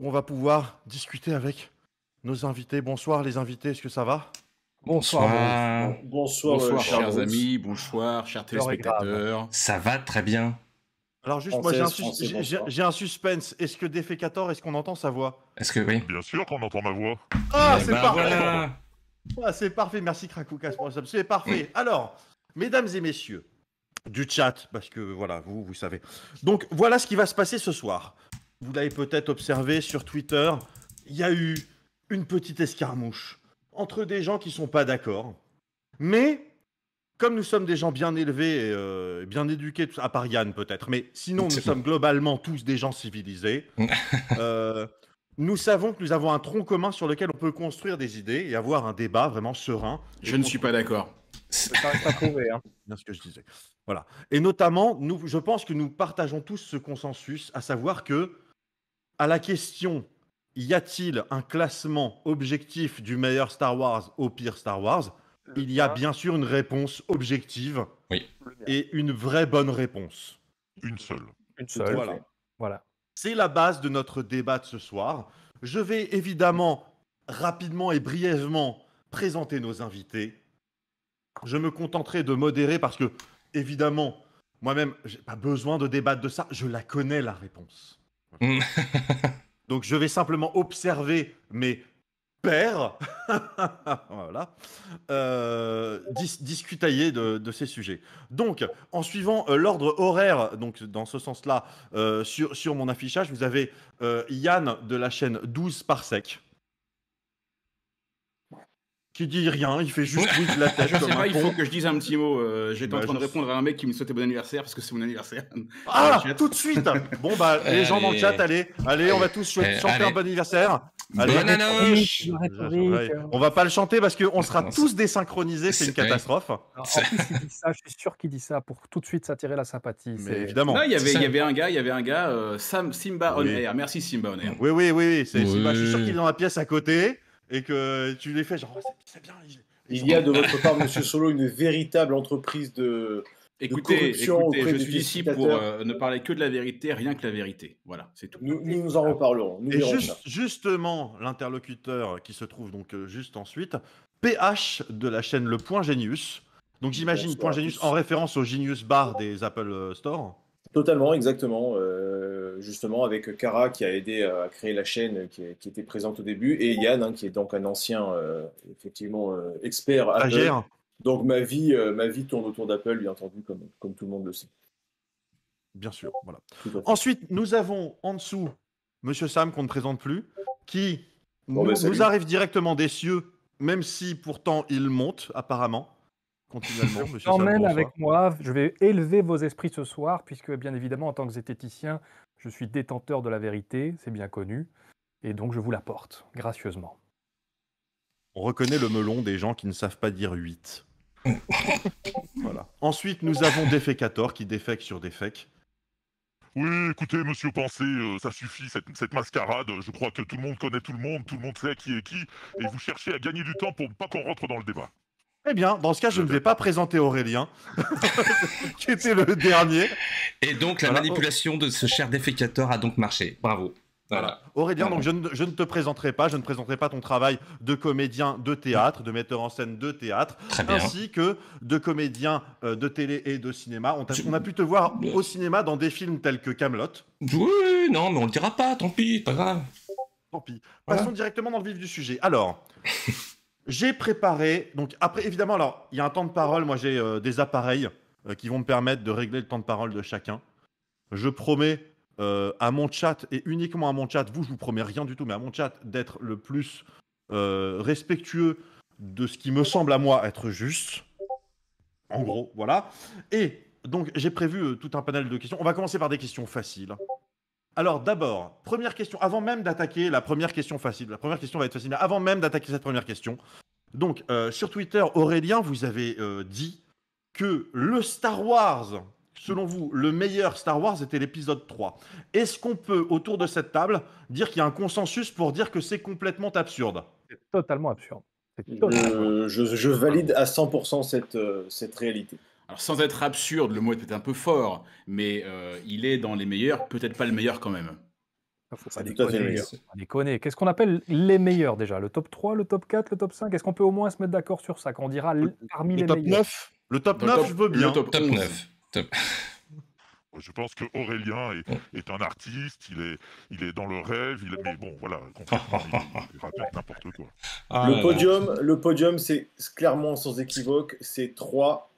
on va pouvoir discuter avec nos invités. Bonsoir les invités, est-ce que ça va Bonsoir. Bonsoir, euh, chers, amis, bonsoir, chers téléspectateurs. Ça va très bien. Alors juste, moi j'ai un, suspense. Est-ce que Defecator, est-ce qu'on entend sa voix Est-ce que oui Bien sûr qu'on entend ma voix. Ah, eh c'est ben parfait ah, C'est parfait, merci Krakoukas pour ça. C'est parfait. Alors, mesdames et messieurs du chat, parce que voilà, vous, vous savez. Donc voilà ce qui va se passer ce soir vous l'avez peut-être observé sur Twitter, il y a eu une petite escarmouche entre des gens qui sont pas d'accord. Mais comme nous sommes des gens bien élevés et euh, bien éduqués, à part Yann peut-être, mais sinon nous sommes globalement tous des gens civilisés, euh, nous savons que nous avons un tronc commun sur lequel on peut construire des idées et avoir un débat vraiment serein. Je ne suis pas d'accord. Ça reste à prouver, hein. ce que je disais. Voilà. Et notamment, nous, je pense que nous partageons tous ce consensus, à savoir que à la question y a-t-il un classement objectif du meilleur Star Wars au pire Star Wars Il y a bien sûr une réponse objective et une vraie bonne réponse. Une seule. Une seule. Voilà. voilà. C'est la base de notre débat de ce soir. Je vais évidemment rapidement et brièvement présenter nos invités. Je me contenterai de modérer parce que, évidemment, moi-même, je n'ai pas besoin de débattre de ça. Je la connais la réponse. Mm. Donc je vais simplement observer mes pères voilà, euh, discutailler de, ces sujets. Donc, en suivant euh, l'ordre horaire, donc dans ce sens-là, euh, sur, sur mon affichage, vous avez Yann de la chaîne 12 par sec qui dit rien, il fait juste oui la tête. je sais pas, il faut que je dise un petit mot. j'ai euh, J'étais en bah, train de répondre à un mec qui me souhaitait bon anniversaire parce que c'est mon anniversaire. Ah, tout de suite Bon, bah, les gens dans le chat, allez, allez, on va tous euh, chanter un bon anniversaire. on va pas le chanter parce qu'on sera tous désynchronisés, c'est une catastrophe. En plus, il dit ça, je suis sûr qu'il dit ça pour tout de suite s'attirer la sympathie. Mais évidemment. il y avait, y avait un gars, il y avait un gars, euh, Sam Simba On Air. Merci Simba On Air. Oui, oui, oui, oui. Simba. Je suis sûr qu'il est dans la pièce à côté et que tu les fais genre, oh, c'est bien. Il y a de votre part, monsieur Solo, une véritable entreprise de. Écoutez, écoutez je suis ici pour euh, ne parler que de la vérité, rien que la vérité. Voilà, c'est tout. Nous, nous, en reparlerons. et juste, justement, l'interlocuteur qui se trouve donc euh, juste ensuite, PH de la chaîne Le Point Genius. Donc j'imagine Point Genius en référence au Genius Bar des Apple euh, Store. Totalement, exactement. Euh, justement, avec Cara qui a aidé à créer la chaîne, qui, était présente au début, et Yann, hein, qui est donc un ancien, euh, effectivement, euh, expert Apple. Donc ma vie, ma vie tourne autour d'Apple, bien entendu, comme, tout le monde le sait. Bien sûr, voilà. Ensuite, nous avons en dessous Monsieur Sam, qu'on ne présente plus, qui bah, nous arrive directement des cieux, même si pourtant il monte, apparemment continuellement, monsieur avec moi, je vais élever vos esprits ce soir, puisque bien évidemment, en tant que zététicien, je suis détenteur de la vérité, c'est bien connu, et donc je vous la porte gracieusement. On reconnaît le melon des gens qui ne savent pas dire 8. voilà. Ensuite, nous avons Défécator qui défèque sur défèque. Oui, écoutez, monsieur Pensez, euh, ça suffit, cette, cette, mascarade. Je crois que tout le monde connaît tout le monde, tout le monde sait qui est qui, et vous cherchez à gagner du temps pour pas qu'on rentre dans le débat. Eh bien, dans ce cas, je, ne vais pas, présenter Aurélien, qui était le dernier. Et donc, la manipulation de ce cher défécateur a donc marché. Bravo. Voilà. Aurélien, donc je ne, te présenterai pas, je ne présenterai pas ton travail de comédien de théâtre, de metteur en scène de théâtre, ainsi que de comédien euh, de télé et de cinéma. On a, pu te voir au cinéma dans des films tels que Camelot. Oui, non, mais on le dira pas, tant pis, pas grave. Tant pis. Passons directement dans le vif du sujet. Alors, j'ai préparé, donc après, évidemment, alors, il y a un temps de parole. Moi, j'ai euh, des appareils euh, qui vont me permettre de régler le temps de parole de chacun. Je promets euh, à mon chat, et uniquement à mon chat, vous, je vous promets rien du tout, mais à mon chat, d'être le plus respectueux de ce qui me semble à moi être juste. En gros, voilà. Et donc, j'ai prévu tout un panel de questions. On va commencer par des questions faciles. Alors d'abord, première question, avant même d'attaquer la première question facile, la première question va être facile, avant même d'attaquer cette première question, donc euh, sur Twitter, Aurélien, vous avez euh, dit que le Star Wars, selon vous, le meilleur Star Wars était l'épisode 3. Est-ce qu'on peut, autour de cette table, dire qu'il y a un consensus pour dire que c'est complètement absurde C'est totalement absurde. Euh, je, valide à 100% cette, cette réalité sans être absurde, le mot est peut-être un peu fort, mais euh, il est dans les meilleurs, peut-être pas le meilleur quand même. Ah, ça faut pas déconner. Qu'est-ce qu'on appelle les meilleurs déjà Le top 3, le top 4, le top 5 Est-ce qu'on peut au moins se mettre d'accord sur ça on dira le, parmi les top meilleurs 9 Le top 9, je veux bien. Le top, 9. Je pense que Aurélien est, un artiste, il est, il est dans le rêve, mais bon, voilà, n'importe quoi. Ah le, podium, le podium, c'est clairement sans équivoque, c'est 3,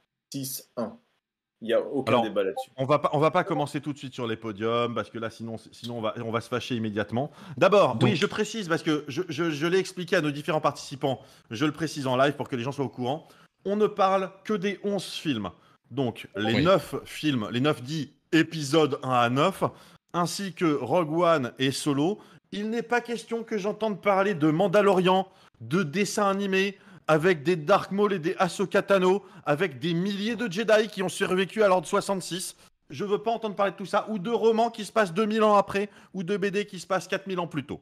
il n'y a aucun débat là-dessus. On va pas, va pas commencer tout de suite sur les podiums parce que là, sinon, sinon on va, on va se fâcher immédiatement. D'abord, oui, je précise parce que je, l'ai expliqué à nos différents participants. Je le précise en live pour que les gens soient au courant. On ne parle que des 11 films. Donc, les 9 films, les 9 dits épisodes 1 à 9, ainsi que Rogue One et Solo. Il n'est pas question que j'entende parler de Mandalorian, de dessin animé, avec des Dark Maul et des Ahsoka Tano, avec des milliers de Jedi qui ont survécu à l'ordre 66. Je veux pas entendre parler de tout ça, ou de romans qui se passent 2000 ans après, ou de BD qui se passent 4000 ans plus tôt.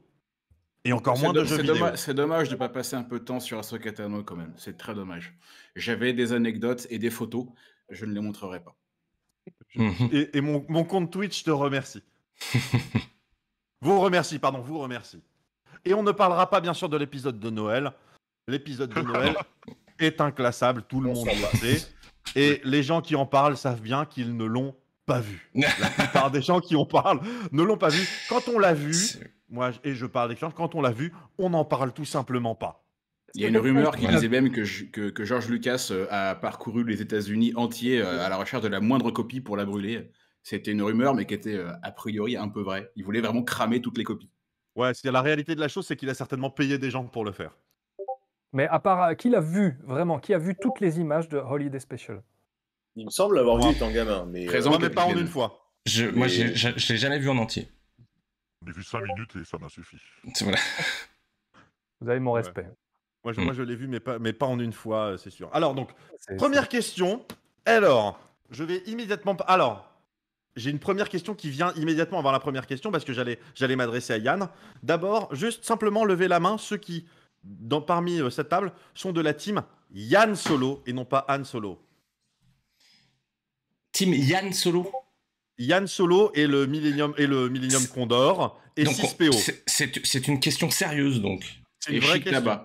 Et encore moins de jeux vidéo. C'est dommage de ne pas passer un peu de temps sur Ahsoka Tano quand même. C'est très dommage. J'avais des anecdotes et des photos. Je ne les montrerai pas. Mhm. et, mon, mon, compte Twitch te remercie. vous remercie, pardon, vous remercie. Et on ne parlera pas bien sûr de l'épisode de Noël l'épisode de Noël est inclassable, tout le monde le sait. Et les gens qui en parlent savent bien qu'ils ne l'ont pas vu. La plupart des gens qui en parlent ne l'ont pas vu. Quand on l'a vu, moi et je parle d'expérience, quand on l'a vu, on n'en parle tout simplement pas. Il y a une rumeur qui disait même que, George Lucas euh, a parcouru les États-Unis entiers euh, à la recherche de la moindre copie pour la brûler. C'était une rumeur, mais qui était euh, a priori un peu vraie. Il voulait vraiment cramer toutes les copies. Ouais, la réalité de la chose, c'est qu'il a certainement payé des gens pour le faire. Mais à part, euh, qui l'a vu vraiment Qui a vu toutes les images de Holiday Special Il me semble l'avoir vu étant gamin. Mais euh, Présent pas en une fois. Je, Moi, je, je, l'ai jamais vu en entier. J'ai vu 5 minutes et ça m'a suffi. Vous avez mon respect. Moi, je, hmm. je l'ai vu, mais pas, mais pas en une fois, euh, c'est sûr. Alors, donc, première question. Alors, je vais immédiatement. Alors, j'ai une première question qui vient immédiatement avant la première question parce que j'allais m'adresser à Yann. D'abord, juste simplement lever la main ceux qui dans, parmi euh, cette table sont de la team Yann Solo et non pas Han Solo. Team Yann Solo Yann Solo et le Millennium, et le Millennium Condor et donc, 6PO. C'est une question sérieuse donc. C'est une vraie question.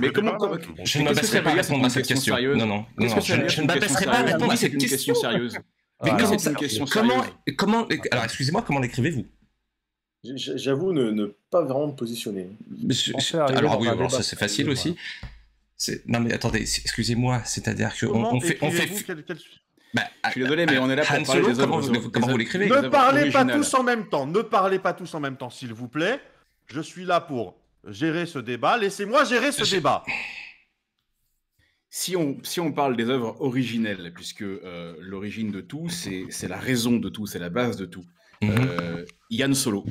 Mais comment, je ne m'abaisserai pas à répondre à cette question. Non, non, non, je, je, ne m'abaisserai pas à répondre à cette question sérieuse. Mais ah, comment, comment, comment, alors excusez-moi, comment l'écrivez-vous J'avoue ne, pas vraiment me positionner. alors oui, ça c'est facile aussi. Non mais attendez, excusez-moi, c'est-à-dire qu'on on fait... On fait... Bah, je suis ah, désolé, mais ah, on est là pour parler des œuvres. Comment, vous l'écrivez Ne parlez pas tous en même temps. Ne parlez pas tous en même temps, s'il vous plaît. Je suis là pour gérer ce débat. Laissez-moi gérer ce débat. Si on, si on parle des œuvres originelles, puisque euh, l'origine de tout, c'est la raison de tout, c'est la base de tout. Mm-hmm. Euh, Yann Solo,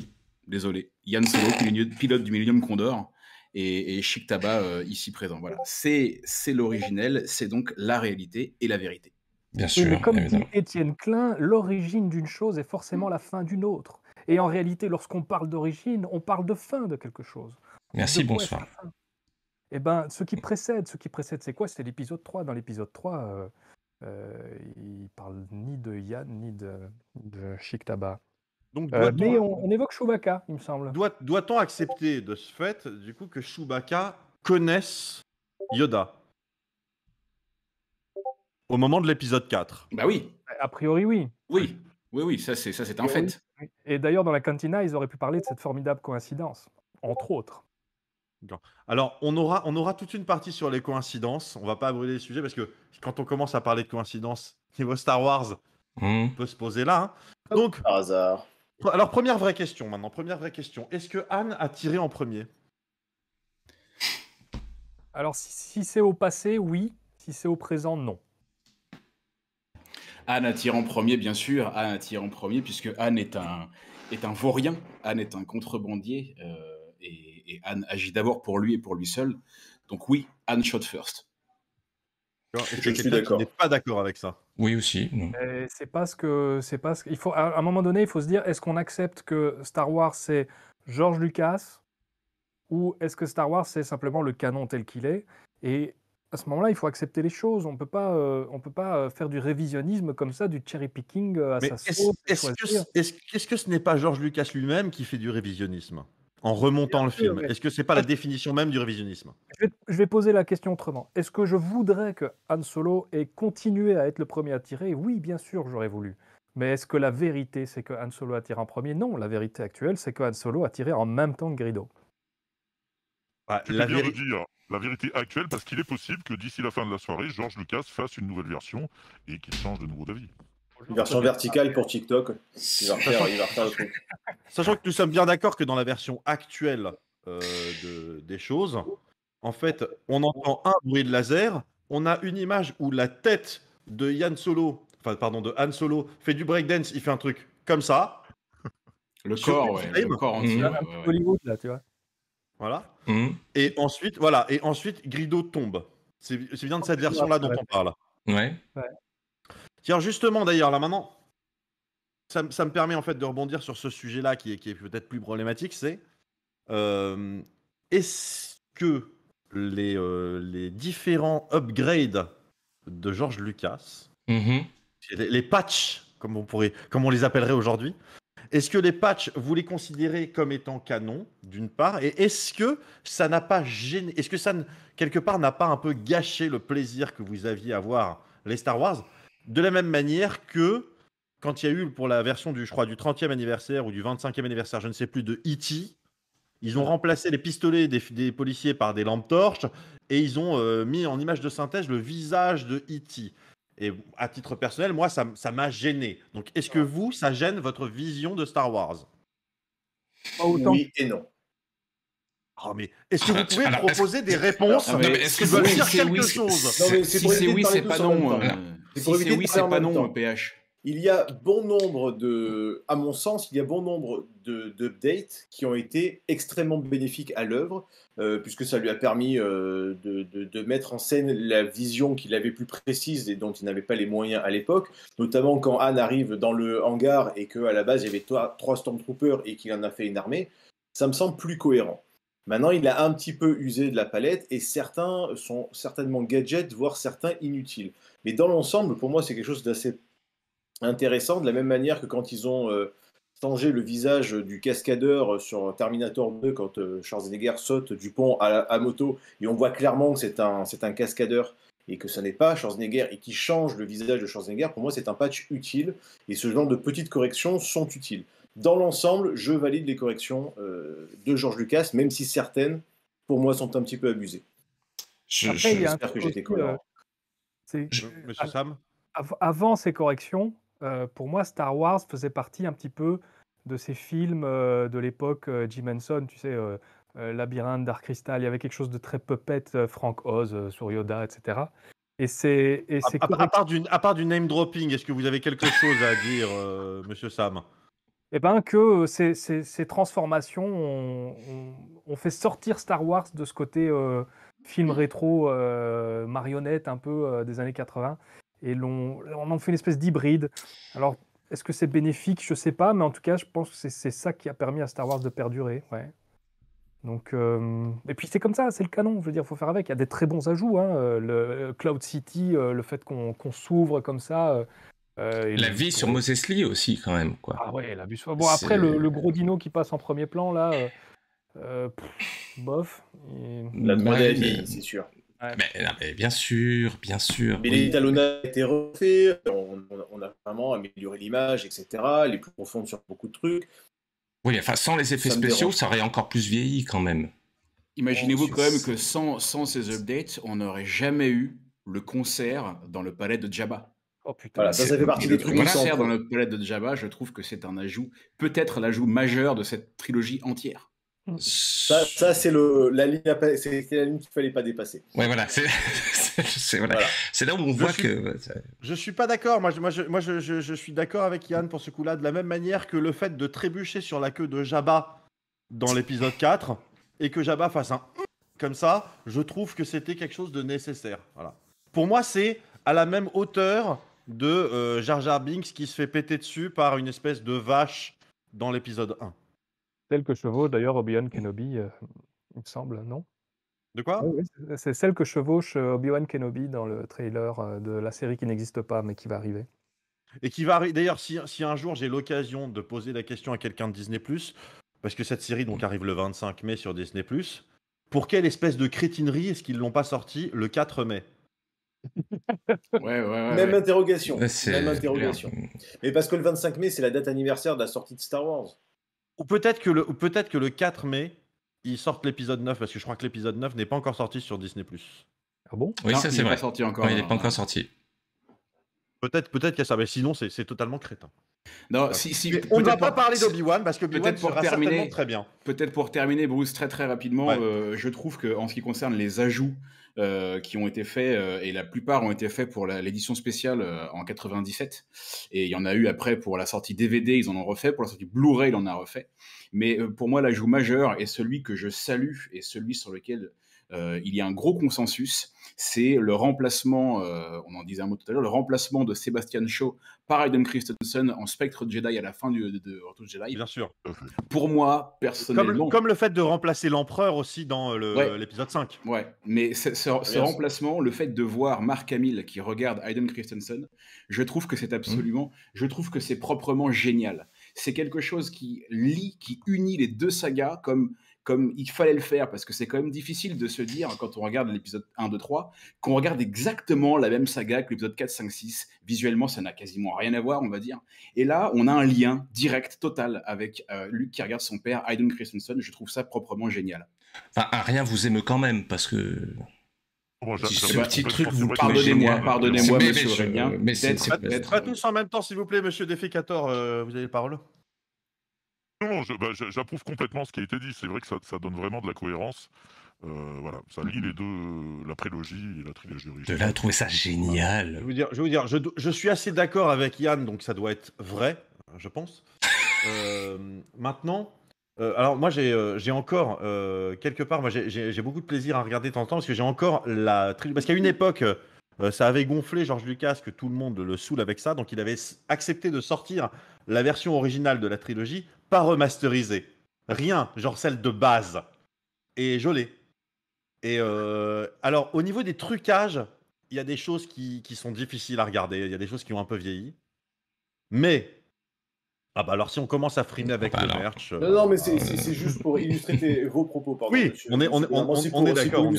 Désolé. Yann Solo, pilote du Millennium Condor et, et Chic euh, ici présent. Voilà. C'est l'originel, c'est donc la réalité et la vérité. Bien sûr. comme dit Étienne Klein, l'origine d'une chose est forcément la fin d'une autre. Et en réalité, lorsqu'on parle d'origine, on parle de fin de quelque chose. Merci, bonsoir. Eh bien, ce qui précède, ce qui précède, c'est quoi C'est l'épisode 3. Dans l'épisode 3, euh, ne euh, il parle ni de Yann, ni de, de Chic Tabac. Donc, euh, mais on, évoque Chewbacca, il me semble. Doit-on accepter de ce fait, du coup, que Chewbacca connaisse Yoda au moment de l'épisode 4 Bah oui. A priori, oui. Oui, oui, oui, ça c'est ça c'est un fait. Et d'ailleurs, dans la cantina, ils auraient pu parler de cette formidable coïncidence, entre autres. Alors, on aura, on aura toute une partie sur les coïncidences. On va pas brûler les sujets parce que quand on commence à parler de coïncidences niveau Star Wars, mmh. on peut se poser là. Hein. Donc, par hasard. Alors, première vraie question maintenant. Première vraie question. Est-ce que Anne a tiré en premier Alors, si, c'est au passé, oui. Si c'est au présent, non. Anne a tiré en premier, bien sûr. Anne a tiré en premier, puisque Anne est un, est un vaurien. Anne est un contrebandier. Euh, et, et Anne agit d'abord pour lui et pour lui seul. Donc, oui, Anne shot first je suis d'accord. pas d'accord avec ça. Oui aussi. C'est pas que c'est pas faut à un moment donné il faut se dire est-ce qu'on accepte que Star Wars c'est George Lucas ou est-ce que Star Wars c'est simplement le canon tel qu'il est et à ce moment-là, il faut accepter les choses. On peut pas, euh, on peut pas euh, faire du révisionnisme comme ça, du cherry picking euh, à sa Est-ce que, que, ce n'est pas George Lucas lui-même qui fait du révisionnisme en remontant le film. Est-ce que ce n'est pas la définition même du révisionnisme je vais, poser la question autrement. Est-ce que je voudrais que Han Solo ait continué à être le premier à tirer Oui, bien sûr, j'aurais voulu. Mais est-ce que la vérité, c'est que Han Solo a tiré en premier Non, la vérité actuelle, c'est que Han Solo a tiré en même temps que Grido. Bah, la, bien dire, la vérité actuelle, parce qu'il est possible que d'ici la fin de la soirée, George Lucas fasse une nouvelle version et qu'il change de nouveau d'avis. Une version verticale pour TikTok. Il va refaire, le truc. Sachant que nous sommes bien d'accord que dans la version actuelle euh, des choses, en fait, on entend un bruit de laser, on a une image où la tête de Yann Solo, enfin pardon, de Han Solo fait du breakdance, il fait un truc comme ça. Le corps, ouais, le corps entier. Mhm. Hollywood là, tu vois. Voilà. Mhm. Et ensuite, voilà, et ensuite Grido tombe. C'est bien de cette version là dont on parle. Ouais. ouais. Tiens, justement, d'ailleurs, là maintenant, ça, me permet en fait de rebondir sur ce sujet-là qui est, peut-être plus problématique, c'est euh, est-ce que euh, les, différents upgrades de George Lucas, mhm. les, patchs, comme on, les appellerait aujourd'hui, est-ce que les patchs, vous les considérez comme étant canon, d'une part, et est-ce que ça n'a pas gêné, est-ce que ça, quelque part, n'a pas un peu gâché le plaisir que vous aviez à voir les Star Wars de la même manière que quand il y a eu pour la version du, je crois, du 30e anniversaire ou du 25e anniversaire, je ne sais plus, de E.T., ils ont remplacé les pistolets des, policiers par des lampes torches et ils ont euh, mis en image de synthèse le visage de E.T. Et à titre personnel, moi, ça m'a gêné. Donc, est-ce que vous, ça gêne votre vision de Star Wars Oui et non. Ah, mais est-ce que vous pouvez proposer des réponses Est-ce que vous vous dire quelque chose Si c'est oui, c'est pas non pas Il y a bon nombre de, à mon sens, il y a bon nombre d'updates qui ont été extrêmement bénéfiques à l'œuvre, euh, puisque ça lui a permis euh, de, mettre en scène la vision qu'il avait plus précise et dont il n'avait pas les moyens à l'époque, notamment quand Anne arrive dans le hangar et qu'à la base il y avait trois, trois Stormtroopers et qu'il en a fait une armée, ça me semble plus cohérent. Maintenant, il a un petit peu usé de la palette et certains sont certainement gadgets, voire certains inutiles. Mais dans l'ensemble, pour moi, c'est quelque chose d'assez intéressant, de la même manière que quand ils ont euh, changé le visage du cascadeur sur Terminator 2, quand euh, Schwarzenegger saute du pont à, moto, et on voit clairement que c'est un, un cascadeur et que ça n'est pas Schwarzenegger et qui change le visage de Schwarzenegger, pour moi c'est un patch utile et ce genre de petites corrections sont utiles. Dans l'ensemble, je valide les corrections euh, de George Lucas, même si certaines, pour moi, sont un petit peu abusées. J'espère je, j'ai que j'étais cohérent. Euh, monsieur Sam Avant ces corrections, euh, pour moi, Star Wars faisait partie un petit peu de ces films euh, de l'époque Jim Henson, tu sais, Labyrinthe, Dark Crystal, il y avait quelque chose de très puppet, Frank Oz sur Yoda, etc. Et c'est. À, part du, à part du name dropping, est-ce que vous avez quelque chose à dire, monsieur Sam eh ben, que ces, ces, transformations ont, fait sortir Star Wars de ce côté film mm. rétro euh, marionnette un peu euh, des années 80. Et on en fait une espèce d'hybride. Alors, est-ce que c'est bénéfique Je sais pas, mais en tout cas, je pense que c'est, ça qui a permis à Star Wars de perdurer. Ouais. Donc, euh, et puis c'est comme ça, c'est le canon. Je veux dire, faut faire avec. Il y a des très bons ajouts. Hein, le Cloud City, le fait qu'on, s'ouvre comme ça. la vie sur Moses Lee aussi, quand même. Quoi. Ah ouais, la Bon, après, le, gros dino qui passe en premier plan, là, euh, bof. La bah, demande euh, c'est sûr. Mais, bien sûr, bien sûr. Mais les a été refaits on, a vraiment amélioré l'image, etc. Elle plus profonde sur beaucoup de trucs. Oui, enfin, sans les effets spéciaux, ça aurait encore plus vieilli quand même. Imaginez-vous oh, quand même que sans, sans ces updates, on n'aurait jamais eu le concert dans le palais de Jabba. Oh putain, voilà, ça, fait partie des trucs le concert dans le palais de Jabba. Je trouve que c'est un ajout, peut-être l'ajout majeur de cette trilogie entière. Mm. Ça, ça c'est la ligne, la ligne qu'il fallait pas dépasser. Ouais, voilà. C'est là où on voit que. Je suis pas d'accord. Moi, je, moi, moi je, suis d'accord avec Yann pour ce coup-là, de la même manière que le fait de trébucher sur la queue de Jabba dans l'épisode 4 et que Jabba fasse un hum", comme ça, je trouve que c'était quelque chose de nécessaire. Voilà. Pour moi, c'est à la même hauteur de euh, Jar Jar Binks qui se fait péter dessus par une espèce de vache dans l'épisode 1. Celle que chevauche d'ailleurs Obi-Wan Kenobi, euh, il me semble, non De quoi ah C'est celle que chevauche euh, Obi-Wan Kenobi dans le trailer euh, de la série qui n'existe pas mais qui va arriver. Et qui va arriver. D'ailleurs, si, un jour j'ai l'occasion de poser la question à quelqu'un de Disney, parce que cette série donc mmh. arrive le 25 mai sur Disney, pour quelle espèce de crétinerie est-ce qu'ils l'ont pas sorti le 4 mai Même interrogation. Même interrogation. Mais parce que le 25 mai, c'est la date anniversaire de la sortie de Star Wars. Ou peut-être que, le, peut-être que le 4 mai, ils sortent l'épisode 9, parce que je crois que l'épisode 9 n'est pas encore sorti sur Disney. Ah bon Oui, ça c'est vrai. Pas sorti encore, il n'est pas encore sorti. Peut-être peut-être qu'il y a ça, mais sinon c'est, totalement crétin. Non, si, si, on ne va pas parler d'Obi-Wan parce que peut-être pour terminer, très bien. Peut-être pour terminer, Bruce, très très rapidement, euh, je trouve que en ce qui concerne les ajouts euh, qui ont été faits, euh, et la plupart ont été faits pour l'édition spéciale euh, en 97. Et il y en a eu après pour la sortie DVD, ils en ont refait. Pour la sortie Blu-ray, il en a refait. Mais pour moi, l'ajout majeur est celui que je salue et celui sur lequel euh, il y a un gros consensus, c'est le remplacement, euh, on en disait un mot tout à l'heure, le remplacement de Sebastian Shaw par Aiden Christensen en Spectre Jedi à la fin du, de, de Retour Jedi. Bien sûr. Pour moi, personnellement. Comme, le fait de remplacer l'empereur aussi dans l'épisode 5. Ouais, mais ce, remplacement, le fait de voir Mark Hamill qui regarde Aiden Christensen, je trouve que c'est absolument, mm. je trouve que c'est proprement génial c'est quelque chose qui lie, qui unit les deux sagas comme comme il fallait le faire, parce que c'est quand même difficile de se dire, quand on regarde l'épisode 1, 2, 3, qu'on regarde exactement la même saga que l'épisode 4, 5, 6. Visuellement, ça n'a quasiment rien à voir, on va dire. Et là, on a un lien direct, total, avec euh, Luke qui regarde son père, Hayden Christensen. Je trouve ça proprement génial. Enfin, un rien vous émeut quand même, parce que... Bon, ce petit truc, vous pardonnez-moi, pardonnez-moi, monsieur Mais c'est pas tous en même temps, s'il vous plaît, monsieur Déficator, euh, vous avez la parole. Non, bah, j'approuve complètement ce qui a été dit. C'est vrai que ça, donne vraiment de la cohérence. Euh, voilà, ça lie les deux, euh, la prélogie et la trilogie De là, trouver ça génial. je vais vous dire, je, dire, je, suis assez d'accord avec Yann, donc ça doit être vrai, hein, je pense. Euh, maintenant, alors moi j'ai encore, quelque part, moi j'ai beaucoup de plaisir à regarder de temps parce que j'ai encore la trilogie. Parce qu'à une époque, euh, ça avait gonflé George Lucas, que tout le monde le saoule avec ça. Donc il avait accepté de sortir la version originale de la trilogie, pas remasterisée. Rien, genre celle de base. Et l'ai. Et euh, alors, au niveau des trucages, il y a des choses qui, qui sont difficiles à regarder. Il y a des choses qui ont un peu vieilli. Mais ah bah alors si on commence à frimer avec bah le merch... Euh, non, mais c'est bah, euh, juste pour illustrer vos propos. oui, on est, d'accord. On,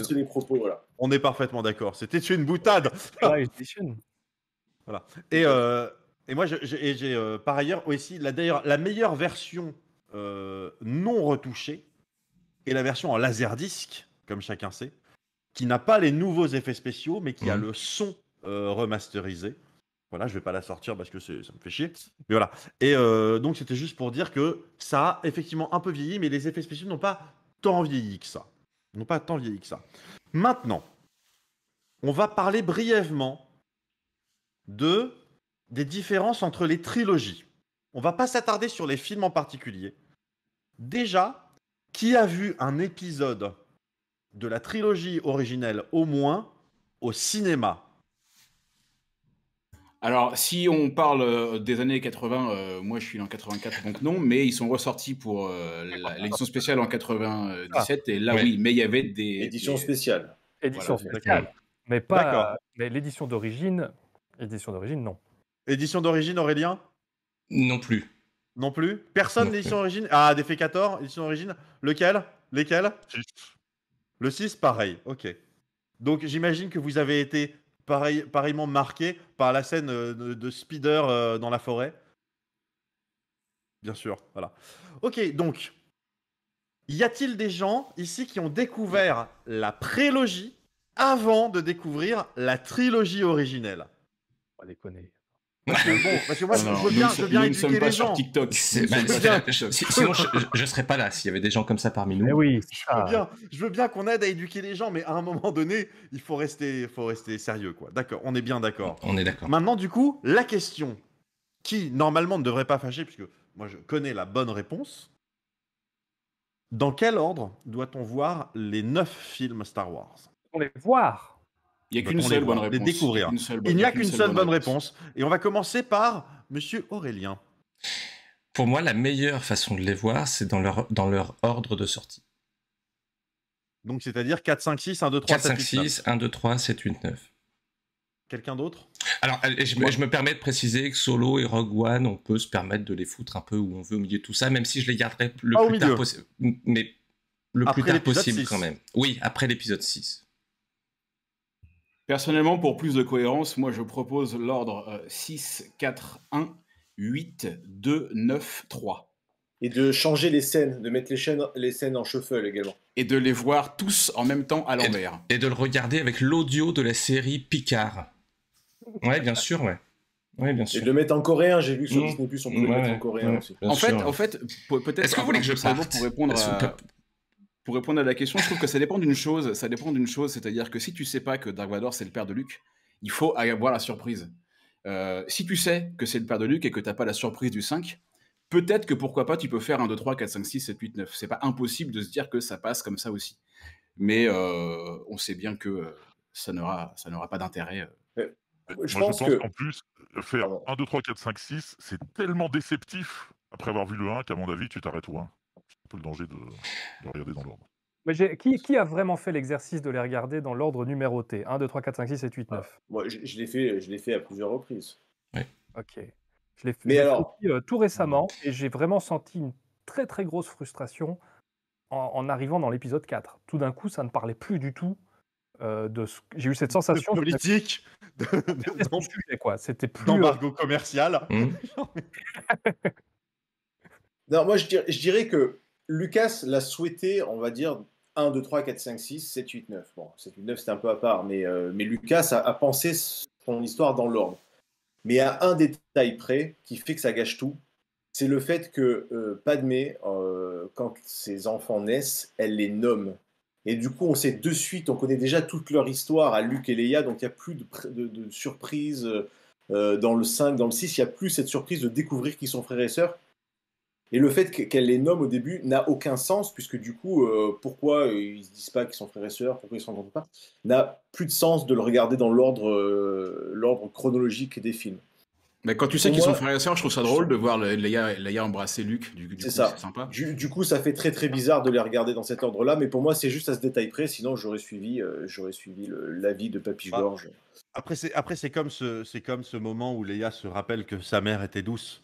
on est parfaitement d'accord. C'était une boutade. voilà. Et, euh, et moi, j'ai par ailleurs aussi, la, la meilleure version non retouchée est la version en laser laserdisc, comme chacun sait, qui n'a pas les nouveaux effets spéciaux, mais qui a mmh. le son remasterisé. Voilà, je vais pas la sortir parce que ça me fait chier. Mais voilà. Et euh, donc, c'était juste pour dire que ça a effectivement un peu vieilli, mais les effets spéciaux n'ont pas tant vieilli que ça. N'ont pas tant vieilli que ça. Maintenant, on va parler brièvement de des différences entre les trilogies. On va pas s'attarder sur les films en particulier. Déjà, qui a vu un épisode de la trilogie originelle au moins au cinéma alors, si on parle euh, des années 80, euh, moi je suis en 84, donc non, mais ils sont ressortis pour euh, l'édition spéciale en 97, ah, et là oui, mais il y avait des. éditions spéciales. spéciale. Édition spéciale. Mais pas. Mais l'édition d'origine. Édition d'origine, non. Édition d'origine, Aurélien Non plus. Non plus Personne l'édition d'édition d'origine Ah, Defecator, édition d'origine Lequel Lesquels Le 6, pareil, ok. Donc j'imagine que vous avez été pareillement marqué par la scène euh, de, Spider euh, dans la forêt. Bien sûr, voilà. Ok, donc, y a-t-il des gens ici qui ont découvert la prélogie avant de découvrir la trilogie originelle On les connaît. Parce que, moi, je veux bien, éduquer les gens. TikTok. Ben, serais pas là s'il y avait des gens comme ça parmi nous. Mais eh oui, je veux bien, qu'on aide à éduquer les gens, mais à un moment donné, il faut rester, faut rester sérieux, quoi. D'accord, on est bien d'accord. On est d'accord. Maintenant, du coup, la question qui normalement ne devrait pas fâcher, puisque moi je connais la bonne réponse. Dans quel ordre doit-on voir les neuf films Star Wars On les voir bah, Il n'y a qu'une seule bonne réponse. Il n'y a qu'une seule bonne réponse. Et on va commencer par Monsieur Aurélien. Pour moi, la meilleure façon de les voir, c'est dans leur, dans leur ordre de sortie. Donc, c'est-à-dire 4, 5, 6, 1, 2, 3, 7, 5, 6, 1, 2, 3, 7, 8, 9. Quelqu'un d'autre Alors, je, me permets de préciser que Solo et Rogue One, on peut se permettre de les foutre un peu où on veut au milieu de tout ça, même si je les garderai le plus tard possible. Mais le plus possible quand même. Oui, après l'épisode 6. Personnellement, pour plus de cohérence, moi je propose l'ordre 6, 4, 1, 8, 2, 9, 3. Et de changer les scènes, de mettre les, les scènes en shuffle également. Et de les voir tous en même temps à l'envers. Et, de le regarder avec l'audio de la série Picard. Ouais, bien sûr, ouais. Oui, bien sûr. Et de le mettre en coréen, j'ai vu que sur mmh. Disney Plus on peut le mettre en coréen aussi. En fait, en fait, peut-être. Est-ce que vous voulez que je parte pour répondre à... Pour répondre à la question, je trouve que ça dépend d'une chose. Ça dépend d'une chose, c'est-à-dire que si tu sais pas que Dark Vador c'est le père de Luke, il faut avoir la surprise. Euh, si tu sais que c'est le père de Luke et que t'as pas la surprise du 5, peut-être que pourquoi pas tu peux faire 1, 2, 3, 4, 5, 6, 7, 8, 9. C'est pas impossible de se dire que ça passe comme ça aussi. Mais euh, on sait bien que euh, ça n'aura pas d'intérêt. Je, pense qu'en plus, faire 1, 2, 3, 4, 5, 6, c'est tellement déceptif après avoir vu le 1 qu'à mon avis, tu t'arrêtes au 1 le danger de, regarder dans l'ordre. qui, a vraiment fait l'exercice de les regarder dans l'ordre numéroté 1, 2, 3, 4, 5, 6, 7, 8, 9 Moi, je, je l'ai fait, à plusieurs reprises. Ok. Je l'ai fait, euh, tout récemment et j'ai vraiment senti une très très grosse frustration en, arrivant dans l'épisode 4. Tout d'un coup, ça ne parlait plus du tout euh, de ce... J'ai eu cette sensation. De politique de... quoi. C'était plus. D'embargo euh, commercial. Mmh. non, moi, je dirais, je dirais que Lucas l'a souhaité, on va dire, 1, 2, 3, 4, 5, 6, 7, 8, 9. Bon, 7, 8, 9, c'est un peu à part, mais, euh, mais Lucas a, pensé son histoire dans l'ordre. Mais à un détail près qui fait que ça gâche tout, c'est le fait que euh, Padmé, euh, quand ses enfants naissent, elle les nomme. Et du coup, on sait de suite, on connaît déjà toute leur histoire à Luc et Leia, donc il n'y a plus de, de, de surprise dans le 5, dans le 6, il n'y a plus cette surprise de découvrir qu'ils sont frères et sœurs. Et le fait qu'elle les nomme au début n'a aucun sens, puisque du coup, euh, pourquoi euh, ils se disent pas qu'ils sont frères et sœurs, pourquoi ils ne s'entendent pas, n'a plus de sens de le regarder dans l'ordre euh, chronologique des films. Mais quand tu sais qu'ils sont frères et sœurs, je trouve ça drôle de voir Leia, embrasser Luc. c'est ça. Sympa. Du, coup, ça fait très très bizarre de les regarder dans cet ordre-là, mais pour moi, c'est juste à ce détail près. Sinon, j'aurais suivi, j'aurais suivi l'avis de Papy ah. Gorge. Après, c'est après c'est comme ce c'est comme ce moment où Leia se rappelle que sa mère était douce.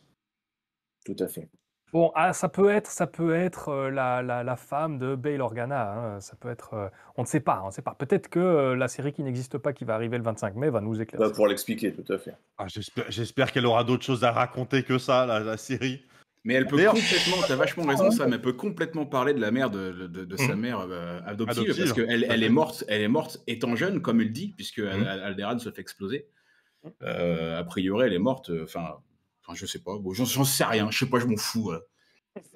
Tout à fait. Bon, ah, ça peut être, ça peut être euh, la, la, femme de Bail Organa. Hein. Ça peut être, euh, on ne sait pas, on ne sait pas. Peut-être que euh, la série qui n'existe pas, qui va arriver le 25 mai, va nous éclairer. Bah, pour l'expliquer, tout à fait. Ah, j'espère, qu'elle aura d'autres choses à raconter que ça, la, série. Mais elle peut complètement, t'as vachement raison, mais elle peut complètement parler de la mère de, de- sa mmh. mère adoptive, parce qu'elle elle est morte, elle est morte étant jeune, comme il dit, puisque mmh. Alderan se fait exploser. Mmh. a priori, elle est morte, enfin, je sais pas. j'en sais rien. Je sais pas, je m'en fous.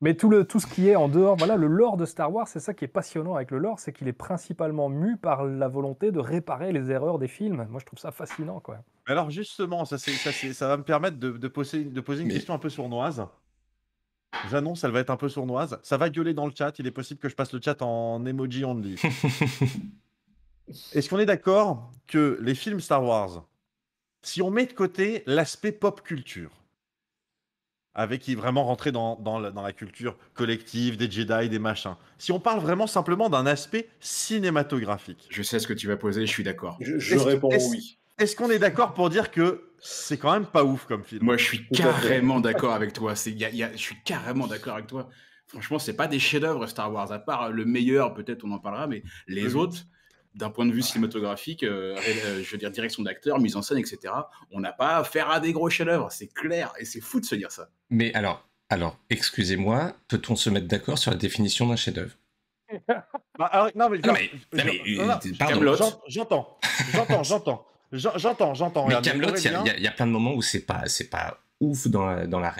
Mais tout, le, tout ce qui est en dehors, voilà, le lore de Star Wars, c'est ça qui est passionnant avec le lore, c'est qu'il est principalement mu par la volonté de réparer les erreurs des films. Moi, je trouve ça fascinant, quoi. Alors justement, ça, ça va me permettre de, poser, de poser une question un peu sournoise. J'annonce, elle va être un peu sournoise. Ça va gueuler dans le chat, il est possible que je passe le chat en emoji only. Est-ce qu'on est d'accord que les films Star Wars, si on met de côté l'aspect pop culture, avec qui vraiment rentrer dans, dans, la, culture collective, des Jedi, des machins. Si on parle vraiment simplement d'un aspect cinématographique. Je sais ce que tu vas poser, je suis d'accord. Je, réponds oui. Est-ce qu'on est, d'accord pour dire que c'est quand même pas ouf comme film Moi, je suis carrément d'accord avec toi. je suis carrément d'accord avec toi. Franchement, c'est pas des chefs-d'œuvre Star Wars, à part le meilleur, peut-être on en parlera, mais les autres, d'un point de vue cinématographique, euh, euh, je veux dire direction d'acteur, mise en scène, etc. On n'a pas affaire à des gros chefs-d'œuvre, c'est clair, et c'est fou de se dire ça. Mais alors, alors, excusez-moi, peut-on se mettre d'accord sur la définition d'un chef-d'œuvre bah, Non, mais, non, mais, mais pardon. J'entends, j'entends, j'entends, j'entends, j'entends. Mais il y, a plein de moments où c'est pas, c'est pas ouf dans la, dans la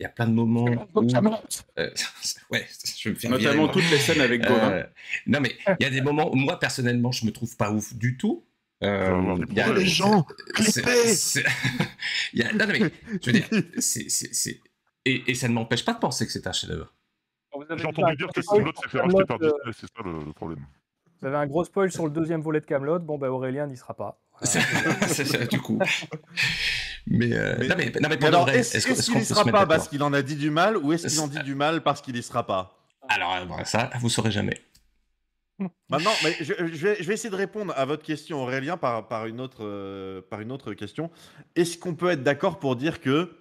il y a plein de moments où... Euh, ouais, je me fais Notamment toutes les scènes avec toi. Euh, non, mais il y a des moments où moi, personnellement, je me trouve pas ouf du tout. Euh, il y a les gens, il y a... Non, mais je veux dire, c'est, c'est, c'est... Et, ça ne m'empêche pas de penser que c'est un chef-d'œuvre. J'ai entendu dire que Camelot s'est fait racheter par Disney, c'est ça le, problème. Vous avez un gros spoil sur le deuxième volet de Camelot. Bon, bah Aurélien n'y sera pas. c'est ça, du coup. Euh, mais, non, mais, non, mais est-ce, qu'il n'y sera pas parce qu'il en a dit du mal ou est-ce qu'il en dit du mal parce qu'il y sera pas Alors, euh, ça, vous saurez jamais. Maintenant, bah mais je, vais, essayer de répondre à votre question, Aurélien, par, par, une, autre, euh, par une autre question. Est-ce qu'on peut être d'accord pour dire que.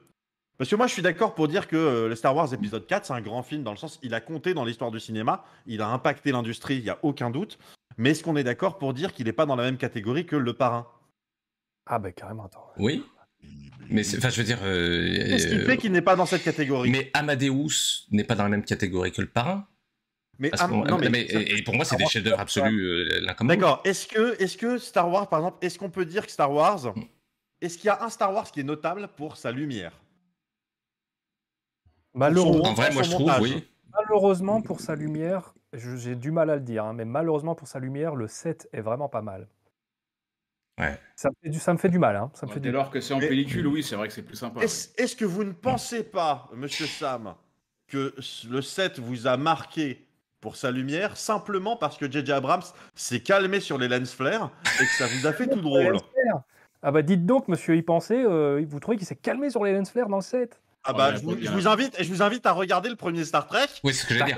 Parce que moi, je suis d'accord pour dire que le Star Wars épisode 4, c'est un grand film dans le sens, il a compté dans l'histoire du cinéma, il a impacté l'industrie, il n'y a aucun doute. Mais est-ce qu'on est d'accord pour dire qu'il n'est pas dans la même catégorie que Le Parrain Ah, ben bah, carrément, attends. Oui. Mais euh, ce qui fait euh, qu'il n'est pas dans cette catégorie Mais Amadeus n'est pas dans la même catégorie que le parrain. Mais, et, pour moi, c'est des chefs-d'œuvre absolus euh, D'accord. Est-ce que, Star Wars, par exemple, est-ce qu'on peut dire que Star Wars, mm. est-ce qu'il y a un Star Wars qui est notable pour sa lumière Malheureusement, moi, je trouve, oui. malheureusement pour sa lumière, j'ai du mal à le dire, hein, mais malheureusement pour sa lumière, le 7 est vraiment pas mal. Ça, me fait du, ça me fait du mal. Hein. Ça me fait dès lors que c'est en pellicule, oui, c'est vrai que c'est plus sympa. Est-ce que vous ne pensez pas, monsieur Sam, que le set vous a marqué pour sa lumière simplement parce que JJ Abrams s'est calmé sur les lens flares et que ça vous a fait tout drôle Ah bah dites donc, monsieur y pensait, euh, vous trouvez qu'il s'est calmé sur les lens flares dans le set Ah bah, je, vous, invite, je vous invite à regarder le premier Star Trek. Oui, ce que je dire.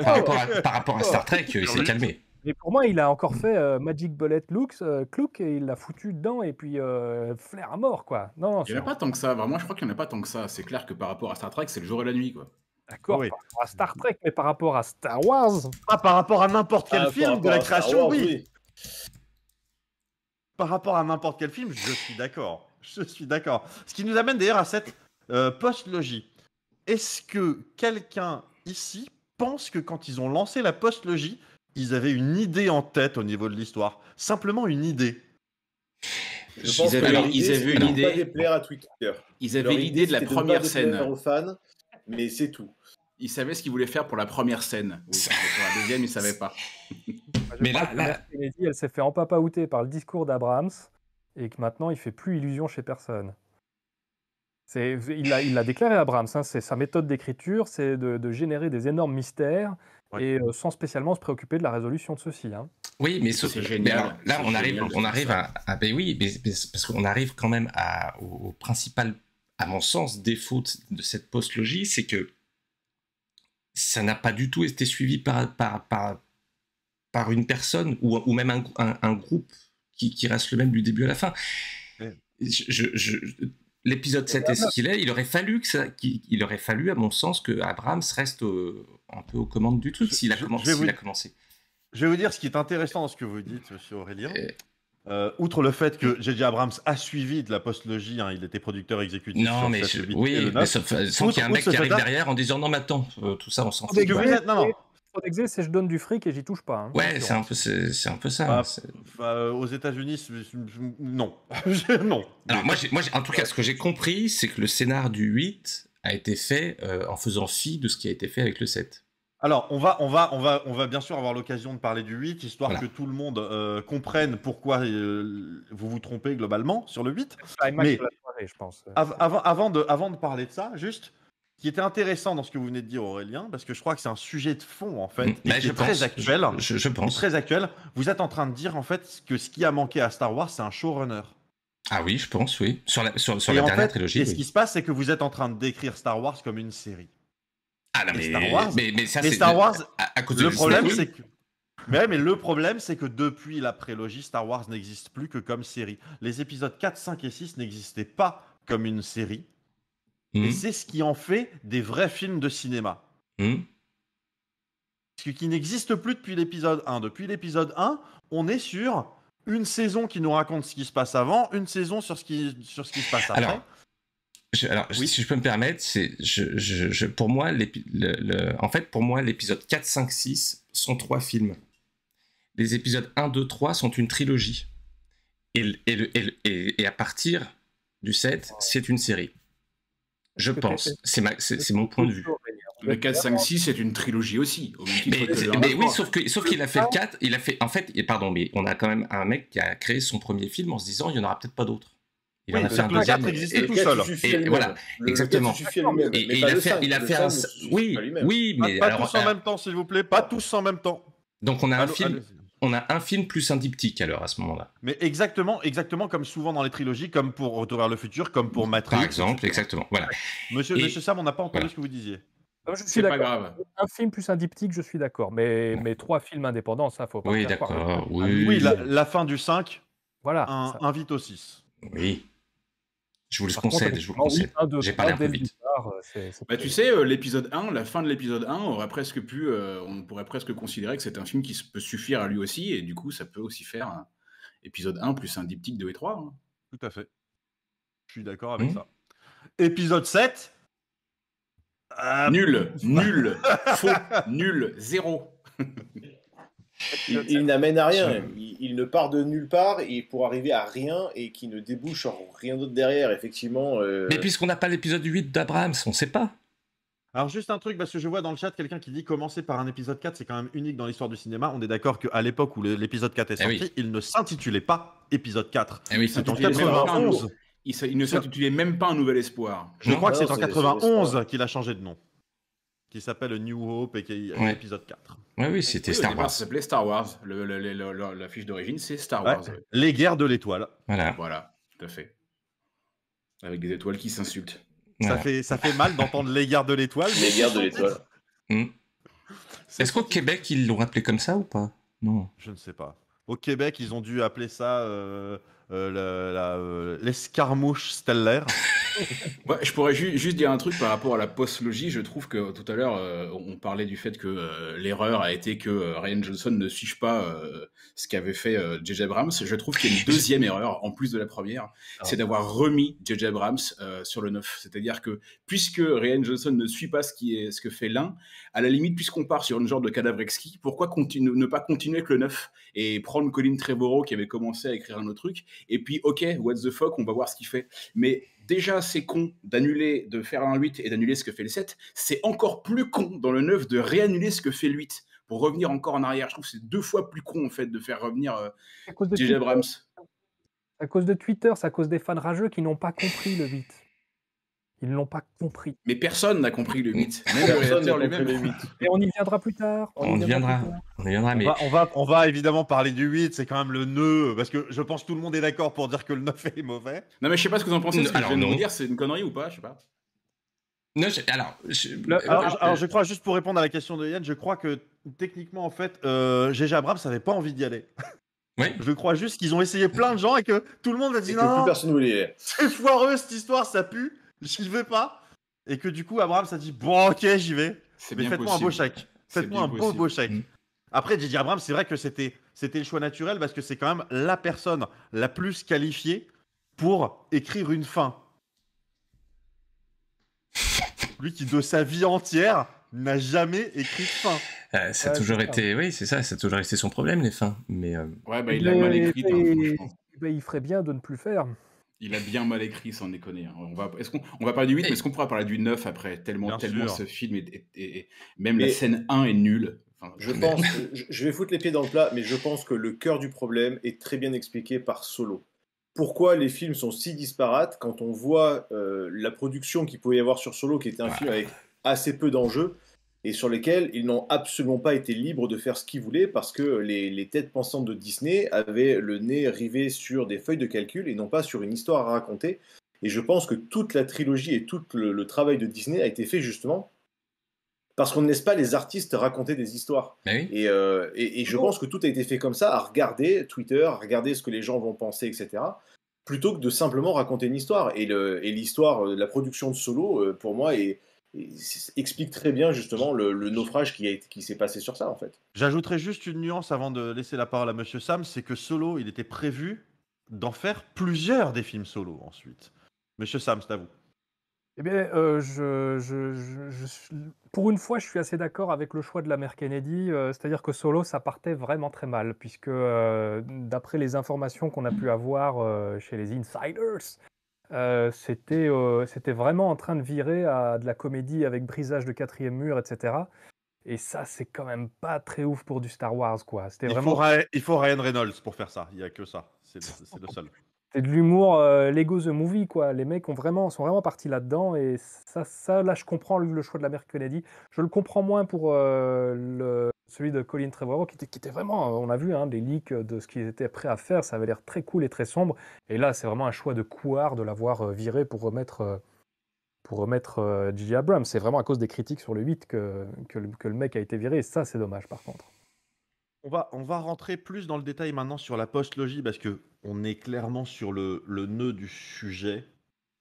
par rapport à Star Trek, il s'est calmé. Mais pour moi, il a encore fait euh, Magic Bullet Looks, euh, et il l'a foutu dedans, et puis euh, flair à mort, quoi. il n'y en a pas tant que ça. Vraiment, je crois qu'il n'y en a pas tant que ça. C'est clair que par rapport à Star Trek, c'est le jour et la nuit, quoi. D'accord, par rapport à Star Trek, mais par rapport à Star Wars. Ah, par rapport à n'importe quel ah, film de la création, oui. oui. Par rapport à n'importe quel film, je suis d'accord. Je suis d'accord. Ce qui nous amène d'ailleurs à cette post-logie. Est-ce que quelqu'un ici pense que quand ils ont lancé la post-logie, ils avaient une idée en tête au niveau de l'histoire. Simplement une idée. ils, avaient, avaient une idée. à Twitter. Ils avaient l'idée de la première scène. mais c'est tout. Ils savaient ce qu'ils voulaient faire pour la première scène. pour la deuxième, ils ne savaient pas. mais là, elle s'est fait empapaouter par le discours d'Abrahams et que maintenant, il fait plus illusion chez personne. Il l'a a déclaré, Abrams, hein. c'est sa méthode d'écriture, c'est de, de, générer des énormes mystères et euh, sans spécialement se préoccuper de la résolution de ceci. Hein. Oui, mais, là, on arrive, on arrive à, ben oui, parce qu'on arrive quand même au, principal, à mon sens, défaut de cette post-logie, c'est que ça n'a pas du tout été suivi par, par, par, par une personne ou, ou même un, un, groupe qui, reste le même du début à la fin. je, L'épisode 7 est ce qu'il est. Il aurait fallu que aurait fallu, à mon sens, que Abrams reste un peu aux commandes du truc s'il a, a, commencé. Je vais vous dire ce qui est intéressant dans ce que vous dites, Monsieur Aurélien. Euh, outre le fait que J.J. Abrams a suivi de la postlogie, hein, il était producteur exécutif. Non, mais je... oui, euh, qu'il y un mec qui arrive derrière en disant non, mais attends, euh, tout ça, on s'en ah, fout. non, exé, c'est je donne du fric et j'y touche pas. Hein. ouais, c'est un, peu, un peu ça. Bah, hein, bah, euh, aux États-Unis, non. non. Alors, moi, moi en tout cas, ce que j'ai compris, c'est que le scénar du 8 a été fait euh, en faisant fi de ce qui a été fait avec le 7. Alors, on va, on va, on va, on va bien sûr avoir l'occasion de parler du 8, histoire que tout le monde euh, comprenne pourquoi vous vous trompez globalement sur le 8. Mais, avant, avant, de, avant de parler de ça, juste, qui était intéressant dans ce que vous venez de dire, Aurélien, parce que je crois que c'est un sujet de fond, en fait, et très actuel. Je, pense. Très actuel. Vous êtes en train de dire, en fait, que ce qui a manqué à Star Wars, c'est un showrunner. Ah oui, je pense, oui. Sur la, sur, dernière trilogie. Et ce qui se passe, c'est que vous êtes en train de décrire Star Wars comme une série. Ah non, mais, Star Wars, mais, c'est... Star Wars, à, le problème, c'est que... Mais, mais, le problème, c'est que depuis la prélogie, Star Wars n'existe plus que comme série. Les épisodes 4, 5 et 6 n'existaient pas comme une série. Et hmm. c'est ce qui en fait des vrais films de cinéma. Hmm. Ce qui n'existe plus depuis l'épisode 1. Depuis l'épisode 1, on est sur une saison qui nous raconte ce qui se passe avant, une saison sur ce qui, sur ce qui se passe après. Alors, oui. si je peux me permettre, pour moi, en fait, pour moi, l'épisode 4, 5, 6 sont trois films. Les épisodes 1, 2, 3 sont une trilogie. et, et à partir du 7, c'est une série. Je pense. C'est mon point de vue. Le 4, 5, 6 c'est une trilogie aussi. mais, oui, sauf qu'il sauf a fait le 4. Il a fait, en fait, et pardon, mais on a quand même un mec qui a créé son premier film en se disant il n'y en aura peut-être pas d'autres. Il en a fait un deuxième. tout seul. voilà, exactement. il, a fait, il a fait un. Oui, oui, mais. Pas, tous en euh, même temps, s'il vous plaît, pas tous en même temps. Donc on a un film on a un film plus un diptyque alors à ce moment-là. Mais exactement, exactement comme souvent dans les trilogies, comme pour Retour vers le futur, comme pour Matrix. Par exemple, exactement. Voilà. Monsieur, Sam, on n'a pas entendu ce que vous disiez. Ah, je suis d'accord. Un film plus un diptyque, je suis d'accord. Mais, trois films indépendants, ça, faut pas. Oui, d'accord. Ah, oui, la, fin du 5 voilà, un, vite au 6. Oui. Je vous le concède. je vous le concède. J'ai pas l'air vite. Euh, bah, tu sais, euh, l'épisode 1, la fin de l'épisode 1, presque pu, euh, on pourrait presque considérer que c'est un film qui peut suffire à lui aussi, et du coup, ça peut aussi faire un épisode 1 plus un diptyque 2 et 3. Hein. Tout à fait. Je suis d'accord avec mmh. ça. Épisode 7 ah, Nul, nul, faux, nul, zéro. il, n'amène à rien. Il, ne part de nulle part et pour arriver à rien et qui ne débouche en rien d'autre derrière, effectivement. Euh, Mais puisqu'on n'a pas l'épisode 8 d'Abraham on ne sait pas. Alors juste un truc, parce que je vois dans le chat quelqu'un qui dit commencer par un épisode 4, c'est quand même unique dans l'histoire du cinéma. On est d'accord qu'à l'époque où l'épisode 4 est eh sorti, il ne s'intitulait pas épisode 4. Eh c'est en 91. Il, ne s'intitulait même pas Un Nouvel Espoir. Je crois que c'est en 91 qu'il a changé de nom qui s'appelle New Hope et qui est l'épisode 4. oui, c'était Star Wars. Ça s'appelait Star Wars. la fiche d'origine, c'est Star Wars. Les guerres de l'étoile. Voilà. tout à fait. Avec des étoiles qui s'insultent. Ça, fait, ça fait mal d'entendre les guerres de l'étoile. Les guerres de l'étoile. Hmm. Est-ce qu'au Québec, ils l'ont appelé comme ça ou pas Non. Je ne sais pas. Au Québec, ils ont dû appeler ça euh, euh, euh, l'escarmouche stellaire. je pourrais juste dire un truc par rapport à la postlogie. Je trouve que tout à l'heure, euh, on parlait du fait que euh, l'erreur a été que euh, Ryan Johnson ne suive pas ce qu'avait fait JJ Abrams. Je trouve qu'il y a une deuxième erreur, en plus de la première, ah c'est d'avoir remis JJ Abrams sur le 9. C'est-à-dire que puisque Ryan Johnson ne suit pas ce, qui est, ce que fait l'un, à la limite, puisqu'on part sur une genre de cadavre exquis, pourquoi ne pas continuer avec le 9 et prendre Colin Trevorrow qui avait commencé à écrire un autre truc et puis, ok, what the fuck, on va voir ce qu'il fait. Mais déjà c'est con d'annuler, de faire un 8 et d'annuler ce que fait le 7, c'est encore plus con dans le 9 de réannuler ce que fait le 8 pour revenir encore en arrière. Je trouve que c'est deux fois plus con en fait de faire revenir euh, à cause À cause de Twitter, c'est à cause des fans rageux qui n'ont pas compris le 8. Ils ne l'ont pas compris. Mais personne n'a compris le 8. Même personne n'a compris le 8. Et on y viendra plus tard. On, y viendra. on y viendra, mais... On va, on, va, évidemment parler du 8. C'est quand même le nœud. Parce que je pense que tout le monde est d'accord pour dire que le 9 est mauvais. Non, mais je sais pas ce que vous en pensez. Ce que je dire, c'est une connerie ou pas Je sais pas. Non, Alors, je... Euh, euh, alors, je... crois, juste pour répondre à la question de Yann, je crois que techniquement, en fait, euh, GG savait n'avait pas envie d'y aller. Oui. Je crois juste qu'ils ont essayé plein de gens et que tout le monde a dit non c'est foireux cette histoire, ça pue j'y vais pas. Et que du coup, Abraham, ça dit Bon, ok, j'y vais. Mais faites-moi un beau chèque. Faites-moi un beau, beau chèque. Mm. Après Après, dit Abraham, c'est vrai que c'était le choix naturel parce que c'est quand même la personne la plus qualifiée pour écrire une fin. Lui qui, de sa vie entière, n'a jamais écrit de fin. Euh, ça a toujours été, oui, c'est ça, ça a toujours été son problème, les fins. Mais, euh, Ouais, bah, il l'a mal écrit. Hein. il ferait bien de ne plus faire. Il a bien mal écrit, sans déconner. Hein. On va, est on va parler du 8, mais est-ce qu'on pourra parler du 9 après Tellement, tellement ce film est, même la scène 1 est nulle. je pense, je, vais foutre les pieds dans le plat, mais je pense que le cœur du problème est très bien expliqué par Solo. Pourquoi les films sont si disparates quand on voit euh, la production qu'il pouvait y avoir sur Solo, qui était un bah. film avec assez peu d'enjeux et sur lesquels ils n'ont absolument pas été libres de faire ce qu'ils voulaient parce que les, les, têtes pensantes de Disney avaient le nez rivé sur des feuilles de calcul et non pas sur une histoire à raconter. Et je pense que toute la trilogie et tout le, travail de Disney a été fait justement parce qu'on ne laisse pas les artistes raconter des histoires. Bah et, euh, et, et, je pense que tout a été fait comme ça, à regarder Twitter, à regarder ce que les gens vont penser, etc., plutôt que de simplement raconter une histoire. Et l'histoire, euh, la production de Solo, euh, pour moi, est, explique très bien justement le, naufrage qui, s'est passé sur ça en fait. j'ajouterai juste une nuance avant de laisser la parole à Monsieur Sam, c'est que Solo, il était prévu d'en faire plusieurs des films solo ensuite. Monsieur Sam, c'est à vous. Eh bien, euh, je, pour une fois, je suis assez d'accord avec le choix de la mère Kennedy. Euh, c'est-à-dire que solo, ça partait vraiment très mal, puisque euh, d'après les informations qu'on a pu avoir chez les insiders, euh, c'était, euh, c'était vraiment en train de virer à de la comédie avec brisage de quatrième mur, etc. Et ça, c'est quand même pas très ouf pour du Star Wars, quoi. C'était il, vraiment... faut il faut Ryan Reynolds pour faire ça. Il y a que ça. C'est, le, seul. C'est de l'humour euh, Lego the Movie, quoi. Les mecs ont vraiment, sont vraiment partis là-dedans. Et ça, ça, là, je comprends le, le choix de la mère Kennedy. Je le comprends moins pour le, celui de Colin Trevorrow, qui était, qui vraiment, euh, on a vu, hein, des leaks de ce qu'ils étaient prêts à faire, ça avait l'air très cool et très sombre. Et là, c'est vraiment un choix de couard de l'avoir euh, viré pour remettre euh, pour remettre Abrams. C'est vraiment à cause des critiques sur le 8 que, le, mec a été viré. Et ça, c'est dommage, par contre. On va, on va rentrer plus dans le détail maintenant sur la post-logie, parce que on est clairement sur le, le nœud du sujet.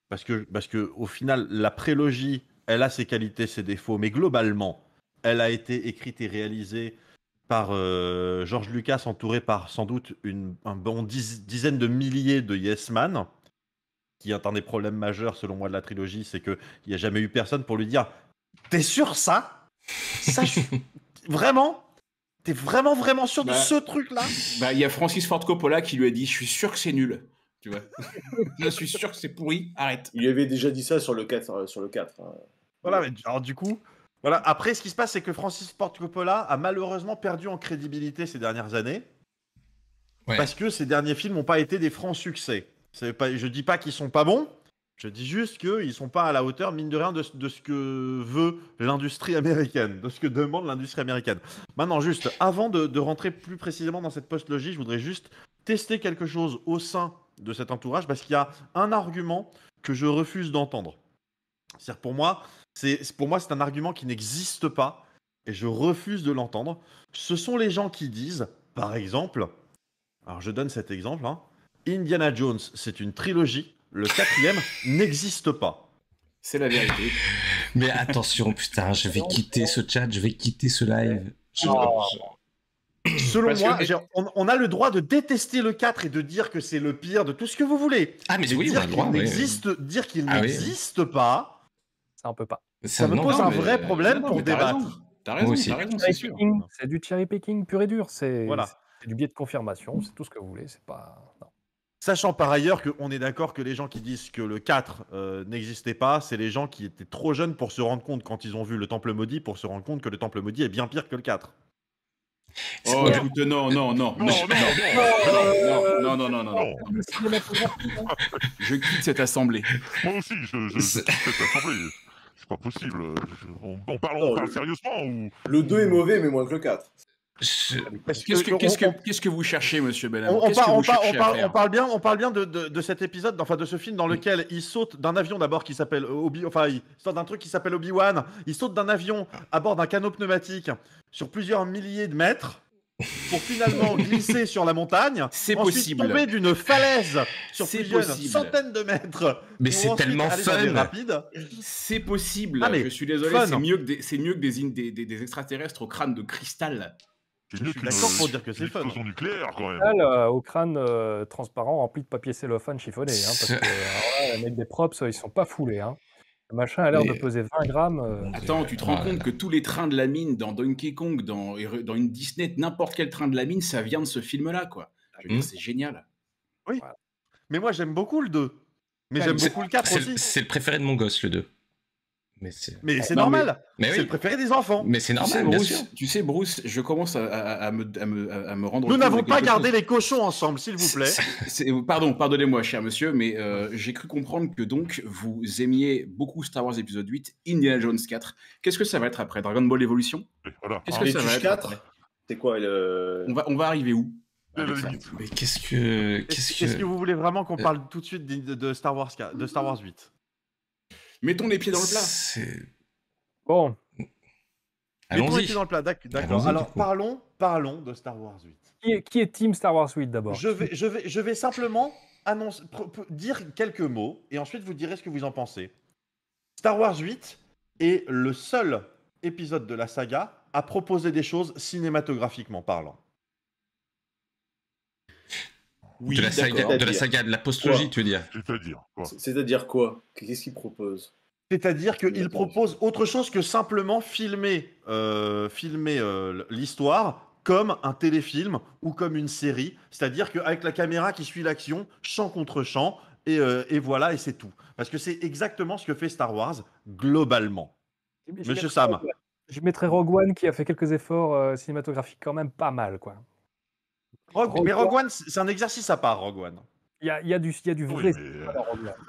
Parce que, parce que au final, la prélogie, elle a ses qualités, ses défauts, mais globalement, elle a été écrite et réalisée par euh, George Lucas, entouré par sans doute une un bon dizaine de milliers de Yes Man, qui est un des problèmes majeurs selon moi de la trilogie, c'est qu'il n'y a jamais eu personne pour lui dire T'es sûr ça Ça, je... vraiment T'es vraiment, vraiment sûr de bah, ce truc-là bah, Il y a Francis Ford Coppola qui lui a dit Je suis sûr que c'est nul. Tu vois Je suis sûr que c'est pourri, arrête. Il avait déjà dit ça sur le 4. Euh, hein. Voilà, mais alors du coup, voilà. Après, ce qui se passe, c'est que Francis Ford Coppola a malheureusement perdu en crédibilité ces dernières années. Parce que ses derniers films n'ont pas été des francs succès. Pas, je dis pas qu'ils sont pas bons, je dis juste qu'ils sont pas à la hauteur, mine de rien, de, ce que veut l'industrie américaine, de ce que demande l'industrie américaine. Maintenant, juste, avant de, de, rentrer plus précisément dans cette post-logie, je voudrais juste tester quelque chose au sein de cet entourage, parce qu'il y a un argument que je refuse d'entendre. C'est-à-dire pour moi, c'est pour moi c'est un argument qui n'existe pas et je refuse de l'entendre. Ce sont les gens qui disent, par exemple, alors je donne cet exemple, hein, Indiana Jones c'est une trilogie, le quatrième n'existe pas. C'est la vérité. Mais attention, putain, je vais quitter ce chat, je vais quitter ce live. Selon moi, on, a le droit de détester le 4 et de dire que c'est le pire de tout ce que vous voulez. Ah, mais oui, dire qu'il n'existe, dire qu'il ah n'existe pas, ça, on peut pas. Ça, me pose un vrai problème pour débattre. T'as raison, c'est C'est du cherry picking pur et dur. C'est voilà. du biais de confirmation, c'est tout ce que vous voulez. C'est pas. Sachant par ailleurs qu'on est d'accord que les gens qui disent que le 4 n'existait pas, c'est les gens qui étaient trop jeunes pour se rendre compte quand ils ont vu le Temple Maudit, pour se rendre compte que le Temple Maudit est bien pire que le 4. Oh, non, non, non, non, non, non, non, non, Je quitte cette assemblée. Moi aussi, je quitte cette assemblée c'est pas possible. Euh, on, parle, sérieusement Le 2 est mauvais, mais moins que le 4. Qu'est-ce que, vous cherchez, monsieur Benham on, parle bien, de, cet épisode, enfin de ce film dans lequel il saute d'un avion d'abord qui s'appelle Obi, enfin truc qui s'appelle Obi Wan. Il saute d'un avion à bord d'un canot pneumatique sur plusieurs milliers de mètres pour finalement glisser sur la montagne, c'est possible. Tomber d'une falaise sur plusieurs centaines de mètres. Mais c'est tellement fun. Rapide. C'est possible. Ah, mais je suis désolé, c'est mieux que des, c'est mieux que des, des, des, extraterrestres au crâne de cristal. pour dire que c'est fun. Euh, au crâne euh, transparent rempli de papier cellophane chiffonné. Hein, parce que euh, des props, euh, ils sont pas foulés. Hein machin a l'air de peser 20 grammes. Euh. Attends, tu te rends compte que tous les trains de la mine dans Donkey Kong, dans, dans une Disney, n'importe quel train de la mine, ça vient de ce film-là, quoi. Hmm. C'est génial. Oui. Mais moi, j'aime beaucoup le 2. Mais j'aime beaucoup le 4 aussi. C'est le préféré de mon gosse, le 2. Mais c'est, normal. c'est le préféré des enfants. Mais c'est normal. Tu sais, Bruce, Tu sais, Bruce, je commence à, à, me, à me, rendre. Nous n'avons pas gardé les cochons ensemble, s'il vous plaît. C'est, pardon, pardonnez-moi, cher monsieur, mais euh, j'ai cru comprendre que donc vous aimiez beaucoup Star Wars épisode 8, Indiana Jones 4. Qu'est-ce que ça va être après Dragon Ball Evolution Qu'est-ce que ça va être 4 C'est quoi le... on, va, on va arriver où mais qu'est-ce que qu'est-ce, que... vous voulez vraiment qu'on euh, parle tout de suite de Star Wars de Star Wars 8 Mettons les pieds dans le plat. Bon. Mettons les pieds dans le plat, d'accord. Alors parlons, parlons de Star Wars 8. Qui est, qui est Team Star Wars 8 d'abord je vais, je, vais, je vais simplement dire quelques mots et ensuite vous direz ce que vous en pensez. Star Wars 8 est le seul épisode de la saga à proposer des choses cinématographiquement parlant de la, saga, de la tu veux dire C'est-à-dire quoi Qu'est-ce qu'il propose c'est-à-dire qu'il propose autre chose que simplement filmer, euh, filmer euh, l'histoire comme un téléfilm ou comme une série. C'est-à-dire qu'avec la caméra qui suit l'action, champ contre champ, et, euh, voilà, et c'est tout. Parce que c'est exactement ce que fait Star Wars globalement. Monsieur Sam. je mettrais Rogue One qui a fait quelques efforts cinématographiques quand même pas mal, quoi mais Rogue One, c'est un exercice à part, Rogue One. Il y a, du, a du vrai. Euh,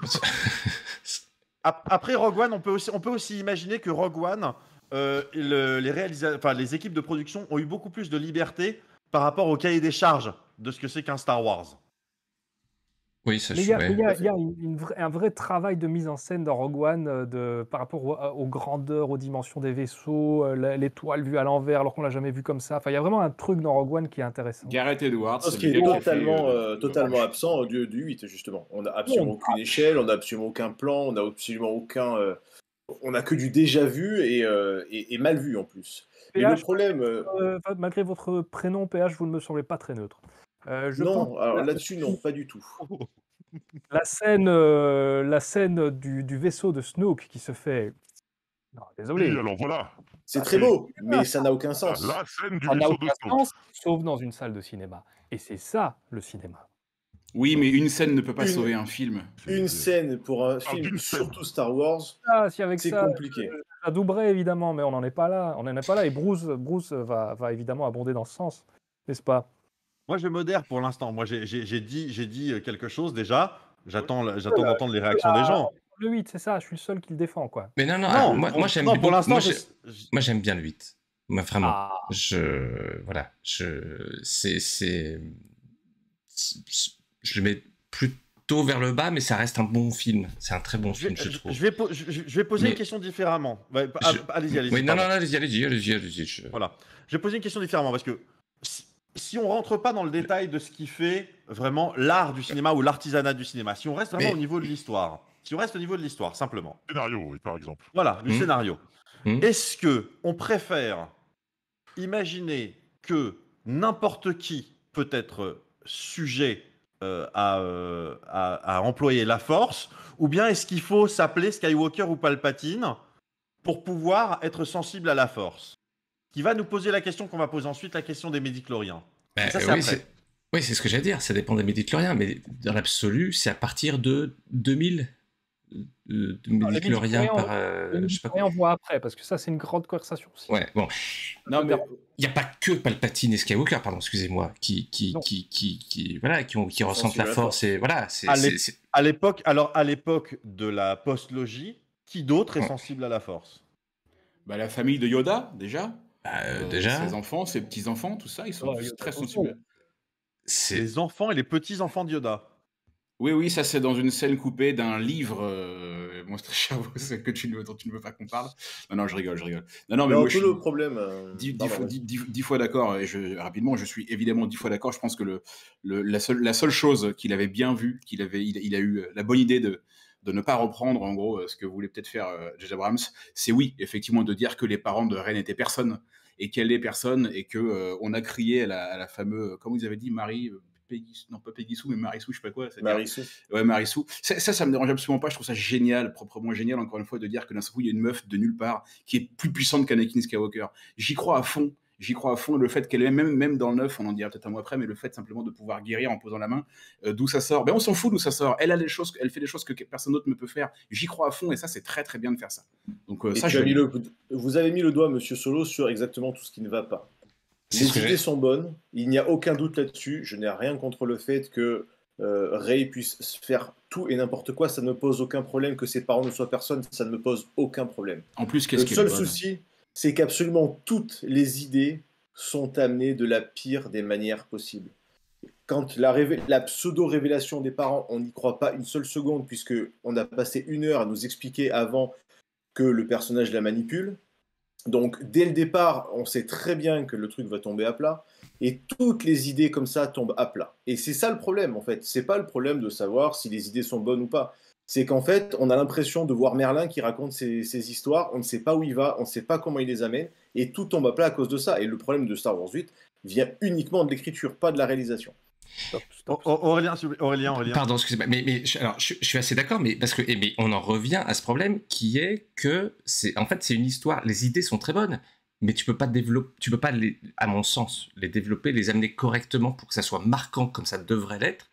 après Rogue One, on peut aussi, on peut aussi imaginer que Rogue One, euh, les, les équipes de production ont eu beaucoup plus de liberté par rapport au cahier des charges de ce que c'est qu'un Star Wars. Mais il y a, un vrai travail de mise en scène dans Rogue One euh, de, par rapport aux grandeurs, aux dimensions des vaisseaux, euh, l'étoile vue à l'envers alors qu'on l'a jamais vue comme ça. Enfin, il y a vraiment un truc dans Rogue One qui est intéressant. Gareth Edwards, Ce qui est totalement, euh, totalement absent au du 8, justement. On n'a absolument aucune échelle, on n'a absolument aucun plan, on n'a absolument aucun. on n'a que du déjà vu et, mal vu en plus. et le problème. malgré votre prénom, PH, vous ne me semblez pas très neutre. Euh, non, là-dessus, non, pas du tout. Oh. La scène, euh, la scène du, vaisseau de Snook qui se fait non, désolé. alors voilà. C'est ah, très beau, mais ça n'a aucun sens. La scène ça aucun sens, sauf dans une salle de cinéma. Et c'est ça, le cinéma. Oui, mais une scène ne peut pas sauver un film. Une scène pour un ah, film, surtout Star Wars, ah, c'est compliqué. Euh, ça doublerait, évidemment, mais on n'en est pas là. On n'en est pas là. Et Bruce, Bruce va, va évidemment abonder dans ce sens, n'est-ce pas moi, je modère pour l'instant. Moi, j'ai dit, dit euh, quelque chose déjà. J'attends d'entendre les réactions ah, des gens. Le 8, c'est ça, je suis le seul qui le défend, quoi. Mais non, non, non moi, j'aime pour l'instant. Moi, j'aime bien le 8. Moi, vraiment. Ah. Je. Voilà. Je. C'est. Je le mets plutôt vers le bas, mais ça reste un bon film. C'est un très bon film, je, trouve. Je vais, je, vais poser une question différemment. Ah, allez-y, allez-y. non, non, allez-y, allez-y, allez-y. Allez voilà. Je vais poser une question différemment parce que si on rentre pas dans le détail de ce qui fait vraiment l'art du cinéma ou l'artisanat du cinéma, si on reste vraiment au niveau de l'histoire, si on reste au niveau de l'histoire simplement. Le scénario, oui, par exemple. Voilà, le hmm. scénario. Hmm. Est-ce que on préfère imaginer que n'importe qui peut être sujet euh, euh, à, employer la force, ou bien est-ce qu'il faut s'appeler Skywalker ou Palpatine pour pouvoir être sensible à la force qui va nous poser la question qu'on va poser ensuite, la question des médicloriens. Ben oui, c'est ce que j'allais dire, ça dépend des médicloriens, mais dans l'absolu, c'est à partir de 2000 de, euh, médicloriens par. on euh, voit après, parce que ça, c'est une grande conversation aussi. Ouais, bon. Non, mais il n'y a pas que Palpatine et Skywalker, pardon, excusez-moi, qui qui, qui, qui, qui, voilà, qui, qui ressentent la force. Et, voilà, à l'époque, alors à l'époque de la post-logie, qui d'autre est sensible à la force bah, La famille de Yoda, déjà. Bah, euh, déjà. Ses enfants, ses petits-enfants, tout ça, ils sont très sensibles. Ses enfants et les petits-enfants d'Yoda. Oui, oui, ça c'est dans une scène coupée d'un livre, euh, Monstre que tu ne, dont tu ne veux pas qu'on parle. Non, non, je rigole, je rigole. Non, non, mais, moi, je suis le problème. Euh, dix, fois, d'accord, et rapidement, je suis évidemment dix fois d'accord. Je pense que la, seule, chose qu'il avait bien vue, qu'il avait, il, a eu la bonne idée de, de ne pas reprendre en gros euh, ce que voulait peut-être faire JJ euh, Abrams, c'est oui, effectivement, de dire que les parents de Ren étaient personne et qu'elle est personne et que euh, on a crié à la, fameuse, comme vous avez dit, Marie. non pas Peggy Sue, mais Marissou, je sais pas quoi. Marissou. Ouais, Marissou. Ça, ça, ça me dérange absolument pas. Je trouve ça génial, proprement génial, encore une fois, de dire que d'un seul coup, il y a une meuf de nulle part qui est plus puissante qu'Anakin Skywalker. J'y crois à fond j'y crois à fond. Le fait qu'elle est même, même dans le neuf, on en dira peut-être un mois après, mais le fait simplement de pouvoir guérir en posant la main, euh, d'où ça sort, ben on s'en fout d'où ça sort. Elle a des choses, elle fait des choses que personne d'autre ne peut faire. J'y crois à fond et ça c'est très très bien de faire ça. Donc euh, ça, le... vous avez mis le doigt, Monsieur Solo, sur exactement tout ce qui ne va pas. Les idées sont bonnes, il n'y a aucun doute là-dessus. Je n'ai rien contre le fait que euh, Ray puisse faire tout et n'importe quoi, ça ne pose aucun problème. Que ses parents ne soient personne, ça ne me pose aucun problème. En plus, qu'est-ce Le seul souci, c'est qu'absolument toutes les idées sont amenées de la pire des manières possibles. Quand la, pseudo-révélation des parents, on n'y croit pas une seule seconde, puisque on a passé une heure à nous expliquer avant que le personnage la manipule. Donc, dès le départ, on sait très bien que le truc va tomber à plat. Et toutes les idées comme ça tombent à plat. Et c'est ça le problème, en fait. C'est pas le problème de savoir si les idées sont bonnes ou pas c'est qu'en fait, on a l'impression de voir Merlin qui raconte ses, histoires, on ne sait pas où il va, on ne sait pas comment il les amène, et tout tombe à plat à cause de ça. Et le problème de Star Wars 8 vient uniquement de l'écriture, pas de la réalisation. Aurélien, Aurélien, Pardon, excusez-moi, mais, alors, je, suis assez d'accord, mais parce que eh, mais on en revient à ce problème qui est que c'est en fait c'est une histoire. Les idées sont très bonnes, mais tu peux pas développer, tu peux pas à mon sens, les développer, les amener correctement pour que ça soit marquant comme ça devrait l'être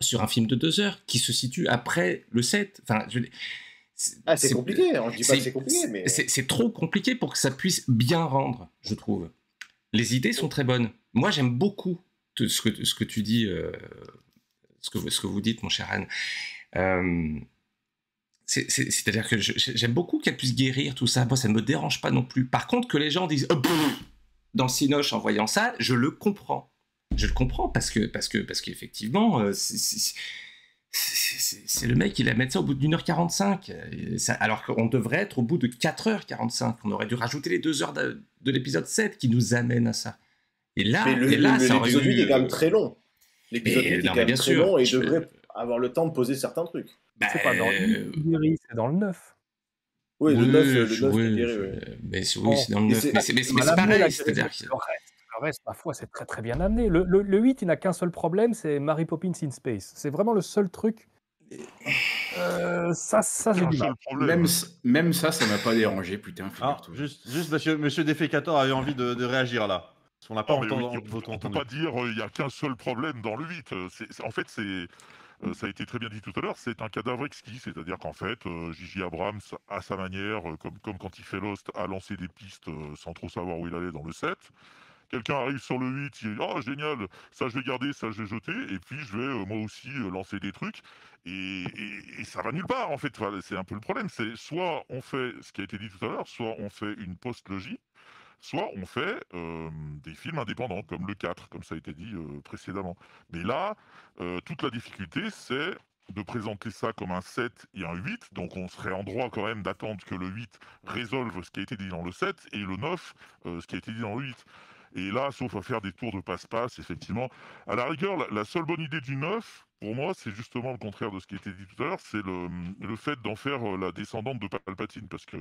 sur un film de deux heures qui se situe après le 7. Enfin, ah, c'est compliqué, on dit pas c'est compliqué, C'est trop compliqué pour que ça puisse bien rendre, je trouve. Les idées sont très bonnes. Moi, j'aime beaucoup ce que, ce que tu dis, euh, ce, que, ce que vous dites, mon cher Anne. Euh, c'est-à-dire que j'aime beaucoup qu'elle puisse guérir tout ça. Moi, ça ne me dérange pas non plus. Par contre, que les gens disent oh, dans sinoche en voyant ça, je le comprends. Je le comprends parce que parce que parce qu'effectivement, euh, c'est le mec, il a mettre ça au bout d'une heure 45. Ça, alors qu'on devrait être au bout de 4h45. On aurait dû rajouter les 2 heures de, de l'épisode 7 qui nous amène à ça. Et là, l'épisode 8 est quand même très long. L'épisode 8 est bien très sûr, long et je... devrait avoir le temps de poser certains trucs. Bah, c'est pas dans euh, le c'est dans le 9. Oui, le 9, le 9 oui, je, Mais oui, bon. c'est dans le 9. Mais c'est pareil, c'est-à-dire ma ah c'est très très bien amené. Le, le, 8, il n'a qu'un seul problème, c'est Mary Poppins in Space. C'est vraiment le seul truc. Euh, ça, ça, j'ai du Même, même ça, ça m'a pas dérangé, putain. juste, juste, monsieur, Défécator avait envie de, réagir là. Ah, on n'a pas peut pas dire qu'il euh, n'y a qu'un seul problème dans le 8. Euh, en fait, c'est, ça a été très bien dit tout à l'heure, c'est un cadavre exquis. C'est-à-dire qu'en fait, Gigi Abrams, à sa manière, comme, comme quand il fait Lost, a lancé des pistes sans trop savoir où il allait dans le 7. Quelqu'un arrive sur le 8, il dit Oh, génial, ça je vais garder, ça je vais jeter, et puis je vais euh, moi aussi euh, lancer des trucs. Et, et, et, ça va nulle part, en fait. c'est un peu le problème. C'est soit on fait ce qui a été dit tout à l'heure, soit on fait une post-logie, soit on fait euh, des films indépendants, comme le 4, comme ça a été dit précédemment. Mais là, toute la difficulté, c'est de présenter ça comme un 7 et un 8, donc on serait en droit quand même d'attendre que le 8 résolve ce qui a été dit dans le 7 et le 9 ce qui a été dit dans le 8. Et là, sauf à faire des tours de passe-passe, effectivement, à la rigueur, la, seule bonne idée du neuf, pour moi, c'est justement le contraire de ce qui était dit tout à l'heure, c'est le, fait d'en faire euh, la descendante de Palpatine, parce que,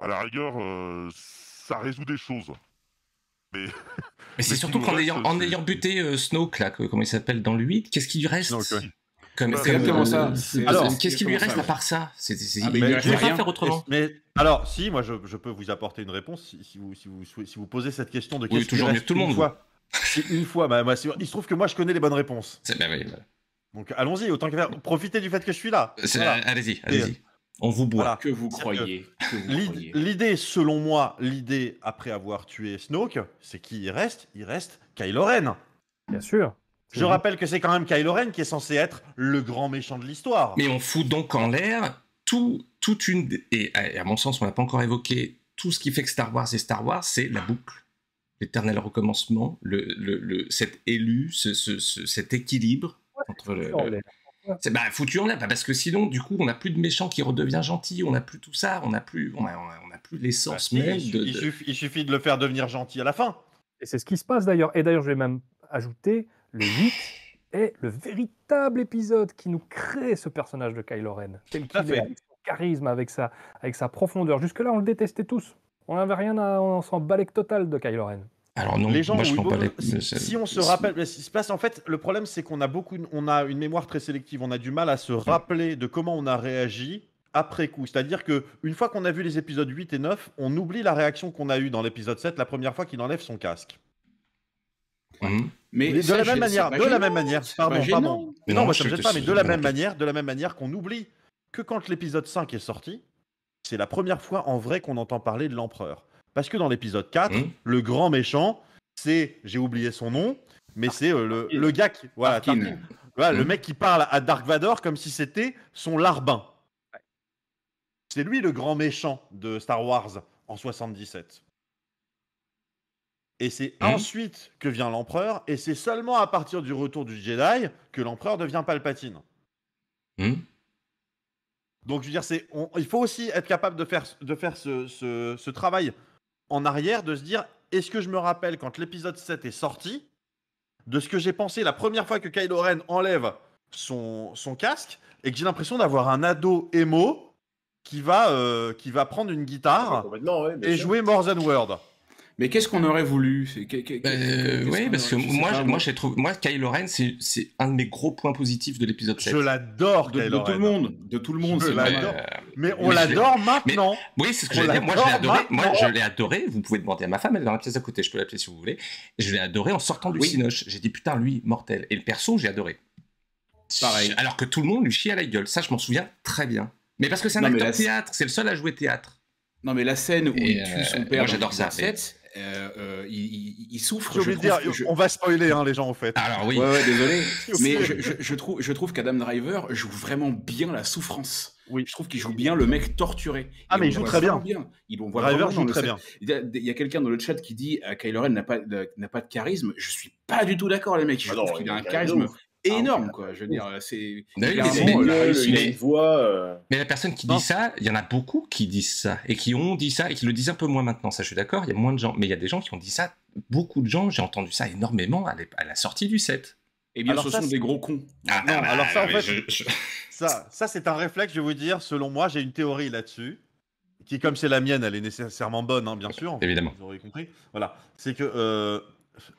à la rigueur, euh, ça résout des choses. Mais, c'est surtout qu'en ayant, en ayant buté Snow, euh, Snoke, là, comment il s'appelle, dans le 8, qu'est-ce qui lui reste bah, exactement ça. Alors, qu'est-ce qui lui reste à part ça C'est ah, pas faire autrement. Mais alors, si, moi, je, peux vous apporter une réponse si, vous, si, vous, posez cette question de qu'est-ce qui reste tout le monde. une fois, bah, il se trouve que moi, je connais les bonnes réponses. C'est bah Donc, allons-y, autant que faire. Profitez du fait que je suis là. Allez-y, allez-y. On vous boit. Que vous croyez. L'idée, selon moi, l'idée après avoir tué Snoke, c'est qui reste Il reste Kylo Ren. Bien sûr. Je mhm. rappelle que c'est quand même Kylo Ren qui est censé être le grand méchant de l'histoire. Mais on fout donc en l'air tout, toute une. Ah, et à mon sens, on n'a pas encore évoqué tout ce qui fait que Star Wars est Star Wars, c'est la boucle. L'éternel recommencement, le, cet élu, cet équilibre entre le. C'est bah, foutu en l'air, bah, parce que sinon, du coup, on n'a plus de méchant qui redevient gentil, on n'a plus tout ça, on n'a plus, on, a, plus l'essence bah, même. il suffit de le faire devenir gentil à la fin. Et c'est ce qui se passe d'ailleurs. Et d'ailleurs, je vais même ajouter, le 8 est le véritable épisode qui nous crée ce personnage de Kylo Ren, tel qu'il est, avec son charisme, avec sa, avec sa profondeur. Jusque-là, on le détestait tous. On n'avait rien à. On s'en que total de Kylo Ren. Alors non, les gens moi, je pas les... si, on se rappelle, ce se passe en fait, le problème c'est qu'on a beaucoup, on a une mémoire très sélective, on a du mal à se rappeler de comment on a réagi après coup. C'est-à-dire que une fois qu'on a vu les épisodes 8 et 9, on oublie la réaction qu'on a eue dans l'épisode 7 la première fois qu'il enlève son casque. Mhm. Mais de la même manière, de la même manière, pardon, pardon. non, pas, mais de la même manière, de la même manière qu'on oublie que quand l'épisode 5 est sorti, c'est la première fois en vrai qu'on entend parler de l'empereur. Parce que dans l'épisode 4, mhm. le grand méchant, c'est, j'ai oublié son nom, mais c'est euh, le, le, gars qui, voilà, le mhm. mec qui parle à Dark Vador comme si c'était son larbin. C'est lui le grand méchant de Star Wars en 77. Et c'est hmm. ensuite que vient l'empereur, et c'est seulement à partir du retour du Jedi que l'empereur devient Palpatine. Hmm. Donc, je veux dire, il faut aussi être capable de faire, de faire ce, travail en arrière, de se dire est-ce que je me rappelle quand l'épisode 7 est sorti, de ce que j'ai pensé la première fois que Kylo Ren enlève son, son casque, et que j'ai l'impression d'avoir un ado émo qui va, euh, qui va prendre une guitare ah, et jouer More Than Word. Mais qu'est-ce qu'on aurait voulu bah, Oui, parce que moi, moi, j'ai trouvé, moi, Kylo Ren, c'est un de mes gros points positifs de l'épisode 7. Je l'adore, de, tout le monde, de tout le monde. c'est euh, Mais on l'adore maintenant. oui, c'est ce que Moi, je l'ai adoré. Moi, je l'ai adoré. Vous pouvez demander à ma femme, elle est dans la pièce à côté. Je peux l'appeler si vous voulez. Je l'ai adoré en sortant du J'ai dit putain, lui, mortel. Et le perso, j'ai adoré. Pareil. Alors que tout le monde lui chie à la gueule. Ça, je m'en souviens très bien. Mais parce que c'est un acteur de théâtre. C'est le seul à jouer théâtre. Non, mais la scène où il tue son euh, père. j'adore ça. Euh, euh, il, souffre. Je, dire, on va spoiler hein, les gens en fait. Alors oui, désolé, mais je, trouve, je trouve qu'Adam Driver joue vraiment bien la souffrance. Oui. Je trouve qu'il joue bien le mec torturé. Ah, mais il joue très bien. Il, on voit Driver joue très bien. Il y a, quelqu'un dans le chat qui dit Kylo Ren n'a pas, n'a pas de charisme. Je suis pas du tout d'accord, les mecs. Je ah trouve qu'il a un charisme ah, énorme, quoi. Je veux dire, euh, c'est. Mais, euh, euh, mais la personne qui dit ça, il y en a beaucoup qui disent ça et qui ont dit ça et qui le disent un peu moins maintenant. Ça, je suis d'accord. Il y a moins de gens, mais il y a des gens qui ont dit ça. Beaucoup de gens, j'ai entendu ça énormément à, la sortie du set. et eh bien, ce sont des gros cons. alors ça, ça, c'est un réflexe, je vais vous dire. Selon moi, j'ai une théorie là-dessus, qui, comme c'est la mienne, elle est nécessairement bonne, hein, bien sûr. Évidemment. Vous aurez compris. Voilà. C'est que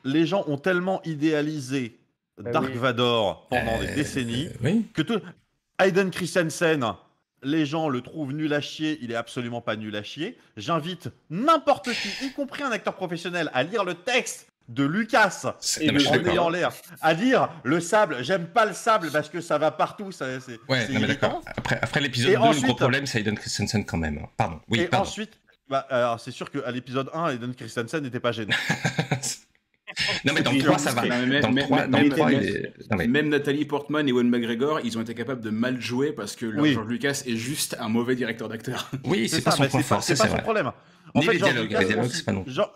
les gens ont tellement idéalisé ah Dark Vador pendant des euh, décennies. Euh, oui. Que tout... Hayden Christensen, les gens le trouvent nul à chier, il est absolument pas nul à chier. J'invite n'importe qui, y compris un acteur professionnel, à lire le texte de Lucas et le en l'air. À dire le sable, j'aime pas le sable parce que ça va partout. Ça, c'est, Après, après l'épisode 2, le gros problème, c'est Hayden Christensen quand même. Pardon. Oui, et ensuite, bah, c'est sûr qu'à l'épisode 1, Aiden Christensen n'était pas gêné. non, mais dans 3, ça va. Même Nathalie Portman et Owen McGregor, ils ont été capables de mal jouer parce que George Lucas est juste un mauvais directeur d'acteur. Oui, c'est pas son point fort, c'est pas son problème. En fait,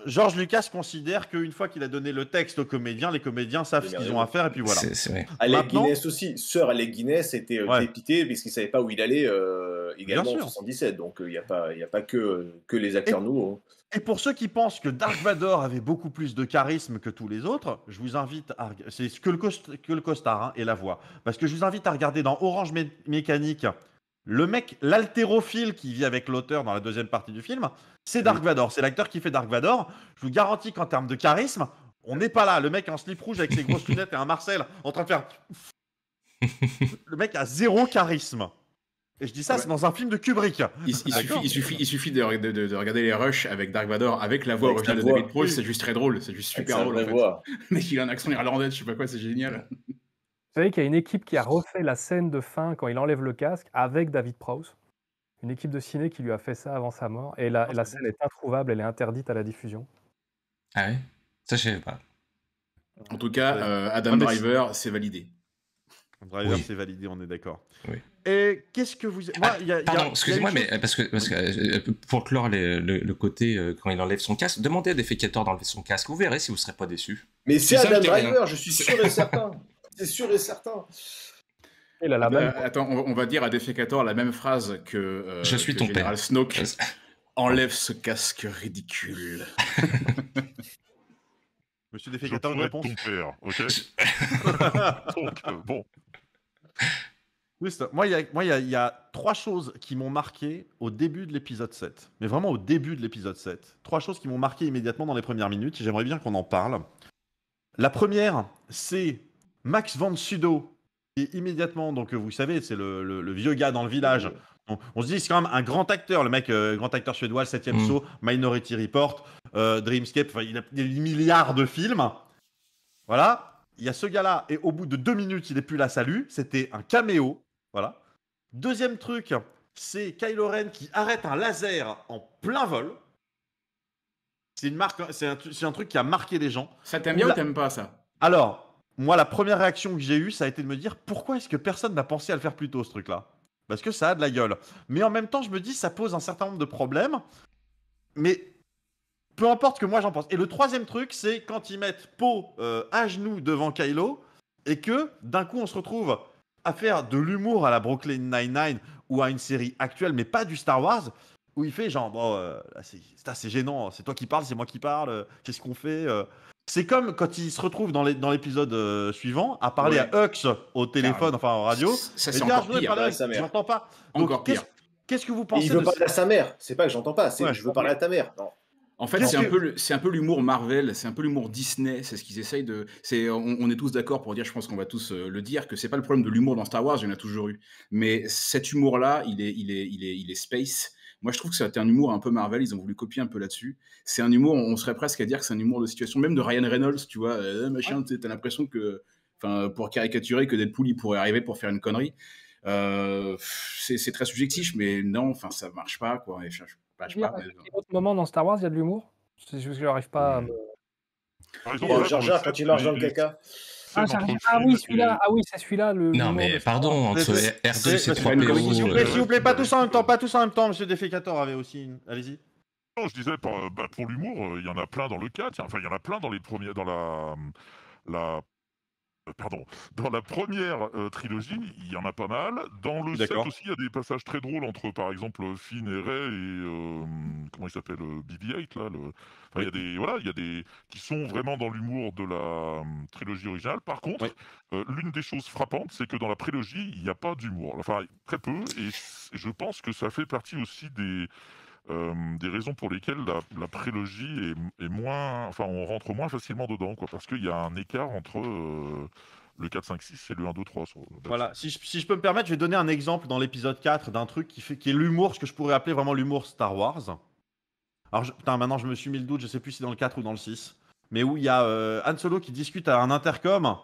Georges Lucas, considère qu'une fois qu'il a donné le texte aux comédiens, les comédiens savent ce qu'ils ont à faire et puis voilà. C'est vrai. Ah, Alec Guinness aussi. Sœur Alec Guinness était euh, parce dépité puisqu'il savait pas où il allait euh, également en 77. Donc euh, il n'y a, pas, y a pas que, que les acteurs nous. nouveaux. Hein. Et pour ceux qui pensent que Dark Vador avait beaucoup plus de charisme que tous les autres, je vous invite à. C'est que le, que le costard hein, et la voix. Parce que je vous invite à regarder dans Orange Mécanique. Le mec, l'altérophile qui vit avec l'auteur dans la deuxième partie du film, c'est mm. Dark Vador. C'est l'acteur qui fait Dark Vador. Je vous garantis qu'en termes de charisme, on n'est pas là. Le mec en slip rouge avec ses grosses lunettes et un Marcel en train de faire. Le mec a zéro charisme. Et je dis ça, c'est dans un film de Kubrick. Il, suffit, de, regarder les rushs avec Dark Vador, avec la voix originale de David Proust. c'est juste très drôle, c'est juste super drôle. En fait. Mais il a un accent irlandais, je sais pas quoi, c'est génial. Vous savez qu'il y a une équipe qui a refait la scène de fin quand il enlève le casque avec David Prowse. Une équipe de ciné qui lui a fait ça avant sa mort. Et la, ah, scène est introuvable, elle est interdite à la diffusion. Ah oui Ça, je savais pas. En tout cas, euh, Adam ah, Driver, c'est validé. Driver, c'est validé, on est d'accord. Oui. Et qu'est-ce que vous. Ah, pardon, excusez-moi, mais parce que, parce que, euh, euh, pour clore le, côté quand il enlève son casque, demandez à Defecator d'enlever son casque, vous verrez si vous ne serez pas déçu. Mais c'est Adam Driver, je suis sûr et certain. c'est sûr et certain. Et là, la même... attends, on, va dire à Defecator la même phrase que. Euh, je suis ton Général père. Snoke. Enlève ce casque ridicule. Monsieur Defecator, une réponse. Ton père, ok. Donc, euh, bon. Juste, moi, il y, y, a trois choses qui m'ont marqué au début de l'épisode 7. Mais vraiment au début de l'épisode 7. Trois choses qui m'ont marqué immédiatement dans les premières minutes. J'aimerais bien qu'on en parle. La première, c'est Max Van Sudo, qui immédiatement, donc vous savez, c'est le, vieux gars dans le village. On, se dit, c'est quand même un grand acteur, le mec, euh, grand acteur suédois, 7 e mm. saut, Minority Report, euh, Dreamscape, il a des milliards de films. Voilà, il y a ce gars-là, et au bout de deux minutes, il n'est plus là, salut. C'était un caméo. Voilà. Deuxième truc, c'est Kylo Ren qui arrête un laser en plein vol. C'est un, truc qui a marqué les gens. Ça t'aime bien ou t'aimes pas ça Alors, moi, la première réaction que j'ai eue, ça a été de me dire pourquoi est-ce que personne n'a pensé à le faire plus tôt, ce truc-là Parce que ça a de la gueule. Mais en même temps, je me dis, ça pose un certain nombre de problèmes. Mais peu importe que moi j'en pense. Et le troisième truc, c'est quand ils mettent Po euh, à genoux devant Kylo et que d'un coup on se retrouve à faire de l'humour à la Brooklyn Nine-Nine ou à une série actuelle, mais pas du Star Wars, où il fait genre, euh, c'est assez gênant, c'est toi qui parles, c'est moi qui parle, euh, qu'est-ce qu'on fait c'est comme quand il se retrouve dans l'épisode euh, suivant à parler à Hux au téléphone, enfin en radio. Ça, c'est encore pire. J'entends pas. Encore pire. Qu'est-ce que vous pensez Il veut parler à sa mère. C'est pas que j'entends pas. C'est que je veux parler à ta mère. En fait, c'est un peu l'humour Marvel, c'est un peu l'humour Disney, c'est ce qu'ils essayent de. on, est tous d'accord pour dire, je pense qu'on va tous euh, le dire, que c'est pas le problème de l'humour dans Star Wars, il y en a toujours eu. Mais cet humour-là, il est, il est, il est, il est space. Moi, je trouve que c'était un humour un peu Marvel. Ils ont voulu copier un peu là-dessus. C'est un humour, on serait presque à dire que c'est un humour de situation, même de Ryan Reynolds, tu vois. Euh, machin, t'as l'impression que, enfin, pour caricaturer, que Deadpool, il pourrait arriver pour faire une connerie. Euh, c'est très subjectif, mais non, enfin, ça marche pas, quoi. Et je, je, moments moment dans Star Wars, il y a de l'humour. C'est juste que j'arrive pas. À... Mmh. quand il lâche dans le caca. Ah, ah oui, celui-là, ah oui, c'est celui-là. Non, mais pardon, entre R2 et 3 S'il vous plaît, pas tous en même temps, pas tous en même temps, monsieur Defecator avait aussi une. Allez-y. Non, je disais, pour euh, bah, l'humour, euh, il y en a plein dans le 4, enfin, il y en a plein dans les premiers, dans la euh, pardon, dans la première euh, trilogie, il y en a pas mal. Dans le 7 aussi, il y a des passages très drôles entre, par exemple, Finn et Ray et euh, comment il s'appelle, BB-8 là. Il y a des, voilà, il y a des qui sont vraiment dans l'humour de la hum, trilogie originale. Par contre, l'une des choses frappantes, c'est que dans la prélogie, il n'y a pas d'humour. Enfin, très peu. et je pense que ça fait partie aussi des euh, des raisons pour lesquelles la, prélogie est, moins. Enfin, on rentre moins facilement dedans, quoi, parce qu'il y a un écart entre. Euh, le 4, 5, 6 et le 1, 2, 3. Voilà, si je, peux me permettre, je vais donner un exemple dans l'épisode 4 d'un truc qui, fait, qui est l'humour, ce que je pourrais appeler vraiment l'humour Star Wars. Alors, putain, maintenant je me suis mis le doute, je sais plus si c'est dans le 4 ou dans le 6. Mais où il y a euh, Han Solo qui discute à un intercom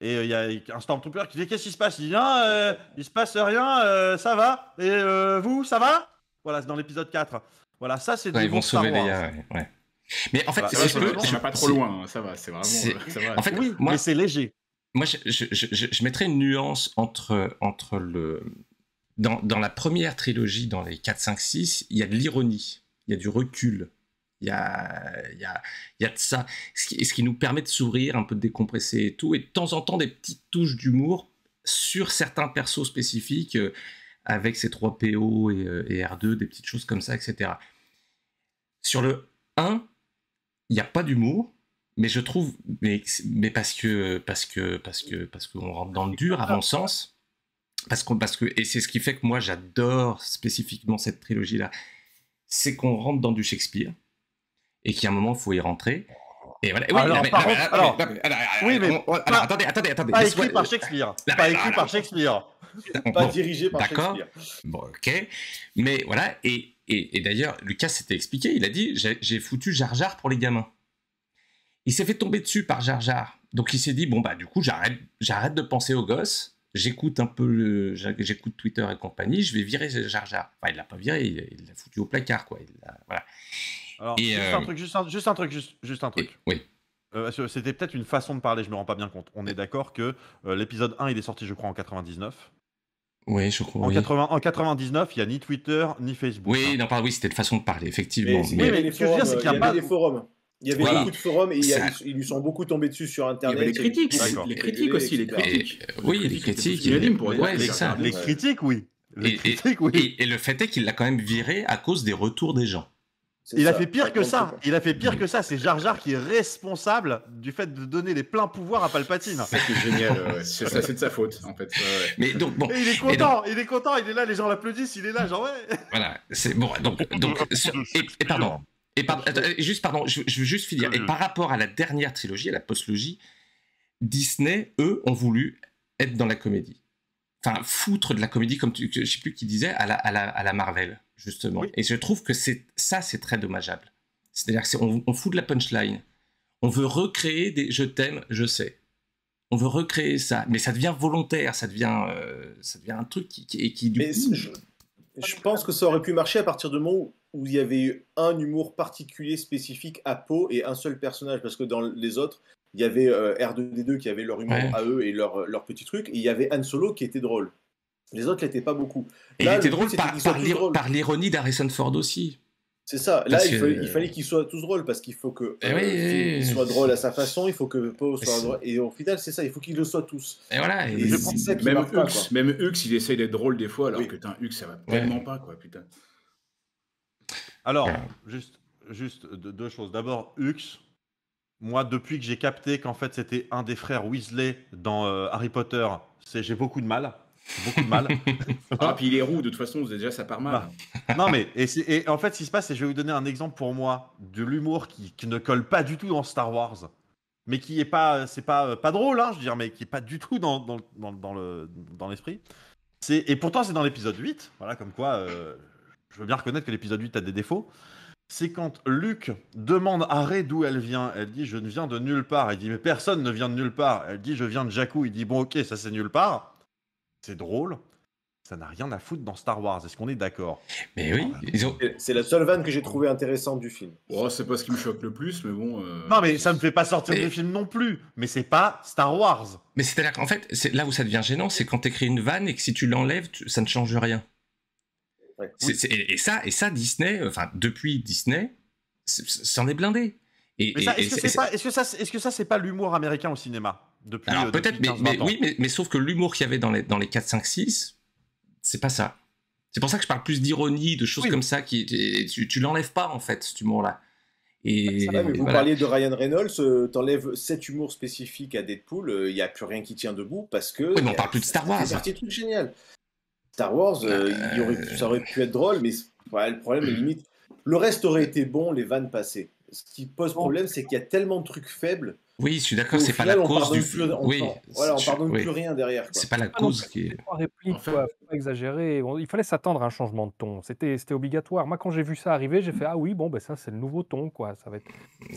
et il y a un Stormtrooper qui dit Qu'est-ce qui se passe Il dit ah, il se passe rien, ça va. Et vous, ça va voilà, c'est dans l'épisode 4. Voilà, ça, c'est ouais, Ils vont sauver Leia, Mais en fait, c'est je peux, pas trop loin, hein, ça va, c'est vraiment. en fait, oui, mais c'est léger. Moi, je, mettrais une nuance entre, entre le. Dans, dans, la première trilogie, dans les 4, 5, 6, il y a de l'ironie, il y a du recul, il y a, il y a, il y a de ça, ce qui, nous permet de sourire, un peu de décompresser et tout, et de temps en temps des petites touches d'humour sur certains persos spécifiques. Euh, avec ces 3 PO et, euh, R2, des petites choses comme ça, etc. Sur le 1, il n'y a pas d'humour, mais je trouve, mais, mais, parce que parce que parce que parce qu'on rentre dans le dur, à mon sens, parce qu'on parce que et c'est ce qui fait que moi j'adore spécifiquement cette trilogie là, c'est qu'on rentre dans du Shakespeare et qu'à un moment il faut y rentrer. Et voilà. Oui, alors, mais, oui, mais, attendez, attendez, attendez. Pas écrit par Shakespeare. Pas écrit par Shakespeare. pas dirigé par D'accord. Bon, ok. Mais voilà, et, d'ailleurs, Lucas s'était expliqué, il a dit j'ai, foutu Jar Jar pour les gamins. Il s'est fait tomber dessus par Jar Jar. Donc il s'est dit bon, bah du coup, j'arrête, j'arrête de penser aux gosses, j'écoute un peu j'écoute Twitter et compagnie, je vais virer Jar Jar. Enfin, il l'a pas viré, il, l'a foutu au placard, quoi. juste, un truc, juste, un, truc, juste, un truc, oui. Euh, c'était peut-être une façon de parler, je me rends pas bien compte. On est d'accord que euh, l'épisode 1, il est sorti, je crois, en 99. Oui, je crois. En, 99, il n'y a ni Twitter, ni Facebook. Oui, hein. oui, c'était une façon de parler, effectivement. Mais, mais, ce que je veux dire, c'est qu'il n'y a, pas des forums. Il y avait beaucoup de forums et ils lui sont beaucoup tombés dessus sur Internet. Il y avait les critiques, les critiques aussi, les critiques. oui, les critiques. Les critiques, pour ça. Les critiques, oui. Les critiques, oui. et, le fait est qu'il l'a quand même viré à cause des retours des gens. Il a fait pire que ça. Il a fait pire que ça. C'est Jar Jar qui est responsable du fait de donner les pleins pouvoirs à Palpatine. C'est génial. C'est de sa faute en fait. Mais donc bon. il est content. Il est content. Il est là. Les gens l'applaudissent. Il est là. Genre ouais. Voilà. C'est bon. Donc et, pardon. Et euh, juste pardon. Je, veux juste finir. Et par rapport à la dernière trilogie, à la postlogie, Disney eux ont voulu être dans la comédie. Enfin foutre de la comédie comme tu, je sais plus qui disait à la, à la, à la Marvel justement. Et je trouve que c'est ça, c'est très dommageable. C'est-à-dire qu'on on fout de la punchline. On veut recréer des je t'aime, je sais. On veut recréer ça, mais ça devient volontaire, ça devient, euh, ça devient un truc qui, qui, qui du je, pense que ça aurait pu marcher à partir de moment où il y avait un humour particulier spécifique à Pau et un seul personnage, parce que dans les autres, il y avait euh, R2D2 qui avait leur humour à eux et leur, leur petit truc, et il y avait Han Solo qui était drôle. Les autres n'étaient pas beaucoup. Et Là, il était drôle par, l'ironie d'Harrison Ford aussi. C'est ça. Là, il, fallait, qu'ils soient tous drôles parce qu'il faut que eh euh, soit drôle à sa façon, il faut que soit drôle. Et au final, c'est ça, il faut qu'ils le soient tous. Et voilà. je même, Hux, même il essaye d'être drôle des fois, alors que Hux, ça va vraiment pas, quoi, putain. Alors, juste, juste deux choses. D'abord, Hux, moi, depuis que j'ai capté qu'en fait, c'était un des frères Weasley dans euh, Harry Potter, j'ai beaucoup de mal beaucoup de mal. ah, puis il est roux, de toute façon, déjà, ça part mal. Bah. Non, mais et, en fait, ce qui se passe, c'est je vais vous donner un exemple pour moi de l'humour qui, ne colle pas du tout dans Star Wars, mais qui n'est pas, c'est pas, euh, pas drôle, hein, je veux dire, mais qui n'est pas du tout dans, dans, le, dans l'esprit. et pourtant, c'est dans l'épisode 8, voilà, comme quoi, euh, je veux bien reconnaître que l'épisode 8 a des défauts. C'est quand Luke demande à Rey d'où elle vient. Elle dit Je ne viens de nulle part. elle dit Mais personne ne vient de nulle part. Elle dit Je viens de Jakku. Il dit Bon, ok, ça c'est nulle part c'est drôle, ça n'a rien à foutre dans Star Wars. Est-ce qu'on est, d'accord Mais oui, c'est la seule vanne que j'ai trouvée intéressante du film. Oh, c'est pas ce qui me choque le plus, mais bon. Euh, non, mais ça me fait pas sortir du film non plus. Mais c'est pas Star Wars. Mais c'est-à-dire qu'en fait, là où ça devient gênant, c'est quand t'écris une vanne et que si tu l'enlèves, ça ne change rien. Et, ça, et ça, Disney, enfin depuis Disney, s'en est blindé. Et, Est-ce que, est que ça, c'est pas l'humour américain au cinéma euh, peut-être, mais, oui, mais, sauf que l'humour qu'il y avait dans les, dans les 4, 5, 6, c'est pas ça. C'est pour ça que je parle plus d'ironie, de choses comme ça, qui, tu, tu l'enlèves pas en fait, cet humour-là. Et, ah, vous parlez de Ryan Reynolds, euh, t'enlèves cet humour spécifique à Deadpool, il euh, n'y a plus rien qui tient debout parce que. on parle plus de Star Wars. C'est un truc génial. Star Wars, ça aurait pu être drôle, mais le problème, limite, le reste aurait été bon, les vannes passées. Ce qui pose problème, c'est qu'il y a tellement de trucs faibles oui, je suis d'accord, c'est pas la cause du. Plus, on oui, voilà, on pardonne plus rien derrière. C'est pas la ah cause qui est. Répliques, faut pas exagérer. il fallait s'attendre à un changement de ton. C'était, obligatoire. Moi, quand j'ai vu ça arriver, j'ai fait ah oui, bon, ben ça, c'est le nouveau ton, quoi. Ça va être.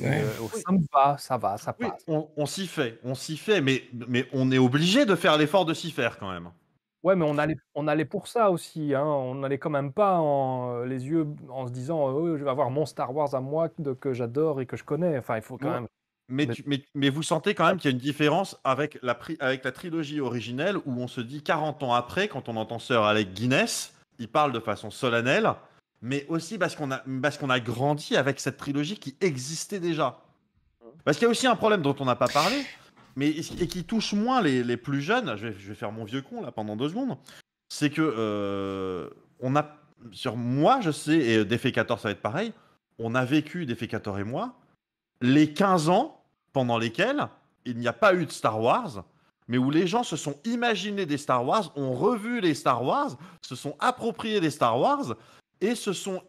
Euh, oh, ça va, ça va, ça passe. On, s'y fait, on s'y fait, mais mais on est obligé de faire l'effort de s'y faire quand même. Ouais, mais on allait, on allait pour ça aussi. Hein. On allait quand même pas en, euh, les yeux en se disant oh, je vais avoir mon Star Wars à moi que, j'adore et que je connais. Enfin, il faut quand même mais, vous sentez quand même qu'il y a une différence avec la, avec la trilogie originelle où on se dit 40 ans après, quand on entend Sir Alec Guinness, il parle de façon solennelle, mais aussi parce qu'on a, a grandi avec cette trilogie qui existait déjà. Hein. Parce qu'il y a aussi un problème dont on n'a pas parlé, mais, et qui touche moins les, plus jeunes, je vais, faire mon vieux con là pendant deux secondes, c'est que euh, on a, sur moi je sais, et Défécator ça va être pareil, on a vécu, Défécator et moi, les 15 ans pendant lesquels il n'y a pas eu de Star Wars, mais où les gens se sont imaginés des Star Wars, ont revu les Star Wars, se sont appropriés des Star Wars et se sont,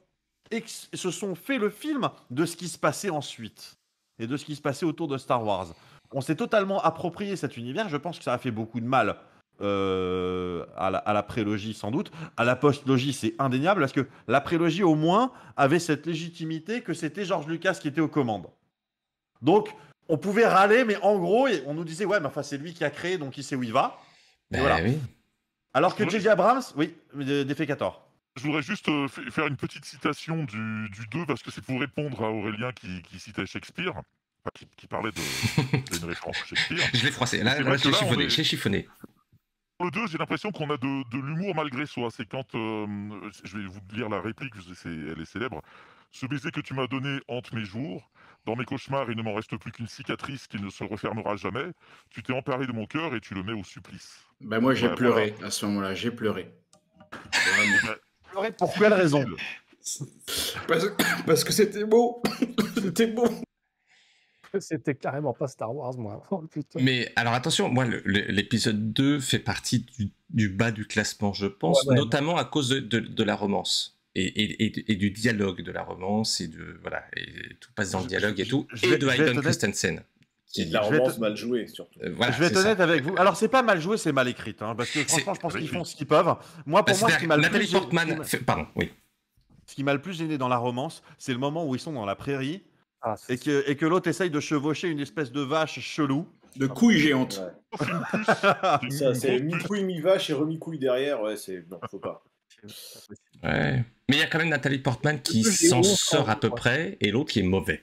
se sont fait le film de ce qui se passait ensuite et de ce qui se passait autour de Star Wars. On s'est totalement approprié cet univers, je pense que ça a fait beaucoup de mal. Euh, à, la, à, la, prélogie sans doute. À la postlogie, c'est indéniable parce que la prélogie au moins avait cette légitimité que c'était George Lucas qui était aux commandes. Donc, on pouvait râler, mais en gros, on nous disait, ouais, mais enfin, c'est lui qui a créé, donc il sait où il va. Ben voilà. Alors que J.J. Abrams, oui, 14 euh, Je voudrais juste euh, faire une petite citation du, 2, parce que c'est pour répondre à Aurélien qui, citait Shakespeare, qui, qui parlait d'une référence Shakespeare. Je l'ai froissé, là, je là j'ai le 2, j'ai l'impression qu'on a de, l'humour malgré soi. C'est quand, euh, je vais vous lire la réplique, elle est célèbre, ce baiser que tu m'as donné hante mes jours. Dans mes cauchemars, il ne m'en reste plus qu'une cicatrice qui ne se refermera jamais. Tu t'es emparé de mon cœur et tu le mets au supplice. Ben moi, j'ai pleuré à ce moment-là. J'ai pleuré. Pleuré pour quelle raison parce, que c'était beau. c'était beau c'était carrément pas Star Wars, moi. Oh, Mais alors attention, moi, l'épisode 2 fait partie du, bas du classement, je pense, notamment à cause de, la romance et, du dialogue de la romance et de voilà et tout passe dans le dialogue et tout je, de Hayden Christensen qui de la romance mal jouée surtout. Euh, je vais être honnête avec vous. Alors c'est pas mal joué, c'est mal écrit hein, parce que franchement, je pense qu'ils font ce qu'ils peuvent. Moi, pour moi, ce qui m'a le plus Portman, pardon, oui. Ce qui m'a le plus gêné dans la romance, c'est le moment où ils sont dans la prairie ah, et que, et que l'autre essaye de chevaucher une espèce de vache chelou. De couilles géantes. ça, c'est mi-couille, mi-vache et remi-couille derrière. Ouais, c'est. Non, faut pas. Ouais. Mais il y a quand même Nathalie Portman qui s'en sort à peu près et l'autre qui est mauvais.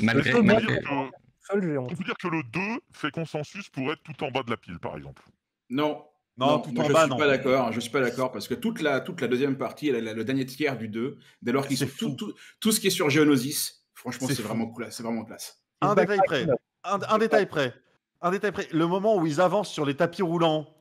Malgré. Est malgré... dire que le 2 fait consensus pour être tout en bas de la pile, par exemple. Non. Non, tout je bas, suis pas d'accord. Je suis pas d'accord parce que toute la, toute la deuxième partie, elle le dernier tiers du 2, dès lors qu'ils sont tout, tout, ce qui est sur Geonosis, franchement, c'est vraiment cool, c'est vraiment classe. Un détail près. Un, un détail près. Un détail près. Le moment où ils avancent sur les tapis roulants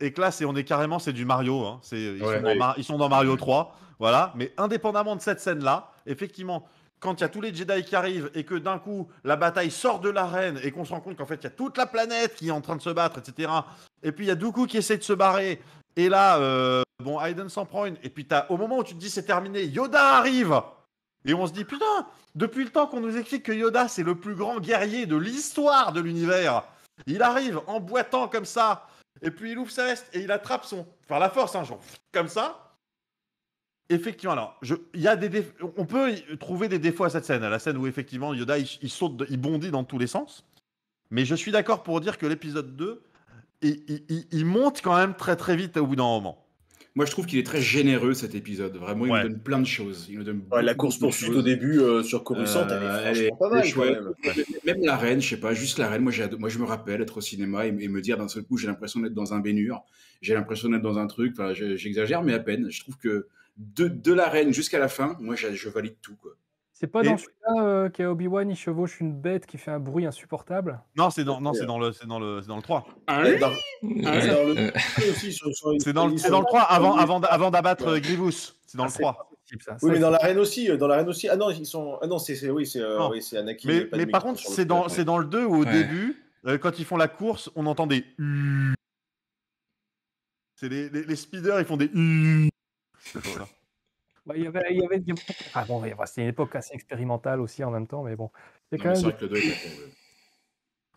et que là, c'est, on est carrément, c'est du Mario. Hein. C'est, ils, sont Dans, Mario 3. Voilà. Mais indépendamment de cette scène-là, effectivement, quand il y a tous les Jedi qui arrivent et que d'un coup, la bataille sort de l'arène et qu'on se rend compte qu'en fait, il y a toute la planète qui est en train de se battre, etc. Et puis, il y a Dooku qui essaie de se barrer. Et là, euh, bon, Hayden s'en prend une. Et puis, as au moment où tu te dis c'est terminé, Yoda arrive Et on se dit, putain, depuis le temps qu'on nous explique que Yoda, c'est le plus grand guerrier de l'histoire de l'univers, il arrive en boitant comme ça et puis il ouvre sa veste et il attrape son. Par la force, hein, genre, comme ça. Effectivement, alors, je, y a des on peut trouver des défauts à cette scène, à la scène où effectivement Yoda il, saute, il bondit dans tous les sens. Mais je suis d'accord pour dire que l'épisode 2, il, il, monte quand même très très vite au bout d'un moment. Moi, je trouve qu'il est très généreux cet épisode. Vraiment, il donne plein de choses. la course poursuite au début euh, sur Coruscant, elle est euh, pas mal. même. la reine, je sais pas, juste la reine. Moi, moi je me rappelle être au cinéma et, me dire d'un seul coup, j'ai l'impression d'être dans un bénure. J'ai l'impression d'être dans un truc. Enfin, j'exagère, mais à peine. Je trouve que de, de la reine jusqu'à la fin, moi, je valide tout. Quoi. C'est pas dans celui-là euh, a Obi-Wan, il chevauche une bête qui fait un bruit insupportable. Non, c'est dans, dans, le, dans, le, c'est dans le 3. C'est dans, le- dans le 3 ah avant, avant, avant d'abattre euh, Grievous. C'est dans ah, le 3. Oui, mais dans l'arène aussi, euh, dans l'arène aussi. Ah non, ils sont. Ah non, c'est euh, oui, c'est Anakin. Mais, par contre, c'est dans, dans le 2 où au début, quand ils font la course, on entend des. C'est les, les, speeders, ils font des bah, il y avait, Ah, bon, bah, une époque assez expérimentale aussi en même temps, mais bon. C'est quand même... vrai que le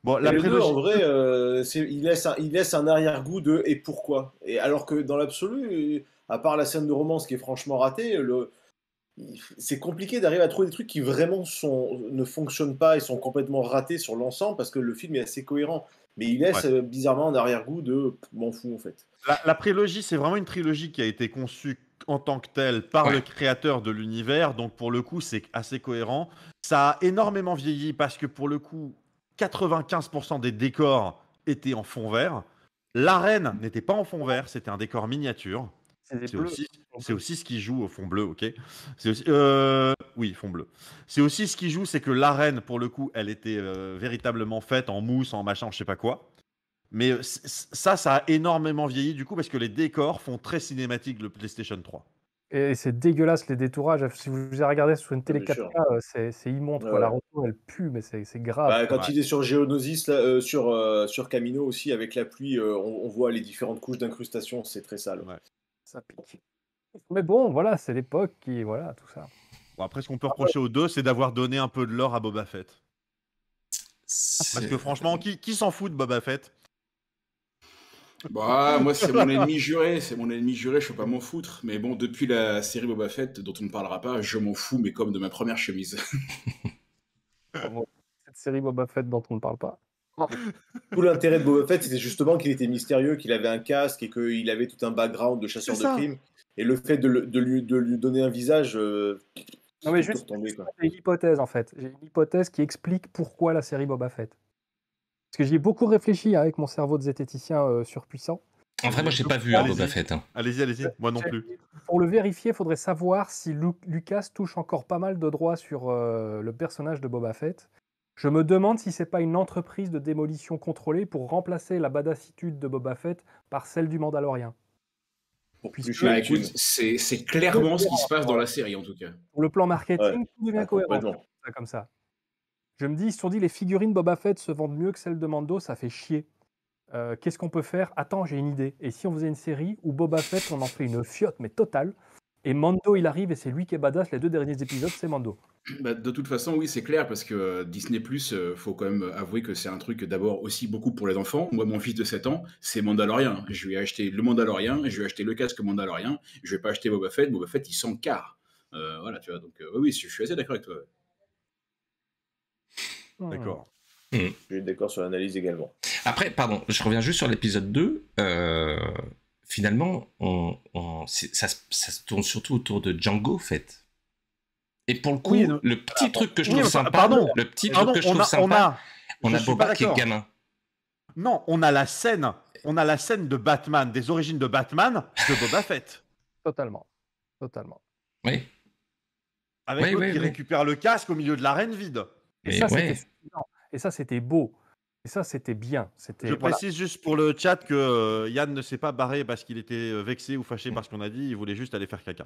Bon, la prélogie en vrai, euh, il, laisse un, il laisse un arrière-goût de et pourquoi. Et alors que dans l'absolu, à part la scène de romance qui est franchement ratée, le, c'est compliqué d'arriver à trouver des trucs qui vraiment sont, ne fonctionnent pas et sont complètement ratés sur l'ensemble parce que le film est assez cohérent. Mais il laisse euh, bizarrement un arrière-goût de m'en fous en fait. La, la prélogie, c'est vraiment une trilogie qui a été conçue en tant que tel par le créateur de l'univers. Donc pour le coup, c'est assez cohérent. Ça a énormément vieilli parce que pour le coup, 95% des décors étaient en fond vert. L'arène n'était pas en fond vert, c'était un décor miniature. C'est aussi, ce qui joue au fond bleu, ok aussi, euh, Oui, fond bleu. C'est aussi ce qui joue, c'est que l'arène, pour le coup, elle était euh, véritablement faite en mousse, en machin, je sais pas quoi. Mais ça, ça a énormément vieilli du coup parce que les décors font très cinématique le PlayStation 3. Et c'est dégueulasse les détourages. Si vous avez regardé sur une télé 4K, ah, c'est immonde. La route, elle pue, mais c'est grave. Bah, quand il est sur Geonosis, euh, sur, euh, sur Camino aussi, avec la pluie, euh, on, voit les différentes couches d'incrustation. C'est très sale. Ça pique. Mais bon, voilà, c'est l'époque qui. Voilà, tout ça. après, ce qu'on peut reprocher aux deux, c'est d'avoir donné un peu de l'or à Boba Fett. Parce que franchement, qui, qui s'en fout de Boba Fett bah, moi, c'est mon ennemi juré, c'est mon ennemi juré, je peux pas m'en foutre. Mais bon, depuis la série Boba Fett, dont on ne parlera pas, je m'en fous, mais comme de ma première chemise. Cette série Boba Fett dont on ne parle pas. Tout l'intérêt de Boba Fett, c'était justement qu'il était mystérieux, qu'il avait un casque et qu'il avait tout un background de chasseur de crime, Et le fait de, lui, donner un visage. Euh, non, mais juste, j'ai une hypothèse en fait. J'ai une hypothèse qui explique pourquoi la série Boba Fett. Parce que j'y ai beaucoup réfléchi hein, avec mon cerveau de zététicien euh, surpuissant. En vrai, moi, je n'ai euh, pas vu hein, Boba Fett. Hein. Allez-y, allez-y, euh, moi non plus. Pour le vérifier, il faudrait savoir si Lucas touche encore pas mal de droits sur le personnage de Boba Fett. Je me demande si ce n'est pas une entreprise de démolition contrôlée pour remplacer la badassitude de Boba Fett par celle du Mandalorien. c'est clairement ce qui se passe dans la série en tout cas. Pour le plan marketing, tout devient cohérent. Comme ça. Je me dis, si dit, les figurines Boba Fett se vendent mieux que celles de Mando, ça fait chier. Euh, qu'est-ce qu'on peut faire Attends, j'ai une idée. Et si on faisait une série où Boba Fett, on en fait une fiotte, mais totale, et Mando, il arrive et c'est lui qui est badass. Les deux derniers épisodes, c'est Mando. Bah, de toute façon, oui, c'est clair, parce que euh, Disney, Plus, euh, faut quand même avouer que c'est un truc d'abord aussi beaucoup pour les enfants. Moi, mon fils de 7 ans, c'est Mandalorian. Je lui ai acheté le Mandalorian, je lui ai acheté le casque Mandalorian, je vais pas acheter Boba Fett. Boba Fett, il s'encarre. Euh, voilà, tu vois, donc oui, je suis assez d'accord avec toi. D'accord. Mmh. Je suis d'accord sur l'analyse également. Après, pardon, je reviens juste sur l'épisode 2. Euh, finalement, on, ça, se tourne surtout autour de Django, en fait. Et pour le coup, le petit truc que je trouve sympa, pardon, le petit truc que je trouve sympa, on a, on a Boba qui est gamin. Non, on a la scène, on a la scène de Batman, des origines de Batman, de Boba Fett. Totalement, totalement. Oui. Avec oui, qui récupère le casque au milieu de l'arène vide. Et ça, c'était beau. Et ça, c'était bien. C'était, je précise juste pour le chat que euh, Yann ne s'est pas barré parce qu'il était euh, vexé ou fâché par ce qu'on a dit. Il voulait juste aller faire caca.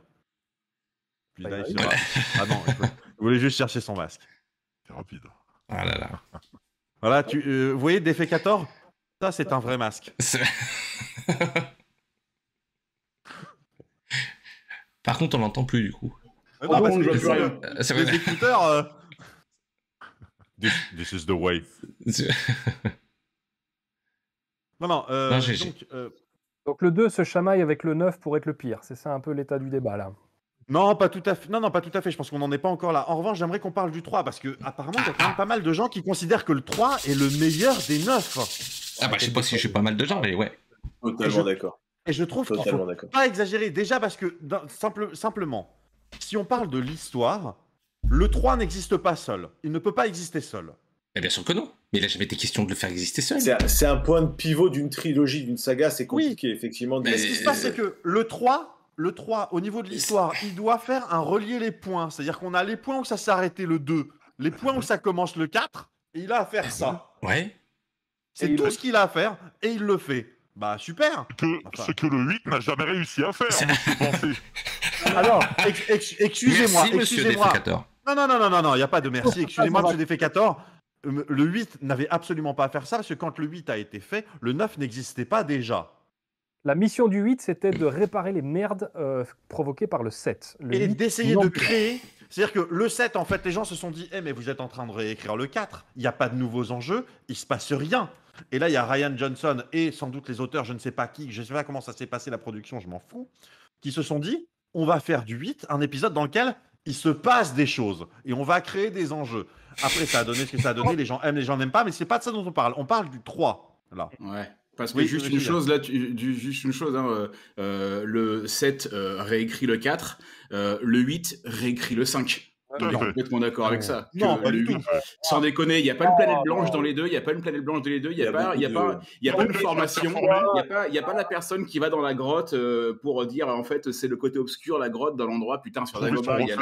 Bah, il, ah non, il voulait juste chercher son masque. C'est rapide. Ah là là. voilà, tu, euh, vous voyez, Défécator Ça, c'est un vrai masque. par contre, on n'entend plus du coup. Ah non, ah parce que les, écouteurs. This, is the way. non, non, euh, euh, donc, le 2 se chamaille avec le 9 pour être le pire. C'est ça un peu l'état du débat là. Non, pas tout à fait. Non, non, pas tout à fait. Je pense qu'on n'en est pas encore là. En revanche, j'aimerais qu'on parle du 3 parce que apparemment, il y a quand même pas mal de gens qui considèrent que le 3 est le meilleur des 9. Ah bah, je sais pas si suis pas mal de gens, mais ouais. Totalement d'accord. Et je trouve qu'il faut pas exagérer déjà parce que simple, simplement, si on parle de l'histoire, le 3 n'existe pas seul. Il ne peut pas exister seul. Eh bien sûr que non. Mais il n'a jamais été question de le faire exister seul. C'est un, point de pivot d'une trilogie, d'une saga. C'est compliqué, oui. effectivement. Mais, ce qui se passe, c'est que le 3, le 3, au niveau de l'histoire, il doit faire un relier les points. C'est-à-dire qu'on a les points où ça s'est arrêté le 2, les ah points où ça commence le 4, et il a à faire ah ça. Ouais. C'est tout ce qu'il a à faire, et il le fait. Bah super Ce que le 8 n'a jamais réussi à faire, Alors, excusez-moi, excusez-moi. Non, non, non, non, non, il n'y a pas de merci. Ah, Excusez-moi, fait 14. Euh, le 8 n'avait absolument pas à faire ça, parce que quand le 8 a été fait, le 9 n'existait pas déjà. La mission du 8, c'était de réparer les merdes euh, provoquées par le 7. Le et d'essayer de créer. C'est-à-dire que le 7, en fait, les gens se sont dit Eh, mais vous êtes en train de réécrire le 4, il n'y a pas de nouveaux enjeux, il se passe rien. Et là, il y a Ryan Johnson et sans doute les auteurs, je ne sais pas qui, je ne sais pas comment ça s'est passé la production, je m'en fous, qui se sont dit On va faire du 8 un épisode dans lequel il se passe des choses et on va créer des enjeux. Après, ça a donné ce que ça a donné. Oh. Les gens aiment, les gens n'aiment pas, mais c'est pas de ça dont on parle. On parle du 3, là. Ouais. Parce que juste, une chose, là, juste une chose, le 7 euh, réécrit le 4, euh, le 8 réécrit le 5. Je suis complètement d'accord avec ça. Non, pas du tout. Sans déconner, il n'y a pas une planète blanche dans les deux, il n'y a pas une planète blanche dans les deux, il n'y a, pas une formation, il n'y a, pas la personne qui va dans la grotte euh, pour dire en fait c'est le côté obscur, la grotte dans l'endroit, putain, sur la il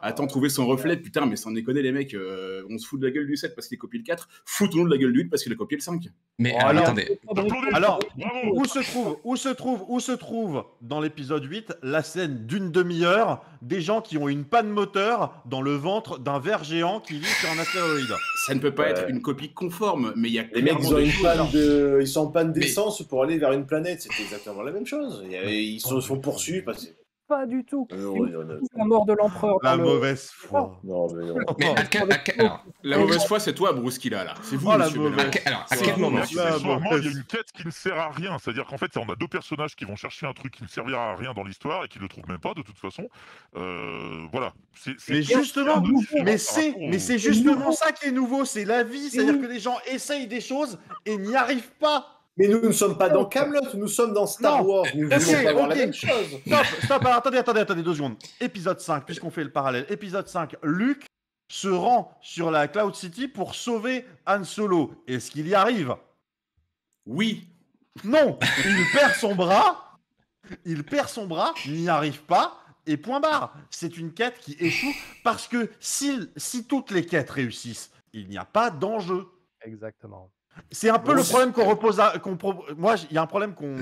Attends, trouver son reflet, putain, mais sans déconner, les mecs, euh, on se fout de la gueule du 7 parce qu'il a copié le 4, foutons-nous de la gueule du 8 parce qu'il a copié le 5. Mais alors, attendez. Alors, où se trouve, où se trouve, où se trouve dans l'épisode 8 la scène d'une demi-heure des gens qui ont une panne moteur dans le ventre d'un ver géant qui vit sur un astéroïde Ça ne peut pas être une copie conforme, mais il y a Les mecs, ils, ont une panne de... ils sont en panne d'essence pour aller vers une planète, c'est exactement la même chose. Ils se sont poursuivis parce pas du tout. Ah la mort de l'empereur. La, mauvaise foi. la mauvaise foi, c'est toi, Bruce, qui l'a là. C'est vous, oh, à quel... moment Il y a une quête qui ne sert à rien. C'est-à-dire qu'en fait, on a deux personnages qui vont chercher un truc qui ne servira à rien dans l'histoire et qui ne le trouvent même pas, de toute façon. Euh, voilà. c'est justement, mais c'est, mais c'est justement ça qui est nouveau. C'est la vie. C'est-à-dire que les gens essayent des choses et n'y arrivent pas. Mais nous ne sommes pas dans Camelot, nous sommes dans Star Wars. Nous okay, okay. la chose. Stop, stop, attendez, attendez, deux secondes. Épisode 5, puisqu'on fait le parallèle. Épisode 5, Luke se rend sur la Cloud City pour sauver Han Solo. Est-ce qu'il y arrive Oui. Non, il perd son bras. Il perd son bras, Il n'y arrive pas. Et point barre, c'est une quête qui échoue parce que si, si toutes les quêtes réussissent, il n'y a pas d'enjeu. Exactement. C'est un peu le problème qu'on repose à. Moi, il y a un problème qu'on.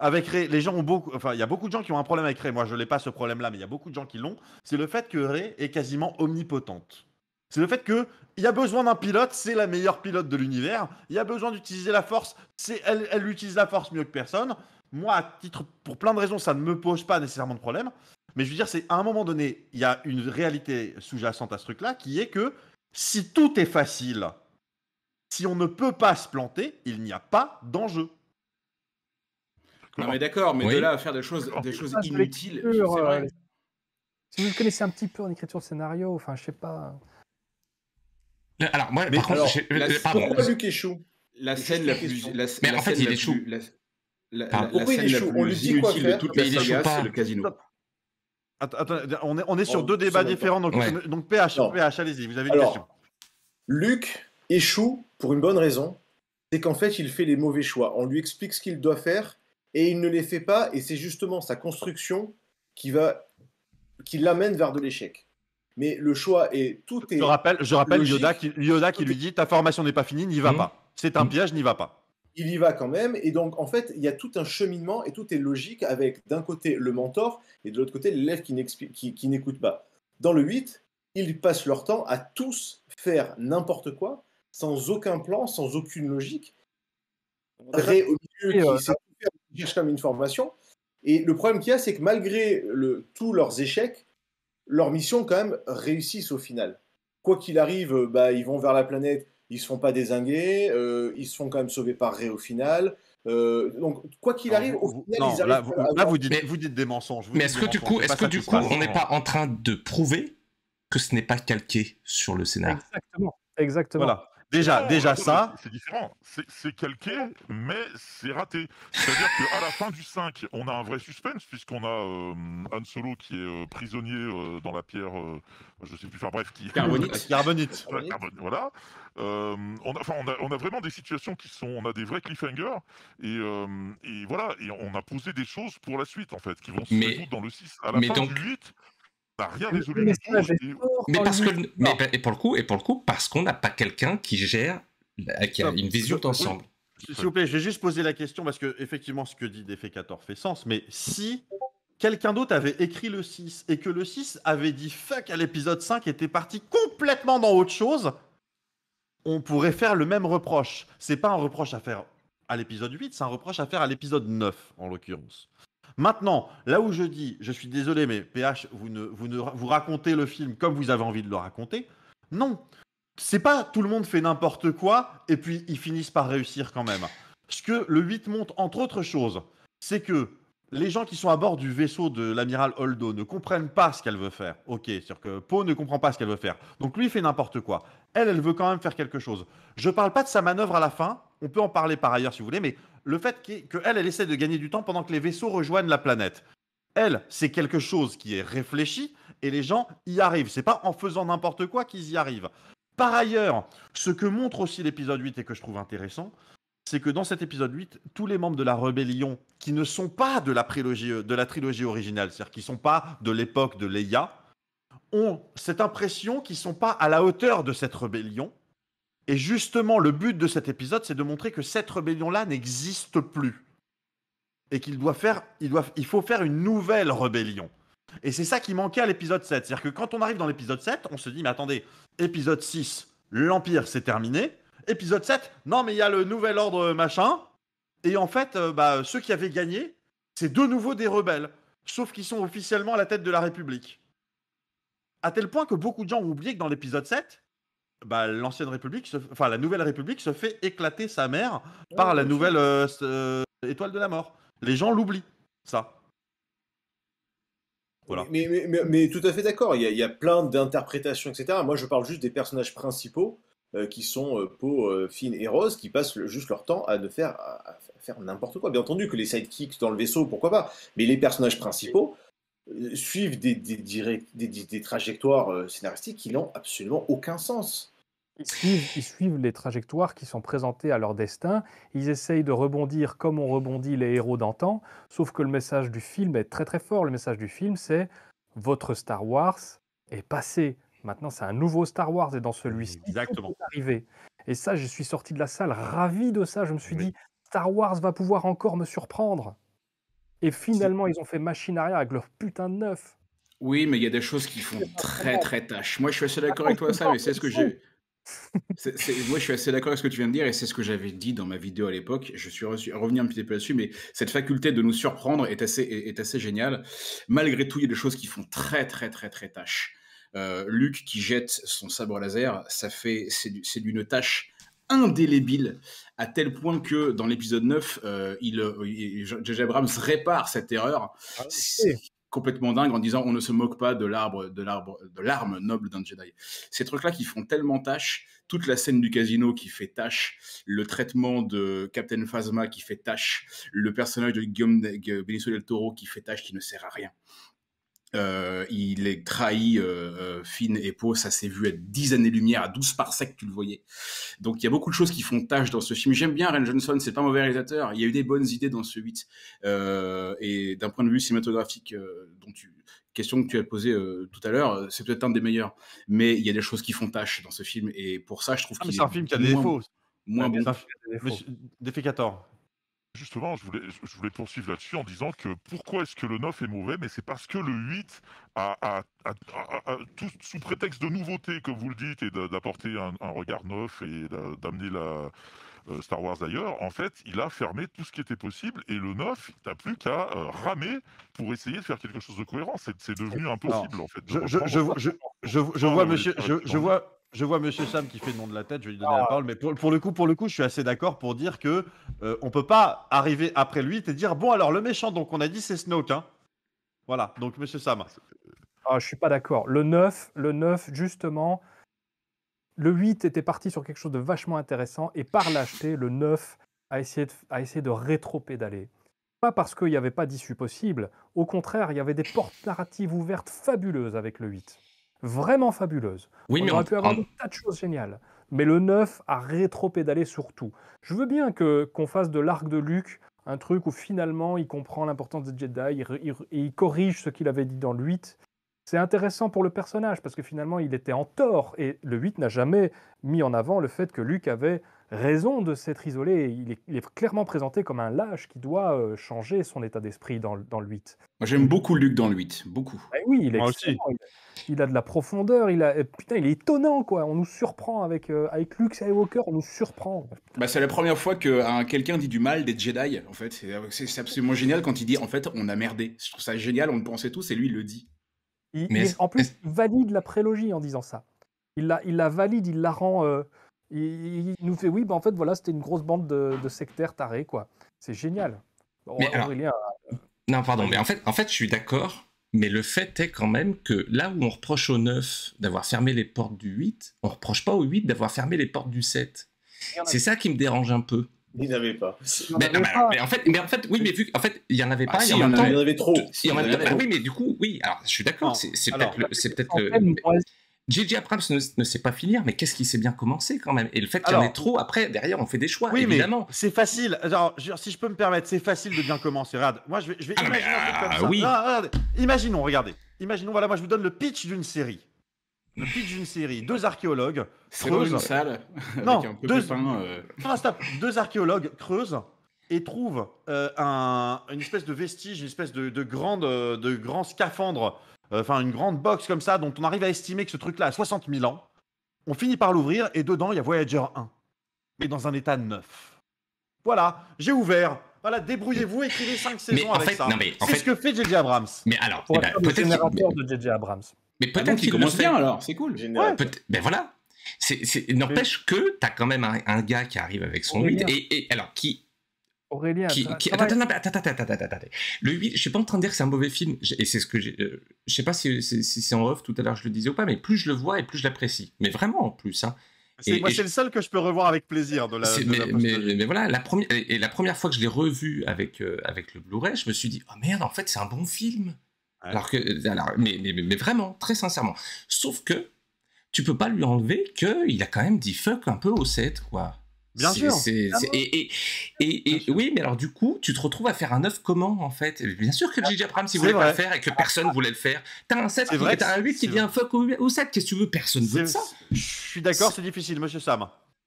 Avec Ray, les gens ont beaucoup. Enfin, il y a beaucoup de gens qui ont un problème avec Ray. Moi, je n'ai pas ce problème-là, mais il y a beaucoup de gens qui l'ont. C'est le fait que Ray est quasiment omnipotente. C'est le fait que il y a besoin d'un pilote, c'est la meilleure pilote de l'univers. Il y a besoin d'utiliser la force, c'est elle, elle utilise la force mieux que personne. Moi, à titre, pour plein de raisons, ça ne me pose pas nécessairement de problème. Mais je veux dire, c'est à un moment donné, il y a une réalité sous-jacente à ce truc-là qui est que si tout est facile, si on ne peut pas se planter, il n'y a pas d'enjeu. Non mais d'accord, mais de là à faire des choses, des choses inutiles. Vrai. Euh, si vous connaissez un petit peu en écriture de scénario, enfin je sais pas. Alors moi, mais par contre, euh, la, euh, pardon. La scène la plus, la, mais en fait, il échoue. La, scène il est On lui dit de toute la saga, c'est le casino. on est, sur deux débats différents, donc, donc, PH, PH allez-y, vous avez une question. Luc échoue pour une bonne raison, c'est qu'en fait il fait les mauvais choix. On lui explique ce qu'il doit faire et il ne les fait pas et c'est justement sa construction qui va qui l'amène vers de l'échec. Mais le choix est tout est. Je rappelle, je rappelle Yoda qui, Yoda qui lui dit ta formation n'est pas finie, n'y va mmh. pas. C'est un mmh. piège, n'y va pas. Il y va quand même et donc en fait il y a tout un cheminement et tout est logique avec d'un côté le mentor et de l'autre côté l'élève qui, qui n'écoute pas. Dans le 8, ils passent leur temps à tous faire n'importe quoi sans aucun plan, sans aucune logique. Ré au milieu qui s'est cherche comme une formation. Et le problème qu'il y a, c'est que malgré le, tous leurs échecs, leurs missions quand même réussissent au final. Quoi qu'il arrive, euh, bah, ils vont vers la planète, ils se font pas désinguer, euh, ils se font quand même sauver par Ré au final. Euh, donc, quoi qu'il arrive, au vous, final, ils arrivent là, vous, dites, des mensonges. mais est-ce que du coup, est que du coup, on n'est pas en train de prouver que ce n'est pas calqué sur le scénario Exactement. Exactement. Déjà, déjà ça. C'est différent. C'est calqué, mais c'est raté. C'est-à-dire qu'à la fin du 5, on a un vrai suspense, puisqu'on a euh, Han Solo qui est euh, prisonnier euh, dans la pierre, je sais plus, enfin bref, qui. Carbonite. Carbonite. Carbonite. voilà. on, a, on, a, vraiment des situations qui sont. On a des vrais cliffhangers, et, voilà, et on a posé des choses pour la suite, en fait, qui vont se résoudre dans le 6. À la fin du 8, bah, rien Mais, bah, et pour le coup, et pour le coup, parce qu'on n'a pas quelqu'un qui gère, bah, ah, qui a une vision d'ensemble. S'il vous plaît, je vais juste poser la question parce que effectivement, ce que dit 14 fait sens. Mais si quelqu'un d'autre avait écrit le 6 et que le 6 avait dit fuck à l'épisode 5 et était parti complètement dans autre chose, on pourrait faire le même reproche. C'est pas un reproche à faire à l'épisode 8, c'est un reproche à faire à l'épisode 9 en l'occurrence. Maintenant, là où je dis, je suis désolé, mais PH, vous, ne, vous, racontez le film comme vous avez envie de le raconter. Non, c'est pas tout le monde fait n'importe quoi et puis ils finissent par réussir quand même. Ce que le 8 montre, entre autres choses, c'est que les gens qui sont à bord du vaisseau de l'amiral Holdo ne comprennent pas ce qu'elle veut faire. Ok, c'est-à-dire que Poe ne comprend pas ce qu'elle veut faire. Donc lui, fait n'importe quoi. Elle, elle veut quand même faire quelque chose. Je parle pas de sa manœuvre à la fin. On peut en parler par ailleurs si vous voulez, mais le fait qu'elle, elle essaie de gagner du temps pendant que les vaisseaux rejoignent la planète. Elle, c'est quelque chose qui est réfléchi et les gens y arrivent. C'est pas en faisant n'importe quoi qu'ils y arrivent. Par ailleurs, ce que montre aussi l'épisode 8 et que je trouve intéressant, c'est que dans cet épisode 8, tous les membres de la rébellion qui ne sont pas de la, de la trilogie originale, c'est-à-dire qui ne sont pas de l'époque de Leia, ont cette impression qu'ils ne sont pas à la hauteur de cette rébellion et justement, le but de cet épisode, c'est de montrer que cette rébellion-là n'existe plus. Et qu'il doit faire, il, faut faire une nouvelle rébellion. Et c'est ça qui manquait à l'épisode 7. C'est-à-dire que quand on arrive dans l'épisode 7, on se dit, mais attendez, épisode 6, l'Empire, s'est terminé. Épisode 7, non, mais il y a le nouvel ordre machin. Et en fait, euh, bah, ceux qui avaient gagné, c'est de nouveau des rebelles. Sauf qu'ils sont officiellement à la tête de la République. À tel point que beaucoup de gens ont oublié que dans l'épisode 7, bah, l'ancienne République, enfin la Nouvelle République se fait éclater sa mère ah par la nouvelle euh, euh, étoile de la mort. Les gens l'oublient, ça. Voilà. Mais, tout à fait d'accord, il, y a plein d'interprétations, etc. Moi je parle juste des personnages principaux euh, qui sont euh, fine et Rose, qui passent juste leur temps à ne faire, à faire n'importe quoi. Bien entendu que les sidekicks dans le vaisseau, pourquoi pas, mais les personnages principaux, suivent des, trajectoires euh, scénaristiques qui n'ont absolument aucun sens. Ils suivent, les trajectoires qui sont présentées à leur destin. Ils essayent de rebondir comme ont rebondi les héros d'antan, sauf que le message du film est très très fort. Le message du film, c'est votre Star Wars est passé. Maintenant, c'est un nouveau Star Wars et dans celui-ci, exactement est arrivé. Et ça, je suis sorti de la salle ravi de ça. Je me suis dit, Star Wars va pouvoir encore me surprendre. Et finalement, ils ont fait machine arrière avec leur putain de neuf. Oui, mais il y a des choses qui font très très tâche. Moi, je suis assez d'accord avec toi, ça, mais c'est ce que j'ai. Moi, je suis assez d'accord avec ce que tu viens de dire, et c'est ce que j'avais dit dans ma vidéo à l'époque. Je suis reçu... revenu un petit peu là-dessus, mais cette faculté de nous surprendre est assez, est, assez géniale. Malgré tout, il y a des choses qui font très très très très tâche. Euh, Luc qui jette son sabre laser, ça fait c'est d'une tâche indélébile à tel point que dans l'épisode 9, euh, euh, J.J. Abrams répare cette erreur. Ah complètement dingue en disant on ne se moque pas de l'arbre de l'arbre de l'arme noble d'un Jedi. Ces trucs là qui font tellement tâche, toute la scène du casino qui fait tâche, le traitement de Captain Phasma qui fait tâche, le personnage de Guillaume de, Benicio del Toro qui fait tâche qui ne sert à rien. Euh, il est trahi, euh, euh, Finn et Poe, ça s'est vu à 10 années-lumière, à 12 parsecs tu le voyais. Donc il y a beaucoup de choses qui font tâche dans ce film. J'aime bien Ren Johnson, c'est pas un mauvais réalisateur, il y a eu des bonnes idées dans ce 8. Euh, et d'un point de vue cinématographique, tu, question que tu as posée tout à l'heure, c'est peut-être un des meilleurs. Mais il y a des choses qui font tâche dans ce film, et pour ça, je trouve ah, que c'est un film qui a des défauts. Moins, Défécator justement, je voulais, je voulais poursuivre là-dessus en disant que pourquoi est-ce que le 9 est mauvais Mais c'est parce que le 8 a, sous prétexte de nouveauté, comme vous le dites, et d'apporter un, regard neuf et d'amener la euh, Star Wars d'ailleurs, en fait, il a fermé tout ce qui était possible et le 9, n'a plus qu'à euh, ramer pour essayer de faire quelque chose de cohérent. C'est devenu impossible, en fait. Je, je, je, vois, monsieur, je, vois je vois Monsieur Sam qui fait le nom de la tête, je vais lui donner la ah. parole, mais pour, le coup, pour le coup, je suis assez d'accord pour dire que ne euh, on peut pas arriver après lui et dire bon alors le méchant, donc on a dit c'est Snoke, hein. Voilà, donc Monsieur Sam. Ah, je suis pas d'accord. Le 9, le 9, justement, le 8 était parti sur quelque chose de vachement intéressant et par l'acheter le 9 a essayé de, a essayé de rétro-pédaler. Pas parce qu'il n'y avait pas d'issue possible, au contraire, il y avait des portes narratives ouvertes fabuleuses avec le 8 vraiment fabuleuse. Oui, on mais aurait pu avoir un tas de choses géniales. Mais le 9 a rétro-pédalé sur tout. Je veux bien que qu'on fasse de l'arc de Luke un truc où finalement il comprend l'importance des Jedi il, et il corrige ce qu'il avait dit dans le 8. C'est intéressant pour le personnage parce que finalement il était en tort et le 8 n'a jamais mis en avant le fait que Luc avait raison de s'être isolé. Il est, clairement présenté comme un lâche qui doit euh, changer son état d'esprit dans, dans, le 8. Moi, j'aime beaucoup Luke dans le 8, beaucoup. Bah oui, il, Il, a de la profondeur, il, a, euh, putain, il est étonnant, quoi. On nous surprend avec, euh, avec Luke Skywalker, on nous surprend. Bah, c'est la première fois que quelqu'un dit du mal des Jedi, en fait. C'est absolument génial quand il dit, en fait, on a merdé. Je trouve ça génial, on le pensait tous, et lui, il le dit. Mais en plus, il valide la prélogie en disant ça. Il la, il valide, il la rend... Il, nous fait oui, ben en fait, voilà, c'était une grosse bande de, de sectaires tarés, quoi. C'est génial. Euh, non, pardon, mais en fait, en fait, je suis d'accord, mais le fait est quand même que là où on reproche au 9 d'avoir fermé les portes du 8, on reproche pas au 8 d'avoir fermé les portes du 7. C'est ça qui me dérange un peu. Il n'y en avait pas. Mais, en fait, mais en fait, oui, mais vu qu'en fait, il y en avait ah, pas. il, y en, avait trop. oui, mais du coup, oui, alors je suis d'accord, c'est peut-être. le... J.J. Abrams ne, ne, sait pas finir, mais qu'est-ce qui s'est bien commencé quand même Et le fait qu'il y en ait trop, après, derrière, on fait des choix, oui, évidemment. C'est facile. Alors, si je peux me permettre, c'est facile de bien commencer. Regarde, moi, je vais, je ah, ah Oui. Imaginons, regardez. Imaginons, voilà, moi, je vous donne le pitch d'une série. Le pitch d'une série. Deux archéologues creusent. une salle. Non, un peu deux... Hein, euh. deux archéologues creusent et trouvent euh, un, une espèce de vestige, une espèce de, de grande, euh, de grand scaphandre euh, enfin une grande box comme ça, dont on arrive à estimer que ce truc-là a 60 000 ans. On finit par l'ouvrir et dedans, il y a Voyager 1, mais dans un état neuf. Voilà, j'ai ouvert. Voilà, débrouillez-vous, écrivez 5 saisons avec ça. C'est ce que fait JJ Abrams. Mais alors, eh ben, peut-être générateur de JJ Abrams. Mais ah peut-être qu'il commence bien alors, c'est cool. ben voilà. N'empêche que t'as quand même un, gars qui arrive avec son 8 et, et alors qui Aurélien. Attends, attends, attends, Le je suis pas en train de dire que c'est un mauvais film. Et c'est ce que euh, Je sais pas si, si, c'est en off tout à l'heure, je le disais ou pas, mais plus je le vois et plus je l'apprécie. Mais vraiment, en plus. Hein. moi, c'est le seul que je peux revoir avec plaisir. De la, mais, voilà, la première, et la première fois que je l'ai revu avec, euh, avec le Blu-ray, je me suis dit, oh merde, en fait, c'est un bon film. Alors que, euh, alors, mais, mais, vraiment, très sincèrement. Sauf que tu peux pas lui enlever qu'il a quand même dit fuck un peu au 7, quoi. Bien sûr. et, et, oui, mais alors du coup, tu te retrouves à faire un œuf comment en fait Bien sûr que J.J. Ah, Abrams, il voulait pas le faire et que personne voulait le faire. T'as un 7, t'as un 8 qui vient fuck au, 7, qu'est-ce que tu veux Personne veut ça. Je suis d'accord, c'est difficile, monsieur Sam.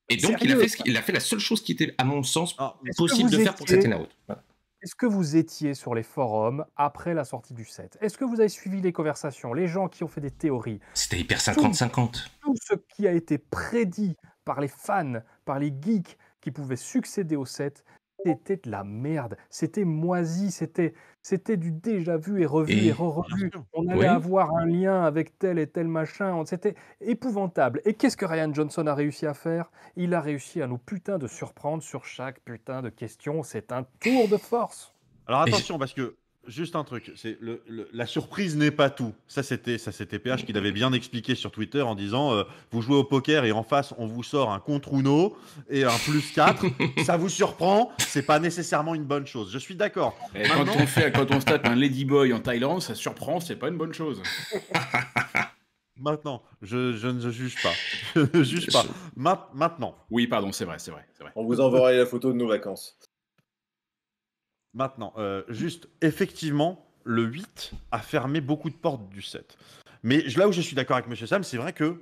Et donc, il a, fait la seule chose qui était, à mon sens, possible de faire pour que la Est-ce que vous étiez sur les forums après la sortie du 7 Est-ce que vous avez suivi les conversations, les gens qui ont fait des théories C'était hyper 50-50. tout, ce qui a été prédit par les fans, par les geeks qui pouvaient succéder au set, c'était de la merde. C'était moisi, c'était, c'était du déjà vu et revu et, revu On allait avoir un lien avec tel et tel machin. C'était épouvantable. Et qu'est-ce que Ryan Johnson a réussi à faire Il a réussi à nous putain de surprendre sur chaque putain de question. C'est un tour de force. Alors attention, parce que Juste un truc, la surprise n'est pas tout. Ça c'était ça c'était PH qui l'avait bien expliqué sur Twitter en disant euh, vous jouez au poker et en face on vous sort un contre Uno et un plus 4, ça vous surprend, c'est pas nécessairement une bonne chose. Je suis d'accord. Quand on fait quand on se tape un ladyboy en Thaïlande, ça surprend, c'est pas une bonne chose. Maintenant, je, ne juge pas. Je ne juge pas. maintenant. Oui, pardon, c'est vrai, c'est vrai, vrai, On vous enverra la photo de nos vacances. Maintenant, euh, juste, effectivement, le 8 a fermé beaucoup de portes du 7. Mais là où je suis d'accord avec M. Sam, c'est vrai que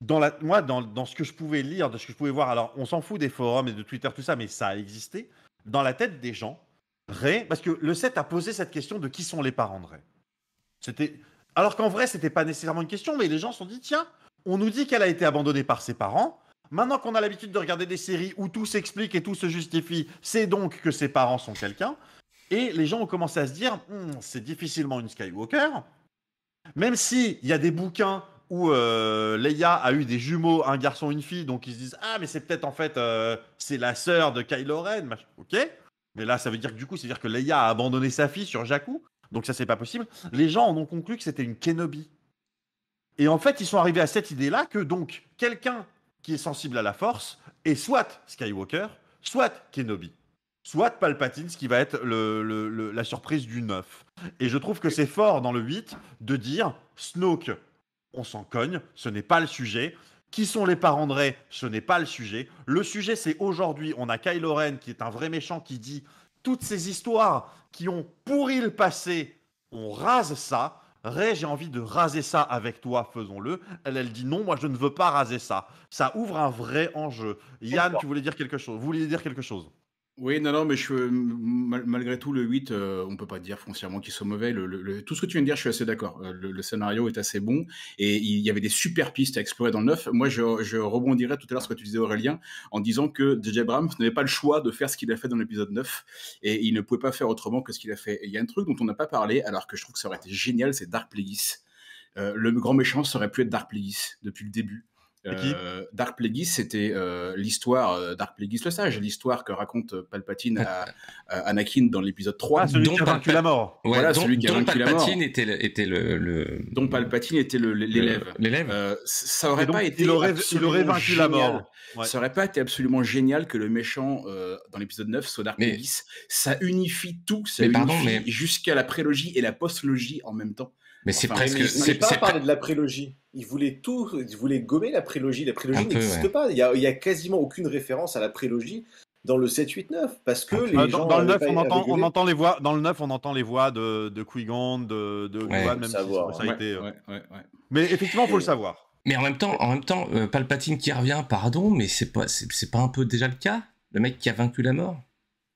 dans moi, dans, ce que je pouvais lire, de ce que je pouvais voir, alors on s'en fout des forums et de Twitter, tout ça, mais ça a existé. Dans la tête des gens, Ray, parce que le 7 a posé cette question de qui sont les parents de Ray. C'était, alors qu'en vrai, ce c'était pas nécessairement une question, mais les gens se sont dit, tiens, on nous dit qu'elle a été abandonnée par ses parents, Maintenant qu'on a l'habitude de regarder des séries où tout s'explique et tout se justifie, c'est donc que ses parents sont quelqu'un. Et les gens ont commencé à se dire, hum, c'est difficilement une Skywalker. Même si il y a des bouquins où euh, Leia a eu des jumeaux, un garçon, une fille, donc ils se disent ah mais c'est peut-être en fait euh, c'est la sœur de Kylo Ren, ok. Mais là ça veut dire que du coup c'est dire que Leia a abandonné sa fille sur Jakku, donc ça c'est pas possible. Les gens en ont conclu que c'était une Kenobi. Et en fait ils sont arrivés à cette idée là que donc quelqu'un qui est sensible à la force, et soit Skywalker, soit Kenobi. Soit Palpatine, ce qui va être la surprise du 9. Et je trouve que c'est fort dans le 8 de dire Snoke, on s'en cogne, ce n'est pas le sujet. Qui sont les parents de Ce n'est pas le sujet. Le sujet, c'est aujourd'hui, on a Kylo Ren qui est un vrai méchant qui dit toutes ces histoires qui ont pourri le passé, on rase ça Ray, j'ai envie de raser ça avec toi, faisons-le. Elle, dit non, moi je ne veux pas raser ça. Ça ouvre un vrai enjeu. Yann, tu voulais dire quelque chose Vous vouliez dire quelque chose oui, non, non, mais je, malgré tout, le 8, euh, on peut pas dire foncièrement qu'il soit mauvais. Le, tout ce que tu viens de dire, je suis assez d'accord. Euh, le, scénario est assez bon et il y avait des super pistes à explorer dans le 9. Moi, je, je rebondirais tout à l'heure ce que tu disais, Aurélien, en disant que DJ Brahms n'avait pas le choix de faire ce qu'il a fait dans l'épisode 9 et il ne pouvait pas faire autrement que ce qu'il a fait. il y a un truc dont on n'a pas parlé, alors que je trouve que ça aurait été génial, c'est Dark Place. Euh, le grand méchant, serait aurait pu être Dark Place depuis le début. Euh, Dark Plagueis, c'était euh, l'histoire euh, Dark Plagueis le Sage, l'histoire que raconte Palpatine à, Anakin dans l'épisode 3. Ah, celui qui vaincu la mort. voilà, celui qui a vaincu la mort. le, était Dont Palpatine était l'élève. L'élève. ça aurait pas été. Il aurait, vaincu la mort. Ça aurait pas été absolument génial que le méchant dans l'épisode 9 soit Dark Plagueis. Ça unifie tout. Ça unifie jusqu'à la prélogie et la postlogie en même temps. Mais c'est presque. Il pas parler de la prélogie. Il voulait tout, il voulait gommer la prélogie. La prélogie n'existe pas. Il n'y a, quasiment aucune référence à la prélogie dans le 7, 8, 9. Parce que ah, dans, le 9, on entend, les voix, dans le 9, on entend les voix de, de gon de, de même euh. Mais effectivement, il faut le savoir. Mais en même temps, en même temps euh, Palpatine qui revient, pardon, mais c'est pas, c'est pas un peu déjà le cas Le mec qui a vaincu la mort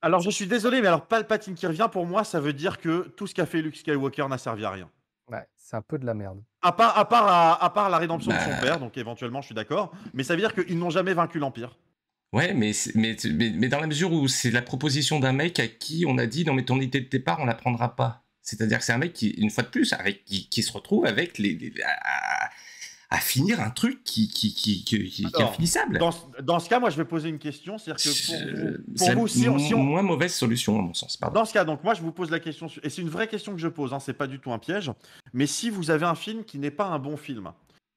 Alors je suis désolé, mais alors Palpatine qui revient, pour moi, ça veut dire que tout ce qu'a fait Luke Skywalker n'a servi à rien. C'est un peu de la merde. À part, à part, à, part la rédemption de son bah. père, donc éventuellement, je suis d'accord. Mais ça veut dire qu'ils n'ont jamais vaincu l'Empire. Ouais, mais, mais, mais, dans la mesure où c'est la proposition d'un mec à qui on a dit non, mais ton idée de départ, on la prendra pas. C'est-à-dire que c'est un mec qui, une fois de plus, qui, se retrouve avec les, à finir un truc qui, est infinissable. Dans, ce cas, moi, je vais poser une question. C'est-à-dire que pour, vous, si on, si on... moins mauvaise solution, à mon sens. Pardon. Dans ce cas, donc, moi, je vous pose la question, et c'est une vraie question que je pose, hein, n'est pas du tout un piège, mais si vous avez un film qui n'est pas un bon film,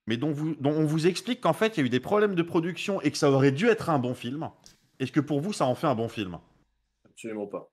mais dont, vous, dont on vous explique qu'en fait, il y a eu des problèmes de production et que ça aurait dû être un bon film, est-ce que pour vous, ça en fait un bon film Absolument pas.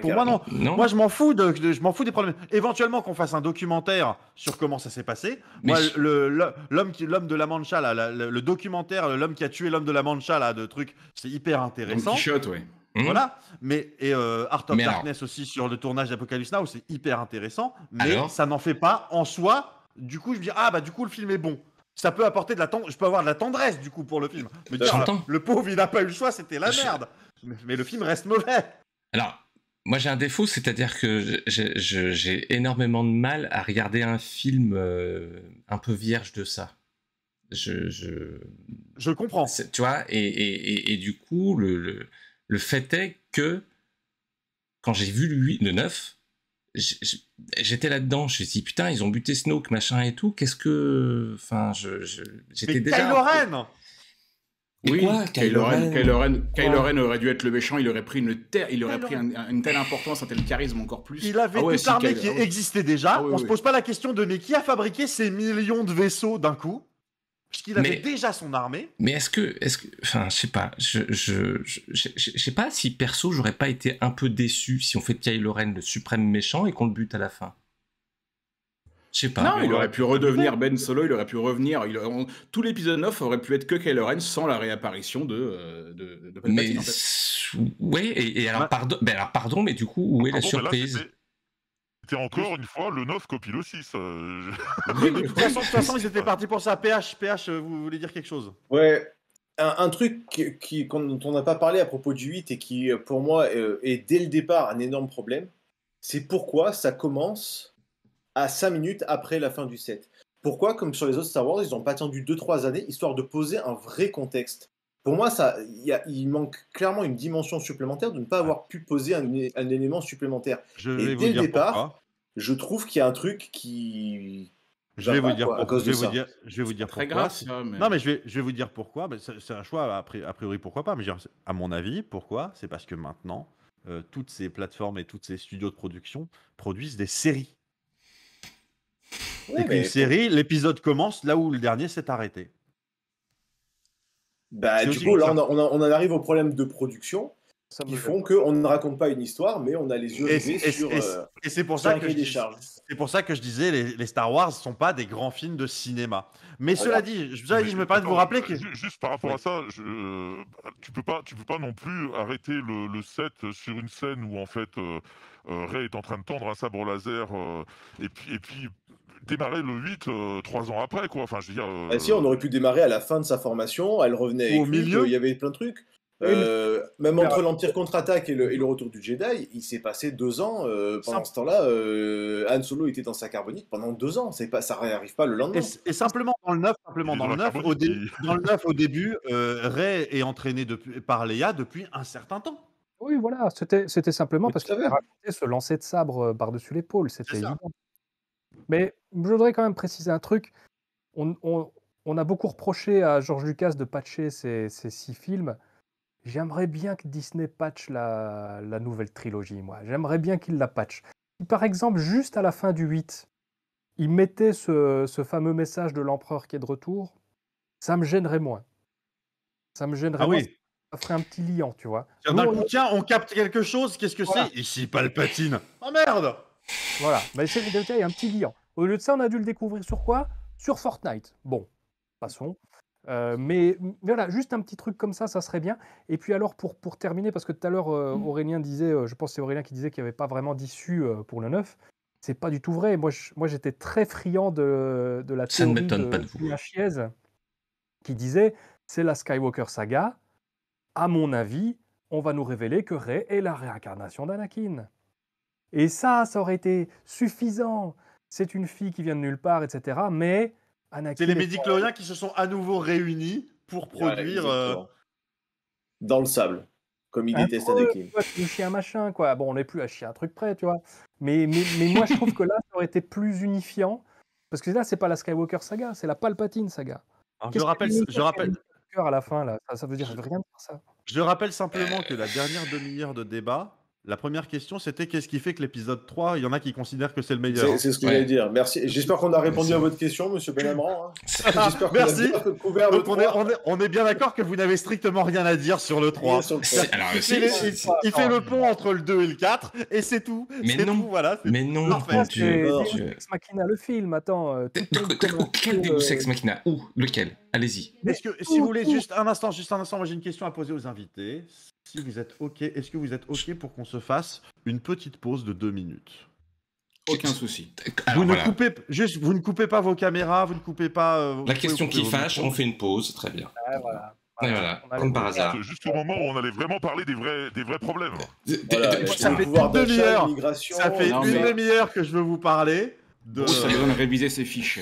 Pour moi, non. Moi, je m'en fous, je m'en fous des problèmes. Éventuellement, qu'on fasse un documentaire sur comment ça s'est passé. le, l'homme, de la Mancha, le, documentaire, l'homme qui a tué l'homme de la Mancha, là, de trucs, c'est hyper intéressant. Un Quichotte, oui. Voilà, mmh. mais et euh, Art of Darkness aussi sur le tournage d'Apocalypse Now, c'est hyper intéressant, mais ça n'en fait pas en soi. Du coup, je me dis ah bah du coup le film est bon ça peut apporter de la tendresse. Je peux avoir de la tendresse du coup pour le film. Mais ah, le pauvre, il n'a pas eu le choix, c'était la merde. Mais, mais, le film reste mauvais. Alors, moi, j'ai un défaut, c'est-à-dire que j'ai énormément de mal à regarder un film euh, un peu vierge de ça. Je, je... je comprends. Tu vois, et, et, et, du coup, le, le, le, fait est que quand j'ai vu le, 8, 9, j'étais là-dedans. Je me suis dit, putain, ils ont buté Snoke, machin et tout. Qu'est-ce que. Enfin, j'étais déjà. Kylo oui, Kylo, Ren, aurait dû être le méchant, il aurait pris une, terre, il aurait pris une telle importance, un tel charisme encore plus. Il avait ah une toute armée qui existait déjà. Ah on se pose pas la question de mais qui a fabriqué ces millions de vaisseaux d'un coup Puisqu'il avait déjà son armée. Mais est-ce que, est-ce que, enfin, je sais pas, je, je, sais pas si perso j'aurais pas été un peu déçu si on fait de Kylo Ren le suprême méchant et qu'on le bute à la fin pas. Non, il aurait pu redevenir Ben Solo, il aurait pu revenir. Il... Tout l'épisode 9 aurait pu être que Kylo Ren sans la réapparition de, euh, de, Mais ouais, et, alors, pardon, ben alors pardon, mais du coup, où est la surprise c'était encore une fois le 9 copie le 6. Euh, de toute façon, ils étaient partis pour ça. PH, euh, vous voulez dire quelque chose Ouais. Un, truc qui, dont on n'a pas parlé à propos du 8 et qui, pour moi, est dès le départ un énorme problème, c'est pourquoi ça commence à 5 minutes après la fin du set. Pourquoi, comme sur les autres Star Wars, ils n'ont pas attendu 2-3 années, histoire de poser un vrai contexte Pour moi, ça, a, il manque clairement une dimension supplémentaire de ne pas avoir pu poser un, élément supplémentaire. Je Et dès le départ, je trouve qu'il y a un truc qui, je vais, vous dire pourquoi. je, vais vous dire... pourquoi. Non, mais je vais, je vais vous dire pourquoi. C'est un choix, a priori, pourquoi pas. Mais à mon avis, pourquoi C'est parce que maintenant, euh, toutes ces plateformes et tous ces studios de production produisent des séries. Ouais, série, l'épisode commence là où le dernier s'est arrêté. Bah, du coup, là, on, en arrive au problème de production ça qui font qu'on ne raconte pas une histoire, mais on a les yeux rivés sur. Euh, et, c'est pour, ça que je pour ça que je disais, les, Star Wars ne sont pas des grands films de cinéma. Mais cela dit, je, je me permets de vous rappeler que. Juste par rapport à ça, euh, tu peux pas, tu peux pas non plus arrêter le, set sur une scène où en fait. Euh, Rey Ray est en train de tendre un sabre laser et puis, et puis démarrer le 8 3 euh, trois ans après, quoi. Enfin, je veux dire. Euh, ah, si, on aurait pu démarrer à la fin de sa formation, elle revenait Au milieu. Euh, il y avait plein de trucs. Même entre l'Empire contre-attaque et, le, retour du Jedi, il s'est passé deux ans. pendant ce temps-là, Anne Han Solo était dans sa carbonite pendant deux ans. ça pas, ça n'arrive pas le lendemain. Et, simplement dans le 9, au début, Rey est entraîné par Leia depuis un certain temps. Oui, voilà, c'était, simplement parce qu'il avait se lancer de sabre par-dessus l'épaule, c'était évident. Mais je voudrais quand même préciser un truc. On, a beaucoup reproché à George Lucas de patcher ses, six films. J'aimerais bien que Disney patche la, nouvelle trilogie, moi. J'aimerais bien qu'il la patche. par exemple, juste à la fin du 8, il mettait ce, fameux message de l'empereur qui est de retour, ça me gênerait moins. Ça me gênerait ah moins. Oui. Ça ferait un petit liant, tu vois. tiens on... capte quelque chose, qu'est-ce que c'est Ici, Palpatine. Oh merde Voilà, mais c'est il y a un petit liant. Au lieu de ça, on a dû le découvrir sur quoi Sur Fortnite. Bon, passons. Euh, mais voilà, juste un petit truc comme ça, ça serait bien. Et puis alors, pour, pour terminer, parce que tout à l'heure, euh, mmh. Aurélien disait, euh, je pense que c'est Aurélien qui disait qu'il n'y avait pas vraiment d'issue pour le 9. C'est pas du tout vrai. Moi, moi j'étais très friand de, la ça de, qui disait, c'est la Skywalker saga. À mon avis, on va nous révéler que Rey est la réincarnation d'Anakin. Et ça, ça aurait été suffisant c'est une fille qui vient de nulle part, etc. Mais C'est les Médicloriens qui se sont à nouveau réunis pour produire. Euh, Dans le sable. Comme il déteste Anakin. chien machin, quoi. Bon, on n'est plus à chier un truc près, tu vois. Mais, mais, moi, je trouve que là, ça aurait été plus unifiant. Parce que là, c'est pas la Skywalker saga, c'est la Palpatine saga. je rappelle, je rappelle. À la fin, là, ça, veut dire rien de ça. Je rappelle simplement que la dernière demi-heure de débat, la première question, c'était qu'est-ce qui fait que l'épisode 3, il y en a qui considèrent que c'est le meilleur C'est ce que ouais. j'allais dire. Merci. J'espère qu'on a répondu à votre question, monsieur Benamran. Hein. Merci. on, est, bien d'accord que vous n'avez strictement rien à dire sur le 3. il, fait, le pont entre le 2 et le 4, et c'est tout. Mais non. voilà, Mais non. en sex Machina, le film. Attends. Euh, quel Deus Sex euh, Machina Où Lequel Allez-y. Si vous voulez, juste un instant, juste un instant, j'ai une question à poser aux invités vous êtes OK, est-ce que vous êtes OK pour qu'on se fasse une petite pause de deux minutes aucun souci. vous, ne coupez, juste, vous ne coupez pas vos caméras, vous ne coupez pas. Euh, la question qui fâche, on fait une pause, très bien. voilà. comme par hasard. Juste au moment où on allait vraiment parler des vrais, des vrais problèmes. ça, fait une demi-heure. Ça fait une demi-heure que je veux vous parler. De... Oh, ça nous donne réviser ses fiches.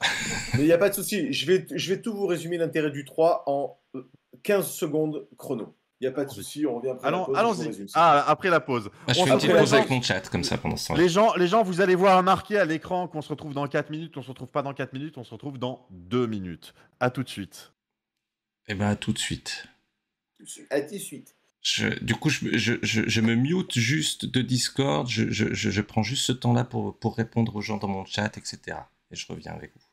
il n'y a pas de souci. Je vais, je vais tout vous résumer l'intérêt du 3 en 15 euh, secondes chrono. Il n'y a pas de souci, on revient après la pause. Allons-y. Ah, après la pause. Ah, je fais une petite pause avec mon chat, comme ça, pendant ce temps. Les gens, les gens, vous allez voir marqué à l'écran qu'on se retrouve dans 4 minutes. On se retrouve pas dans 4 minutes, on se retrouve dans 2 minutes. À tout de suite. Eh bien, à tout de suite. À tout de suite. du coup, je, je, me mute juste de Discord. Je, prends juste ce temps-là pour, pour répondre aux gens dans mon chat, etc. Et je reviens avec vous.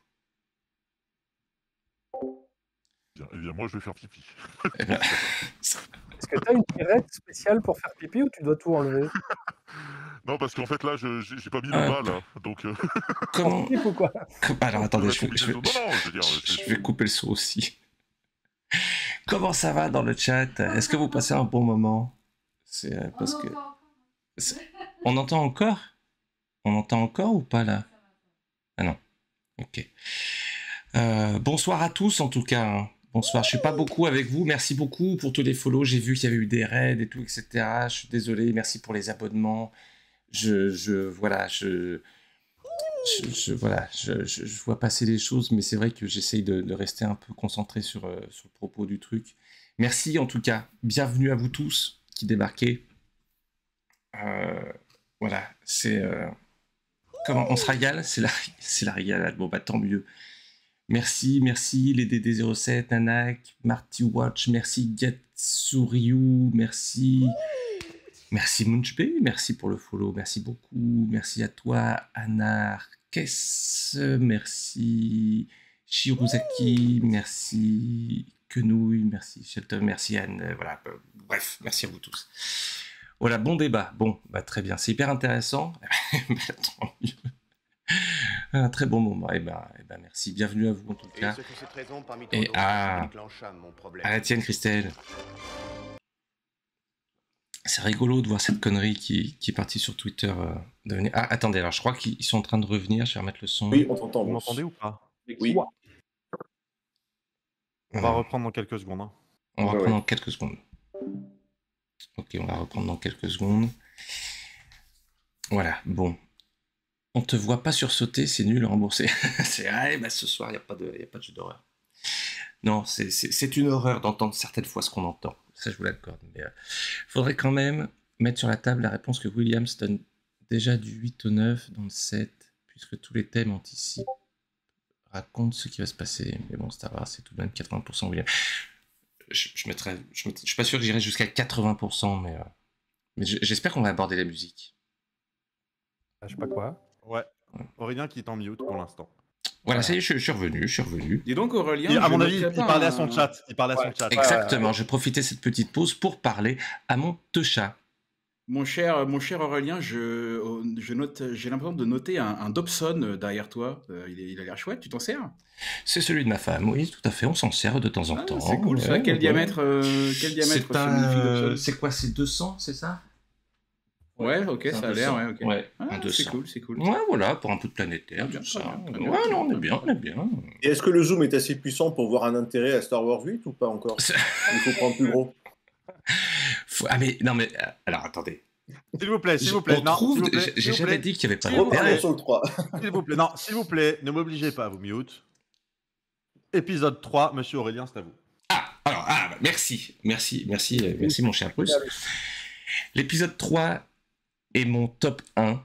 Eh Bien, moi, je vais faire pipi. Est-ce que tu as une tirette spéciale pour faire pipi ou tu dois tout enlever Non, parce qu'en fait, là, je n'ai pas mis le euh, bas, là. Hein, donc, euh. Comment bah, Alors, attendez, je, vais, couper le son aussi. Comment ça va dans le chat Est-ce que vous passez un bon moment C'est euh, parce que. On entend encore On entend encore ou pas là Ah non. Ok. bonsoir à tous en tout cas. Hein. Bonsoir, je suis pas beaucoup avec vous. Merci beaucoup pour tous les follow. J'ai vu qu'il y avait eu des raids et tout, etc. Je suis désolé. Merci pour les abonnements. Je, je voilà, je, je, je, vois passer les choses, mais c'est vrai que j'essaye de, rester un peu concentré euh, sur, le propos du truc. Merci en tout cas. Bienvenue à vous tous qui débarquez. Euh, voilà, c'est euh, comment on se régale, c'est la, c'est la Bon bah tant mieux. Merci, merci les DD07, Nanak, Marty Watch, merci Gatsuryu, merci. Merci Munchbe, merci pour le follow, merci beaucoup, merci à toi Anarkes, merci Shiruzaki, merci Kenouille, merci Shelton, merci Anne, euh, voilà, euh, bref, merci à vous tous. Voilà, bon débat, bon, bah, très bien, c'est hyper intéressant, bah, un très bon moment. Et eh ben, eh ben, merci, bienvenue à vous en tout cas. Et, à... la tienne, Christelle. C'est rigolo de voir cette connerie qui, est partie sur Twitter. Euh, devenir... Ah, attendez, alors je crois qu'ils sont en train de revenir. Je vais remettre le son. Oui, on t'entend. Vous m'entendez ou pas Oui. On va reprendre dans quelques secondes. Hein. On va reprendre dans quelques secondes. Ok, on va reprendre dans quelques secondes. Voilà, bon on te voit pas sursauter, c'est nul à rembourser. c'est vrai, ah, eh ben ce soir, il n'y a, pas de, pas de jeu d'horreur. Non, c'est une horreur d'entendre certaines fois ce qu'on entend. Ça, je vous l'accorde. Mais il euh, faudrait quand même mettre sur la table la réponse que Williams donne déjà du 8 au 9 dans le 7, puisque tous les thèmes anticipent, racontent ce qui va se passer. Mais bon, Star va, c'est tout de même 80% William. Je, je, je, suis pas sûr que j'irai jusqu'à 80%, mais, euh, mais j'espère qu'on va aborder la musique. Ah, je sais pas quoi. Ouais. Aurélien qui est en mute pour l'instant. Voilà, ça y est, je, suis revenu, je suis revenu. Et donc Aurélien, à mon avis, il parlait à son hein. chat. Il parlait à son chat. Exactement, je profitais de cette petite pause pour parler à mon chat. Mon cher, mon cher Aurélien, euh, je, note, j'ai l'impression de noter un, Dobson derrière toi. Euh, il, il a l'air chouette, tu t'en sers C'est celui de ma femme, oui, tout à fait. On s'en sert de temps en ah, temps. C'est cool, Quel, diamètre, euh, quel diamètre C'est quoi, c'est 200, c'est ça Ouais, ok, ça a l'air, ouais, ok. Ouais, ah, c'est cool, c'est cool. Ouais, voilà, pour un peu de planétaire, bien, ça. ouais, non, on est bien, on est bien. Et est-ce que le zoom est assez puissant pour voir un intérêt à Star Wars 8 ou pas encore Il faut prendre plus gros. Faut... Ah, mais non, mais euh, alors attendez. S'il vous plaît, s'il vous plaît. Non, trouve... J'ai jamais dit qu'il n'y avait pas d'intérêt. S'il vous plaît, non, s'il vous plaît, ne m'obligez pas à vous mute. Épisode 3, monsieur Aurélien, c'est à vous. Ah, alors, ah, bah, merci, merci, merci, euh, merci, mon cher Bruce. L'épisode 3 et mon top 1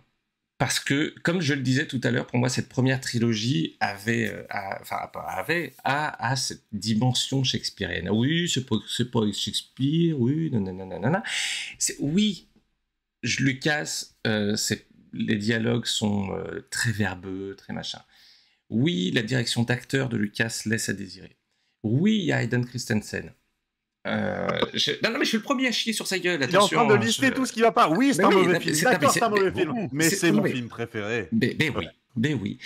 parce que, comme je le disais tout à l'heure, pour moi, cette première trilogie avait, euh, enfin, avait, a, a, cette dimension shakespearienne. Ah oui, c'est pas, pas Shakespeare, oui, nanana. Oui, je Lucas. casse, euh, les dialogues sont euh, très verbeux, très machin. Oui, la direction d'acteur de Lucas laisse à désirer. Oui, il Christensen. Euh, non, mais je suis le premier à chier sur sa gueule. Attention, il est en train de hein, lister tout ce qui va pas. Oui, c'est un, mauvais film. D'accord, c'est un mauvais mais, film. Mais c'est mon film préféré. Mais, oui. Mais oui.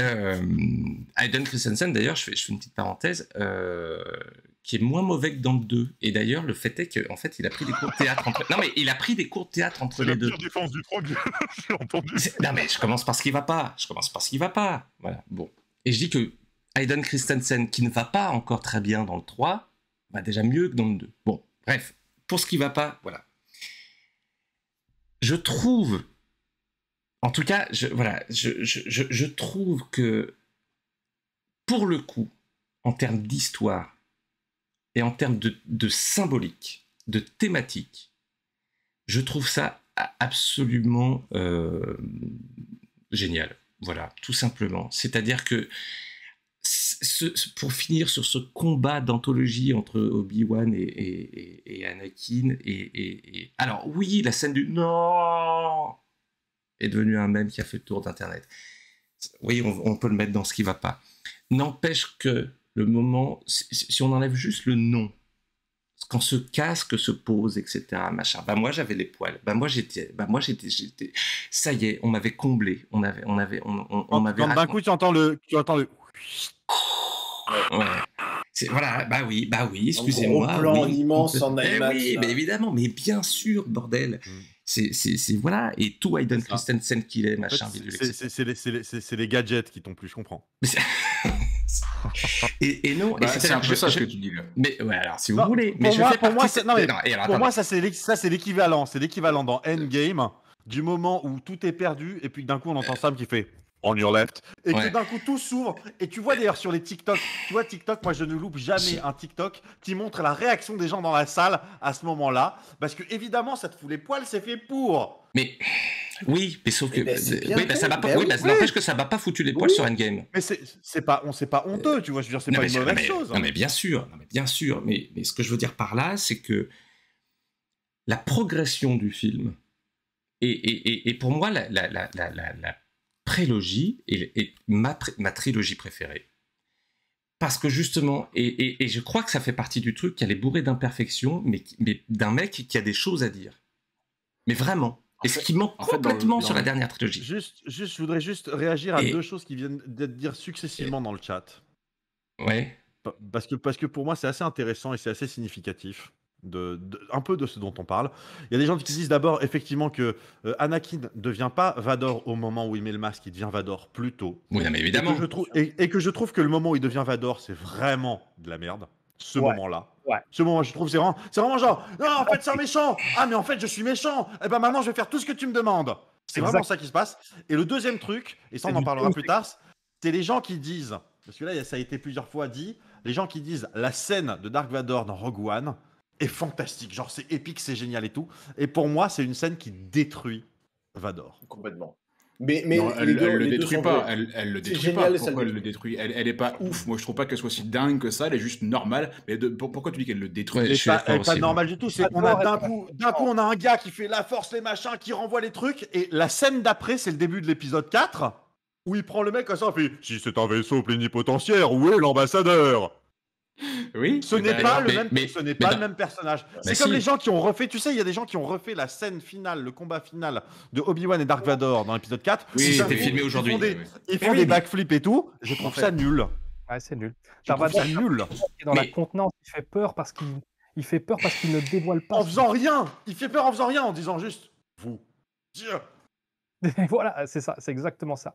Euh, Aiden Christensen, d'ailleurs, je fais, je fais, une petite parenthèse, euh, qui est moins mauvais que dans le 2. Et d'ailleurs, le fait est qu'en fait, il a pris des cours de théâtre entre... Non, mais il a pris des cours de théâtre entre les deux. C'est la défense du troisième. Non, mais je commence par ce qui va pas. Je commence par ce qui va pas. Voilà, bon. Et je dis que Aiden Christensen, qui ne va pas encore très bien dans le 3, bah, déjà mieux que dans le 2. Bon, bref, pour ce qui va pas, voilà. Je trouve, en tout cas, je, voilà, je, trouve que pour le coup, en termes d'histoire et en termes de, symbolique, de thématique, je trouve ça absolument euh, génial. Voilà, tout simplement. C'est-à-dire que pour finir sur ce combat d'anthologie entre Obi-Wan et, et, Anakin, et, alors oui, la scène du non est devenue un mème qui a fait le tour d'Internet. Oui, on, on, peut le mettre dans ce qui va pas. N'empêche que le moment, si on enlève juste le nom, quand ce casque se pose, etc., machin, bah moi j'avais les poils, bah moi j'étais, bah, moi j'étais, j'étais, ça y est, on m'avait comblé, on avait, on avait, on, D'un coup le, tu entends le voilà, bah oui, bah oui, excusez-moi. plan immense en eh oui, mais évidemment, mais bien sûr, bordel. Mm. C'est voilà, et tout Aiden Christensen qu'il est, machin, C'est les, gadgets qui t'ont plus, je comprends. et, et, non, bah, c'est un peu ça que tu dis Mais ouais, alors si vous voulez, mais je fais pour moi, non, mais, pour moi ça c'est l'équivalent, c'est l'équivalent dans Endgame du moment où tout est perdu et puis d'un coup on entend Sam qui fait on your left. Et d'un coup tout s'ouvre. Et tu vois d'ailleurs sur les TikTok, tu vois TikTok, moi je ne loupe jamais un TikTok qui montre la réaction des gens dans la salle à ce moment-là. Parce que évidemment, ça te fout les poils, c'est fait pour. Mais oui, mais sauf eh que ben, euh, bah, ça ben bah, n'empêche que ça va pas foutu les poils sur Endgame. Mais c'est pas, on sait pas euh, honteux, tu vois, je veux dire, c'est pas une mauvaise chose. Hein. Non mais bien sûr, non, mais bien sûr, mais, ce que je veux dire par là, c'est que la progression du film et, et, et, pour moi la Trilogie et ma, trilogie préférée. Parce que justement, et, et, je crois que ça fait partie du truc, qu'elle est bourrée d'imperfections, mais, mais d'un mec qui a des choses à dire. Mais vraiment. et ce qui manque complètement sur la dernière trilogie. Juste, juste, je voudrais juste réagir à deux choses qui viennent d'être dites successivement dans le chat. Ouais. Parce que, parce que pour moi, c'est assez intéressant et c'est assez significatif un peu de ce dont on parle. Il y a des gens qui disent d'abord effectivement que euh, Anakin ne devient pas Vador au moment où il met le masque, il devient Vador plus tôt. Oui, mais évidemment. Et que, je trouve, que le moment où il devient Vador, c'est vraiment de la merde. Ce moment-là. Ouais. Ce moment, je trouve, c'est vraiment, c'est vraiment genre, non, en fait, c'est un méchant. Ah, mais en fait, je suis méchant. Et eh ben maintenant, je vais faire tout ce que tu me demandes. C'est vraiment ça qui se passe. Et le deuxième truc, et ça, on en parlera plus tard, c'est les gens qui disent, parce que là, ça a été plusieurs fois dit, les gens qui disent la scène de Dark Vador dans Rogue One, est fantastique. Genre, c'est épique, c'est génial et tout. Et pour moi, c'est une scène qui détruit Vador. Complètement. Mais, mais elle, le détruit pas. Elle, elle, le détruit pas. Pourquoi elle le détruit elle, elle est pas ouf. Moi, je trouve pas qu'elle soit si dingue que ça. Elle est juste normale. Mais pourquoi tu dis qu'elle le détruit Elle C'est pas, normale du tout. C'est on a d'un coup, d'un coup, on a un gars qui fait la force, les machins, qui renvoie les trucs. Et la scène d'après, c'est le début de l'épisode 4 où il prend le mec comme ça. Puis si c'est un vaisseau plénipotentiaire, où est l'ambassadeur oui. Ce eh n'est ben, pas, le même, mais, ce pas le même personnage. Bah c'est comme les gens qui ont refait, tu sais, il y a des gens qui ont refait la scène finale, le combat final de Obi-Wan et Dark Vador dans l'épisode 4. Oui, c'était filmé aujourd'hui. Ils font des, eh backflips et tout. Je trouve ça nul. Ouais, c'est nul. Je trouve ça nul. Dans la contenance, il fait peur parce qu'il il fait peur parce qu'il ne dévoile pas. En faisant rien. Il fait peur en faisant rien, en disant juste vous. Dieu. voilà, c'est ça, c'est exactement ça.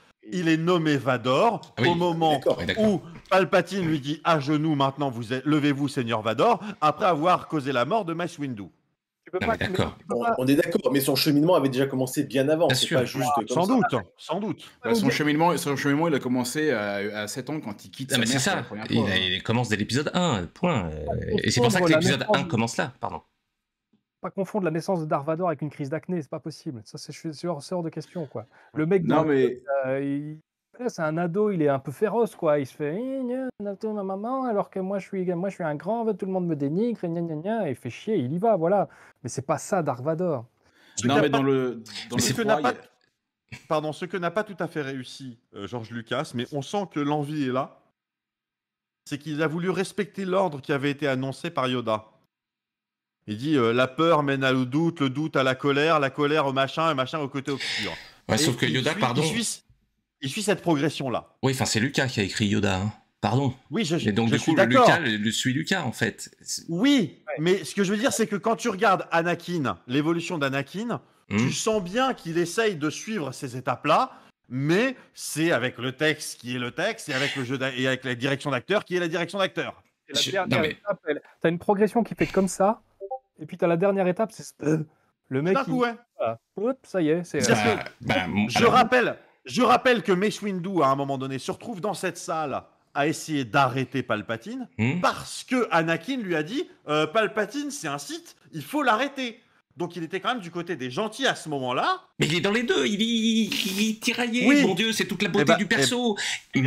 il est nommé Vador ah au moment où Palpatine lui dit à genoux maintenant vous levez-vous Seigneur Vador après avoir causé la mort de Mace Windu. on, est d'accord, mais son cheminement avait déjà commencé bien avant. Pas juste ah, sans doute, sans doute. Bah, son, cheminement, son cheminement, il a commencé à, 7 ans quand il quitte. c'est ça. il, commence dès l'épisode 1, euh, Et c'est pour ça que l'épisode 1 commence là, pardon pas confondre la naissance de Darvador avec une crise d'acné, c'est pas possible. Ça, c'est hors de question, quoi. Le mec, non, mais... Euh, c'est un ado, il est un peu féroce, quoi. Il se fait maman, eh, alors que moi je suis, moi je suis un grand, tout le monde me dénigre, et il fait chier, il y va, voilà. Mais c'est pas ça Darvador. Non, mais dans le, Pardon, ce que n'a pas tout à fait réussi euh, Georges Lucas, mais on sent que l'envie est là, c'est qu'il a voulu respecter l'ordre qui avait été annoncé par Yoda. Il dit euh, la peur mène au doute, le doute à la colère, la colère au machin, le machin au côté obscur. sauf que Yoda, pardon. Il suit, cette progression-là. Oui, enfin, c'est Lucas qui a écrit Yoda. Hein. Pardon. Oui, je, Et donc, je du suis coup, Lucas le suit Lucas, en fait. Oui, mais ce que je veux dire, c'est que quand tu regardes Anakin, l'évolution d'Anakin, hmm. tu sens bien qu'il essaye de suivre ces étapes-là, mais c'est avec le texte qui est le texte et avec le jeu avec la direction d'acteur qui est la direction d'acteur. Tu mais... as une progression qui fait comme ça, et puis, tu as la dernière étape, c'est le mec. Qui... Ouais. Ah, ça y est. c'est... Bah, bah, je, bah, rappelle, je rappelle que Meshwindu, à un moment donné, se retrouve dans cette salle à essayer d'arrêter Palpatine hmm. parce que Anakin lui a dit euh, Palpatine, c'est un site, il faut l'arrêter. Donc il était quand même du côté des gentils à ce moment-là. Mais il est dans les deux, il est, tiraillé. Mon Dieu, c'est toute la beauté du perso. Et,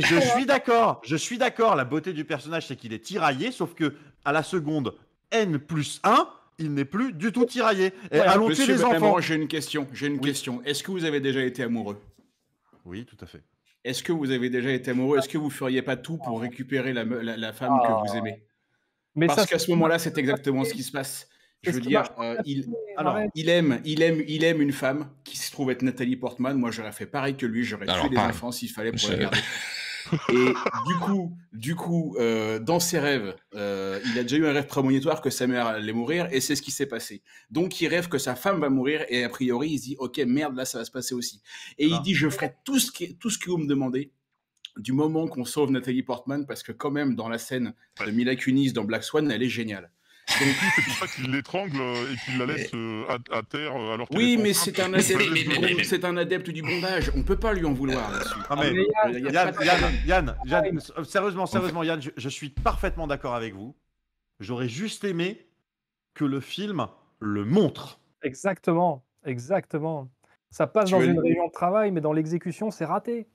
je, suis d'accord, je suis d'accord. La beauté du personnage, c'est qu'il est tiraillé, sauf que à la seconde n plus 1, il n'est plus du tout tiraillé. Et allons les enfants. J'ai une question. J'ai une question. Est-ce que vous avez déjà été amoureux Oui, tout à fait. Est-ce que vous avez déjà été amoureux Est-ce que vous feriez pas tout pour récupérer la, femme que vous ah. aimez Mais Parce qu'à ce moment-là, c'est exactement ce qui se passe. Je veux dire, euh, il, aime, il, aime, il aime une femme qui se trouve être Nathalie Portman. Moi, j'aurais fait pareil que lui. J'aurais tué des enfants s'il fallait pour la garder. Et du coup, du coup euh, dans ses rêves, euh, il a déjà eu un rêve prémonitoire que sa mère allait mourir et c'est ce qui s'est passé. Donc il rêve que sa femme va mourir et a priori il se dit ok merde là ça va se passer aussi. Et il dit je ferai tout ce tout ce que vous me demandez du moment qu'on sauve Nathalie Portman parce que quand même dans la scène de Mila Kunis dans Black Swan elle est géniale. Donc c'est pour ça qu'il l'étrangle euh, et qu'il la laisse euh, à, terre euh, alors Oui, mais c'est un, adepte, un adepte du bondage. On peut pas lui en vouloir Yann, sérieusement, sérieusement, Yann, je, suis parfaitement d'accord avec vous. J'aurais juste aimé que le film le montre. Exactement, exactement. Ça passe dans une réunion de travail, mais dans l'exécution, c'est raté.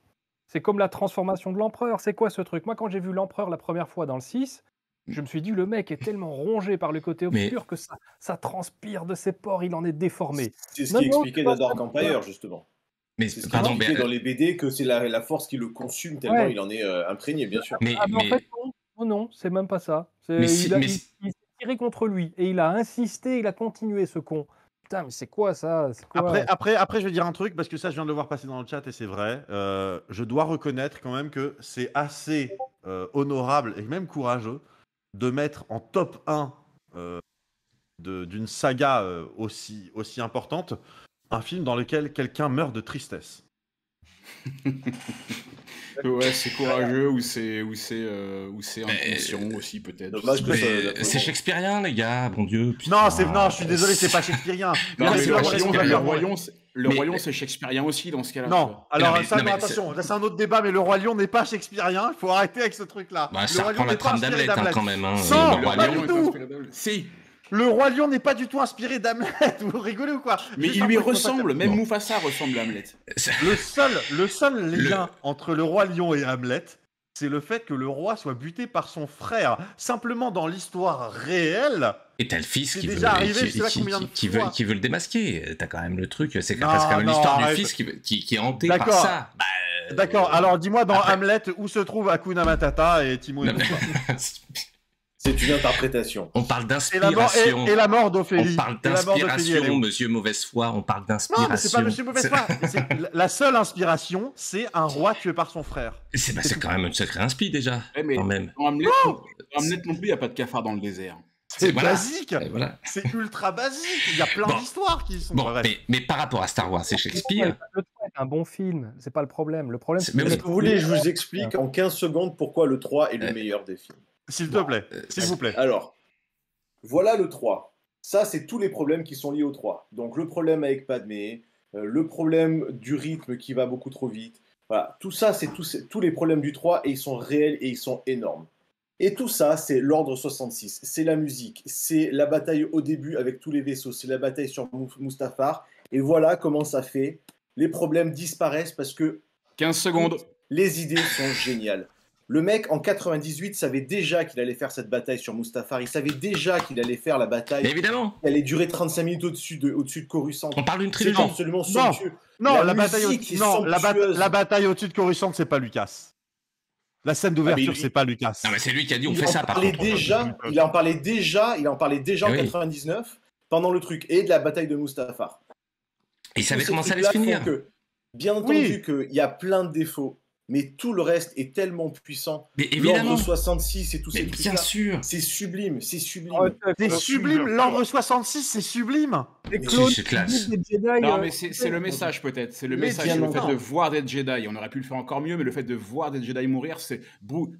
C'est comme la transformation de l'empereur. C'est quoi ce truc Moi, quand j'ai vu l'empereur la première fois dans le 6, je me suis dit, le mec est tellement rongé par le côté obscur que ça, ça, transpire de ses pores, il en est déformé. C'est ce qui expliquait dans justement. Mais c'est ce qui euh, dans les BD que c'est la, la, force qui le consume tellement il en est euh, imprégné, bien sûr. Mais, ah, en fait, non, c'est même pas ça. Mais il, s'est tiré contre lui et il a insisté, il a continué ce con. Putain, mais c'est quoi ça après, après, après, je vais dire un truc parce que ça, je viens de le voir passer dans le chat et c'est vrai. Euh, je dois reconnaître quand même que c'est assez honorable et même courageux de mettre en top 1 euh, d'une saga euh, aussi, aussi importante un film dans lequel quelqu'un meurt de tristesse. ouais, c'est courageux ou c'est ou c'est euh, ou c'est inconscient aussi peut-être. C'est shakespearien les gars, bon dieu. Non, c'est non, je suis désolé, c'est pas shakespearien. non, mais le le Roi Lion, euh, c'est shakespearien aussi dans ce cas-là. Non, alors ça, attention, là c'est un autre débat, mais le Roi Lion n'est pas shakespearien, il faut arrêter avec ce truc-là. Bah, le Roi Lion n'est pas hein, d'Hamlet. quand même, hein. le Roi Lion du tout. Si. Le Roi Lion n'est pas du tout inspiré d'Hamlet, vous rigolez ou quoi Mais il lui ressemble, même Mufasa ressemble à Hamlet. Le seul, le seul lien entre le Roi Lion et Hamlet, c'est le fait que le roi soit buté par son frère. Simplement dans l'histoire réelle, et t'as le fils qui veut, qui, qui, qui, veut, qui, veut, le démasquer. T'as quand même le truc, c'est quand même l'histoire du fils qui, est hanté par ça. Bah, euh, D'accord, alors dis-moi dans Hamlet où se trouve Hakuna Matata et Timon C'est une interprétation. On parle d'inspiration. Et, la mort d'Ophélie. On parle d'inspiration, monsieur Mauvaise Foi. On parle d'inspiration. Non, c'est pas monsieur Mauvaise Foi. la seule inspiration, c'est un roi tué par son frère. Bah, c'est quand même une sacrée inspi déjà. Eh, même. Hamlet, non, plus, il n'y a pas de cafard dans le désert. C'est basique. C'est ultra basique. Il y a plein d'histoires qui sont. Bon, mais, par rapport à Star Wars et Shakespeare. Le 3 est un bon film. C'est pas le problème. Le problème. C'est... Mais vous voulez, je vous explique en 15 secondes pourquoi le 3 est le meilleur des films. S'il te plaît. Euh, S'il vous plaît. Alors, voilà le 3. Ça, c'est tous les problèmes qui sont liés au 3. Donc, le problème avec Padmé, euh, le problème du rythme qui va beaucoup trop vite. Voilà. Tout ça, c'est tous, tous les problèmes du 3 et ils sont réels et ils sont énormes. Et tout ça, c'est l'ordre 66, c'est la musique, c'est la bataille au début avec tous les vaisseaux, c'est la bataille sur Mustafar. Et voilà comment ça fait. Les problèmes disparaissent parce que... 15 secondes. Les idées sont géniales. Le mec, en 98, savait déjà qu'il allait faire cette bataille sur Mustafar. Il savait déjà qu'il allait faire la bataille. Mais évidemment. Elle allait durer 35 minutes au-dessus de, au Coruscant. On parle d'une trilogie. absolument Non, la, bataille la, bataille au-dessus de Coruscant, c'est pas Lucas. La scène d'ouverture, ah, c'est pas Lucas. Non, mais c'est lui qui a dit on fait ça. Par contre, déjà, il en parlait déjà, il en parlait déjà en 99 pendant le truc et de la bataille de Mustafar. Et il savait comment ça allait se finir. Que, bien entendu qu'il y a plein de défauts, mais tout le reste est tellement puissant. Mais évidemment. L'ordre 66 et tout ces Bien sûr. C'est sublime, c'est sublime. c'est sublime, l'ordre 66, c'est sublime. C'est classe. Euh, non, mais c'est le message peut-être. C'est le message, le fait de voir des Jedi. On aurait pu le faire encore mieux, mais le fait de voir des Jedi mourir, c'est.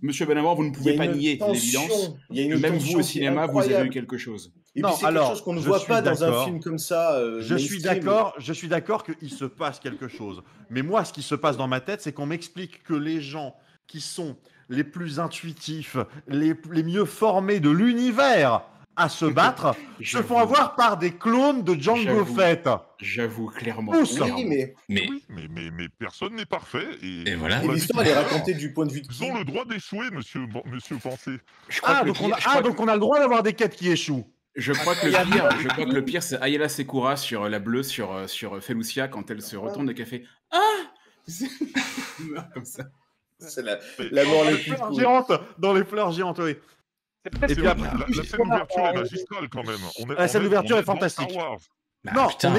Monsieur Benamor, vous ne pouvez pas nier l'évidence. Même vous au cinéma, vous avez eu quelque chose non, c'est alors, quelque chose qu'on ne voit pas dans un film comme ça. Euh, je suis d'accord. Je suis d'accord qu'il se passe quelque chose. Mais moi, ce qui se passe dans ma tête, c'est qu'on m'explique que les gens qui sont les plus intuitifs, les, les mieux formés de l'univers à se battre, se font avoir par des clones de Django Fett. J'avoue clairement. Oui, Mais... Mais... mais... mais... personne n'est parfait. Et, et voilà. est racontée du point de vue. De Ils ont le droit d'échouer, monsieur, monsieur Ah, on a... Ah, donc on a le droit d'avoir des quêtes qui échouent. Je crois que le pire, je crois que le pire, c'est Ayala Sekoura sur euh, la bleue sur euh, sur euh, Felucia quand elle se retourne de café. Ah C'est la, mort les plus dans les fleurs géantes, oui. Et puis après, la, scène d'ouverture est magistrale quand même. On ah, la scène d'ouverture est, fantastique. Bah, non, on,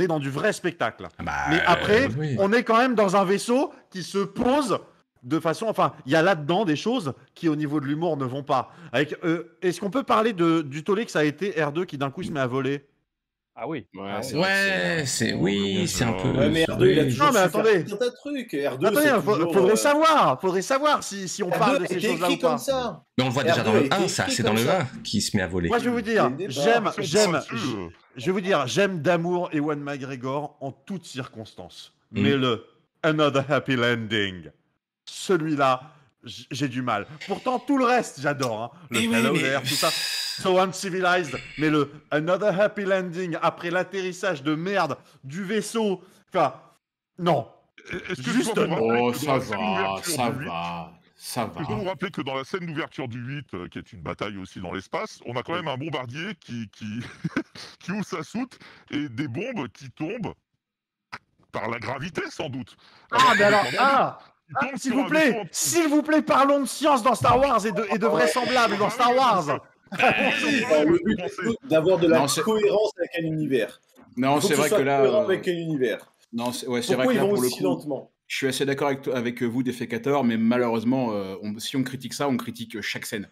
est dans du, vrai spectacle. Ah, bah, Mais après, on est quand même dans un vaisseau qui se pose de façon. Enfin, il y a là-dedans des choses qui, au niveau de l'humour, ne vont pas. Avec, euh, est-ce qu'on peut parler de, du tollé que ça a été R2 qui d'un coup se met à voler ah oui. Ouais, ah, c'est, oui, c'est un peu. mais R2, il a toujours non, mais attendez. un truc. R2, attendez, c'est faudrait euh, savoir, faudrait savoir si, si on parle de ces choses-là ou pas. Mais on le voit déjà dans le 1, ça. C'est dans le 1 qui se met à voler. Moi, je vais vous dire, j'aime, j'aime, je vais vous dire, j'aime d'amour Ewan McGregor en toutes circonstances. Mm. Mais le Another Happy Landing celui-là, j'ai du mal. Pourtant, tout le reste, j'adore. Hein. Le eh mais Hello tout ça. So Uncivilized. Mais le Another Happy Landing après l'atterrissage de merde du vaisseau. Enfin, non. est que Oh, ça va, ça va. Ça va. Je dois vous rappeler que dans la scène d'ouverture du 8, euh, qui est une bataille aussi dans l'espace, on a quand même un bombardier qui, qui, qui ouvre sa soute et des bombes qui tombent par la gravité sans doute. Ah, mais alors, ah, ah, s'il vous plaît, s'il vous plaît, parlons de science dans Star Wars et de, et de ah vraisemblable dans Star Wars. le ah, but d'avoir de la cohérence avec un univers. Non, c'est vrai que, là. Euh, avec un univers. Non, c'est vrai que là, pour lentement je suis assez d'accord avec, avec, vous, Défécateur, mais malheureusement, euh, si on critique ça, on critique chaque scène.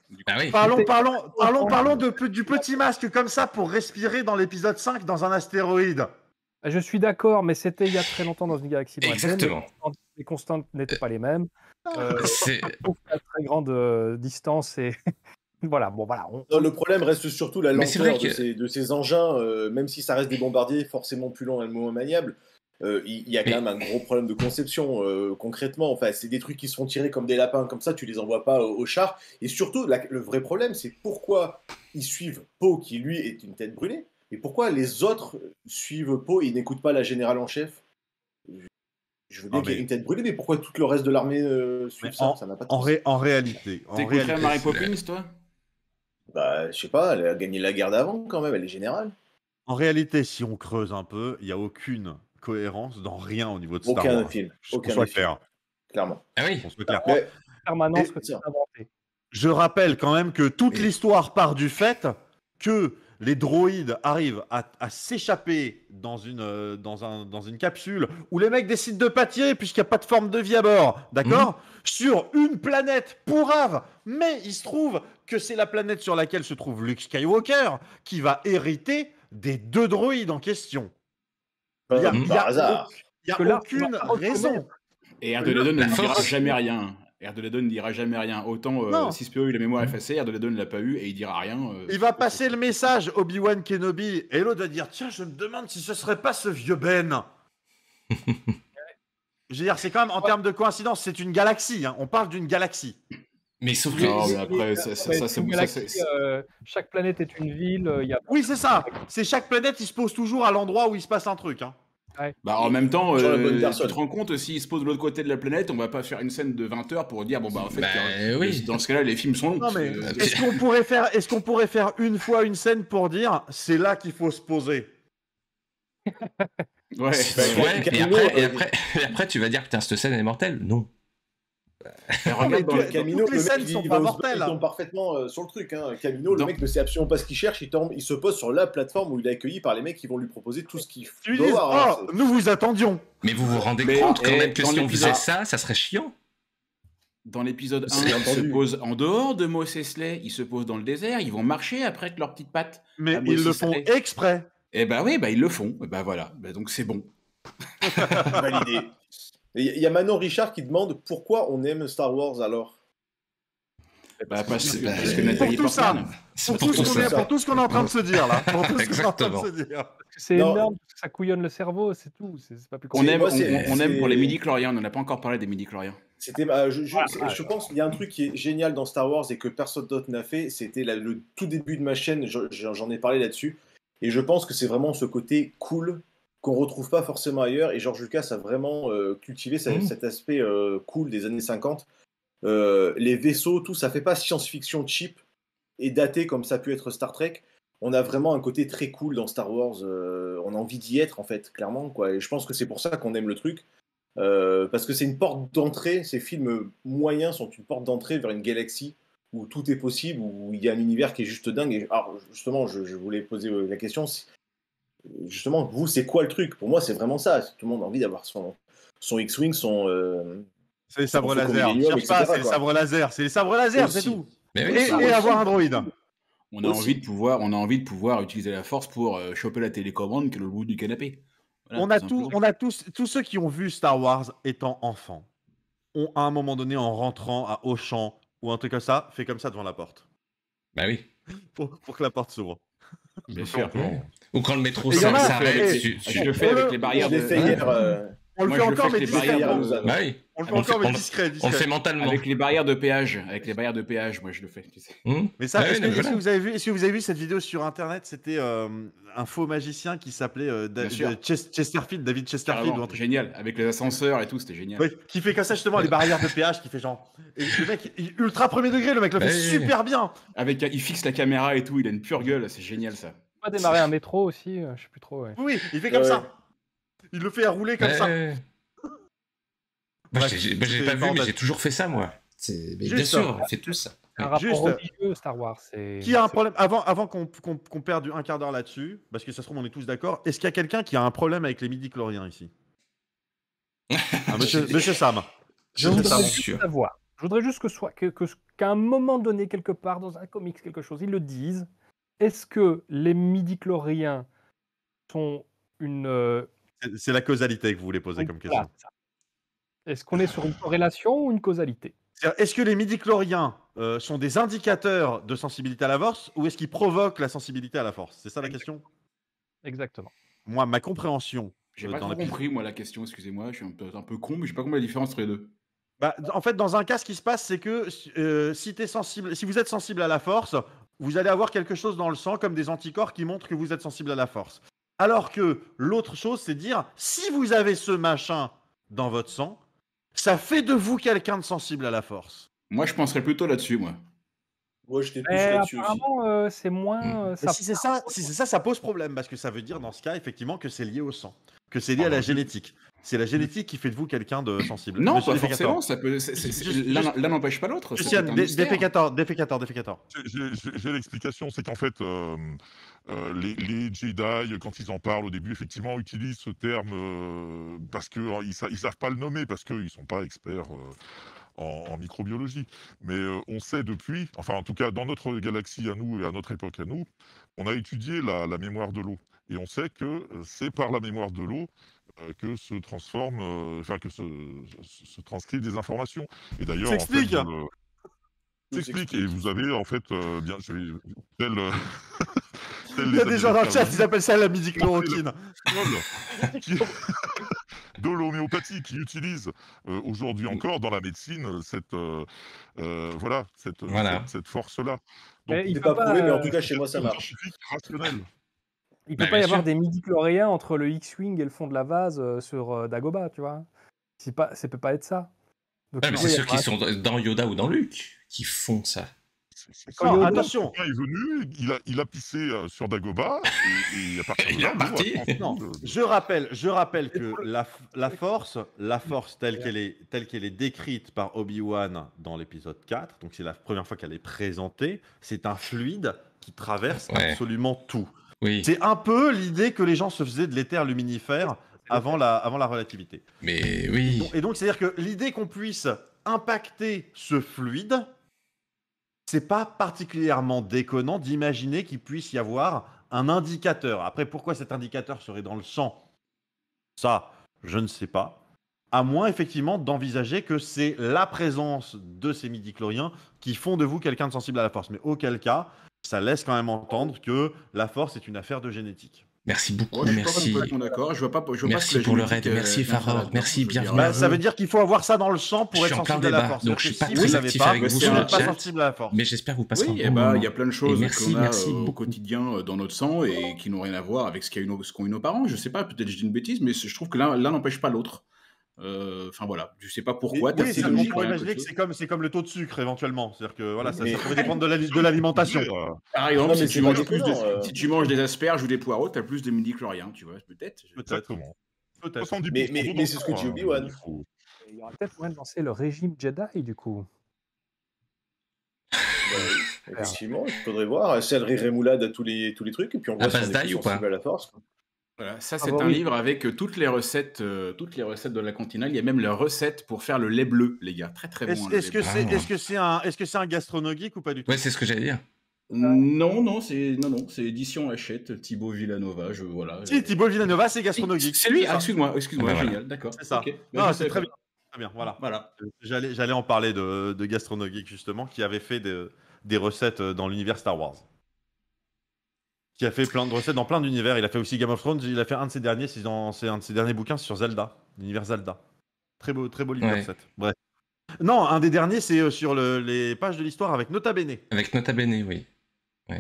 Parlons, parlons, parlons, parlons de, du petit masque comme ça pour respirer dans l'épisode 5 dans un astéroïde. Je suis d'accord, mais c'était il y a très longtemps dans une galaxie Exactement les constantes n'étaient euh, pas les mêmes. Ah. Euh, c'est très grande euh, distance et voilà. Bon voilà. le problème reste surtout la lenteur de, ces, engins, même si ça reste des bombardiers forcément plus longs et moins maniables. Il y, a quand même un gros problème de conception concrètement. Enfin, c'est des trucs qui sont tirés comme des lapins comme ça. Tu les envoies pas au, char. Et surtout, le vrai problème, c'est pourquoi ils suivent Poe qui lui est une tête brûlée. Et pourquoi les autres suivent Poe et n'écoutent pas la générale en chef je veux ah, bien qu'il y ait une tête brûlée, mais pourquoi tout le reste de l'armée euh, suit ça en, pas en, en, réalité. T'es Mary Poppins, toi Bah, je sais pas, elle a gagné la guerre d'avant quand même, elle est générale. En réalité, si on creuse un peu, il n'y a aucune cohérence dans rien au niveau de Star Aucun Film. Aucun soit film. Clairement. Ah oui. On clair. je rappelle quand même que toute l'histoire part du fait que les droïdes arrivent à, s'échapper euh, dans une, capsule où les mecs décident de pâtir puisqu'il n'y a pas de forme de vie à bord, d'accord mhm. Sur une planète pourrave, mais il se trouve que c'est la planète sur laquelle se trouve Luke Skywalker qui va hériter des deux droïdes en question. Euh, il n'y a, y aucune raison. Et un de deux ne dira jamais rien donne ne dira jamais rien. Autant euh, si po a a la mémoire effacée, Erdeladon ne l'a pas eu et il dira rien. Euh, il va passer le message, Obi-Wan Kenobi. Et l'autre va dire Tiens, je me demande si ce serait pas ce vieux Ben. je veux dire, c'est quand même, en termes de coïncidence, c'est une galaxie. Hein. On parle d'une galaxie. Mais sauf que. Non, mais après, ça, c'est. Euh, chaque planète est une ville. Oui, c'est ça. C'est chaque planète, il se pose toujours à l'endroit où il se passe un truc. Hein. Bah, en même temps, euh, tu te rends compte, euh, s'il se pose de l'autre côté de la planète, on va pas faire une scène de 20 heures pour dire, bon, bah, en fait, bah, euh, dans ce cas-là, les films sont longs. Euh, est-ce qu'on pourrait, faire, est qu'on pourrait faire une fois une scène pour dire, c'est là qu'il faut se poser Ouais, après, et après, tu vas dire, putain, cette scène est mortelle Non. Ah, regarde dans le Camino, les le mec, sont ils sont hein. parfaitement euh, sur le truc. Hein. Camino, le mec ne sait absolument pas ce qu'il cherche. Il, il se pose sur la plateforme où il est accueilli par les mecs qui vont lui proposer tout ce qu'il faut. Hein. Oh, nous vous attendions. Mais vous vous rendez compte quand même que si on faisait ça, ça serait chiant. Dans l'épisode 1, ils se posent en dehors de Mos ils se posent dans le désert, ils vont marcher après avec leurs petites pattes. Mais ils le font exprès. Eh ben oui, bah, ils le font. Et eh ben bah, voilà, donc c'est bon. Validé. Il y a Manon Richard qui demande pourquoi on aime Star Wars alors. Bah, parce, que Nathalie pour tout pour, tout pour, tout ce qu'on est en train de se dire là. C'est énorme, ça couillonne le cerveau, c'est tout. on aime, pour les midi chloriens. On n'a pas encore parlé des midi chloriens. C'était, bah, je, je ah, pense qu'il y a un truc qui est génial dans Star Wars et que personne d'autre n'a fait. C'était le tout début de ma chaîne. J'en ai parlé là-dessus. Et je pense que c'est vraiment ce côté cool qu'on retrouve pas forcément ailleurs. Et George Lucas a vraiment euh, cultivé mm. cet aspect euh, cool des années 50. Euh, les vaisseaux, tout ça fait pas science-fiction cheap et daté comme ça a pu être Star Trek. On a vraiment un côté très cool dans Star Wars. on a envie d'y être en fait, clairement. Quoi. Et je pense que c'est pour ça qu'on aime le truc. parce que c'est une porte d'entrée, ces films moyens sont une porte d'entrée vers une galaxie où tout est possible, où il y a un univers qui est juste dingue. Et, alors justement, je, voulais poser la question, justement, vous, c'est quoi le truc Pour moi, c'est vraiment ça. Tout le monde a envie d'avoir son, son X-Wing, son. Euh, c'est les sabres laser. c'est les sabres laser. C'est tout. Mais et, avoir un droïde. On a, envie de pouvoir, on a envie de pouvoir utiliser la force pour euh, choper la télécommande est le bout du canapé. on, a tout, on a tous, tous ceux qui ont vu Star Wars étant enfants ont à un moment donné en rentrant à Auchan ou un truc comme ça, fait comme ça devant la porte. Bah oui. pour, pour que la porte s'ouvre. Bien sûr. Ou quand le métro s'arrête. Je le fais avec les barrières. On le fait encore, mais discret. On le fait encore, mais discret. On fait mentalement. Avec les barrières de péage. Avec les barrières de péage, moi, je le fais. Hmm. Mais ça, ah est-ce que, vous avez vu, vous avez vu cette vidéo sur Internet, c'était euh, un faux magicien qui s'appelait euh, Chesterfield, David Chesterfield. Génial. Avec les ascenseurs et tout, c'était génial. qui fait comme ça, justement, les barrières de péage, qui fait genre. le mec, ultra premier degré, le mec le fait super bien. Avec, il fixe la caméra et tout, il a une pure gueule. C'est génial, ça pas démarrer un métro aussi euh, Je sais plus trop. Oui, il fait comme euh, ça. Il le fait à rouler comme ça. j'ai pas vu, mais j'ai toujours fait ça, moi. Bien sûr, on fait tout ça. Juste, Star Wars. Qui a un problème Avant, avant qu'on perde un quart d'heure là-dessus, parce que ça se trouve, on est tous d'accord. Est-ce qu'il y a quelqu'un qui a un problème avec les midi-chloriens ici ah, monsieur, Sam. Je voudrais juste savoir. Je voudrais juste que soit qu'à un moment donné, quelque part, dans un comics, quelque chose, ils le disent. Est-ce que les midi sont une. Euh, c'est la causalité que vous voulez poser comme question. Est-ce qu'on est sur une corrélation ou une causalité Est-ce que les midi euh, sont des indicateurs de sensibilité à la force ou est-ce qu'ils provoquent la sensibilité à la force C'est ça la question Exactement. Moi, ma compréhension. J'ai euh, pas compris, moi, la question, excusez-moi, je suis un peu, un peu con, mais sais pas compris la différence entre les deux. Bah, en fait, dans un cas, ce qui se passe, c'est que si tu es sensible, si vous êtes sensible à la force, vous allez avoir quelque chose dans le sang, comme des anticorps qui montrent que vous êtes sensible à la force. Alors que l'autre chose, c'est dire, si vous avez ce machin dans votre sang, ça fait de vous quelqu'un de sensible à la force. Moi, je penserais plutôt là-dessus, moi. Moi, je là-dessus Apparemment, euh, c'est moins. Hmm. Euh, si c'est ça, ça, pose problème, parce que ça veut dire, dans ce cas, effectivement, que c'est lié au sang, que c'est lié à ah la bah génétique. C'est la mm. génétique qui fait de vous quelqu'un de sensible. Non, pas forcément. Ça l'un n'empêche pas l'autre. Lucien, défecateur, défecateur, J'ai l'explication, c'est qu'en fait, euh, euh, les, Jedi, quand ils en parlent au début, effectivement, utilisent ce terme euh, parce qu'ils ne savent pas le nommer, parce qu'ils ne sont pas experts. En, microbiologie. Mais on sait depuis, enfin en tout cas dans notre galaxie à nous et à notre époque à nous, on a étudié la mémoire de l'eau. Et on sait que c'est par la mémoire de l'eau euh, que se transforment, euh, enfin que se, se, se, transcrivent des informations. Et d'ailleurs, En fait, s'explique. Euh, Et vous avez en fait, bien, je tel, tel Il y a des gens dans le chat, ils appellent ça la midichloroquine. de l'homéopathie qui utilise aujourd'hui mm. encore dans la médecine cette euh, euh, voilà cette, voilà. cette, cette force là. Donc, eh, il n'est pas, pas prouvé, mais en tout cas chez moi ça marche. Rationnel. Il peut bah, pas y avoir des midi-chloriens entre le X-Wing et le fond de la vase euh, sur euh, Dagoba, tu vois. Pas, ça peut pas être ça. c'est ceux qui sont dans Yoda ou dans Luke qui font ça. Quand attention. Il est venu, il a, il pissé euh, sur Dagoba, et, il Je rappelle, je rappelle que la, force, la force telle qu'elle est, décrite par Obi-Wan dans l'épisode 4, donc c'est la première fois qu'elle est présentée, c'est un fluide qui traverse absolument tout. C'est un peu l'idée que les gens se faisaient de l'éther luminifère avant la, relativité. Mais oui. Et donc, c'est-à-dire que l'idée qu'on puisse impacter ce fluide, c'est pas particulièrement déconnant d'imaginer qu'il puisse y avoir un indicateur. Après, pourquoi cet indicateur serait dans le sang Ça, je ne sais pas. À moins, effectivement, d'envisager que c'est la présence de ces midi-chloriens qui font de vous quelqu'un de sensible à la force. Mais auquel cas, ça laisse quand même entendre que la force est une affaire de génétique. Merci beaucoup. merci. vois merci pour le raid. Merci euh, Farore, Merci. Bienvenue. Bah, ça veut dire qu'il faut avoir ça dans le sang pour être sensible à la force. Donc je suis pas très actif pas, avec vous sur le chat. Mais j'espère que vous passer. Oui, un eh bon bah, il y a plein de choses au quotidien euh, dans notre sang et qui n'ont rien à voir avec ce qu'ont eu nos parents. Je ne sais pas. Peut-être je dis une bêtise, mais je trouve que l'un n'empêche pas l'autre. Euh, enfin voilà, je sais pas pourquoi. c'est comme, le taux de sucre éventuellement. C'est-à-dire que voilà, ça, pourrait dépendre de l'alimentation. Par exemple, euh. si, tu manges des asperges ou des poireaux, t'as plus de midi-chloriens, tu vois, peut-être. Peut-être. Peut mais, c'est ce que tu oublies Il y aura peut-être moyen de lancer le régime Jedi du coup. Bah, effectivement, il faudrait voir. Céleri rémoulade à tous les, tous les trucs, et puis on voit si à la force. Voilà, ça ah c'est bah un livre avec euh, toutes les recettes, euh, toutes les recettes de la cantinale. Il y a même la recette pour faire le lait bleu, les gars. Très très bon. Est-ce est ah. -ce que c'est, est-ce un, est-ce que c'est un gastronogique ou pas du tout Ouais, c'est ce que j'allais dire. Non, non, c'est non, non, c'est édition Hachette, Thibaut Villanova, je voilà. Si Thibaut Villanova, c'est gastronomique. C'est lui. Ah, excuse-moi, excuse-moi, bah génial, d'accord. C'est ça. Bah, non, c'est très bien. Très bien, voilà. voilà. J'allais, j'allais en parler de, de Gastronogeek, justement, qui avait fait de, des recettes euh, dans l'univers Star Wars qui a fait plein de recettes dans plein d'univers. Il a fait aussi Game of Thrones. Il a fait un de ses derniers, c'est un de ses derniers bouquins sur Zelda, l'univers Zelda. Très beau, très beau livre Bref. Non, un des derniers, c'est euh, sur les pages de l'histoire avec Nota Bene. Avec Nota Bene, oui.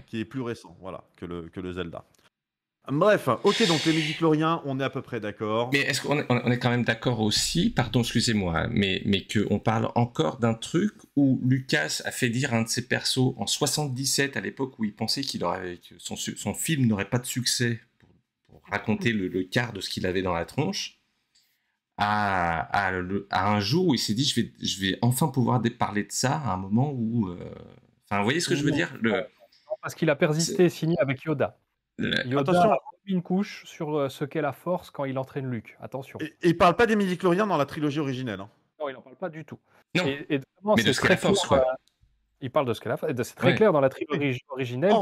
Qui est plus récent, voilà, que que le Zelda. Bref, ok, donc les médicloriens, on est à peu près d'accord. Mais est-ce qu'on est, quand même d'accord aussi, pardon, excusez-moi, mais, mais qu'on parle encore d'un truc où Lucas a fait dire un de ses persos en 77, à l'époque où il pensait qu'il aurait, que son, film n'aurait pas de succès pour, raconter le, quart de ce qu'il avait dans la tronche, à, un jour où il s'est dit je vais, enfin pouvoir parler de ça à un moment où. Euh, enfin, vous voyez ce que je veux dire Parce qu'il a persisté et signé avec Yoda. Yoda ah Attention, bah. une couche sur euh, ce qu'est la force quand il entraîne Luke. Attention. Et, il parle pas des midi-chloriens dans la trilogie originelle. Hein. Non, il n'en parle pas du tout. mais de ce qu'est force, Il parle de ce qu'est la force. C'est très clair dans la trilogie originelle.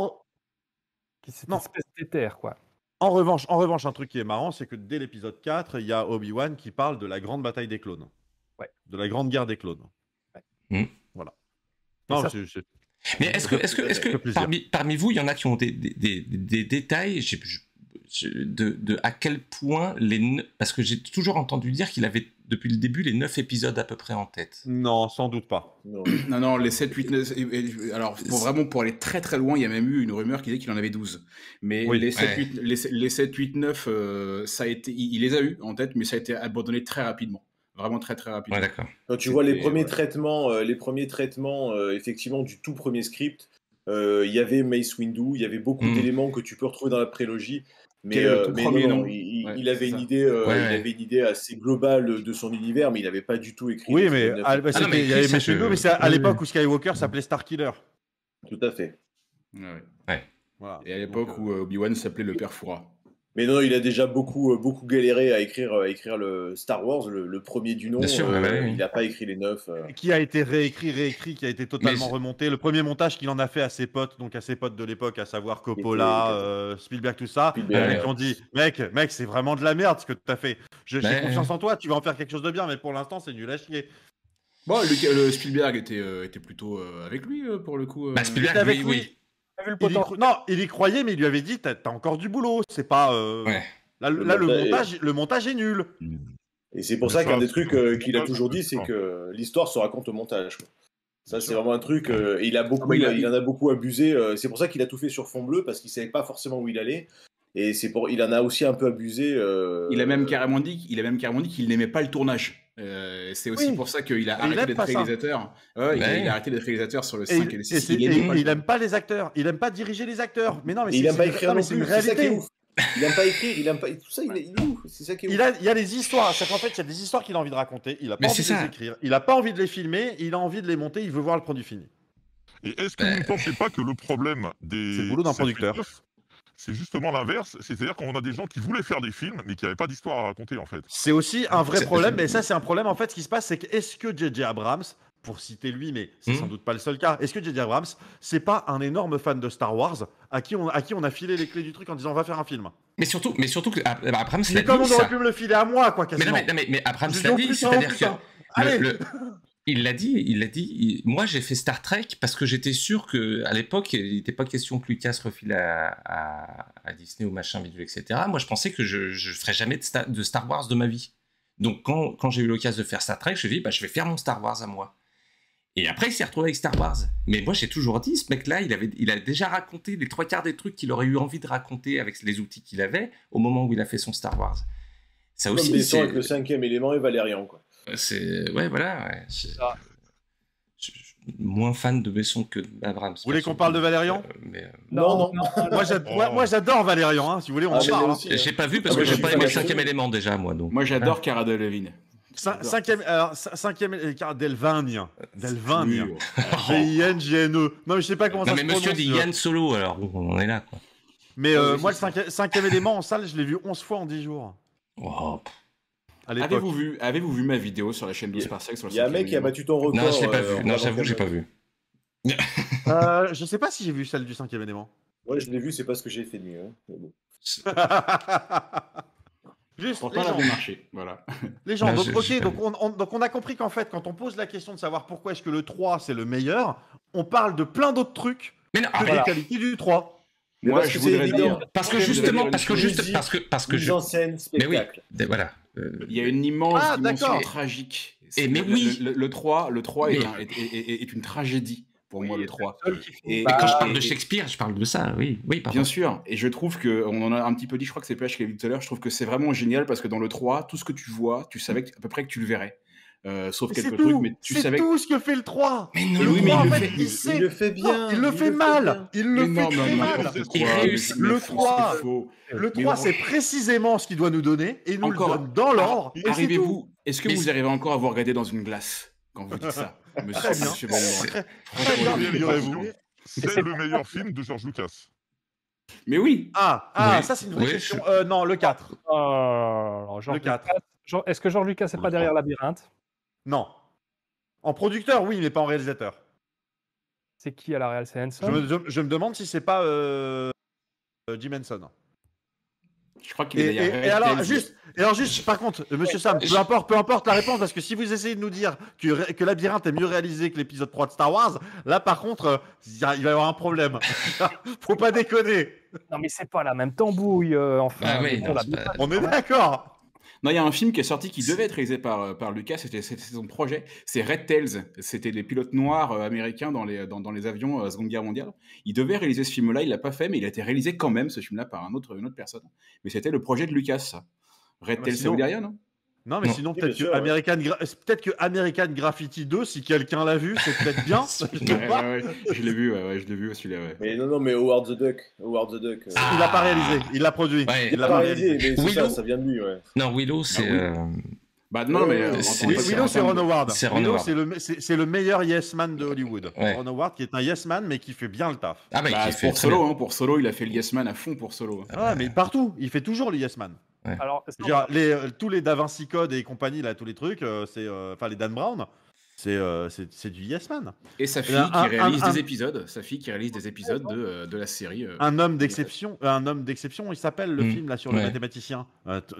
Qui c'est une d'éther, quoi. En revanche, en revanche, un truc qui est marrant, c'est que dès l'épisode 4, il y a Obi-Wan qui parle de la grande bataille des clones. Ouais. De la grande guerre des clones. Ouais. Hmm. Voilà. Non, mais est-ce que, est-ce que, parmi, vous, il y en a qui ont des, détails de, à quel point les parce que j'ai toujours entendu dire qu'il avait depuis le début les 9 épisodes à peu près en tête. Non, sans doute pas. Non, non, les 7, 8, 9. Alors, vraiment, pour aller très très loin, il y a même eu une rumeur qui disait qu'il en avait 12. Mais les, 7, 8, 9, ça a été, il, les a eu en tête, mais ça a été abandonné très rapidement vraiment très très rapide. Quand tu vois euh, euh, les premiers traitements, les premiers traitements effectivement du tout premier script, euh, il y avait Mace Windu, il y avait beaucoup mhm. d'éléments que tu peux retrouver dans la prélogie. Mais, mais Il, avait une idée, il avait une idée assez globale de son univers, mais il n'avait pas du tout écrit. Oui, mais, à, ah, il y avait Mace Windu, mais c'est à, l'époque où Skywalker s'appelait Starkiller. Tout à fait. Et à l'époque où Obi-Wan s'appelait le Père Foura. Mais non, il a déjà beaucoup, euh, beaucoup galéré à écrire, euh, écrire le Star Wars, le, premier du nom. Bien sûr, euh, Il n'a pas écrit les neuf. Qui a été réécrit, réécrit, qui a été totalement remonté. Le premier montage qu'il en a fait à ses potes, donc à ses potes de l'époque, à savoir Coppola, Spielberg, tout ça. Et ouais. dit, mec, mec, c'est vraiment de la merde ce que tu as fait. J'ai confiance en toi, tu vas en faire quelque chose de bien, mais pour l'instant, c'est nul à chier. Bon, le, Spielberg était, était plutôt avec lui pour le coup. Bah, Spielberg, avec lui. oui il Non, il y croyait, mais il lui avait dit T'as encore du boulot. C'est pas. Euh, là, le, montage, le montage, est... nul. Mm. Et c'est pour ça, qu'un des trucs euh, qu'il a toujours dit, c'est que hein. l'histoire se raconte au montage. Ça, c'est vraiment un truc. Euh, il a ah, beaucoup, en a beaucoup abusé. c'est pour ça qu'il a tout fait sur fond bleu parce qu'il savait pas forcément où il allait. Et c'est pour, il en a aussi un peu abusé. il a même il a même carrément dit qu'il n'aimait pas le tournage. Euh, c'est aussi pour ça qu'il a arrêté d'être réalisateur. il, a, ben arrêté d'être réalisateur sur le 5 et, le 6. Il, aime pas, pas les acteurs. Il aime pas diriger les acteurs. Mais non, mais il aime pas écrire non plus. C'est Il aime pas écrire, il aime pas. Tout ça, il est, Il, a, il y a des histoires. C'est qu'en fait, il y a des histoires qu'il a envie de raconter. Il a pas envie de les écrire. Il a pas envie de les filmer. Il a envie de les monter. Il veut voir le produit fini. Et est-ce que vous ne ben. pensez pas que le problème des. C'est le boulot d'un producteur c'est justement l'inverse. C'est-à-dire qu'on a des gens qui voulaient faire des films, mais qui n'avaient pas d'histoire à raconter, en fait. C'est aussi un vrai problème, mais ça, c'est un problème, en fait, ce qui se passe, c'est que est-ce que J.J. Abrams, pour citer lui, mais c'est hmm. sans doute pas le seul cas, est-ce que J.J. Abrams, c'est pas un énorme fan de Star Wars à qui, on, à qui on a filé les clés du truc en disant on va faire un film Mais surtout, mais surtout que ah, bah, Abrams. Mais comme on aurait pu me le filer à moi, quoi, quasiment. Mais non, mais, mais, Abrams l'a dit, c'est-à-dire que. Il l'a dit, il l'a dit. Moi, j'ai fait Star Trek parce que j'étais sûr que à l'époque, il n'était pas question que Lucas refile à, Disney ou machin vidéo, etc. Moi, je pensais que je ne ferais jamais de, Star Wars de ma vie. Donc, quand, j'ai eu l'occasion de faire Star Trek, je me suis dit, bah, je vais faire mon Star Wars à moi. Et après, il s'est retrouvé avec Star Wars. Mais moi, j'ai toujours dit, ce mec-là, il, a déjà raconté les trois quarts des trucs qu'il aurait eu envie de raconter avec les outils qu'il avait au moment où il a fait son Star Wars. Ça aussi. avec le cinquième élément et Valérian, quoi. C'est ouais, voilà. Ouais, Je, moins fan de Besson que d'Abraham Vous voulez qu'on parle de Valérian euh, euh, Non, non. non. moi, j'adore Valérian. Hein, si vous voulez, on ah, en parle. Hein. Hein. J'ai pas vu parce que j'ai pas aimé le cinquième élément déjà, moi. Donc. Moi, j'adore hein. Cara Delevingne. Cinquième, alors, cinquième, euh, Delvingne. Delvingne. V-I-N-G-N-E. Non, mais je sais pas comment non, mais monsieur dit Yann Solo, alors on est là, quoi. Mais moi, le cinquième, élément en salle, je l'ai vu 11 fois en 10 jours. Wow. Oh, Avez-vous vu, avez vu ma vidéo sur la chaîne 12 par Il y a un mec qui a battu ton record. Non, je l'ai pas vu. Euh, non, j'avoue, j'ai pas vu. euh, je sais pas si j'ai vu celle du cinquième événement. Ouais, je l'ai vu, c'est pas ce que j'ai fait de mieux. Juste, les gens, marché, voilà. les gens, donc, ok, donc on, a compris qu'en fait, quand on pose la question de savoir pourquoi est-ce que le 3 c'est le meilleur, on parle de plein d'autres trucs Mais non, que du 3. parce Parce que justement, parce que juste... Parce que, parce que je... Mais oui, voilà. Euh, il y a une immense ah, dimension tragique. Et mais le, oui. Le, 3, le 3 est, une tragédie pour moi, le 3. Et, quand je parle de Shakespeare, je parle de ça, oui. oui Bien sûr. Et je trouve que, on en a un petit peu dit, je crois que c'est PH qui l'a tout à l'heure, je trouve que c'est vraiment génial parce que dans le 3, tout ce que tu vois, tu savais à peu près que tu le verrais. Euh, sauf quelques trucs, mais tu savais. C'est tout ce que fait le 3. Mais il, fait, il, le fait bien. Il le fait mal. Il le fait très mal. Le 3, le 3 c'est précisément ce qu'il doit nous donner et nous encore, donne dans l'or. Arrivez-vous. Est-ce que vous arrivez encore à vous regarder dans une glace quand vous dites ça, monsieur, monsieur C'est le meilleur film de George Lucas. Mais oui. Ah, ah ça c'est une vraie question. Euh, non, le 4. le 4. Est-ce que George Lucas n'est pas derrière Labyrinthe non. En producteur, oui, mais pas en réalisateur. C'est qui à la Real hein je me, demande si c'est pas euh, euh, Jim Henson. Je crois qu'il est et, et, alors juste, et alors juste, par contre, euh, Monsieur Sam, peu importe, la réponse, parce que si vous essayez de nous dire que, que Labyrinthe est mieux réalisé que l'épisode 3 de Star Wars, là par contre, il, va y avoir un problème. Faut pas déconner. Non mais c'est pas la même tambouille, enfin. Ah On est d'accord. Non, il y a un film qui est sorti qui devait être réalisé par, euh, par Lucas, c'était son projet, c'est Red Tails. C'était des pilotes noirs euh, américains dans les, dans, dans les avions euh, Seconde Guerre mondiale. Il devait réaliser ce film-là, il l'a pas fait, mais il a été réalisé quand même, ce film-là, par un autre, une autre personne. Mais c'était le projet de Lucas, Red ah bah Tails, c'est non non, mais sinon, euh, peut-être que, American Graffiti 2, si quelqu'un l'a vu, c'est peut-être bien. je l'ai vu, ouais, je l'ai vu aussi là Mais non, non, mais Howard the Duck. Howard the Duck euh. Il l'a pas réalisé, il l'a produit. il l'a pas réalisé, mais Willow... ça, vient de lui. Non, Willow, c'est. Ah, euh, bah, non, mais Willow, c'est Ron Howard. C'est le, c'est, le meilleur yes man de Hollywood. Ron Howard, qui est un yes man, mais qui fait bien le taf. Ah, mais bah, bah, qui fait pour solo, hein, pour solo, il a fait le yes man à fond pour solo. Ah, mais partout, il fait toujours le yes man. Alors, les, euh, tous les Davinci Vinci Code et compagnie, là, tous les trucs, euh, c'est euh, enfin les Dan Brown, c'est c'est du Yes Man. Et sa eh fille qui réalise des épisodes, sa fille qui réalise des épisodes de, de la série. un homme d'exception, un homme d'exception, il s'appelle le mm. film là sur le mathématicien.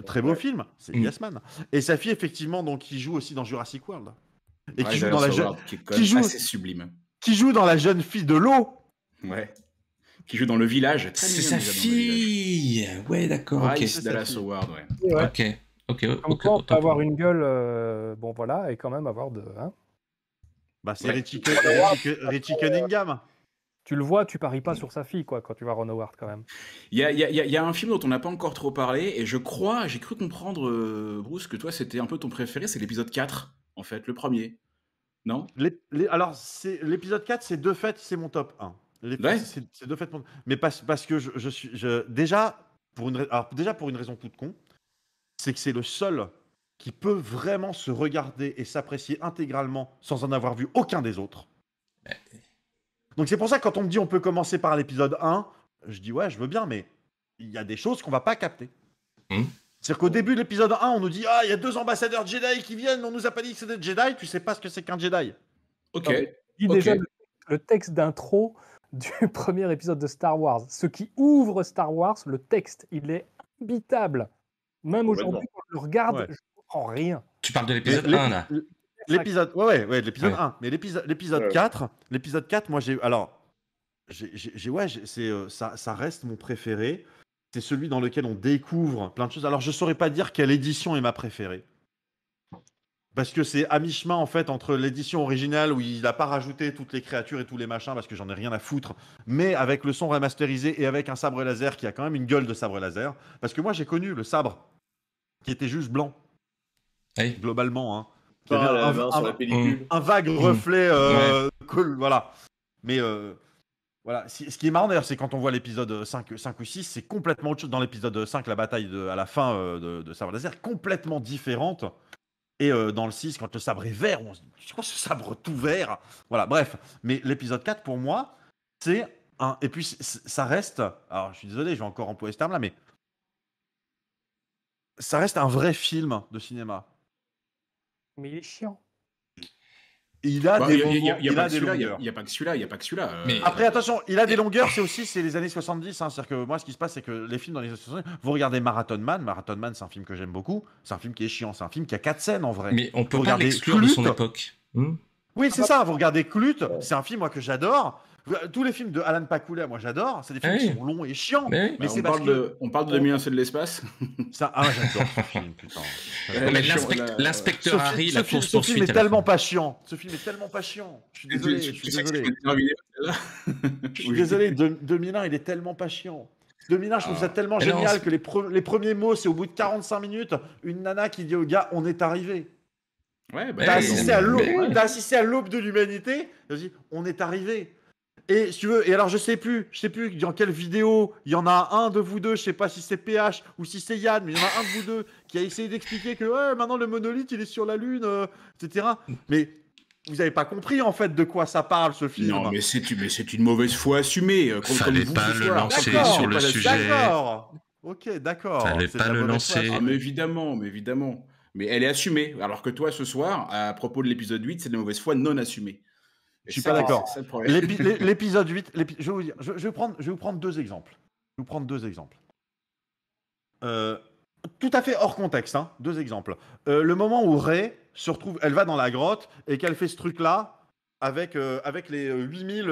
très beau film, c'est Yasman mm. Yes Man. Et sa fille effectivement donc qui joue aussi dans Jurassic World et qui joue dans la jeune, qui, joue, assez sublime, qui joue dans la jeune fille de l'eau. Ouais qui joue dans le village. C'est sa fille Ouais, d'accord. Ah, Dallas Howard, ouais. ouais. Ok. Ok, on avoir une gueule, euh, bon voilà, et quand même avoir de. Hein. bah, c'est Richie, Cunningham tu le vois, tu paries pas sur sa fille quoi, quand tu vas Ron Howard quand même. Il y a, y, a, y a, un film dont on n'a pas encore trop parlé et je crois, j'ai cru comprendre, euh, Bruce, que toi c'était un peu ton préféré, c'est l'épisode 4 en fait, le premier. Non Alors, l'épisode 4, c'est de fait, c'est mon top 1 ouais. c'est de fait. Mais parce, que je, suis. Je, déjà, pour une, alors déjà, pour une raison toute con, c'est que c'est le seul qui peut vraiment se regarder et s'apprécier intégralement sans en avoir vu aucun des autres. Donc c'est pour ça que quand on me dit on peut commencer par l'épisode 1, je dis ouais, je veux bien, mais il y a des choses qu'on va pas capter. Hum. C'est-à-dire qu'au début de l'épisode 1, on nous dit Ah, il y a deux ambassadeurs Jedi qui viennent, on nous a pas dit que c'était des Jedi, tu sais pas ce que c'est qu'un Jedi. Ok. le texte d'intro du premier épisode de Star Wars. Ce qui ouvre Star Wars, le texte, il est imbitable. Même aujourd'hui, quand je le regarde, je ne comprends rien. Tu parles de l'épisode 1, là L'épisode, ouais, ouais, ouais l'épisode 1. Mais l'épisode 4, l'épisode 4, moi, j'ai. Alors, j'ai, ouais, c'est, euh, ça, ça, reste mon préféré. C'est celui dans lequel on découvre plein de choses. Alors, je saurais pas dire quelle édition est ma préférée. Parce que c'est à mi-chemin en fait entre l'édition originale où il n'a pas rajouté toutes les créatures et tous les machins parce que j'en ai rien à foutre, mais avec le son remasterisé et avec un sabre laser qui a quand même une gueule de sabre laser. Parce que moi j'ai connu le sabre qui était juste blanc, globalement. Hein. un, vague mmh. reflet, euh, cool, voilà. Mais euh, voilà, ce qui est marrant d'ailleurs, c'est quand on voit l'épisode 5, 5 ou 6, c'est complètement autre chose. Dans l'épisode 5, la bataille à la fin euh, de, de Sabre Laser, complètement différente et euh, dans le 6, quand le sabre est vert, on se dit, c'est quoi ce sabre tout vert Voilà, bref. Mais l'épisode 4, pour moi, c'est un. Et puis, ça reste. Alors, je suis désolé, je vais encore employer ce terme-là, mais. Ça reste un vrai film de cinéma. Mais il est chiant. Il a des longueurs. Il n'y a, pas que celui-là, il a pas que celui-là. Euh. Après, euh, attention, il a des longueurs, c'est aussi c'est les années 70. Hein, C'est-à-dire que moi, ce qui se passe, c'est que les films dans les années 70, vous regardez Marathon Man. Marathon Man, c'est un film que j'aime beaucoup. C'est un film qui est chiant. C'est un film qui a quatre scènes en vrai. Mais on peut regarder pas de son époque. Hmm oui, c'est ça. Vous regardez Clute, c'est un film moi que j'adore. Euh, tous les films de Alan Pakula, moi j'adore. C'est des films ah qui sont longs et chiants. Mais, bah, on, parle de, on parle de 2001, c'est de l'espace. Ça, ah, j'adore ce film, putain. Euh, l'inspecteur Harry, ce la course poursuite. Ce film est tellement pas chiant. Ce film est tellement pas chiant. Je suis désolé. je suis désolé. Je désolé. 2001, il est tellement pas chiant. 2001, je trouve ah. ça tellement génial que les, premiers mots, c'est au bout de 45 minutes, une nana qui dit au gars, on est arrivé. Ouais, bah, t'as eh, assisté, assisté, à l'aube de l'humanité, on est arrivé. Et tu veux, et alors je sais plus, je sais plus dans quelle vidéo, il y en a un de vous deux, je sais pas si c'est PH ou si c'est Yann, mais il y en a un de vous deux qui a essayé d'expliquer que ouais, maintenant le monolithe il est sur la Lune, euh, etc. Mais vous n'avez pas compris en fait de quoi ça parle ce film. Non, mais c'est, mais c'est une mauvaise foi assumée. Euh, contre Fallait pas le lancer sur le sujet. D'accord. Ok, d'accord. Fallait pas le lancer. Ah, mais évidemment, mais évidemment. Mais elle est assumée. Alors que toi, ce soir, à propos de l'épisode 8, c'est une mauvaise foi non assumée. Je suis pas d'accord. L'épisode 8, je vais, vous prendre, je vais vous prendre deux exemples. Je prendre deux exemples. Euh, tout à fait hors contexte, hein, deux exemples. Euh, le moment où Ray se retrouve, elle va dans la grotte et qu'elle fait ce truc-là avec, euh, avec les 8000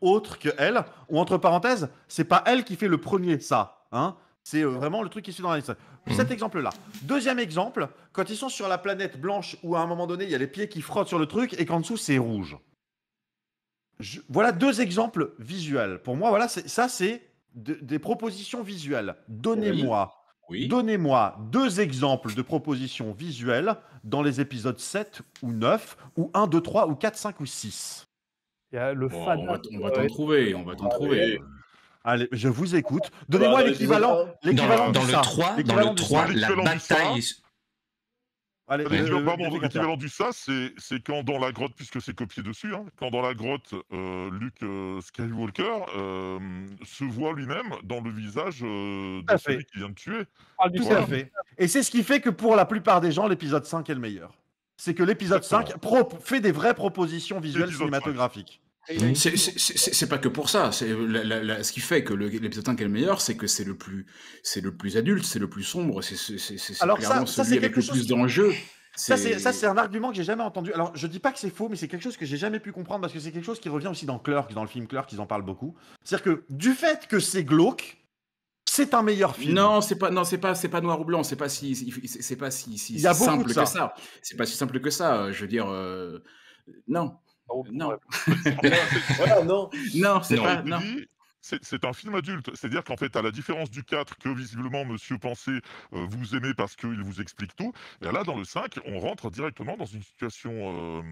autres que elle, ou entre parenthèses, c'est pas elle qui fait le premier ça. Hein. C'est euh, vraiment le truc qui suit dans la liste. Mmh. Cet exemple-là. Deuxième exemple, quand ils sont sur la planète blanche où à un moment donné, il y a les pieds qui frottent sur le truc et qu'en dessous, c'est rouge. Je... Voilà deux exemples visuels. Pour moi, voilà, ça, c'est des propositions visuelles. Donnez-moi. Oui. donnez deux exemples de propositions visuelles dans les épisodes 7 ou 9, ou 1, 2, 3, ou 4, 5 ou 6. le fan. On va t'en trouver, on va t'en trouver. Allez, je vous écoute. Ah, Donnez-moi l'équivalent. L'équivalent dans, dans, le 3, dans le 3, la bataille. Allez, l'équivalent du ça, c'est quand dans la grotte, puisque c'est copié dessus, hein, quand dans la grotte, euh, Luke euh, Skywalker euh, se voit lui-même dans le visage euh, de celui qui vient de tuer. Ah, tout à fait. Et c'est ce qui fait que pour la plupart des gens, l'épisode 5 est le meilleur. C'est que l'épisode 5 fait des vraies propositions visuelles cinématographiques. C'est pas que pour ça. ce qui fait que l'épisode 1 est le meilleur, c'est que c'est le plus, c'est le plus adulte, c'est le plus sombre, c'est clairement ça, celui avec le plus d'enjeux. Ça, c'est un argument que j'ai jamais entendu. Alors, je dis pas que c'est faux, mais c'est quelque chose que j'ai jamais pu comprendre parce que c'est quelque chose qui revient aussi dans Clerk, dans le film Clerk, ils en parlent beaucoup. C'est-à-dire que du fait que c'est glauque, c'est un meilleur film. Non, c'est pas, non, c'est pas, c'est pas noir ou blanc. C'est pas si, c'est pas si, simple que ça. C'est pas si simple que ça. Euh, je veux dire, euh, non. Non. non. non. Ah non, c'est pas. Non. Mm-hmm c'est un film adulte. C'est-à-dire qu'en fait, à la différence du 4, que visiblement monsieur pensait euh, vous aimez parce qu'il vous explique tout, et ben là, dans le 5, on rentre directement dans une situation euh,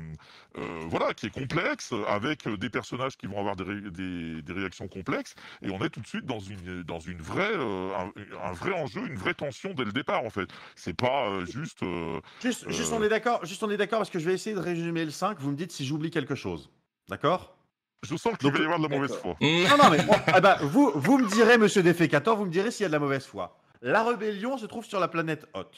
euh, voilà, qui est complexe, avec des personnages qui vont avoir des, réactions complexes, et on est tout de suite dans, une, vraie, un, vrai enjeu, une vraie tension dès le départ, en fait. C'est pas juste, juste. Juste, on est d'accord, parce que je vais essayer de résumer le 5, vous me dites si j'oublie quelque chose. D'accord je sens qu'il y a de la mauvaise foi. Non, mais eh ben, vous, vous me direz, monsieur Défécator, vous me direz s'il y a de la mauvaise foi. La rébellion se trouve sur la planète Hoth.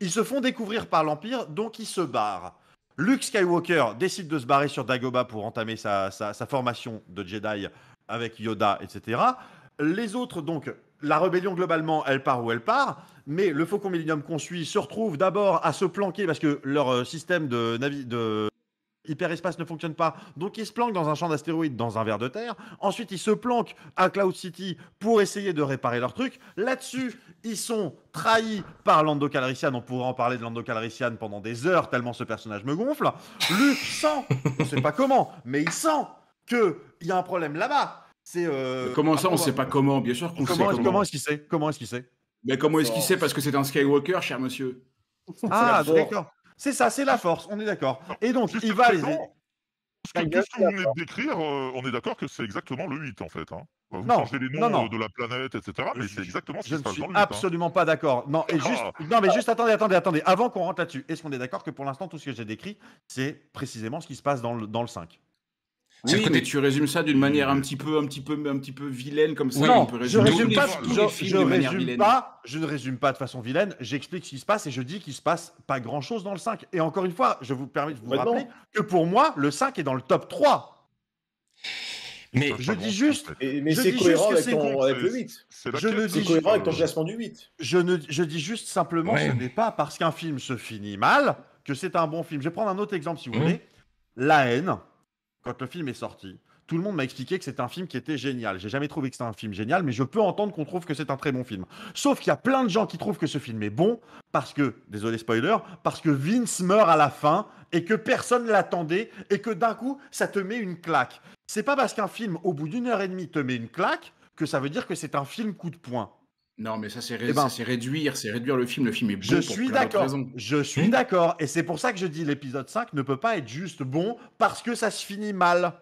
Ils se font découvrir par l'Empire, donc ils se barrent. Luke Skywalker décide de se barrer sur Dagobah pour entamer sa, formation de Jedi avec Yoda, etc. Les autres, donc, la rébellion globalement, elle part où elle part, mais le Faucon Millenium qu'on suit se retrouve d'abord à se planquer parce que leur euh, système de, navi de hyperespace ne fonctionne pas. Donc ils se planque dans un champ d'astéroïdes, dans un verre de terre. Ensuite, ils se planquent à Cloud City pour essayer de réparer leur truc. Là-dessus, ils sont trahis par Lando Calrissian. On pourrait en parler de Lando Calrissian pendant des heures, tellement ce personnage me gonfle. Luke sent, on sait pas comment, mais il sent qu'il y a un problème là-bas. C'est euh, Comment ça, on sait pas comment Bien sûr qu'on sait comment. Comment est-ce qu'il sait Comment est-ce qu'il sait Mais comment est-ce qu'il sait Parce que c'est un Skywalker, cher monsieur. Ah, d'accord. C'est ça, c'est la force, on est d'accord. Et donc, il va les. ce que vous de décrire, euh, on est d'accord que c'est exactement le 8 en fait. Hein. Vous changez les noms euh, de la planète, etc. Mais c'est exactement ce qui se passe dans le 8. Je ne suis absolument pas d'accord. Non, et juste, ah. mais juste attendez, attendez, attendez. Avant qu'on rentre là-dessus, est-ce qu'on est, d'accord que pour l'instant, tout ce que j'ai décrit, c'est précisément ce qui se passe dans le, dans le 5 mais... tu résumes ça d'une manière un petit peu, un petit peu, un petit peu vilaine comme ça. non, je résume pas. Je, je, ne résume pas de façon vilaine. J'explique ce qui se passe et je dis qu'il se passe pas grand chose dans le 5. Et encore une fois, je vous permets de vous bah rappeler que pour moi, le 5 est dans le top 3. Mais je dis juste, mais c'est cohérent avec, le 8. Je cohérent avec ton classement du 8. Je dis juste simplement, que ce n'est pas parce qu'un film se finit mal que c'est un bon film. Je vais prendre un autre exemple si vous mmh. voulez. La haine quand le film est sorti, tout le monde m'a expliqué que c'est un film qui était génial. J'ai jamais trouvé que c'était un film génial, mais je peux entendre qu'on trouve que c'est un très bon film. Sauf qu'il y a plein de gens qui trouvent que ce film est bon parce que, désolé spoiler, parce que Vince meurt à la fin et que personne ne l'attendait et que d'un coup ça te met une claque. C'est pas parce qu'un film au bout d'une heure et demie te met une claque que ça veut dire que c'est un film coup de poing. Non, mais ça, eh ben, c'est réduire, c'est réduire le film. Le film est bon. Je suis d'accord. Je suis d'accord. Et c'est pour ça que je dis l'épisode 5 ne peut pas être juste bon parce que ça se finit mal.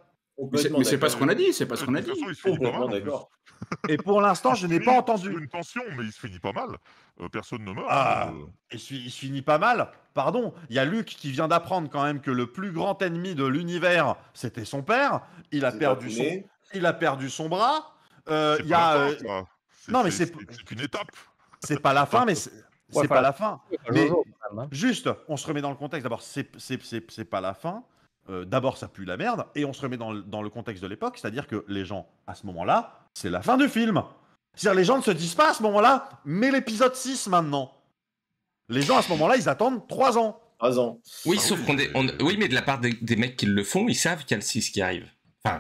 Mais c'est pas ce qu'on a dit, c'est pas ce qu'on a dit. Façon, il se finit pas mal. Et pour l'instant, je n'ai pas entendu. Une tension, mais il se finit pas mal. Euh, personne ne meurt. Ah, hein, euh. il, se, finit pas mal. Pardon. Il y a Luc qui vient d'apprendre quand même que le plus grand ennemi de l'univers, c'était son père. Il a perdu son, il a perdu son bras. Euh, il y a. Non, mais c'est une étape. C'est pas la fin, mais c'est pas la fin. Hein. juste, on se remet dans le contexte. D'abord, c'est pas la fin. Euh, d'abord, ça pue la merde, et on se remet dans le, contexte de l'époque, c'est-à-dire que les gens, à ce moment-là, c'est la fin du film. C'est-à-dire, les gens ne se disent pas à ce moment-là, mais l'épisode 6 maintenant. Les gens, à ce moment-là, ils attendent 3 ans. 3 ans. Oui, ah sauf qu'on euh, Oui, mais de la part des, des mecs qui le font, ils savent qu'il y a le 6 qui arrive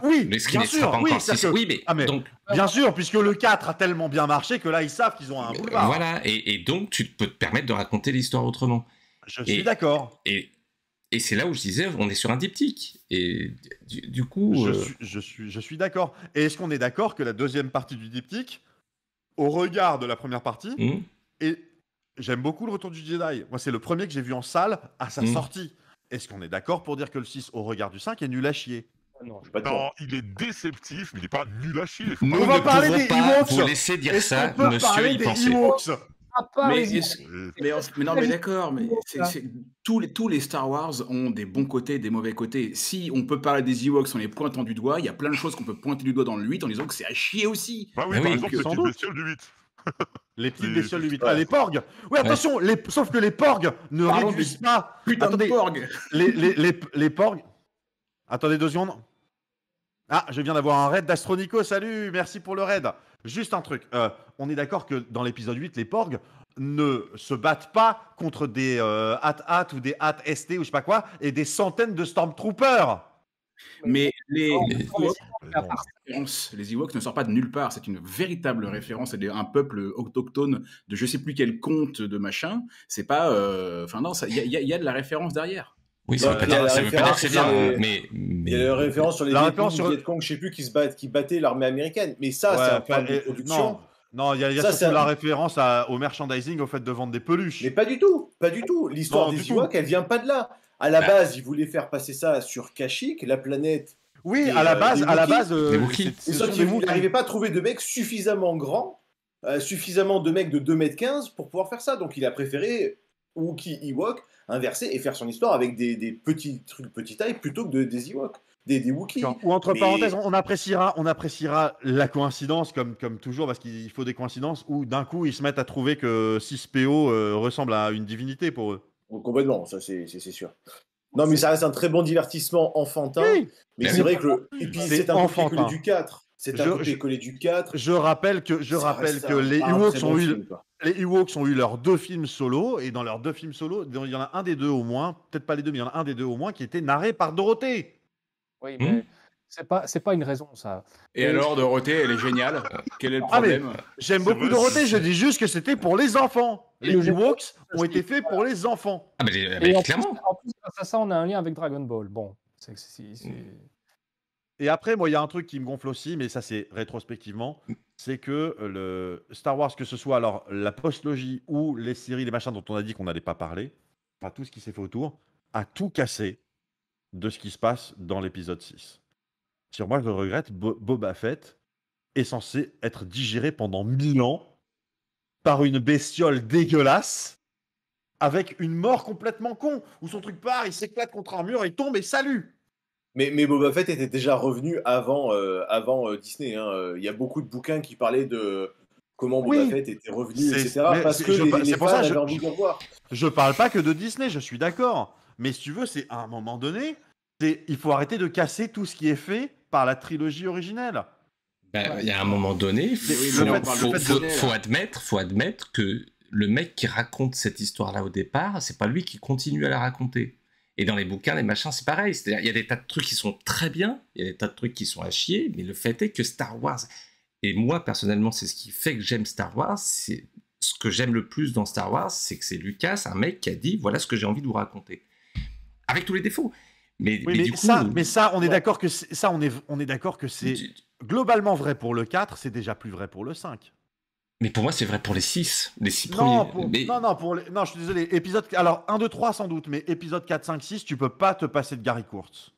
oui, mais ah, ce qui bien sûr, bien sûr, puisque le 4 a tellement bien marché que là ils savent qu'ils ont un euh, boulevard. Voilà, et, donc tu peux te permettre de raconter l'histoire autrement. Je suis d'accord. Et, c'est là où je disais, on est sur un diptyque. Et du, coup, euh, je, suis, je suis, d'accord. Et est-ce qu'on est, d'accord que la deuxième partie du diptyque, au regard de la première partie, hmm. et j'aime beaucoup le Retour du Jedi. Moi, c'est le premier que j'ai vu en salle à sa hmm. sortie. Est-ce qu'on est, est d'accord pour dire que le 6, au regard du 5, est nul à chier non, il est déceptif, mais il est pas nul à chier. on va parler des Ewoks. Vous laisser dire ça, monsieur Il pensait. Mais, non, mais d'accord, mais tous, les, tous les Star Wars ont des bons côtés des mauvais côtés. Si on peut parler des Ewoks en les pointant du doigt, il y a plein de choses qu'on peut pointer du doigt dans le 8 en disant que c'est à chier aussi. Bah oui, mais ah par oui, exemple, les petites bestioles du 8. Les petites bestioles du 8. Ah, les porgs Oui, attention, les... sauf que les porgs ne réduisent pas. Putain Attendez, de porgs les, les, les, les porgs. Attendez deux secondes. Ah, je viens d'avoir un raid d'Astronico, salut, merci pour le raid. Juste un truc, euh, on est d'accord que dans l'épisode 8, les porgs ne se battent pas contre des euh, hat at ou des hat ST ou je sais pas quoi, et des centaines de Stormtroopers. Mais les, les, Ewoks, ne sortent pas de nulle part. C'est une véritable référence à un peuple autochtone de je sais plus quel conte de machin. C'est pas. Euh, enfin, non, ça il y, a de la référence derrière. Oui, bah, ça veut, pas, dire que c'est bien, mais, Il y a la référence sur les la référence sur... je sais plus, qui, se qui battait l'armée américaine. Mais ça, c'est un plan de production. Non, il y a, ça, la référence au merchandising, au fait de vendre des peluches. Mais pas du tout, pas du tout. L'histoire des Ewoks, elle vient pas de là. À la bah- base, ils voulaient faire passer ça sur Kashyyyk, la planète. Oui, à la euh, base, à la base. Euh, n'arrivaient pas à trouver de mecs suffisamment grands, euh, suffisamment de mecs de 2m15 pour pouvoir faire ça. Donc il a préféré Wookie Ewok inverser et faire son histoire avec des, petits trucs petite taille plutôt que des Ewok, Des, des Ou entre parenthèses, on appréciera, on appréciera la coïncidence comme, comme toujours, parce qu'il faut des coïncidences où d'un coup ils se mettent à trouver que 6PO euh, ressemble à une divinité pour eux. Oh, complètement, ça c'est sûr. Non, mais ça reste un très bon divertissement enfantin. Mais, c'est vrai que le... c'est un enfantin. du 4. C'est un du 4. Je rappelle que, je rappelle que les Ewoks ont, eu, ont eu leurs deux films solo, et dans leurs deux films solo, il y en a un des deux au moins, peut-être pas les deux, mais il y en a un des deux au moins qui était narré par Dorothée. Oui, hmm. mais c'est pas, une raison, ça. Et, alors, Dorothée, elle est géniale. Quel est le ah, problème J'aime beaucoup Dorothée, je dis juste que c'était pour les enfants. Les Ewoks ont été faits pour les enfants. Ah, mais, clairement. en plus, à ça, on a un lien avec Dragon Ball. Bon, c'est. Hmm. Et après, moi, il y a un truc qui me gonfle aussi, mais ça, c'est rétrospectivement, c'est que euh, le Star Wars, que ce soit alors la postlogie ou les séries, les machins dont on a dit qu'on n'allait pas parler, enfin tout ce qui s'est fait autour, a tout cassé de ce qui se passe dans l'épisode 6. Sur moi, je le regrette, Boba Fett est censé être digéré pendant mille ans par une bestiole dégueulasse avec une mort complètement con, où son truc part, il s'éclate contre un mur, il tombe et salut mais, Boba Fett était déjà revenu avant, euh, avant euh, Disney. Hein. Euh, il y a beaucoup de bouquins qui parlaient de comment Boba Fett était revenu, etc. Parce que je, les, ça, je, voir. Je parle pas que de Disney, je suis d'accord. Mais si tu veux, c'est à un moment donné, il faut arrêter de casser tout ce qui est fait par la trilogie originelle. Ben, il y a un moment donné, il faut, faut, admettre, faut admettre que le mec qui raconte cette histoire-là au départ, c'est pas lui qui continue à la raconter. Et dans les bouquins, les machins, c'est pareil. il y a des tas de trucs qui sont très bien, il y a des tas de trucs qui sont à chier, mais le fait est que Star Wars, et moi personnellement, c'est ce qui fait que j'aime Star Wars, c'est ce que j'aime le plus dans Star Wars, c'est que c'est Lucas, un mec qui a dit voilà ce que j'ai envie de vous raconter, avec tous les défauts. Mais, ça, mais ça, on est d'accord que ça, on est, on est d'accord que c'est globalement vrai pour le 4, c'est déjà plus vrai pour le 5. Mais pour moi, c'est vrai pour les 6, les 6 premiers. Non, non, non, pour les... non, je suis désolé. Épisode... Alors, 1, 2, 3 sans doute, mais épisode 4, 5, 6, tu peux pas te passer de Gary Kurtz.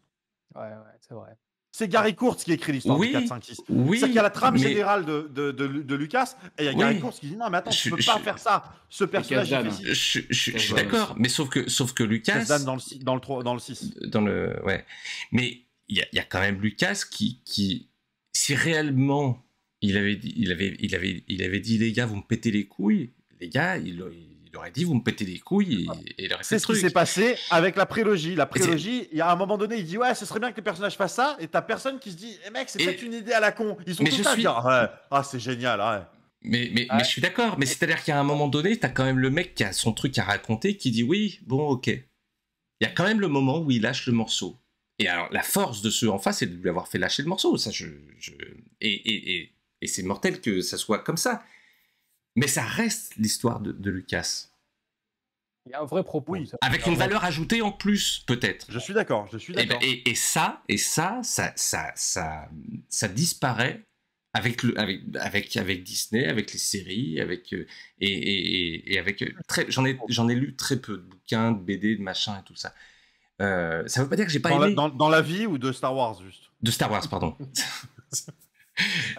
Ouais, ouais, c'est vrai. C'est Gary Kurtz qui écrit l'histoire oui, 4, 5, 6. Oui, cest à qu'il y a la trame générale de, de, de, de, Lucas, et il y a Gary Kurtz qui dit Non, mais attends, tu tu peux pas faire ça. Ce personnage. Je, suis d'accord, mais sauf que, sauf que Lucas. dans le, dans, le dans le 6. Dans le, ouais. Mais il y a, y a, quand même Lucas qui, qui si réellement il avait, il, avait, il, avait, il avait dit les gars, vous me pétez les couilles. Les gars, il, aurait dit vous me pétez les couilles et, ah. C'est ce qui s'est passé avec la prélogie. La prélogie, il y a un moment donné, il dit ouais, ce serait bien que les personnages fassent ça et t'as personne qui se dit eh, mec, c'est peut-être une idée à la con. Ils sont tous là, suis... ah, ouais. c'est génial, ouais. Mais, mais, je suis d'accord, mais c'est-à-dire qu'à un moment donné, t'as quand même le mec qui a son truc à raconter qui dit oui, bon, ok. Il y a quand même le moment où il lâche le morceau. Et alors, la force de ceux en face, c'est de lui avoir fait lâcher le morceau. Ça, je, et et c'est mortel que ça soit comme ça. Mais ça reste l'histoire de, Lucas. Il y a un vrai propos. avec une valeur ajoutée en plus, peut-être. Je suis d'accord, je suis eh ben, d'accord. Et, ça, et ça, ça, ça, ça, ça disparaît avec, le, avec, avec, Disney, avec les séries, avec euh, et, avec euh, j'en ai, j'en ai lu très peu de bouquins, de BD, de machin et tout ça. Ça euh, ça veut pas dire que j'ai pas aimé. dans, dans, la vie ou de Star Wars juste. De Star Wars, pardon.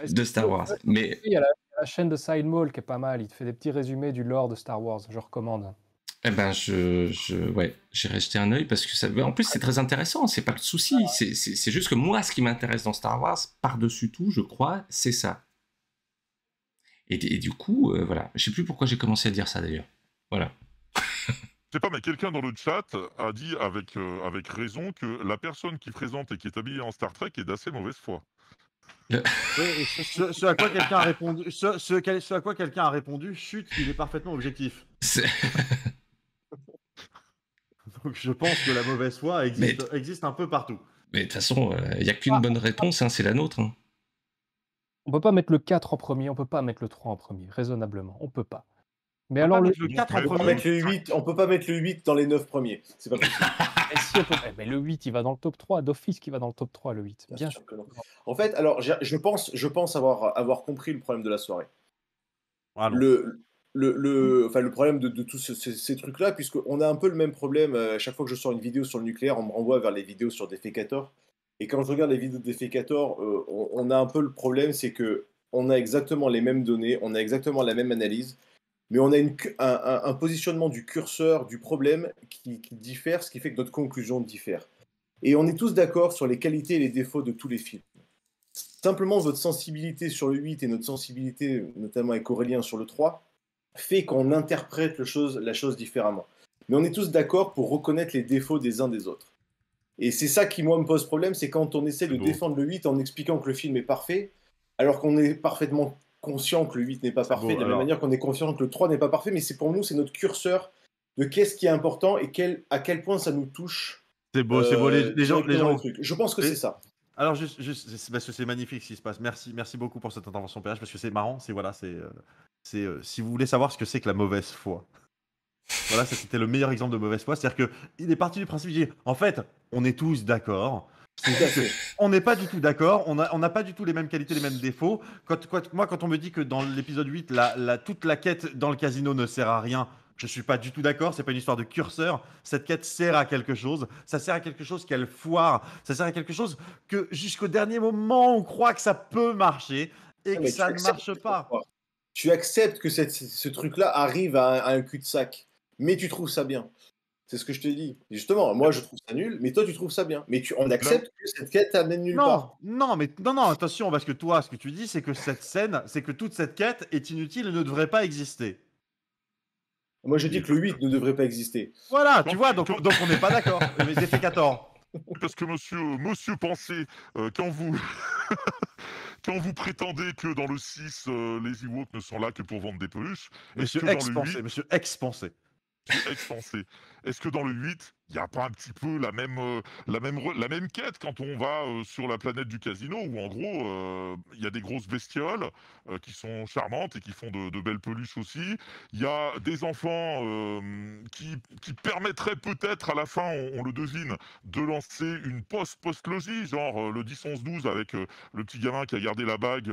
de Star Wars. Mais... Il y a la, chaîne de Sidemall qui est pas mal, il te fait des petits résumés du lore de Star Wars, je recommande. Eh ben, je, ouais, j'ai resté un œil parce que ça, en plus, c'est très intéressant. C'est pas le souci. Ah. C'est juste que moi, ce qui m'intéresse dans Star Wars, par-dessus tout, je crois, c'est ça. Et, et, du coup, euh, voilà. Je sais plus pourquoi j'ai commencé à dire ça d'ailleurs. Voilà. Je sais pas, mais quelqu'un dans le chat a dit avec, euh, avec raison que la personne qui présente et qui est habillée en Star Trek est d'assez mauvaise foi ce, à quoi quelqu'un a répondu, ce, à quoi quelqu'un a répondu, chut, il est parfaitement objectif. Donc je pense que la mauvaise foi existe, un peu partout. Mais de toute façon, euh, il n'y a qu'une ah. bonne réponse, hein, c'est la nôtre. On hein. On peut pas mettre le 4 en premier, on peut pas mettre le 3 en premier, raisonnablement, on peut pas. Mais alors le, 4 on le 8, on peut pas mettre le 8 dans les 9 premiers. C'est pas possible. Eh, eh, mais, le 8, il va dans le top 3. D'office, qui va dans le top 3, le 8. Bien, sûr. En fait, alors, je pense, je pense avoir, avoir compris le problème de la soirée. Ah, le, le, le, enfin, le problème de, tous ces trucs-là, puisqu'on a un peu le même problème. Euh, à chaque fois que je sors une vidéo sur le nucléaire, on me renvoie vers les vidéos sur Defecator. Et quand je regarde les vidéos de Defecator, euh, on, on, a un peu le problème, c'est que on a exactement les mêmes données, on a exactement la même analyse mais on a une, un, positionnement du curseur, du problème qui, diffère, ce qui fait que notre conclusion diffère. Et on est tous d'accord sur les qualités et les défauts de tous les films. Simplement, votre sensibilité sur le 8 et notre sensibilité, notamment avec Aurélien, sur le 3, fait qu'on interprète le chose, la chose différemment. Mais on est tous d'accord pour reconnaître les défauts des uns des autres. Et c'est ça qui, moi, me pose problème, c'est quand on essaie de défendre le 8 en expliquant que le film est parfait, alors qu'on est parfaitement conscient que le 8 n'est pas parfait, de la même manière qu'on est conscient que le 3 n'est pas parfait, mais c'est pour nous, c'est notre curseur de qu'est-ce qui est important et quel, à quel point ça nous touche. C'est beau, c'est beau, les, gens. Les euh, gens... Le je pense que c'est ça. Alors, juste, parce que c'est magnifique ce qui se passe. Merci, merci beaucoup pour cette intervention, PH, parce que c'est marrant. C'est voilà, c'est, euh, c'est euh, si vous voulez savoir ce que c'est que la mauvaise foi. Voilà, c'était le meilleur exemple de mauvaise foi. C'est-à-dire qu'il est parti du principe, en fait, on est tous d'accord on n'est pas du tout d'accord, on n'a pas du tout les mêmes qualités, les mêmes défauts. moi, quand on me dit que dans l'épisode 8, toute la quête dans le casino ne sert à rien, je suis pas du tout d'accord, c'est pas une histoire de curseur. Cette quête sert à quelque chose. Ça sert à quelque chose qu'elle foire. Ça sert à quelque chose que jusqu'au dernier moment, on croit que ça peut marcher et ah, que ça ne marche pas. Tu acceptes que ce truc-là arrive à à un cul-de-sac, mais tu trouves ça bien. C'est ce que je te dis. Justement, moi je trouve ça nul, mais toi tu trouves ça bien. Mais tu, on accepte que cette quête amène nulle part. Non, mais non, non, attention, parce que toi, ce que tu dis, c'est que cette scène, c'est que toute cette quête est inutile et ne devrait pas exister. Moi je dis que le 8 ne devrait pas exister. Voilà, tu vois, donc, donc on n'est pas d'accord. Mais c'est 14. Parce que monsieur, monsieur pensez, euh, quand vous. quand vous prétendez que dans le 6, euh, les Ewoks ne sont là que pour vendre des peluches. Monsieur ex monsieur ex Est-ce que dans le 8, il n'y a pas un petit peu la même, euh, la même, la même quête quand on va euh, sur la planète du casino, où en gros, euh, il y a des grosses bestioles qui sont charmantes et qui font de, belles peluches aussi. Il y a des enfants qui, qui, permettraient peut-être, à la fin, on, le devine, de lancer une post post genre le 10-11-12 avec le petit gamin qui a gardé la bague.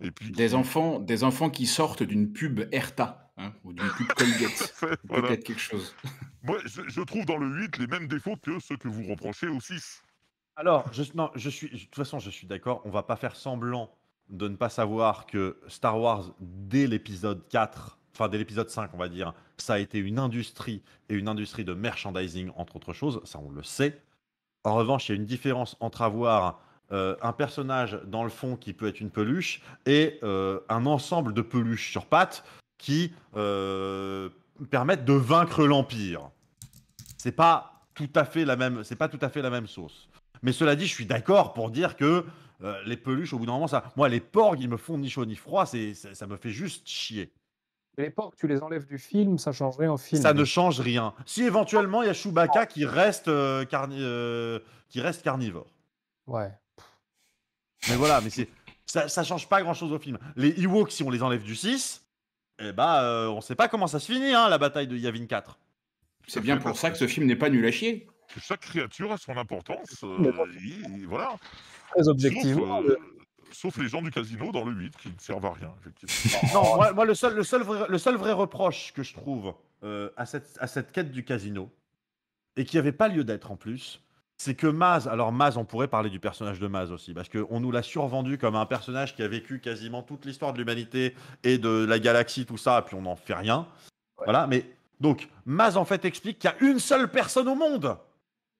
et puis, des, enfants, des enfants qui sortent d'une pub Erta ou d'une pub Colgate. Peut-être quelque chose. Moi, je, trouve dans le 8 les mêmes défauts que ceux que vous reprochez au 6. Alors, je, non, je suis, de toute façon, je suis d'accord. On va pas faire semblant de ne pas savoir que Star Wars, dès l'épisode 4, enfin dès l'épisode 5, on va dire, ça a été une industrie et une industrie de merchandising, entre autres choses. Ça, on le sait. En revanche, il y a une différence entre avoir euh, un personnage dans le fond qui peut être une peluche et euh, un ensemble de peluches sur pattes qui euh, permettent de vaincre l'Empire. C'est pas tout à fait la même, c'est pas tout à fait la même sauce. Mais cela dit, je suis d'accord pour dire que euh, les peluches, au bout d'un moment, ça, moi, les porcs, ils me font ni chaud ni froid, c'est, ça, me fait juste chier. Les porcs, tu les enlèves du film, ça change rien au film. Ça ne change rien. Si éventuellement il y a Chewbacca qui reste, euh, qui reste carnivore. Ouais. Mais voilà, mais c'est ça, ça change pas grand chose au film. Les Ewoks, si on les enlève du 6, eh bah, euh, on sait pas comment ça se finit, hein, la bataille de Yavin 4. C'est bien pour ça que ce film n'est pas nul à chier. chaque créature a son importance. Euh, voilà. Très objectivement. Euh, sauf, les gens du casino dans le 8 qui ne servent à rien. non, moi, le, seul, vrai, le seul vrai reproche que je trouve à, cette, à cette quête du casino, et qui n'avait pas lieu d'être en plus, c'est que Maz, alors Maz, on pourrait parler du personnage de Maz aussi, parce qu'on nous l'a survendu comme un personnage qui a vécu quasiment toute l'histoire de l'humanité et de la galaxie, tout ça, et puis on n'en fait rien. Voilà, mais donc Maz en fait explique qu'il y a une seule personne au monde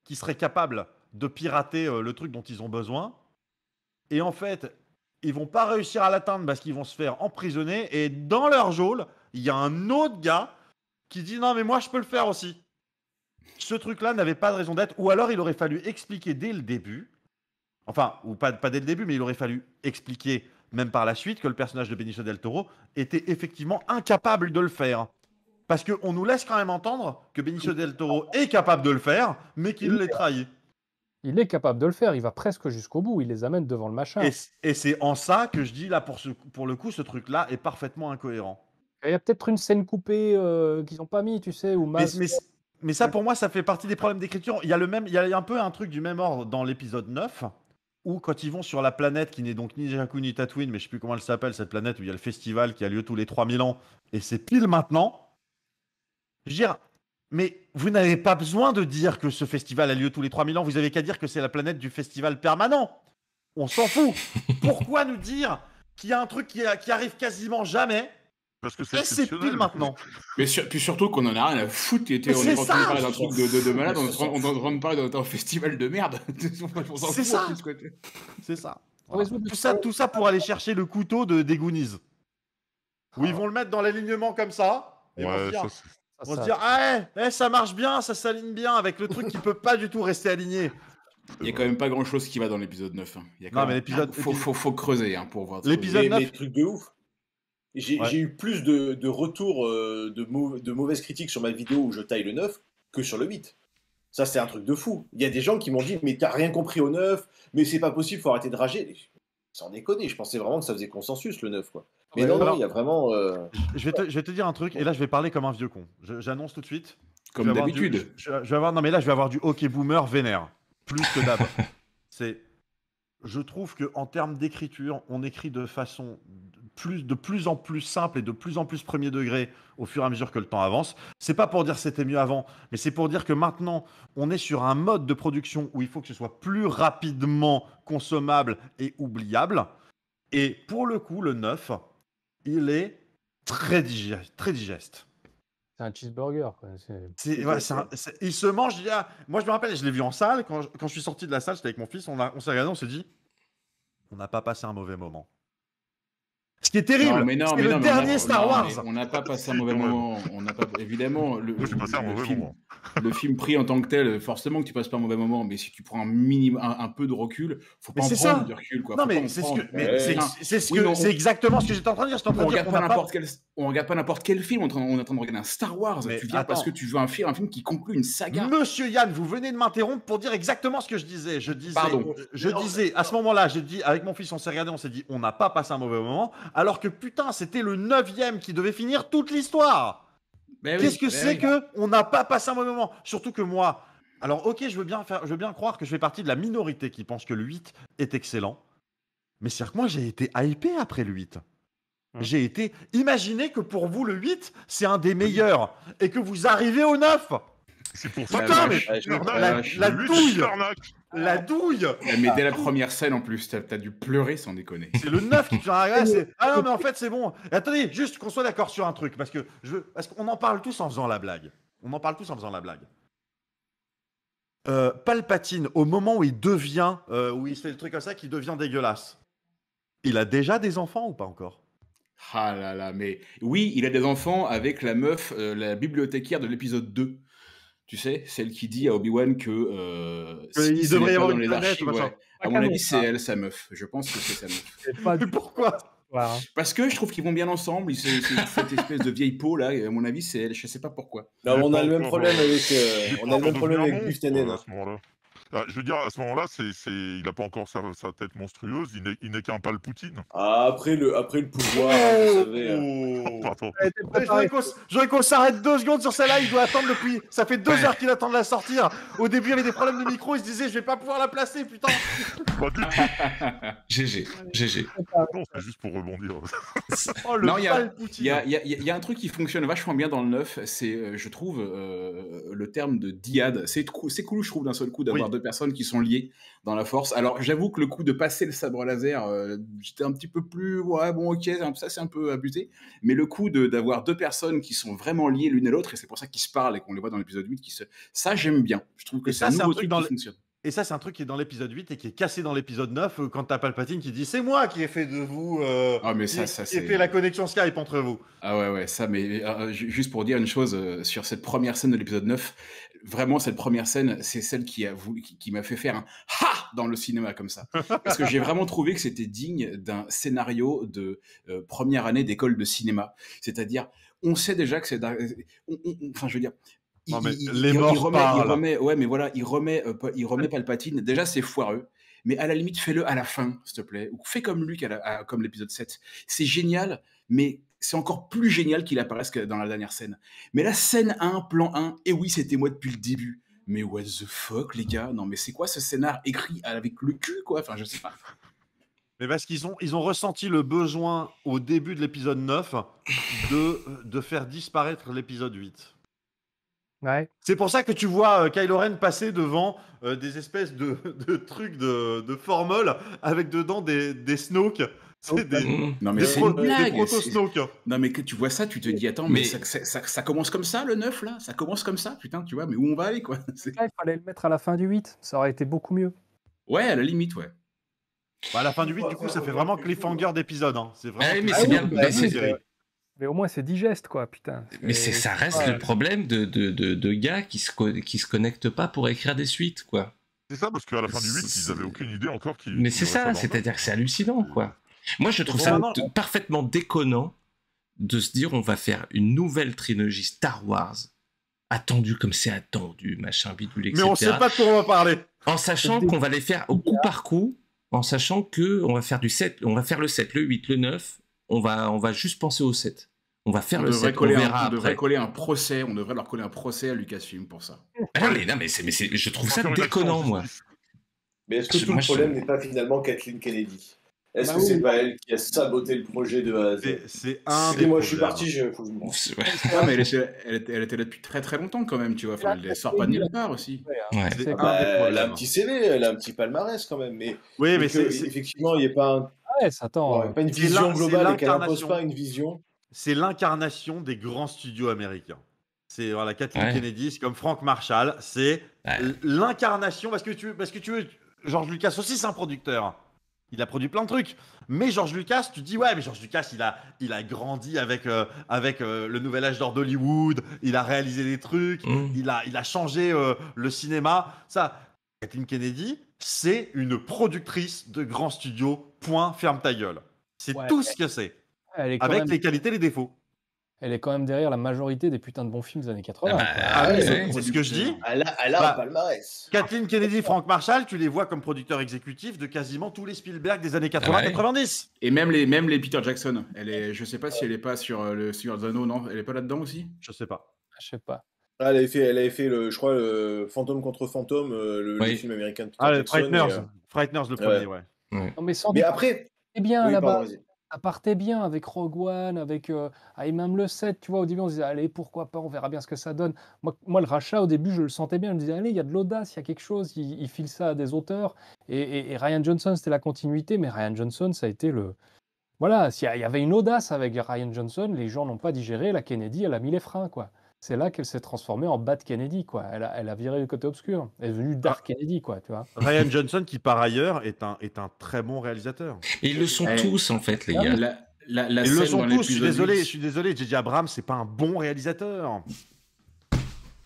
qui serait capable de pirater euh, le truc dont ils ont besoin. Et en fait, ils vont pas réussir à l'atteindre parce qu'ils vont se faire emprisonner. Et dans leur geôle, il y a un autre gars qui dit non mais moi je peux le faire aussi ce truc-là n'avait pas de raison d'être, ou alors il aurait fallu expliquer dès le début, enfin, ou pas, pas dès le début, mais il aurait fallu expliquer, même par la suite, que le personnage de Benicio del Toro était effectivement incapable de le faire. Parce qu'on nous laisse quand même entendre que Benicio del Toro est capable de le faire, mais qu'il les trahit. Il est capable de le faire, il va presque jusqu'au bout, il les amène devant le machin. Et c'est en ça que je dis, là, pour, ce, pour le coup, ce truc-là est parfaitement incohérent. Il y a peut-être une scène coupée euh, qu'ils n'ont pas mis, tu sais, ou mal. Mais ça, pour moi, ça fait partie des problèmes d'écriture. Il y a le même, il y a un peu un truc du même ordre dans l'épisode 9, où quand ils vont sur la planète qui n'est donc ni Jakku ni Tatooine, mais je ne sais plus comment elle s'appelle, cette planète où il y a le festival qui a lieu tous les 3000 ans, et c'est pile maintenant. Je veux dire, mais vous n'avez pas besoin de dire que ce festival a lieu tous les 3000 ans, vous avez qu'à dire que c'est la planète du festival permanent. On s'en fout. Pourquoi nous dire qu'il y a un truc qui, qui arrive quasiment jamais parce que c'est pile maintenant. Mais puis surtout qu'on en a rien à foutre. Était, on est en train de parler d'un truc de, malade, on est en train de parler d'un festival de merde. c'est ça. C'est ça. Tout ça. Tout ça pour aller chercher le couteau de des Où ils ah. vont le mettre dans l'alignement comme ça. Et on, va se dire, ah, ah eh, eh, ça marche bien, ça s'aligne bien avec le truc qui peut pas du tout rester aligné. Il n'y a quand même pas grand chose qui va dans l'épisode 9. Hein. Il y quand non, mais l'épisode. Faut, faut, creuser hein, pour voir. L'épisode 9. Des trucs de ouf. J'ai eu plus de, de retours euh, de, de, mauvaises critiques sur ma vidéo où je taille le 9 que sur le 8. Ça, c'est un truc de fou. Il y a des gens qui m'ont dit Mais t'as rien compris au 9, mais c'est pas possible, faut arrêter de rager. Sans déconner, je pensais vraiment que ça faisait consensus le 9. Mais non, non, il y a vraiment. Euh, je, vais te, je vais te dire un truc, et là, je vais parler comme un vieux con. J'annonce tout de suite. Comme d'habitude. Je, vais avoir. Non, mais là, je vais avoir du hockey boomer vénère. Plus que d'hab. c'est. Je trouve que en termes d'écriture, on écrit de façon de plus en plus simple et de plus en plus premier degré au fur et à mesure que le temps avance. C'est pas pour dire c'était mieux avant, mais c'est pour dire que maintenant, on est sur un mode de production où il faut que ce soit plus rapidement consommable et oubliable. Et pour le coup, le 9, il est très, digeste. Très digeste. C'est un cheeseburger. Quoi. il se mange. Moi, je me rappelle, je l'ai vu en salle. Quand je... suis sorti de la salle, j'étais avec mon fils. On, on s'est regardé, on s'est dit on n'a pas passé un mauvais moment. Ce qui est terrible. Non, mais le dernier on Star Wars. on n'a pas passé un mauvais moment. On pas, évidemment, le, film, pris en tant que tel, forcément que tu passes pas un mauvais moment. Mais si tu prends un, minimum, un, peu de recul, faut pas en prendre de recul. Quoi. Non, mais c'est exactement ce que j'étais en train de dire. On, regarde pas n'importe quel, regarde pas n'importe quel film. On, est en train de regarder un Star Wars. tu viens parce que tu veux un film, un film qui conclut une saga. Monsieur Yann, vous venez de m'interrompre pour dire exactement ce que je disais. Je disais, Pardon. Je disais à ce moment-là, j'ai dit avec mon fils, on s'est regardé, on s'est dit, on n'a pas passé un mauvais moment alors que putain, c'était le 9 qui devait finir toute l'histoire. Ben Qu'est-ce que ben c'est que on n'a pas passé un bon moment Surtout que moi, alors ok, je veux, bien je veux bien croire que je fais partie de la minorité qui pense que le 8 est excellent, mais c'est-à-dire que moi j'ai été hypé après le 8. Hum. J'ai été. Imaginez que pour vous, le 8, c'est un des meilleurs. Et que vous arrivez au 9. C'est pour ça. la, douille la douille Mais dès la première scène en plus, t'as as dû pleurer sans déconner. C'est le neuf qui te Ah non, mais en fait, c'est bon. Attendez, juste qu'on soit d'accord sur un truc, parce que je qu'on en parle tous en faisant la blague. On en parle tous en faisant la blague. Euh, Palpatine, au moment où il devient, euh, où il fait le truc comme ça, qui devient dégueulasse, il a déjà des enfants ou pas encore Ah là là, mais oui, il a des enfants avec la meuf, euh, la bibliothécaire de l'épisode 2 tu sais, celle qui dit à Obi-Wan que euh, il devrait y avoir une planète. Ah, mon avis, c'est elle, sa meuf. Je pense que c'est sa meuf. Pas du... Pourquoi Parce que je trouve qu'ils vont bien ensemble. C'est cette espèce de vieille peau là, à mon avis, c'est elle. Je sais pas pourquoi. Euh, on a le même problème avec. on a le même problème avec bah, je veux dire, à ce moment-là, il n'a pas encore sa, tête monstrueuse, il n'est, qu'un pâle Poutine. Ah, après le, après le pouvoir, hein, vous oh. savez. Hein. Oh. Pardon. J'aurais qu'on, s'arrête deux secondes sur celle-là, il doit attendre depuis. Ça fait deux ben. heures qu'il attend de la sortir. Au début, il avait des problèmes de micro, il se disait, je vais pas pouvoir la placer, putain. Bah, GG, GG. c'est juste pour rebondir. non, il y, a un truc qui fonctionne vachement bien dans le neuf, c'est, euh, je trouve, euh, le terme de diade. C'est, c'est cool, je trouve, d'un seul coup, d'avoir oui personnes qui sont liées dans la force. Alors j'avoue que le coup de passer le sabre laser, euh, j'étais un petit peu plus ouais bon ok ça c'est un peu abusé, mais le coup d'avoir deux personnes qui sont vraiment liées l'une à l'autre et c'est pour ça qu'ils se parlent et qu'on les voit dans l'épisode 8 qui se ça j'aime bien. Je trouve que ça. un nouveau truc, fonctionne. Et ça, c'est un truc qui est dans l'épisode 8 et qui est cassé dans l'épisode 9 euh, quand t'as Palpatine qui dit c'est moi qui ai fait de vous, euh, ah, mais ça, qui, fait la connexion Skype entre vous. Ah ouais, ouais, ça, mais juste pour dire une chose sur cette première scène de l'épisode 9, vraiment cette première scène, c'est celle qui qui, m'a fait faire un ha dans le cinéma comme ça, parce que j'ai vraiment trouvé que c'était digne d'un scénario de euh, première année d'école de cinéma, c'est-à-dire on sait déjà que c'est, enfin je veux dire, non, mais les morts remet, parlent. ouais, mais voilà, il remet, euh, il remet Palpatine. Déjà, c'est foireux. Mais à la limite, fais-le à la fin, s'il te plaît. Ou fais comme Luc, comme l'épisode 7. C'est génial, mais c'est encore plus génial qu'il apparaisse que dans la dernière scène. Mais la scène 1, plan 1, et eh oui, c'était moi depuis le début. Mais what the fuck, les gars Non, mais c'est quoi ce scénar écrit avec le cul, quoi Enfin, je sais pas. Mais parce qu'ils ont, ils ont ressenti le besoin au début de l'épisode 9 de, de faire disparaître l'épisode 8. Ouais. C'est pour ça que tu vois euh, Kylo Ren passer devant euh, des espèces de, de trucs de, de avec dedans des, des c'est oh, des, non, mais proto Non, mais que tu vois ça, tu te dis, attends, mais, Ça, commence comme ça, le 9, là Ça commence comme ça, putain, tu vois, mais où on va aller, quoi Il fallait le mettre à la fin du 8, ça aurait été beaucoup mieux. Ouais, à la limite, ouais. Bah, à la fin du 8, du coup, ça fait vraiment cliffhanger d'épisode. Hein. C'est vraiment. Ah mais c'est bien. Bah, mais au moins, c'est digeste, quoi, putain. Mais ça reste le problème de, de, de, gars qui se, qui se connectent pas pour écrire des suites, quoi. C'est ça, parce qu'à la fin du 8, ils avaient aucune idée encore qui. Mais c'est ça, c'est-à-dire que c'est hallucinant, quoi. Moi, je trouve ça parfaitement déconnant de se dire on va faire une nouvelle trilogie Star Wars attendu comme c'est attendu, machin bidule, etc. Mais on sait pas de quoi on va parler. En sachant qu'on va les faire au coup par coup, en sachant que on va faire du 7, on va faire le 7, le 8, le 9, on va on va juste penser au 7. On va faire le 7, on verra après. un procès, on devrait leur coller un procès à Lucasfilm pour ça. Ah non mais, mais, je trouve ça déconnant moi. Mais est-ce que tout le problème n'est pas finalement Kathleen Kennedy est-ce bah que c'est pas elle qui a saboté le projet de C'est un. Des moi, je suis parti, je. Faut non, mais elle, était, là depuis très très longtemps quand même, tu vois. elle sort pas de nulle part aussi. Hein. Ouais, bah, elle a un hein. petit CV, elle a un petit palmarès quand même. Mais, oui, mais c'est. effectivement, il n'y a pas un... Ah ouais, ça hein. pas une vision globale et qu'elle n'impose pas une vision. C'est l'incarnation des grands studios américains. C'est voilà, Kathleen Kennedy, c'est comme Frank Marshall, c'est l'incarnation parce que tu parce que tu veux George Lucas aussi c'est un producteur il a produit plein de trucs. Mais George Lucas, tu dis ouais, mais George Lucas, il a, il a grandi avec, euh, avec euh, le nouvel âge d'or d'Hollywood, il a réalisé des trucs, mm. il, a, il a changé euh, le cinéma. Ça, Kathleen Kennedy, c'est une productrice de grands studios, point, ferme ta gueule. C'est tout ce que c'est. Avec les qualités et les défauts elle est quand même derrière la majorité des putains de bons films des années 80. Ah, bah, ah, ah c'est ce que je dis. Elle a, elle a un bah, palmarès. Kathleen Kennedy, Frank Marshall, tu les vois comme producteur exécutif de quasiment tous les Spielberg des années 80-90. Ah bah Et même les, même les Peter Jackson. Elle est, je sais pas si elle n'est pas sur euh, le Seigneur des non Elle est pas là-dedans aussi Je sais pas. Je sais pas. Elle avait fait, elle avait fait le, je crois, le fantôme contre fantôme, euh, le, film américain de ah, Jackson. Frighteners, euh, le premier, ouais. mais, sans mais après, C'est bien, là-bas, partait bien avec Rogue One, avec euh, ah, même le 7, tu vois, au début on se disait allez pourquoi pas, on verra bien ce que ça donne. Moi, le rachat au début je le sentais bien, je me disais allez il y a de l'audace, il y a quelque chose, il, file ça à des auteurs. Et, et, Ryan Johnson c'était la continuité, mais Ryan Johnson ça a été le voilà, s'il y avait une audace avec Ryan Johnson, les gens n'ont pas digéré, la Kennedy elle a mis les freins quoi c'est là qu'elle s'est transformée en Bat Kennedy, quoi. Elle a, viré le côté obscur. Elle est devenue Dark ah. Kennedy, quoi, tu vois. Ryan Johnson, qui par ailleurs est un, très bon réalisateur. ils le sont eh. tous, en fait, les gars. ils le sont tous, je suis désolé, je suis désolé. J.J. Abrams, c'est pas un bon réalisateur.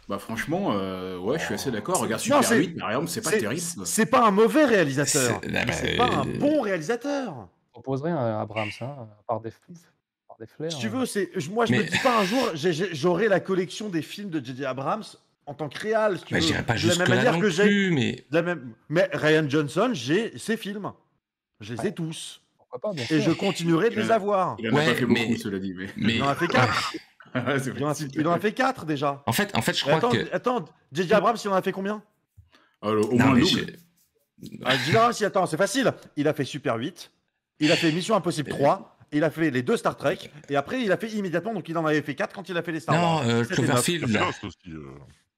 Bah franchement, euh, ouais, je suis assez d'accord. Regarde Super 8, par c'est pas terrible. C'est pas un mauvais réalisateur. C'est pas un euh, bon réalisateur. On proposerait à Abrams, hein, à part des si tu hein. veux, c'est moi je me dis pas un jour j'aurai la collection des films de J.J. Abrams en tant que réal. Si bah, pas de la même que j'ai. Mais... mais Ryan Johnson, j'ai ses films, je les ai tous. pas, Et je continuerai de les avoir. Il en a fait mais... beaucoup, cela dit, Il en a fait quatre. Ah, il, en a il, fait déjà. En fait, en fait, je crois que. Attends, J.J. Abrams, il en a fait combien ah, Au moins double. Ah, dis attends, c'est facile. Il a fait Super 8, il a fait Mission Impossible 3, il a fait les deux Star Trek, et après, il a fait immédiatement, donc il en avait fait quatre quand il a fait les Star Wars. Non, euh, Cloverfield. Euh.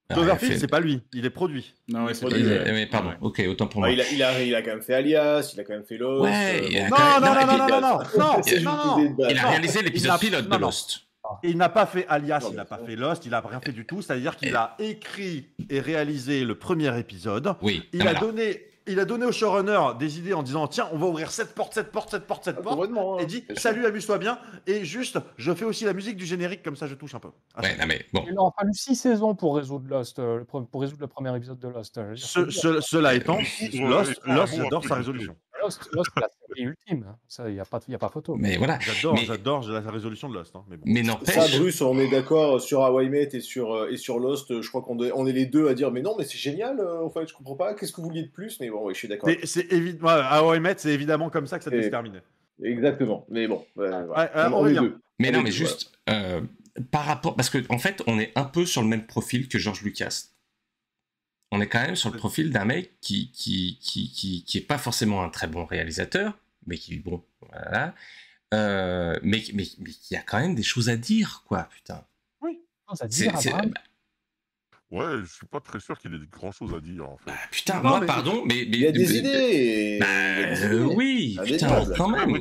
Ah, Cloverfield, c'est pas lui, il est produit. Non, ouais, c'est produit. lui. Eh, mais pardon, ok, autant pour ah, moi. il, a, il, a, il, a, quand même fait Alias, il a quand même fait Lost. Ouais, non, euh, non, non, non, non, non, non, non, non, non, Il a réalisé l'épisode pilote de Lost. Il n'a pas fait Alias, il n'a pas fait Lost, il n'a rien fait du tout. C'est-à-dire qu'il a écrit et réalisé le premier épisode. Oui. Il a donné il a donné au showrunner des idées en disant tiens on va ouvrir cette porte cette porte cette porte cette ah, porte hein. et dit salut amuse-toi bien et juste je fais aussi la musique du générique comme ça je touche un peu il a fallu six saisons pour résoudre Lost euh, pour résoudre le premier épisode de Lost euh, cela étant Lost, adore sa résolution Lost, Lost la série ultime. Hein. Ça, il n'y a, pas, a pas photo. Mais voilà. J'adore, la résolution de Lost. Hein, mais, n'empêche. Ça, Bruce, on est d'accord sur Hawaii Mate et sur, euh, et sur Lost. Je crois qu'on est, on est les deux à dire, mais non, mais c'est génial. je euh, en fait, je comprends pas. Qu'est-ce que vous vouliez de plus Mais bon, je suis d'accord. C'est, évidemment, Hawaii c'est évidemment comme ça que ça doit se terminer. Exactement. Mais bon. Euh, on, est deux. Mais non, mais juste. par rapport, parce que en fait, on est un peu sur le même profil que Georges Lucas on est quand même sur le profil d'un mec qui qui, qui, qui qui est pas forcément un très bon réalisateur, mais qui est bon voilà, euh, mais, mais, qui a quand même des choses à dire quoi putain. Oui, ça dit. Ouais, je suis pas très sûr qu'il ait grand chose à dire en fait. Bah, putain, moi pardon, mais, mais, il y a des idées. Bah, euh, oui, putain, quand même.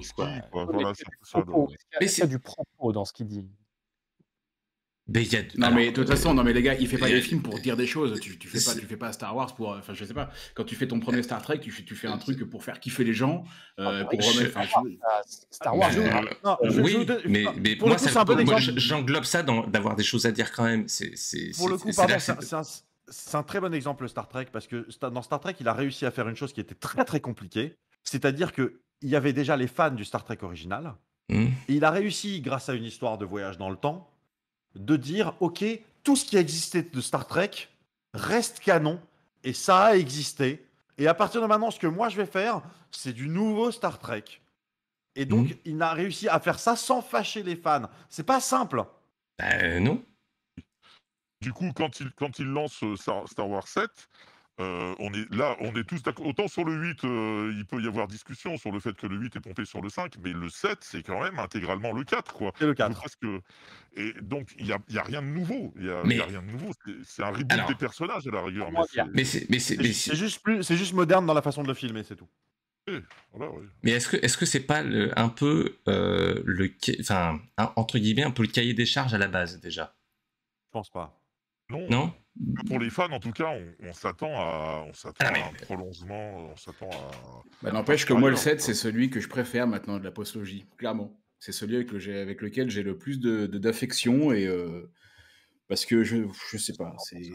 mais c'est du propos dans ce qu'il dit. Non mais de toute façon, non mais les gars, il fait pas des euh, films pour dire des choses. Tu, fais pas, tu fais pas Star Wars pour. Enfin, je sais pas. Quand tu fais ton premier Star Trek, tu fais, un truc pour faire kiffer les gens, euh, ah, pour remettre. Star Wars. Euh, non, oui, mais, moi, j'englobe ça d'avoir des choses à dire quand même. C'est pour le coup, pardon, c'est un, très bon exemple Star Trek parce que dans Star Trek, il a réussi à faire une chose qui était très très compliquée, c'est-à-dire que il y avait déjà les fans du Star Trek original. Hmm. il a réussi grâce à une histoire de voyage dans le temps de dire, OK, tout ce qui a existé de Star Trek reste canon, et ça a existé. Et à partir de maintenant, ce que moi je vais faire, c'est du nouveau Star Trek. Et mhm. donc, il a réussi à faire ça sans fâcher les fans. C'est pas simple. Ben non. Du coup, quand il, quand il lance euh, Star Wars 7, euh, on est, là, on est tous d'accord. Autant sur le 8, euh, il peut y avoir discussion sur le fait que le 8 est pompé sur le 5, mais le 7, c'est quand même intégralement le 4. C'est le 4. Et donc, il n'y a, y a, rien de nouveau. Il a, rien de nouveau. C'est, un reboot des personnages, à la rigueur. Mais c'est, juste juste moderne dans la façon de le filmer, c'est tout. Eh, mais est-ce que est-ce que c'est pas un peu euh, le enfin entre guillemets un peu le cahier des charges à la base déjà Je pense pas. Non. Non pour les fans, en tout cas, on, s'attend ah, à, un prolongement, euh, on s'attend à. Bah, n'empêche que moi, le 7, c'est celui que je préfère maintenant de la postologie. clairement. C'est celui avec, avec lequel j'ai le plus de, d'affection et. Euh, parce que je, je sais pas, c'est.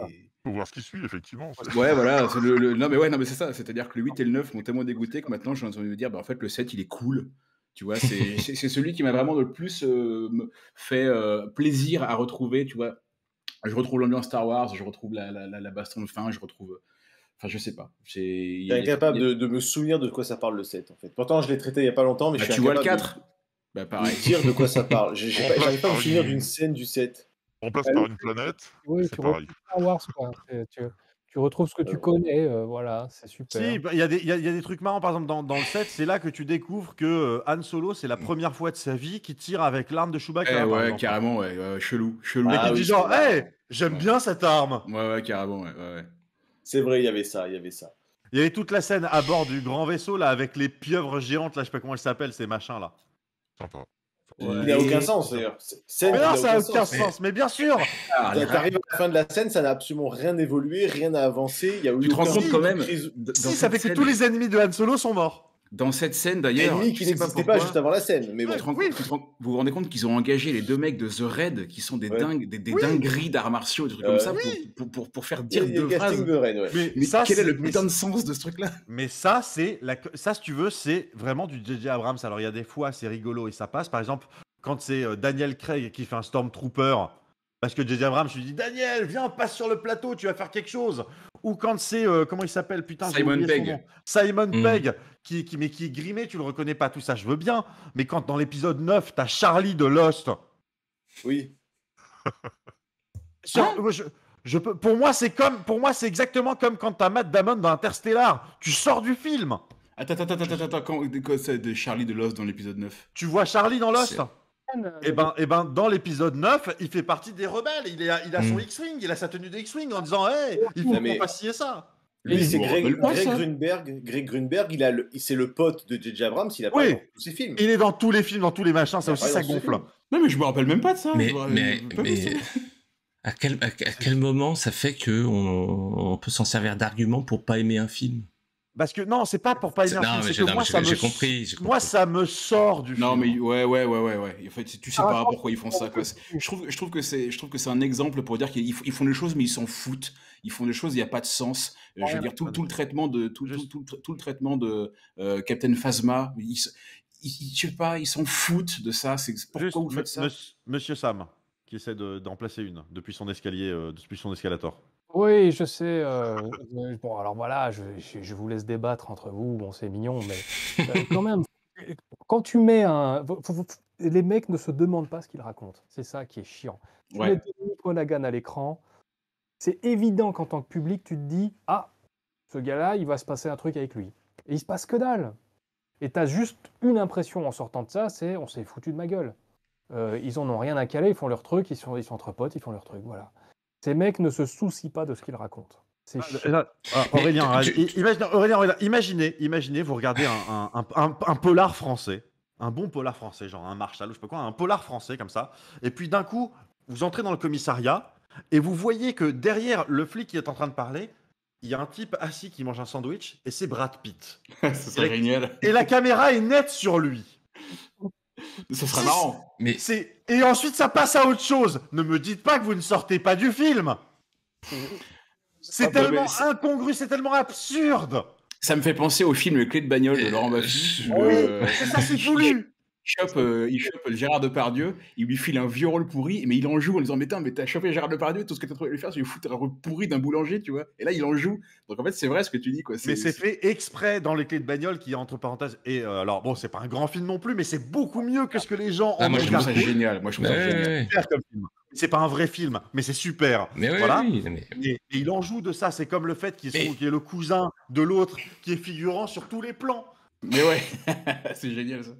Faut voir ce qui suit, effectivement. Ouais, voilà. C'est le, Non, mais ouais, non, mais c'est ça. C'est-à-dire que le 8 et le 9 m'ont tellement dégoûté que maintenant, j'ai envie de dire, bah, en fait, le 7, il est cool. Tu vois, c'est, c'est, celui qui m'a vraiment le plus euh, fait plaisir à retrouver, tu vois, je retrouve l'ambiance Star Wars, je retrouve la, la, la, baston de fin, je retrouve. Enfin, je sais pas. J'ai incapable de, de, me souvenir de quoi ça parle le 7, en fait. Pourtant, je l'ai traité il y a pas longtemps, mais bah, je suis Tu vois le 4 Bah, pareil. dire de quoi ça parle. J'arrive pas, à me souvenir d'une scène du 7. On passe par une planète. Oui, c'est pareil. Star Wars, quoi. Tu tu retrouves ce que tu euh, connais, euh, voilà, c'est super. Bah, il y, a des- y trucs marrants, par exemple, dans, le set, c'est là que tu découvres que euh, Han Solo, c'est la mmh. première fois de sa vie qu'il tire avec l'arme de Chewbacca. Eh ouais, carrément, ouais, chelou, chelou. Mais ah qui dit genre, hé, j'aime bien cette arme. Ouais, ouais, carrément, ouais, ouais. C'est vrai, il y avait ça, il y avait ça. Il y avait toute la scène à bord du grand vaisseau, là, avec les pieuvres géantes, là, je sais pas comment elles s'appellent, ces machins, là. Il n'a aucun sens d'ailleurs. Mais non, ça n'a aucun sens, Mais... bien ah, sûr Tu ah, T'arrives à la fin de la scène, ça n'a absolument rien évolué, rien à avancer. Il y a eu tu te rends compte quand même Si, ça fait que tous les ennemis de Han Solo sont morts. Dans cette scène d'ailleurs. Ennemi qui pas, pas, juste avant la scène. Mais bon. vous vous rendez compte qu'ils ont engagé les deux mecs de The Red qui sont des, dingues, des, dingueries d'arts martiaux, des trucs comme euh, ça, pour, pour, faire dire deux phrases. mais, quel est, le putain de sens de ce truc-là Mais ça, c'est ça, si tu veux, c'est vraiment du JJ Abrams. Alors il y a des fois, c'est rigolo et ça passe. Par exemple, quand c'est euh, Daniel Craig qui fait un Stormtrooper parce que J.J. Abrams, je lui dis Daniel, viens, passe sur le plateau, tu vas faire quelque chose. Ou quand c'est, euh, comment il s'appelle Putain, Simon Pegg. Simon mm. Pegg, qui, qui, mais qui est grimé, tu le reconnais pas, tout ça, je veux bien. Mais quand dans l'épisode 9, t'as Charlie de Lost. Oui. Hein je, pour moi, c'est comme, pour moi, c'est exactement comme quand t'as Matt Damon dans Interstellar. Tu sors du film. Attends, attends, attends, attends, attends, quand, quand c'est de Charlie de Lost dans l'épisode 9 Tu vois Charlie dans Lost et euh. eh ben, et eh ben, dans l'épisode 9, il fait partie des rebelles. Il, a son mm. X-Wing, il a sa tenue de X-Wing en disant Hé, hey, il faut pas pas ça. Lui, c'est Greg, Grunberg. Greg Grunberg, c'est le pote de J.J. Abrams, il a pas tous ses films. Il est dans tous les films, dans tous les machins, ça aussi, ça gonfle. Non, mais je me rappelle même pas de ça. Mais, mais, euh, à, quel, moment ça fait qu'on on peut s'en servir d'argument pour pas aimer un film parce que non, c'est pas pour pas énerver. Non, mais moi, ça me... compris, Moi, ça me sort du. Non, mais ouais, ouais, ouais, ouais, ouais. En fait, tu sais ah, pas pourquoi ils font ça. Je trouve, je trouve que c'est, je trouve que c'est un exemple pour dire qu'ils font des choses, mais ils s'en foutent. Ils font des choses, il n'y a pas de sens. je veux dire, tout, le traitement de tout, tout, le traitement de Captain Phasma, ils, ils, je pas, ils s'en foutent de ça. C'est pourquoi vous faites ça, Monsieur Sam, qui essaie d'en placer une depuis son escalier, euh, depuis son escalator. Oui, je sais. bon, alors voilà, je, vous laisse débattre entre vous. Bon, c'est mignon, mais quand même, quand tu mets un. les mecs ne se demandent pas ce qu'ils racontent. C'est ça qui est chiant. Tu mets Dominique à l'écran, c'est évident qu'en tant que public, tu te dis Ah, ce gars-là, il va se passer un truc avec lui. Et il se passe que dalle. Et t'as juste une impression en sortant de ça c'est on s'est foutu de ma gueule. ils en ont rien à caler, ils font leur truc, ils sont, ils sont entre potes, ils font leur truc, voilà. Ces mecs ne se soucient pas de ce qu'ils racontent. Aurélien, imaginez, imaginez, vous regardez un, polar français, un bon polar français, genre un Marshall ou je sais pas quoi, un polar français comme ça, et puis d'un coup, vous entrez dans le commissariat et vous voyez que derrière le flic qui est en train de parler, il y a un type assis qui mange un sandwich et c'est Brad Pitt. C'est génial. Et la caméra est nette sur lui. Ce sera marrant. Mais... Et ensuite, ça passe à autre chose. Ne me dites pas que vous ne sortez pas du film. c'est tellement incongru, c'est tellement absurde. Ça me fait penser au film Le Clé de bagnole de Laurent Baffi. Oui, ça c'est voulu. Euh, il chope Gérard Depardieu, il lui file un vieux rôle pourri, mais il en joue en disant Mais t'as chopé Gérard Depardieu, tout ce que t'as trouvé à lui faire, c'est lui foutre un rôle pourri d'un boulanger, tu vois. Et là, il en joue. Donc en fait, c'est vrai ce que tu dis, quoi. Mais c'est fait exprès dans Les Clés de Bagnole, qui, entre parenthèses, et euh, alors bon, c'est pas un grand film non plus, mais c'est beaucoup mieux que ce que les gens ah, ont Moi, je trouve ça génial. Moi, je trouve génial. C'est pas un vrai film, mais c'est super. Mais voilà. Oui, Et, il en joue de ça. C'est comme le fait qu'il mais... est le cousin de l'autre qui est figurant sur tous les plans. Mais ouais, c'est génial ça.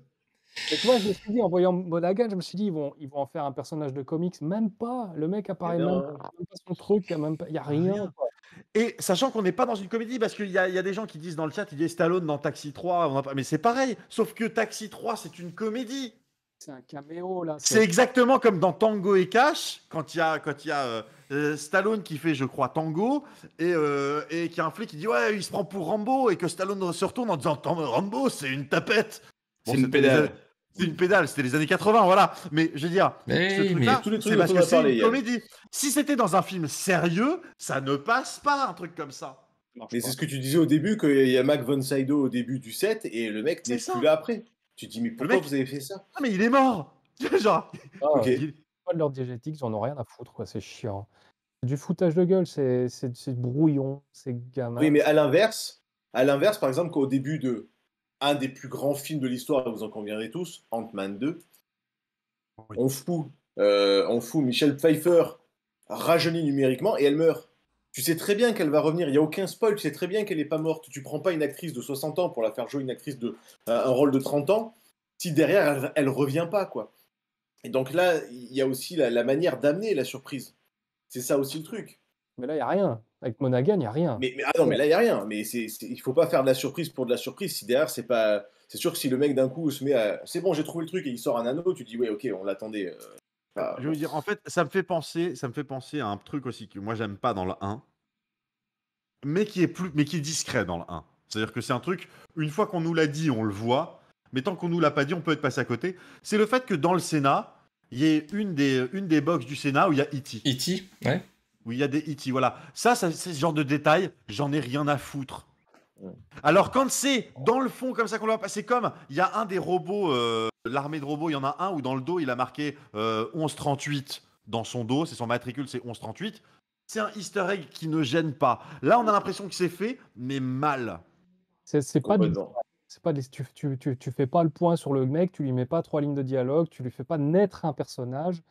Et moi je me suis dit, en voyant Monaghan, je me suis dit, ils vont, ils vont en faire un personnage de comics. Même pas. Le mec apparaît eh ben, pas son truc, il n'y a, a, rien. Et sachant qu'on n'est pas dans une comédie, parce qu'il y, y, a des gens qui disent dans le chat, il y a Stallone dans Taxi 3, on mais c'est pareil. Sauf que Taxi 3, c'est une comédie. C'est un caméo, là. C'est exactement comme dans Tango et Cash, quand il y a, quand il y a euh, Stallone qui fait, je crois, Tango, et, euh, et qu'il y a un flic qui dit, ouais, il se prend pour Rambo, et que Stallone se retourne en disant, Rambo, c'est une tapette c'est une pédale. C'est une pédale, c'était les années 80, voilà. Mais je veux dire, ce truc-là, c'est parce que c'est une comédie. Si c'était dans un film sérieux, ça ne passe pas, un truc comme ça. mais c'est ce que tu disais au début, qu'il y a Mac Von Saido au début du set, et le mec n'est plus là après. Tu te dis, mais pourquoi vous avez fait ça Ah, mais il est mort Genre... Ah, de leur diégétique, j'en ont rien à foutre, quoi. c'est chiant. C'est du foutage de gueule, c'est, brouillon, c'est gamin. Oui, mais l'inverse, à l'inverse, par exemple, qu'au début de un des plus grands films de l'histoire, vous en conviendrez tous, Ant-Man 2. On, fout, euh, on fout Michelle Pfeiffer rajeunie numériquement et elle meurt. Tu sais très bien qu'elle va revenir, il n'y a aucun spoil, tu sais très bien qu'elle n'est pas morte. Tu prends pas une actrice de 60 ans pour la faire jouer une actrice de euh, un rôle de 30 ans si derrière elle, revient pas quoi. Et donc là, il y a aussi la, la manière d'amener la surprise. C'est ça aussi le truc. Mais là, il n'y a rien. Avec Monaghan, il n'y a rien. Mais, mais, ah non, mais là, il n'y a rien. Mais c'est, il ne faut pas faire de la surprise pour de la surprise. Si derrière, c'est pas. C'est sûr que si le mec d'un coup se met à. C'est bon, j'ai trouvé le truc et il sort un anneau, tu dis, ouais, ok, on l'attendait. Euh, je veux dire, en fait, ça me fait penser, ça me fait penser à un truc aussi que moi, j'aime pas dans le 1, mais qui est, plus, mais qui est discret dans le 1. C'est-à-dire que c'est un truc, une fois qu'on nous l'a dit, on le voit, mais tant qu'on nous l'a pas dit, on peut être passé à côté. C'est le fait que dans le Sénat, il y a une des, une des box du Sénat où il y a Iti. E E.T., ouais où il y a des hits, e voilà. Ça, ça c'est ce genre de détail, j'en ai rien à foutre. Alors quand c'est dans le fond comme ça qu'on le voit, c'est comme il y a un des robots, euh, l'armée de robots, il y en a un où dans le dos il a marqué 1138 euh, dans son dos, c'est son matricule, c'est 1138. C'est un easter egg qui ne gêne pas. Là on a l'impression que c'est fait, mais mal. C'est pas du... C'est pas tu, tu, tu, tu, fais pas le point sur le mec, tu lui mets pas trois lignes de dialogue, tu lui fais pas naître un personnage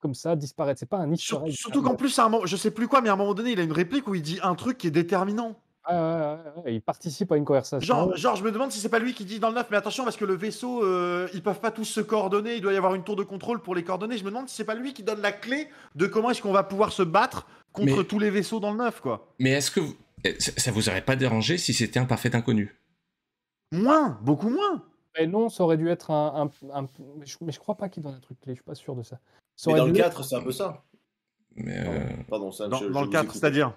comme ça disparaître. C'est pas un histoire. Surtout qu'en plus, à un je sais plus quoi, mais à un moment donné, il a une réplique où il dit un truc qui est déterminant. il participe à une conversation. Genre, je me demande si c'est pas lui qui dit dans le neuf, mais attention, parce que le vaisseau, euh, ils peuvent pas tous se coordonner, il doit y avoir une tour de contrôle pour les coordonner. Je me demande si c'est pas lui qui donne la clé de comment est-ce qu'on va pouvoir se battre contre tous les vaisseaux dans le neuf, quoi. Mais est-ce que eh, ça vous aurait pas dérangé si c'était un parfait inconnu Moins, beaucoup moins. Mais non, ça aurait dû être un. Mais, je, mais, je, crois pas qu'il donne un truc clé, je suis pas sûr de ça dans le 4, c'est un peu ça. Mais Pardon, euh, dans, le 4, c'est-à-dire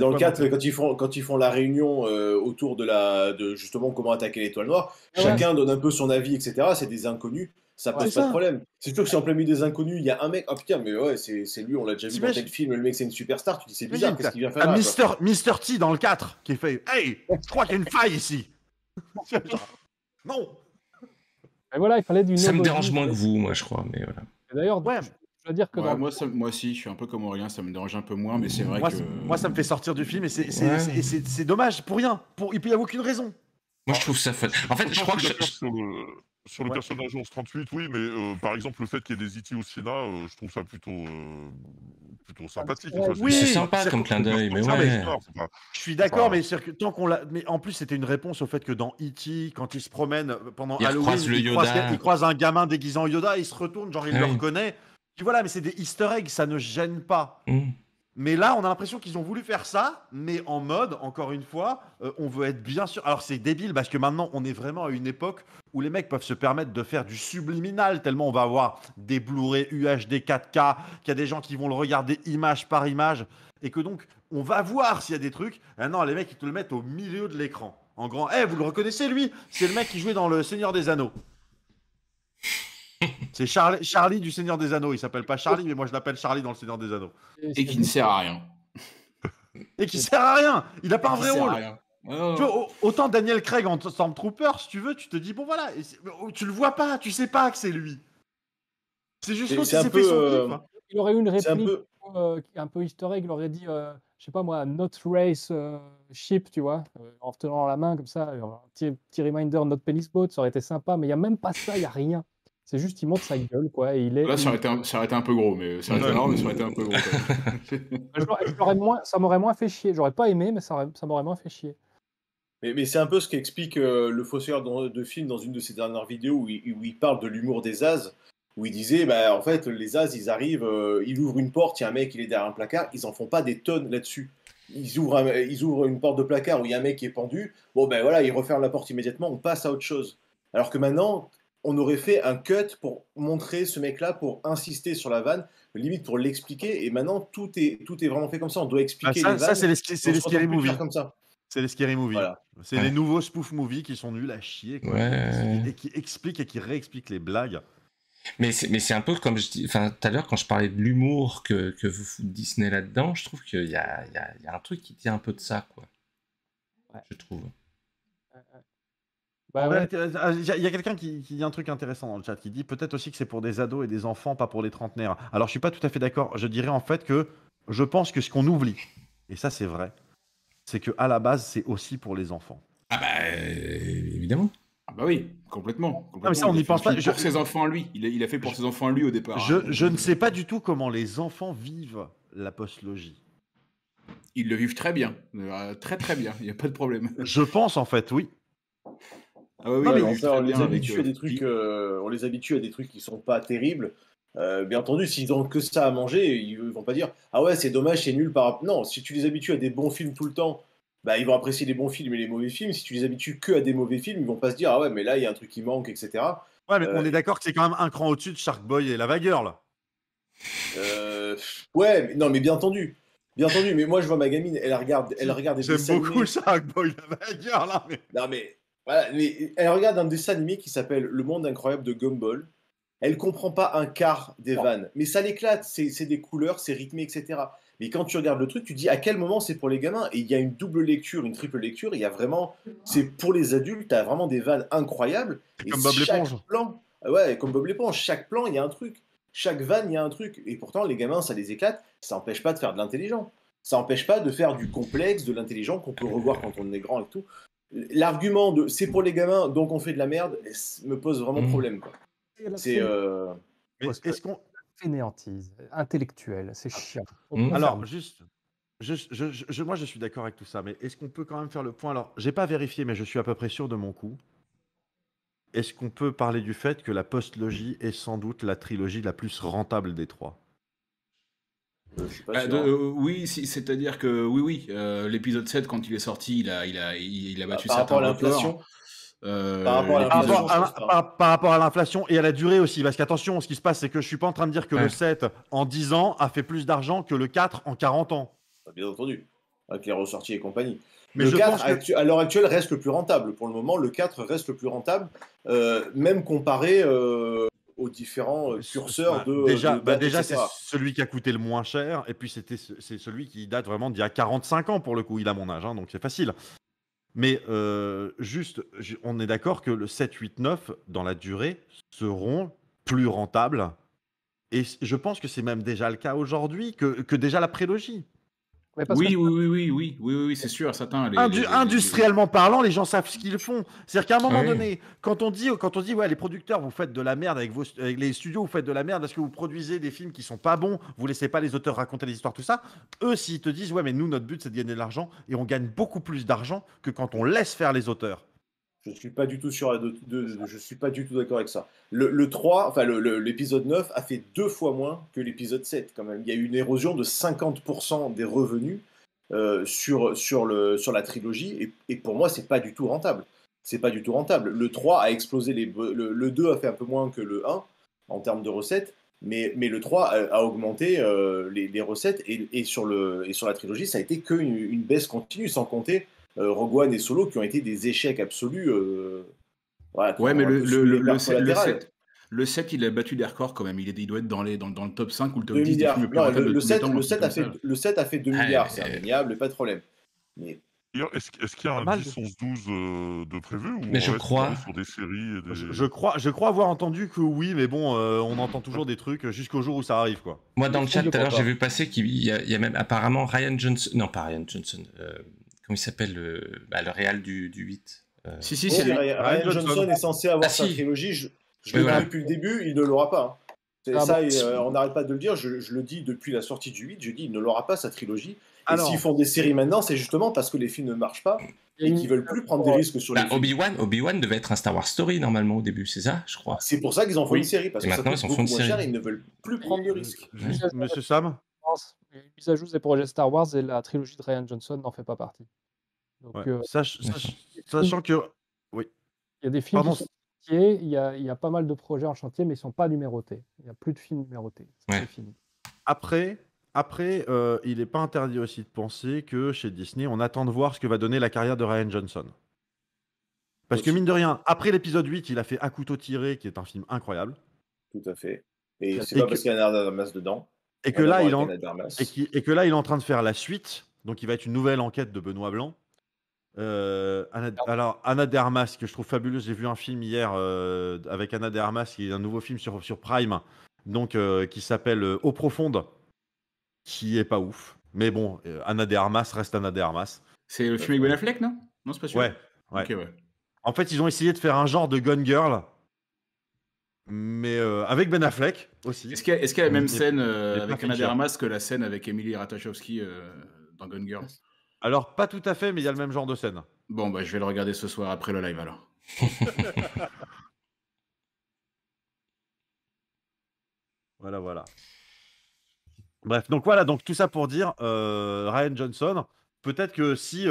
dans le 4, quand ils font, quand ils font la réunion euh, autour de, la, de justement comment attaquer l'étoile noire, ah chacun donne un peu son avis, etc. C'est des inconnus, ça pose pas de problème. C'est sûr que si en plein milieu des inconnus, il y a un mec, oh, putain, mais ouais, c'est lui, on l'a déjà vu dans tel film, le mec c'est une superstar, tu dis c'est bizarre, qu'est-ce qu'il vient faire là, Mister, T dans le 4 qui fait Hey, je crois qu'il y a une faille ici Non Et voilà, il fallait du Ça me dérange moins que vous, moi je crois, mais voilà. D'ailleurs, ouais. je, veux dire que. moi, moi aussi, je suis un peu comme Aurélien, ça me dérange un peu moins, mais c'est vrai moi, que. Moi, ça me fait sortir du film et c'est dommage, pour rien. Pour... Il peut y avoir aucune raison. Moi, ah, je trouve ça fun. En fait, je crois que. Sur le, personnage 1138, oui, mais euh, par exemple, le fait qu'il y ait des E.T. au Sénat, euh, je trouve ça plutôt, euh, plutôt sympathique. oui, c'est sympa comme clin d'œil, mais ouais. je suis d'accord, mais, tant mais en plus, c'était une réponse au fait que dans E.T., quand il se promène pendant il Halloween, croise le Croise, un gamin déguisant Yoda, il se retourne, genre il le reconnaît. Tu vois là, mais c'est des easter eggs, ça ne gêne pas. Mm. Mais là, on a l'impression qu'ils ont voulu faire ça, mais en mode, encore une fois, euh, on veut être bien sûr. Alors c'est débile parce que maintenant, on est vraiment à une époque où les mecs peuvent se permettre de faire du subliminal, tellement on va avoir des Blu-ray UHD 4K, qu'il y a des gens qui vont le regarder image par image, et que donc, on va voir s'il y a des trucs. Maintenant, ah non, les mecs, ils te le mettent au milieu de l'écran. En grand, Eh, vous le reconnaissez lui C'est le mec qui jouait dans Le Seigneur des Anneaux. C'est Charlie du Seigneur des Anneaux. Il s'appelle pas Charlie, mais moi je l'appelle Charlie dans le Seigneur des Anneaux. Et qui ne sert à rien. Et qui sert à rien. Il a pas un vrai rôle. autant Daniel Craig en Stormtrooper, si tu veux, tu te dis bon voilà, oh, tu le vois pas, tu sais pas que c'est lui. C'est juste qu'il euh, hein. il aurait eu une réplique euh, un peu... historique. Il aurait dit, euh, je sais pas moi, not race ship, tu vois, en tenant la main comme ça, un petit, reminder, not penis boat, ça aurait été sympa. Mais il y a même pas ça, il y a rien. C'est juste, il monte sa gueule, quoi. Et il est, Là, ça aurait, été un, peu gros, mais euh, ça aurait été, non, mais ça aurait été un peu gros. ça m'aurait moins fait chier. J'aurais pas aimé, mais ça, m'aurait moins fait chier. Mais, c'est un peu ce qu'explique explique le faussaire de, film dans une de ses dernières vidéos où il, parle de l'humour des As, où il disait, bah, en fait, les As, ils arrivent, euh, ils ouvrent une porte, il y a un mec, il est derrière un placard, ils en font pas des tonnes là-dessus. Ils ouvrent, ils ouvrent une porte de placard où il y a un mec qui est pendu, bon ben voilà, ils referment la porte immédiatement, on passe à autre chose. Alors que maintenant, on aurait fait un cut pour montrer ce mec-là, pour insister sur la vanne, limite pour l'expliquer. Et maintenant, tout est, tout est vraiment fait comme ça. On doit expliquer ah, c'est les, scary movies. ça. C'est les scary movies. C'est les nouveaux spoof movies qui sont nuls à chier. Quoi, Et qui expliquent et qui réexpliquent les blagues. Mais c'est un peu comme je enfin tout à l'heure quand je parlais de l'humour que, que vous Disney là-dedans, je trouve qu'il y a, y, y a, un truc qui tient un peu de ça, quoi. Je trouve. Bah euh, ah, il y a quelqu'un qui, dit un truc intéressant dans le chat, qui dit peut-être aussi que c'est pour des ados et des enfants, pas pour les trentenaires. Alors je suis pas tout à fait d'accord. Je dirais en fait que je pense que ce qu'on oublie, et ça c'est vrai, c'est que à la base c'est aussi pour les enfants. Ah bah euh, évidemment. Ah bah oui, complètement. on pense ses enfants lui, il a, fait pour ses enfants lui au départ. Hein. Je, ne sais pas du tout comment les enfants vivent la postlogie ils le vivent très bien, euh, très très bien, il n'y a pas de problème. Je pense en fait, oui. Ah on, les habitue à euh, des trucs, qui euh, on les habitue à des trucs qui sont pas terribles. Euh, bien entendu, s'ils n'ont que ça à manger, ils vont pas dire ah ouais c'est dommage, c'est nul par non. Si tu les habitues à des bons films tout le temps, bah ils vont apprécier les bons films et les mauvais films. Si tu les habitues que à des mauvais films, ils vont pas se dire ah ouais mais là il y a un truc qui manque, etc. Ouais, mais on est d'accord que c'est quand même un cran au-dessus de Shark Boy et la Vagueur là. ouais, mais, non mais bien entendu, Bien entendu, mais moi je vois ma gamine, elle regarde, elle regarde des J'aime beaucoup Sharkboy, la vagueur là. Non mais elle regarde un dessin animé qui s'appelle Le monde incroyable de Gumball. Elle comprend pas un quart des vannes, mais ça l'éclate. C'est des couleurs, c'est rythmé, etc. Mais quand tu regardes le truc, tu dis à quel moment c'est pour les gamins Et il y a une double lecture, une triple lecture. Il y a vraiment, c'est pour les adultes. T'as vraiment des vannes incroyables. comme Bob l'éponge. Plan, ouais, comme Bob l'éponge. Chaque plan, il y a un truc. Chaque vanne, il y a un truc. Et pourtant, les gamins, ça les éclate. Ça empêche pas de faire de l'intelligent. Ça empêche pas de faire du complexe, de l'intelligent qu'on peut revoir quand on est grand et tout l'argument de c'est pour les gamins, donc on fait de la merde, me pose vraiment mm. problème. C'est. Euh, qu'on fainéantise intellectuel C'est ah. chiant. Alors, juste. Je, moi, je suis d'accord avec tout ça, mais est-ce qu'on peut quand même faire le point Alors, j'ai pas vérifié, mais je suis à peu près sûr de mon coup. Est-ce qu'on peut parler du fait que la postlogie est sans doute la trilogie la plus rentable des trois euh, euh, euh, oui, c'est-à-dire que oui, oui, l'épisode 7, quand il est sorti, il a, battu certains par, rapport à l'inflation et à la durée aussi, parce qu'attention, ce qui se passe, c'est que je suis pas en train de dire que le 7 en 10 ans a fait plus d'argent que le 4 en 40 ans. Bah, bien entendu, avec les ressorties et compagnie. Mais le 4, à l'heure actuelle, reste le plus rentable. Pour le moment, le 4 reste le plus rentable, même comparé aux différents euh, curseurs de. Euh, déjà, bah, déjà c'est celui qui a coûté le moins cher, et puis c'était c'est celui qui date vraiment d'il y a 45 ans pour le coup. Il a mon âge, hein, donc c'est facile. Mais euh, juste, on est d'accord que le 7, 8, 9, dans la durée, seront plus rentables. Et je pense que c'est même déjà le cas aujourd'hui que, que déjà la prélogie. Oui, oui, oui, oui, oui, oui, oui, c'est sûr, certains. Les, industriellement parlant, les gens savent ce qu'ils font. C'est-à-dire qu'à un moment donné, quand on dit, quand on dit, ouais, les producteurs, vous faites de la merde avec les studios, vous faites de la merde parce que vous produisez des films qui sont pas bons, vous laissez pas les auteurs raconter les histoires, tout ça. Eux, s'ils te disent, ouais, mais nous, notre but, c'est de gagner de l'argent et on gagne beaucoup plus d'argent que quand on laisse faire les auteurs. Je ne suis pas du tout sur je suis pas du tout d'accord avec ça. Le, 3, enfin l'épisode 9 a fait deux fois moins que l'épisode 7 quand même. Il y a eu une érosion de 50% des revenus euh, sur, sur, le, sur la trilogie et, et pour moi c'est pas du tout rentable. C'est pas du tout rentable. Le 3 a explosé les le, 2 a fait un peu moins que le 1 en termes de recettes. Mais, mais le 3 a, augmenté euh, les, les, recettes et, et, sur le, et sur la trilogie, ça a été qu'une une baisse continue, sans compter euh, Rogue One et Solo qui ont été des échecs absolus. Euh, ouais, mais le, le, le, 7, le, 7, il a battu des records quand même. Il, il doit être dans, les, dans, le top 5 ou le top 10 le, 7, a fait, 2 milliards, c'est indéniable, pas de problème. est-ce qu'il y a un 10, 11, 12 de euh, prévu ou mais je crois. Sur des séries Je, crois, je crois avoir entendu que oui, mais bon, on entend toujours des trucs jusqu'au jour où ça arrive, quoi. Moi, dans le chat, tout à l'heure, j'ai vu passer qu'il y, y, a même apparemment Ryan Johnson, non pas Ryan Johnson, il s'appelle le, bah, Real du, 8 euh. Si, si, oh, c'est le. Ryan Johnson. est censé avoir ah, sa trilogie. Je, le depuis le début, il ne l'aura pas. Ah, ça, euh, on n'arrête pas de le dire. Je, le dis depuis la sortie du 8, je dis il ne l'aura pas sa trilogie. et s'ils font des séries maintenant, c'est justement parce que les films ne marchent pas et qu'ils veulent plus prendre des risques sur les bah, Obi-Wan, Obi-Wan devait être un Star Wars story normalement au début, c'est ça, je crois. C'est pour ça qu'ils en font une série parce que maintenant, ils en série. ils ne veulent plus prendre de risques. Monsieur Sam ils Une à jour des projets Star Wars et la trilogie de Ryan Johnson n'en fait pas partie. Donc, euh, sachant que. Oui. Il y a des films en chantier, il y, a, pas mal de projets en chantier, mais ils ne sont pas numérotés. Il n'y a plus de films numérotés. Après, après euh, il n'est pas interdit aussi de penser que chez Disney, on attend de voir ce que va donner la carrière de Ryan Johnson. Parce que mine de rien, après l'épisode 8, il a fait À couteau tiré, qui est un film incroyable. Tout à fait. Et c'est pas parce qu'il y a la masse dedans et que, là, il en... est en train de faire la suite. Donc, il va être une nouvelle enquête de Benoît Blanc. Euh, alors, Anna Dermas, que je trouve fabuleuse. J'ai vu un film hier euh, avec Anna Dermas, qui est un nouveau film sur, sur Prime, donc, euh, qui s'appelle Au Profonde, qui est pas ouf. Mais bon, Anna Dermas reste Anna Dermas. C'est le film avec Ben Affleck, non Non, c'est pas sûr. Ouais, ouais. En fait, ils ont essayé de faire un genre de Gun Girl mais euh, avec Ben Affleck aussi. Est-ce qu'il y, a la même scène euh, avec Anna Dermas que la scène avec Emily Ratajkowski euh, dans Gun Girl Alors, pas tout à fait, mais il y a le même genre de scène. Bon, bah, je vais le regarder ce soir après le live alors. voilà, voilà. Bref, donc voilà, donc tout ça pour dire Ryan Johnson. Peut-être que si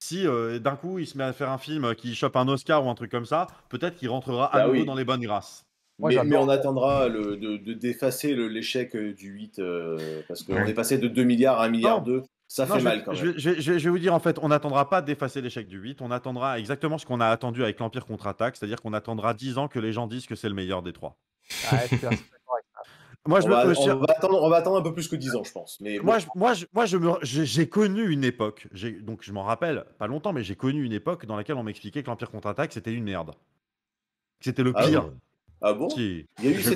si d'un coup il se met à faire un film qui chope un Oscar ou un truc comme ça, peut-être qu'il rentrera bah à nouveau dans les bonnes grâces mais, on attendra de d'effacer l'échec euh, du 8 euh, parce qu'on est passé de 2 milliards à 1 milliard 2. Ça fait mal quand même. Je, vais vous dire en fait, on n'attendra pas d'effacer l'échec du 8, on attendra exactement ce qu'on a attendu avec l'Empire contre-attaque, c'est-à-dire qu'on attendra 10 ans que les gens disent que c'est le meilleur des trois. Ah, moi, je on, va, attendre, un peu plus que 10 ans, je pense. Mais moi, moi, moi, je j'ai connu une époque, donc je m'en rappelle pas longtemps, mais j'ai connu une époque dans laquelle on m'expliquait que l'Empire contre-attaque, c'était une merde. C'était le ah pire. Ah bon je,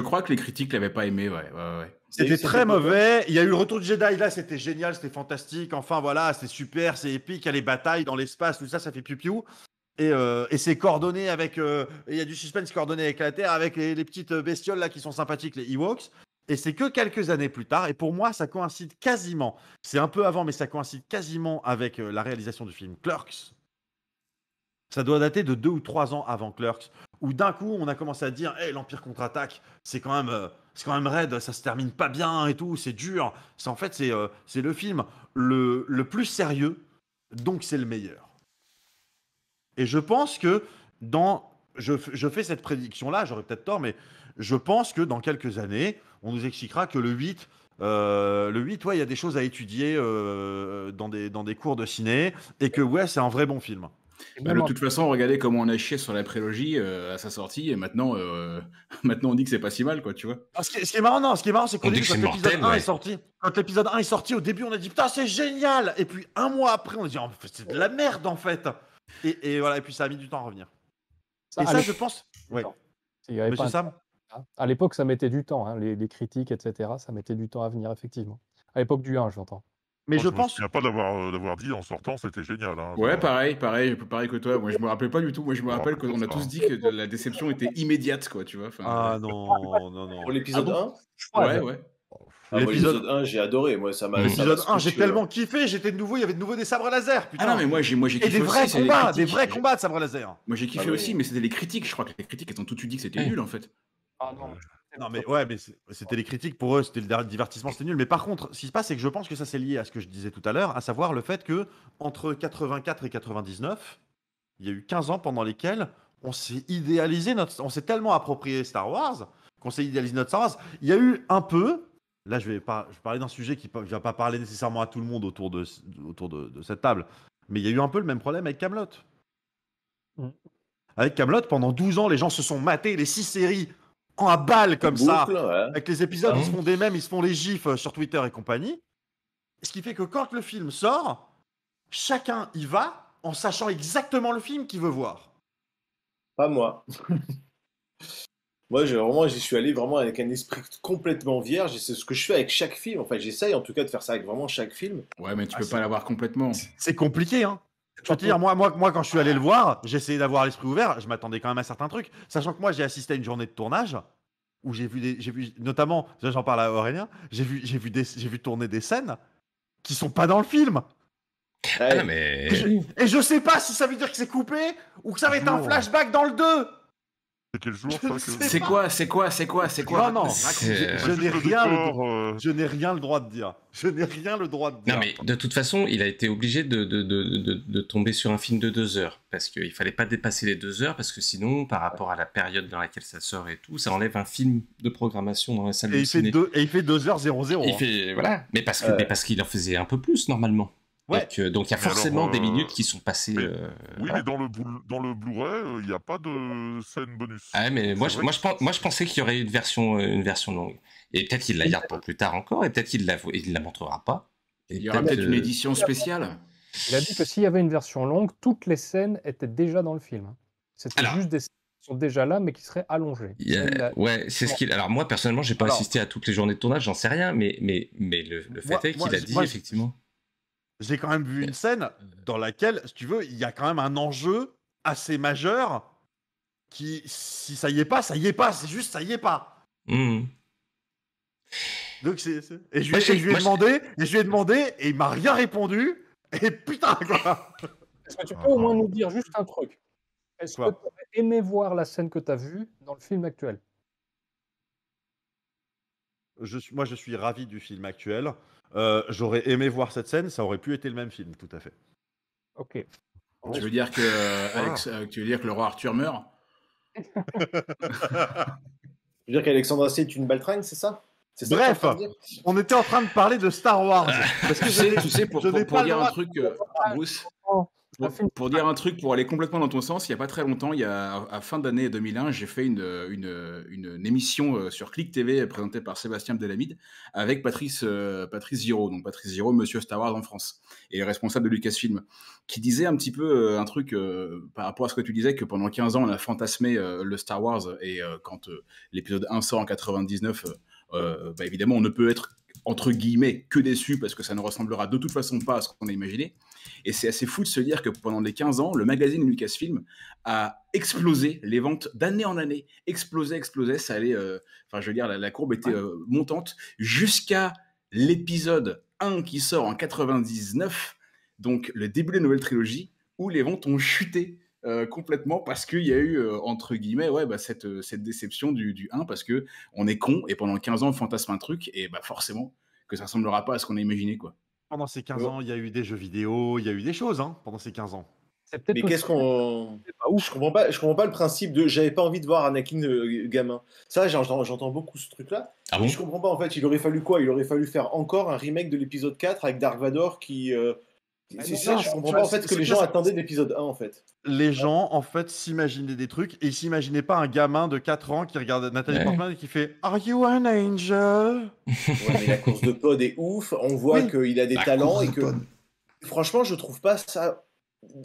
crois, que les critiques l'avaient pas aimé, ouais. ouais, ouais. C'était très mauvais. Il y a eu le retour de Jedi, là, c'était génial, c'était fantastique. Enfin, voilà, c'est super, c'est épique. Il y a les batailles dans l'espace, tout ça, ça fait piou Et, euh, et c'est coordonné avec. Euh, il y a du suspense coordonné avec la Terre, avec les, petites euh, bestioles, là, qui sont sympathiques, les Ewoks. Et c'est que quelques années plus tard, et pour moi, ça coïncide quasiment. C'est un peu avant, mais ça coïncide quasiment avec la réalisation du film Clerks. Ça doit dater de deux ou trois ans avant Clerks où d'un coup, on a commencé à dire hey, l'Empire contre-attaque, c'est quand même. Euh, c'est quand même raide, ça se termine pas bien et tout, c'est dur. C'est en fait, c'est, euh, c'est le film le, plus sérieux, donc c'est le meilleur. Et je pense que dans. Je, fais cette prédiction-là, j'aurais peut-être tort, mais je pense que dans quelques années, on nous expliquera que le 8, euh, le 8, ouais, il y a des choses à étudier dans, des, dans des cours de ciné, et que ouais, c'est un vrai bon film. Euh, de toute façon, on regardait comment on a chié sur la prélogie euh, à sa sortie, et maintenant, euh, maintenant on dit que c'est pas si mal, quoi, tu vois. Ah, ce, qui est, marrant, non, ce qui est marrant, c'est que quand l'épisode 1 est sorti, quand l'épisode 1 est sorti, au début, on a dit putain, c'est génial, et puis un mois après, on a dit oh, c'est de la merde en fait, et, voilà, et puis ça a mis du temps à revenir. et ça, je pense, Monsieur Sam. Ah, à l'époque, ça mettait du temps, hein, les, les critiques, etc. Ça mettait du temps à venir, effectivement. À l'époque du 1, j'entends. Mais je, pense. ne pas euh, d'avoir dit en sortant, c'était génial. Hein, ouais, pareil, pareil, pareil que toi. Moi, je me rappelais pas du tout. Moi, je me rappelle qu'on a tous dit que la déception était immédiate, quoi, tu vois. ah euh. non, non, non. Pour l'épisode 1 ah Ouais, ouais. Ah, l'épisode 1, j'ai adoré. Moi, ça m'a. L'épisode 1, j'ai euh. tellement kiffé. J'étais de nouveau, il y avait de nouveau des sabres laser. Putain. Ah non, mais moi, j'ai, moi, j'ai kiffé. Et des vrais combats, des vrais combats de sabres laser. Moi, j'ai kiffé ah, aussi, mais c'était les critiques. Je crois que les critiques, elles ont tout de suite dit que c'était mm. nul, en fait. Ah non. Non, mais ouais, mais c'était les critiques pour eux, c'était le divertissement, c'était nul. Mais par contre, ce qui se passe, c'est que je pense que ça c'est lié à ce que je disais tout à l'heure, à savoir le fait que entre 84 et 99, il y a eu 15 ans pendant lesquels on s'est idéalisé notre, on s'est tellement approprié Star Wars qu'on s'est idéalisé notre Star Wars. Il y a eu un peu, là je vais pas, je parler d'un sujet qui ne va pas parler nécessairement à tout le monde autour de autour de, cette table, mais il y a eu un peu le même problème avec Camelot. Mm. Avec Camelot, pendant 12 ans, les gens se sont matés les six séries à balle comme ça. Hein. Avec les épisodes, ils se ah font des mêmes, ils se font les gifs euh, sur Twitter et compagnie. Ce qui fait que quand le film sort, chacun y va en sachant exactement le film qu'il veut voir. Pas moi. moi, j'ai vraiment, j'y suis allé vraiment avec un esprit complètement vierge et c'est ce que je fais avec chaque film. Enfin, j'essaye en tout cas de faire ça avec vraiment chaque film. Ouais, mais tu ah, peux pas l'avoir complètement. C'est compliqué, hein. Je veux dire, moi, moi, moi, quand je suis allé le voir, j'ai d'avoir l'esprit ouvert. Je m'attendais quand même à certains trucs. Sachant que moi, j'ai assisté à une journée de tournage où j'ai vu, des, j'ai vu notamment, j'en parle à Aurélien, j'ai vu, j'ai vu, j'ai vu tourner des scènes qui sont pas dans le film. Ah, et, je, et sais pas si ça veut dire que c'est coupé ou que ça va être un flashback dans le 2. C'est C'est quoi C'est quoi C'est quoi C'est quoi Non, non, euh. je n'ai rien, le... droit de dire. Je n'ai rien le droit de dire. Non, mais de toute façon, il a été obligé de, de, de, tomber sur un film de deux heures. Parce qu'il ne fallait pas dépasser les deux heures, parce que sinon, par rapport à la période dans laquelle ça sort et tout, ça enlève un film de programmation dans la salle de et il fait deux heures 00 zéro. Il hein. fait, voilà. Mais parce qu'il en faisait un peu plus, normalement. Euh, donc, il y a forcément des euh, minutes qui sont passées. Euh, oui, mais dans le, dans le Blu-ray, il n'y a pas de scène bonus. Ah, mais moi je, moi, je, moi, je pensais qu'il y aurait une version, une version longue. Et peut-être qu'il la garde pour plus tard encore, et peut-être qu'il ne la, la montrera pas. Et il y aura peut-être une édition spéciale. Il a dit que s'il y avait une version longue, toutes les scènes étaient déjà dans le film. C'était juste des scènes qui sont déjà là, mais qui seraient allongées. Ouais, c'est ce qu'il. Alors moi personnellement, j'ai pas assisté à toutes les journées de tournage, j'en sais rien, mais mais mais le, fait est qu'il a dit effectivement. J'ai quand même vu une scène dans laquelle, si tu veux, il y a quand même un enjeu assez majeur qui, si ça y est pas, ça y est pas, c'est juste ça y est pas. Hmm. Donc c'est, Et, je, lui ai demandé, et je lui ai demandé, et il m'a rien répondu, et putain quoi Est-ce que tu peux au moins nous dire juste un truc Est-ce que tu aurais aimé voir la scène que tu as vue dans le film actuel je suis, Moi je suis ravi du film actuel. Euh, j'aurais aimé voir cette scène, ça aurait pu être le même film, tout à fait. Ok. Tu veux dire que, euh, ah. euh, tu veux dire que le roi Arthur meurt Tu veux dire qu'Alexandre c'est est une baltringue, c'est ça Bref, on était en train de parler de Star Wars. Parce que tu sais, pour, pour, pour dire un truc, Bruce, oh. Pour, dire un truc, pour aller complètement dans ton sens, il n'y a pas très longtemps, il y a, à fin d'année 2001, j'ai fait une, une, émission euh, sur Click TV présentée par Sébastien Delamide avec Patrice, euh, Patrice Giraud, donc Patrice Giraud, monsieur Star Wars en France, et responsable de Lucasfilm, qui disait un petit peu euh, un truc par rapport à ce que tu disais, que pendant 15 ans, on a fantasmé le Star Wars, et quand l'épisode 1 sort en 99, bah, évidemment, on ne peut être entre guillemets, que déçu parce que ça ne ressemblera de toute façon pas à ce qu'on a imaginé. Et c'est assez fou de se dire que pendant les 15 ans, le magazine Lucasfilm a explosé les ventes d'année en année, explosé, explosé, ça allait, euh, enfin je veux dire, la, courbe était euh, montante jusqu'à l'épisode 1 qui sort en 99, donc le début de la nouvelle trilogie, où les ventes ont chuté euh, complètement parce qu'il y a eu, euh, entre guillemets, ouais, bah, cette, euh, déception du, du 1 parce que on est con et pendant 15 ans, on fantasme un truc et bah, forcément que ça ressemblera pas à ce qu'on a imaginé. quoi. Pendant ces 15 ans, il y a eu des jeux vidéo, il y a eu des choses hein, pendant ces 15 ans. Mais qu'est-ce qu'on. Je comprends pas. Je comprends pas le principe de. J'avais pas envie de voir Anakin gamin. Ça, j'entends beaucoup ce truc-là. Ah je comprends pas. En fait, il aurait fallu quoi Il aurait fallu faire encore un remake de l'épisode 4 avec Dark Vador qui bah, c'est ça, je comprends pas en fait que les gens attendaient l'épisode 1 en fait. Les gens en fait s'imaginaient des trucs et ils s'imaginaient pas un gamin de 4 ans qui regarde Nathalie Portman et qui fait Are you an angel La course de pod est ouf, on voit qu'il a des talents et que franchement je trouve pas ça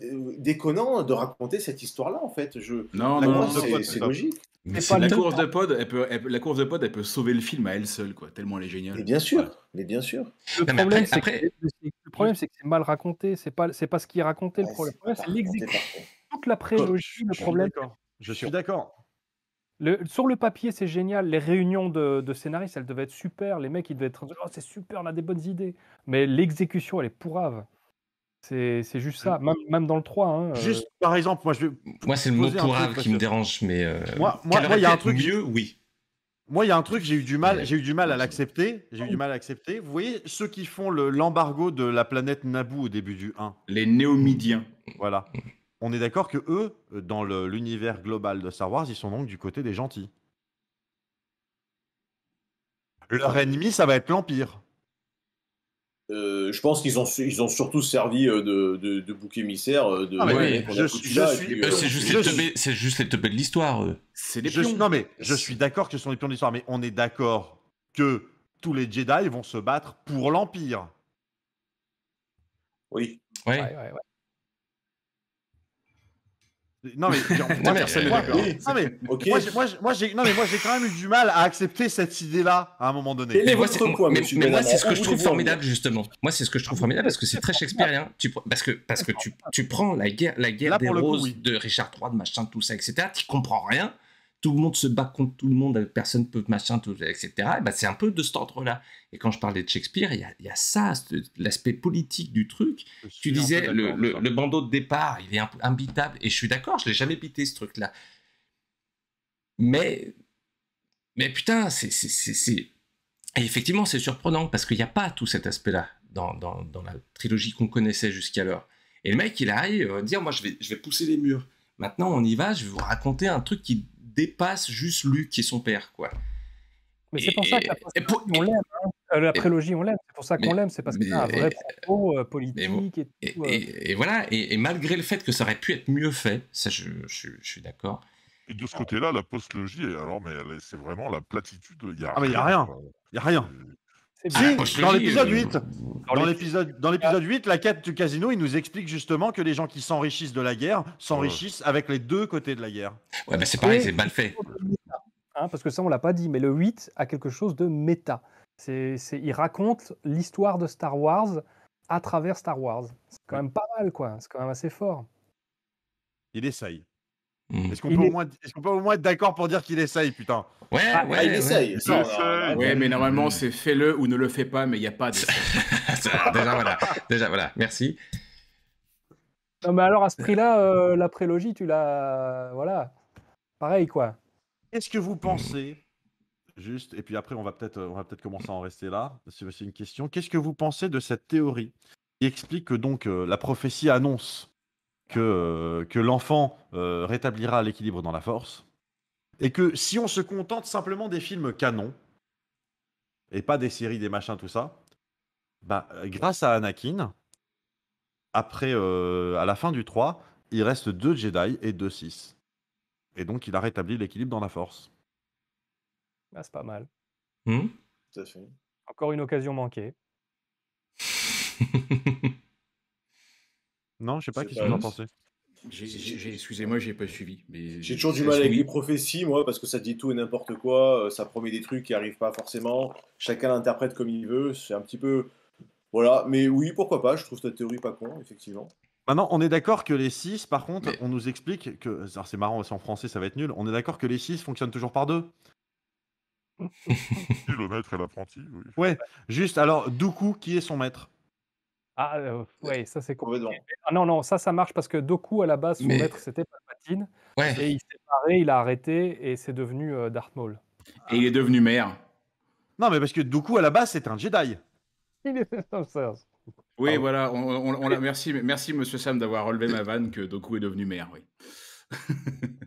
euh, déconnant de raconter cette histoire-là, en fait. Je... Non, non, c'est logique. la, course de pod, elle peut, la course de pod, elle peut sauver le film à elle seule, quoi. Tellement elle est géniale. Mais bien sûr, mais bien sûr. Le problème, c'est que, c'est mal raconté. C'est pas, c'est pas ce qui est raconté. le problème, c'est l'exécution. Toute la prélogie, le problème. Je suis d'accord. sur le papier, c'est génial. Les réunions de, de, scénaristes, elles devaient être super. Les mecs, ils devaient être. Oh, c'est super, on a des bonnes idées. Mais l'exécution, elle est pourrave. C'est juste ça, mmh. même, dans le 3. Hein, euh. juste par exemple, moi, je Moi, c'est le mot pourrave qui me dérange, mais. Euh, moi, moi, il y a un truc. oui. Moi, il y a un truc, j'ai eu du mal, j'ai eu du mal à l'accepter. J'ai eu du mal à accepter. Vous voyez, ceux qui font l'embargo de la planète Naboo au début du 1. Les néomidiens. Voilà. On est d'accord que eux, dans l'univers global de Star Wars, ils sont donc du côté des gentils. Leur ennemi, ça va être l'Empire. Euh, je pense qu'ils ont, ils ont surtout servi euh, de, bouc émissaire. Euh, de, ah, c'est juste, les teubés de l'histoire. C'est Je, non, mais je suis d'accord que ce sont les pions de l'histoire, mais on est d'accord que tous les Jedi vont se battre pour l'Empire. Oui. ouais Non, mais moi, j'ai, moi, quand même eu du mal à accepter cette idée-là à un moment donné. Mais, moi, c'est, mais, c'est ce que je trouve formidable, justement. Moi, c'est ce que je trouve formidable parce que c'est très shakespearien. Hein. Tu, parce que, parce que tu, tu prends la guerre, la guerre des roses de Richard III, de machin, tout ça, etc. Tu comprends rien tout le monde se bat contre tout le monde, euh, personne peut machin, etc. Et ben, c'est un peu de cet ordre-là. Et quand je parlais de Shakespeare, il y a, ça, l'aspect politique du truc. Tu disais, le, bandeau de départ, il est imbitable, et je suis d'accord, je l'ai jamais bité ce truc-là. Mais, mais putain, c'est... Et effectivement, c'est surprenant, parce qu'il n'y a pas tout cet aspect-là dans, dans, dans, la trilogie qu'on connaissait jusqu'alors. Et le mec, il arrive à euh, dire, moi, je vais, je vais pousser les murs. Maintenant, on y va, je vais vous raconter un truc qui dépasse juste Luc qui est son père, quoi. Mais c'est pour ça que l'aime. Hein. Euh, la prélogie, on l'aime. C'est pour ça qu'on l'aime. C'est parce que a un vrai propos euh, politique. Et, tout, et, euh. voilà. Et, malgré le fait que ça aurait pu être mieux fait, ça, je, suis d'accord. Et de ce côté-là, la postlogie, alors, mais c'est vraiment la platitude. Y a ah, mais il n'y a rien. Il n'y a rien. Si, dans l'épisode 8, euh, dans l'épisode, dans l'épisode 8, la quête du casino, il nous explique justement que les gens qui s'enrichissent de la guerre s'enrichissent avec les deux côtés de la guerre. Ouais, mais c'est pareil, c'est mal fait. Hein, parce que ça, on l'a pas dit, mais le 8 a quelque chose de méta. C'est, il raconte l'histoire de Star Wars à travers Star Wars. C'est quand même pas mal, quoi. C'est quand même assez fort. Il essaye. Mmh. Est-ce qu'on peut, au moins être d'accord pour dire qu'il essaye, putain Ouais, il essaye. Ouais, mais normalement, mmh. c'est fais-le ou ne le fais pas, mais il n'y a pas de. déjà, voilà. déjà, voilà. Merci. Non, mais alors, à ce prix-là, euh, la prélogie, tu l'as. Voilà. Pareil, quoi. Qu'est-ce que vous mmh. pensez Juste, et puis après, on va peut-être peut commencer à en rester là. C'est une question. Qu'est-ce que vous pensez de cette théorie qui explique que donc euh, la prophétie annonce euh, que, l'enfant euh, rétablira l'équilibre dans la force, et que si on se contente simplement des films canons, et pas des séries, des machins, tout ça, bah, grâce à Anakin, après, euh, à la fin du 3, il reste deux Jedi et deux Sith. Et donc, il a rétabli l'équilibre dans la force. Ah, c'est pas mal. Hmm Encore une occasion manquée. Non, je sais pas, qu'est-ce que vous en pensez Excusez-moi, j'ai pas suivi. j'ai toujours du mal avec les prophéties, moi, parce que ça dit tout et n'importe quoi. Euh, ça promet des trucs qui n'arrivent pas forcément. Chacun l'interprète comme il veut. C'est un petit peu, voilà. Mais oui, pourquoi pas Je trouve cette théorie pas con, effectivement. Maintenant, ah on est d'accord que les six, par contre, on nous explique que. Alors, c'est marrant, c'est en français, ça va être nul. On est d'accord que les six fonctionnent toujours par deux Le maître et l'apprenti, oui. Ouais, juste, alors, du qui est son maître ah, euh, ouais, ça c'est complètement. Ah non, non, ça ça marche parce que Doku à la base, son maître c'était Palpatine. Et il s'est barré, il a arrêté et c'est devenu euh, Darth Maul. Et il est devenu maire. Non, mais parce que Doku, à la base c'est un Jedi. Il est Oui, voilà. on- l'a- merci, merci, monsieur Sam, d'avoir relevé ma vanne que Doku est devenu maire. Oui.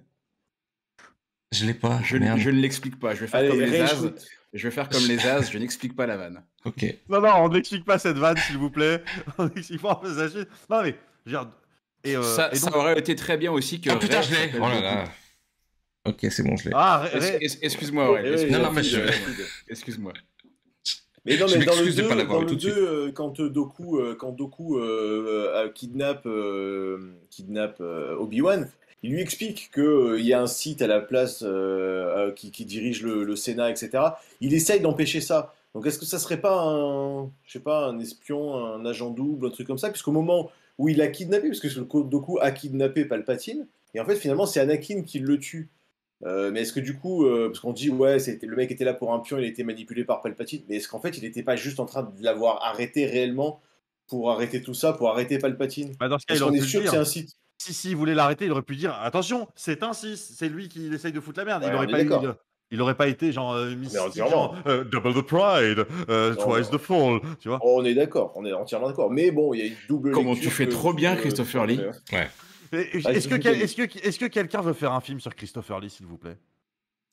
Je l'ai pas. Je, je ne l'explique pas. Je vais faire comme les As. Je vais faire comme les As, je n'explique pas la vanne. Ok. Non, non, on n'explique pas cette vanne, s'il vous plaît. On n'explique pas un peu ça. Non, mais, genre. Euh, et, ça, aurait été très bien aussi que. Ah putain, je l'ai Oh là là Ok, c'est bon, je l'ai. Ah, excuse-moi, ouais. non, non, monsieur. Excuse-moi. Mais non, mais dans le 2, quand Doku, quand Doku euh, euh, euh kidnappe, kidnappe Obi-Wan, il lui explique qu'il euh, y a un site à la place euh, euh, qui, dirige le, Sénat, etc. Il essaye d'empêcher ça. Donc est-ce que ça serait pas un, sais pas, un espion, un agent double, un truc comme ça Puisqu'au moment où il a kidnappé, parce que Doku a kidnappé Palpatine, et en fait finalement c'est Anakin qui le tue. mais est-ce que du coup, parce qu'on dit ouais, le mec était là pour un pion, il était manipulé par Palpatine, mais est-ce qu'en fait il n'était pas juste en train de l'avoir arrêté réellement pour arrêter tout ça, pour arrêter Palpatine bah Dans est sûr que c'est un site si, si voulait l'arrêter, il aurait pu dire attention, c'est un 6, c'est lui qui essaye de foutre la merde. il n'aurait pas Il aurait pas été genre euh, ah, mystique, euh, double the pride, euh, twice the fall, tu vois. On est d'accord, on est entièrement d'accord. Mais bon, il y a une double. Comment tu fais trop bien, Christopher Lee. Ah, est-ce que, est que, que quelqu'un veut faire un film sur Christopher Lee, s'il vous plaît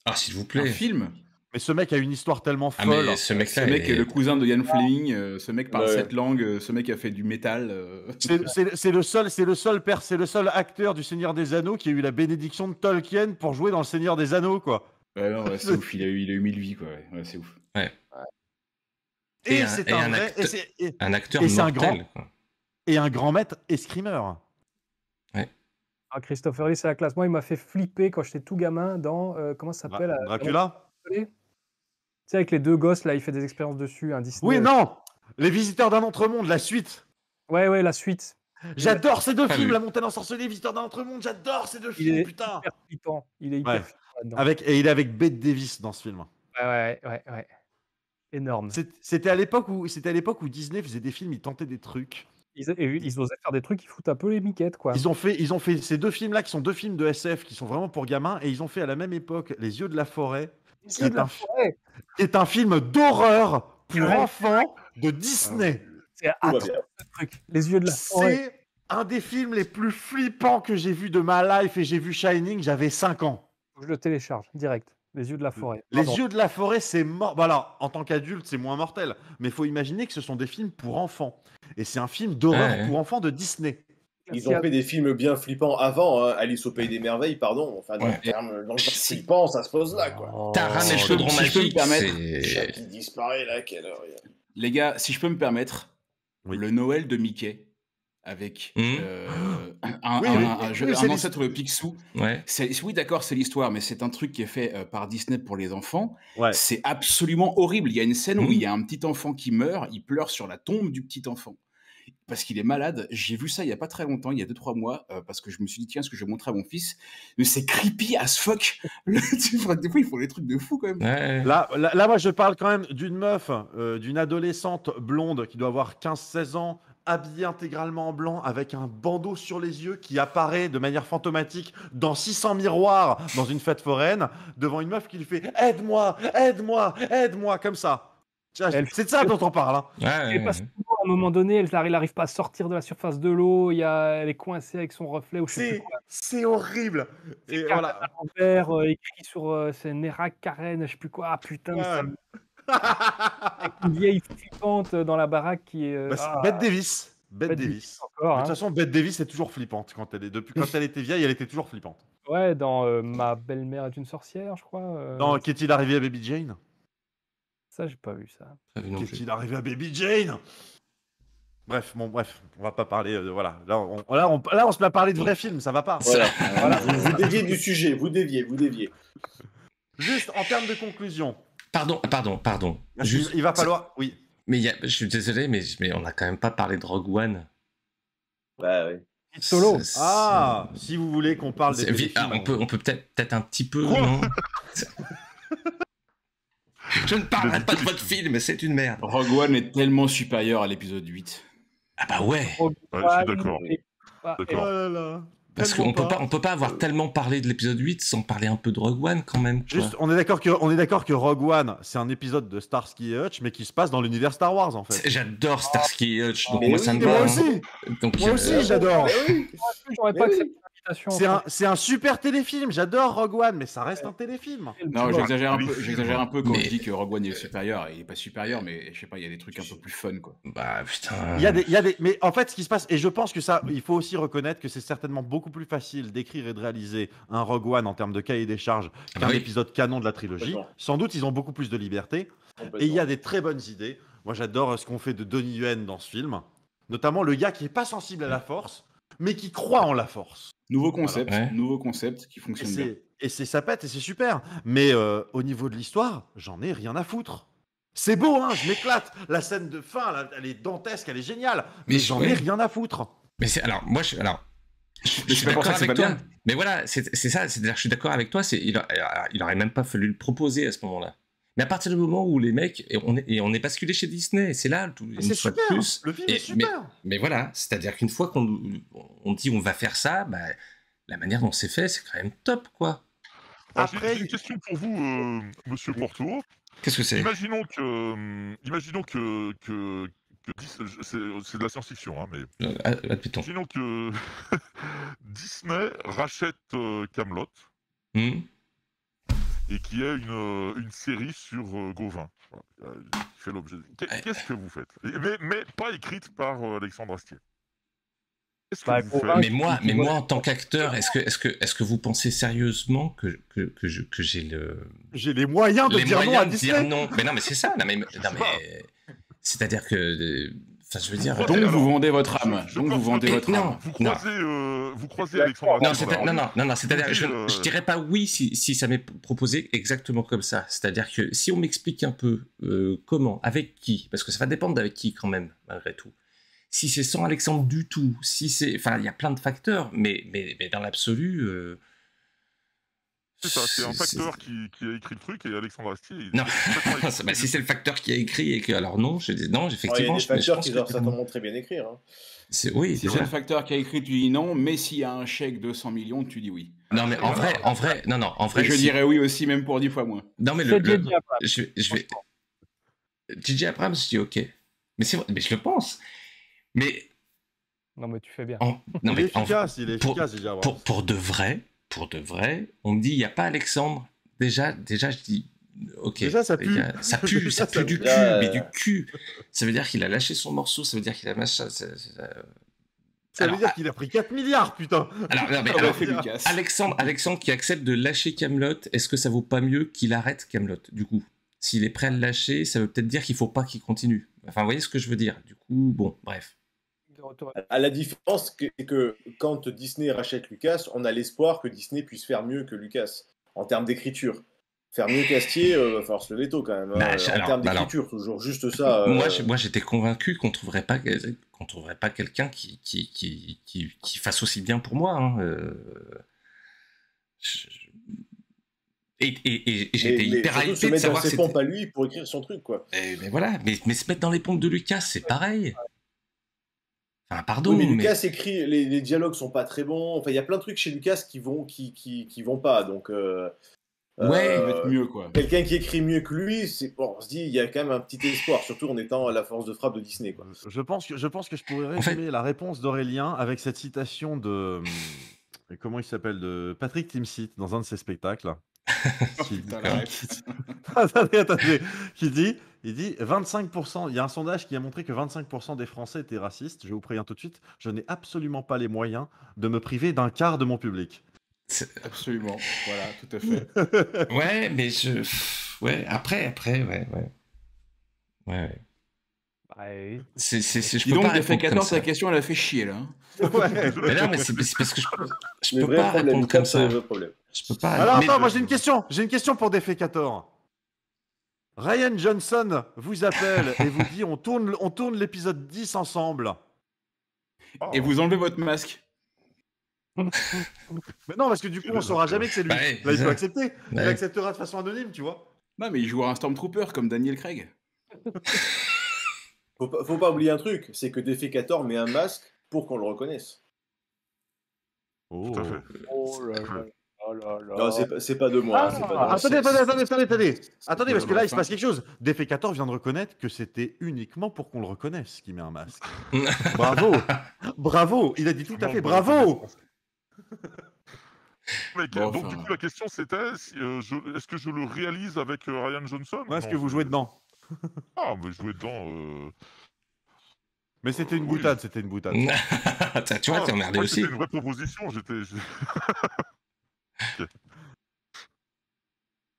Ah, s'il vous plaît. Un film mais ce mec a une histoire tellement ah, folle. ce mec, est... le cousin de Ian ah. Fleming. Euh, ce mec parle cette langue. Euh, ce mec a fait du métal. Euh. C'est le seul, c'est le seul père, c'est le seul acteur du Seigneur des Anneaux qui a eu la bénédiction de Tolkien pour jouer dans le Seigneur des Anneaux, quoi. c'est ouf. Il a eu, mille vies, c'est ouf. Et, c'est un, et un acteur mortel, grand, et un grand maître escrimeur. Ah, Christopher Lee, c'est la classe. Moi, il m'a fait flipper quand j'étais tout gamin dans comment ça s'appelle Dracula. Tu sais, avec les deux gosses, là, il fait des expériences dessus, un Disney. Oui, non Les visiteurs d'un autre monde, la suite Ouais, ouais, la suite. J'adore ces deux ah, films, La montagne ensorcelée, visiteurs d'un autre monde, j'adore ces deux films, il est hyper Il est avec, Et il est avec Bette Davis dans ce film. Ouais, ouais, ouais. ouais. Énorme. C'était à l'époque où, où Disney faisait des films, ils tentaient des trucs ils, ils osaient faire des trucs qui foutent un peu les miquettes, quoi. Ils ont fait, ils ont fait ces deux films-là qui sont deux films de SF qui sont vraiment pour gamins, et ils ont fait à la même époque Les Yeux de la forêt c'est un, film d'horreur pour enfants de ah Disney. C'est Les yeux de la un des films les plus flippants que j'ai vu de ma life et j'ai vu Shining, j'avais 5 ans. Je le télécharge direct. Les yeux de la forêt. Les yeux de la forêt, c'est mort. Voilà, bah en tant qu'adulte, c'est moins mortel. Mais il faut imaginer que ce sont des films pour enfants. Et c'est un film d'horreur pour enfants de Disney. Ils ont fait des films bien flippants avant, hein. Alice au Pays des Merveilles, pardon. Enfin, ouais. terme, dans le flippant, ça se pose là, quoi. Oh. T'as Taran et le magique, permettre. Qui disparaît, là, quelle heure Les gars, si je peux me permettre, le Noël de Mickey, avec un, ancêtre, le Picsou. Oui, d'accord, c'est l'histoire, mais c'est un truc qui est fait euh, par Disney pour les enfants. Ouais. C'est absolument horrible. Il y a une scène où mmh. il y a un petit enfant qui meurt, il pleure sur la tombe du petit enfant parce qu'il est malade. J'ai vu ça il y a pas très longtemps, il y a 2-3 mois, euh, parce que je me suis dit, tiens, ce que je vais montrer à mon fils, mais c'est creepy as fuck. des fois, ils font des trucs de fou quand même. Là, là, moi, je parle quand même d'une meuf, euh, d'une adolescente blonde qui doit avoir 15-16 ans, habillée intégralement en blanc, avec un bandeau sur les yeux qui apparaît de manière fantomatique dans 600 miroirs dans une fête foraine, devant une meuf qui lui fait Aide-moi, aide-moi, aide-moi, comme ça. C'est de ça dont on parle. Hein. à un moment donné, elle n'arrive pas à sortir de la surface de l'eau, a... elle est coincée avec son reflet. C'est horrible. Et voilà. Envers, euh, écrit sur euh, c'est Nera Karen, je sais plus quoi. Ah putain. une vieille flippante dans la baraque qui est. Euh, bah, ah. Bette Davis. Bette, Davis. De toute hein. façon, Bette Davis est toujours flippante. Quand elle est... Depuis quand elle était vieille, elle était toujours flippante. Ouais, dans euh, Ma belle-mère est une sorcière, je crois. Euh. Dans Qu'est-il arrivé à Baby Jane ça, j'ai pas vu ça. Qu'est-ce qu'il arrive à Baby Jane Bref, bon, bref, on va pas parler. De, euh, voilà, là on, là, on, là, on se met à parler de vrais films, ça va pas. Voilà. Vous, déviez du sujet, vous déviez, vous déviez. Juste en termes de conclusion. Pardon, pardon, pardon. Juste, il va falloir, oui. Mais je suis désolé, mais, mais on n'a quand même pas parlé de Rogue One. Bah oui. Solo. Ah, si vous voulez qu'on parle des. Ah, on peut, hein. on peut peut-être, peut-être un petit peu, non Je ne parle pas de votre film, c'est une merde. Rogue One est tellement supérieur à l'épisode 8. Ah bah ouais. je suis d'accord. Oh Parce qu'on peut pas, on peut pas avoir euh. tellement parlé de l'épisode 8 sans parler un peu de Rogue One quand même. Juste, on est d'accord que, on est d'accord que Rogue One, c'est un épisode de Starsky et Hutch, mais qui se passe dans l'univers Star Wars en fait. J'adore Starsky et Hutch, donc ah, moi ça me hein. Moi aussi. Euh, moi aussi, j'adore. J'aurais pas c'est un, super téléfilm. J'adore Rogue One, mais ça reste un téléfilm. Non, j'exagère un ah peu. J'exagère un peu quand on je que Rogue One est supérieur. Il est pas supérieur, mais je sais pas. Il y a des trucs un peu plus fun, quoi. Bah putain. Il y a des, y Mais en fait, ce qui se passe, et je pense que ça, il faut aussi reconnaître que c'est certainement beaucoup plus facile d'écrire et de réaliser un Rogue One en termes de cahier des charges ah qu'un bah épisode canon de la trilogie. Sans doute, ils ont beaucoup plus de liberté. Et il y a des très bonnes idées. Moi, j'adore ce qu'on fait de Donnie Yuen dans ce film, notamment le gars qui est pas sensible à la force, mais qui croit en la force. Nouveau concept, nouveau concept qui fonctionne et bien. Et c'est ça pète et c'est super. Mais euh, au niveau de l'histoire, j'en ai rien à foutre. C'est beau, hein, je m'éclate. La scène de fin, elle est dantesque, elle est géniale. Mais, j'en ai rien à foutre. Mais c'est alors, moi, je, alors, je, suis d'accord avec toi. Mais voilà, c'est ça. C'est-à-dire, je suis d'accord avec toi. Il, il aurait même pas fallu le proposer à ce moment-là. Mais à partir du moment où les mecs, et on est, on est basculé chez Disney, c'est là, tout, super, Le film est super. Mais, voilà, c'est-à-dire qu'une fois qu'on on dit on va faire ça, bah, la manière dont c'est fait, c'est quand même top, quoi. Ah, Après, j'ai une question pour vous, euh, Monsieur Qu'est-ce que c'est Imaginons que, euh, imaginons que, que, c'est de la science-fiction, hein, mais. Euh, ah, imaginons que Disney rachète Camelot. Hmm et qui est une, euh, série sur euh, Gauvin. Qu'est-ce que vous faites mais, pas écrite par euh, Alexandre Astier. Bah, mais moi, mais moi, en tant qu'acteur, est-ce que, est que, est-ce que vous pensez sérieusement que que, j'ai le j'ai les moyens de dire non Mais non, mais c'est ça. c'est-à-dire que dire. donc vous vendez votre âme. vous non, euh, Vous croisez, Alexandre. Non, non, non, C'est-à-dire, je, euh, je, dirais pas oui si, ça m'est proposé exactement comme ça. C'est-à-dire que si on m'explique un peu euh, comment, avec qui, parce que ça va dépendre d'avec qui quand même, malgré tout. Si c'est sans Alexandre du tout, si c'est, enfin, il y a plein de facteurs, mais mais, dans l'absolu. C'est ça, c'est un facteur qui, qui, a écrit le truc et Alexandre Astier. Non, bah, si c'est le facteur qui a écrit et que. Alors non, j'ai non, effectivement. Ouais, il y a des facteurs qui doivent certainement très bien écrire. Hein. C'est, oui, si c'est le facteur qui a écrit, tu dis non, mais s'il y a un chèque de 100 millions, tu dis oui. Non, mais en vrai, en vrai, non, non, en vrai. je dirais oui aussi, même pour 10 fois moins. Non, mais le. le... Je, je vais. DJ Abrams, je dis ok. Mais c'est vrai, mais je le pense. Mais. Non, mais tu fais bien. En... Non, il, mais est efficace, il est DJ Abrams. Pour, pour de vrai, de vrai, on me dit il n'y a pas Alexandre. Déjà, déjà je dis ok. Déjà, ça pue. ça pue, du cul, mais du cul. Ça veut dire qu'il a lâché son morceau, ça veut dire qu'il a Ça, veut dire ah. qu'il a pris 4 milliards, putain. Alors, non, mais, Alexandre, qui accepte de lâcher Camelot, est-ce que ça vaut pas mieux qu'il arrête Camelot du coup S'il est prêt à le lâcher, ça veut peut-être dire qu'il faut pas qu'il continue. Enfin, vous voyez ce que je veux dire Du coup, bon, bref. À la différence, c'est que quand Disney rachète Lucas, on a l'espoir que Disney puisse faire mieux que Lucas en termes d'écriture. Faire mieux Castier, il euh, va falloir se lever tôt quand même. Hein, bah, en termes bah, d'écriture, toujours juste ça. Euh. Moi, j'étais convaincu qu'on trouverait pas qu'on trouverait pas quelqu'un qui qui, qui, qui fasse aussi bien pour moi. Hein, euh. Et, j'étais hyper hypé se de dans ses pompes à lui pour écrire son truc, quoi. Eh, mais voilà, mais, mais se mettre dans les pompes de Lucas, c'est pareil pardon. mais Lucas écrit, les, dialogues sont pas très bons. Enfin, il y a plein de trucs chez Lucas qui vont, qui, qui, qui vont pas. Donc. Euh, ouais, il va euh, être mieux quoi. Quelqu'un qui écrit mieux que lui, c'est on se dit il y a quand même un petit espoir, surtout en étant à la force de frappe de Disney quoi. Je pense que je pense que je pourrais résumer la réponse d'Aurélien avec cette citation de comment il s'appelle de Patrick Timsit dans un de ses spectacles Oh, qui, dit il dit 25%. Il y a un sondage qui a montré que 25% des Français étaient racistes. Je vous préviens tout de suite, je n'ai absolument pas les moyens de me priver d'un quart de mon public. Absolument, voilà, tout à fait. ouais, mais je. Ouais, après, après, ouais, ouais. Ouais, ouais je peux donc, pas fait 14, La question, elle a fait chier, là. Hein. Ouais. mais non, mais c'est, parce que je, je peux pas répondre comme ça. Je peux pas. Alors, attends, moi j'ai une question. J'ai une question pour 14. Ryan Johnson vous appelle et vous dit on tourne, on tourne l'épisode 10 ensemble. Oh. Et vous enlevez votre masque. mais non, parce que du coup, on saura jamais que c'est lui. Bah là, il faut accepter. Bah il acceptera de façon anonyme, tu vois. Non, mais il jouera un Stormtrooper comme Daniel Craig. Faut pas, oublier un truc, c'est que Defecator met un masque pour qu'on le reconnaisse. Oh, oh là là. Oh non, ah, c'est pas, de moi. Attendez, attendez, attendez, attendez, parce que là, il se passe quelque chose. Defecator vient de reconnaître que c'était uniquement pour qu'on le reconnaisse qu'il met un masque. bravo, bravo, il a dit tout à fait bravo. donc, du coup, la question c'était euh, est-ce que je le réalise avec euh, Ryan Johnson Est-ce que vous jouez dedans ah, mais jouer dedans. Euh, mais c'était une euh, boutade, c'était une boutade. tu vois, t'es emmerdé ah, aussi. C'était une vraie proposition, j'étais.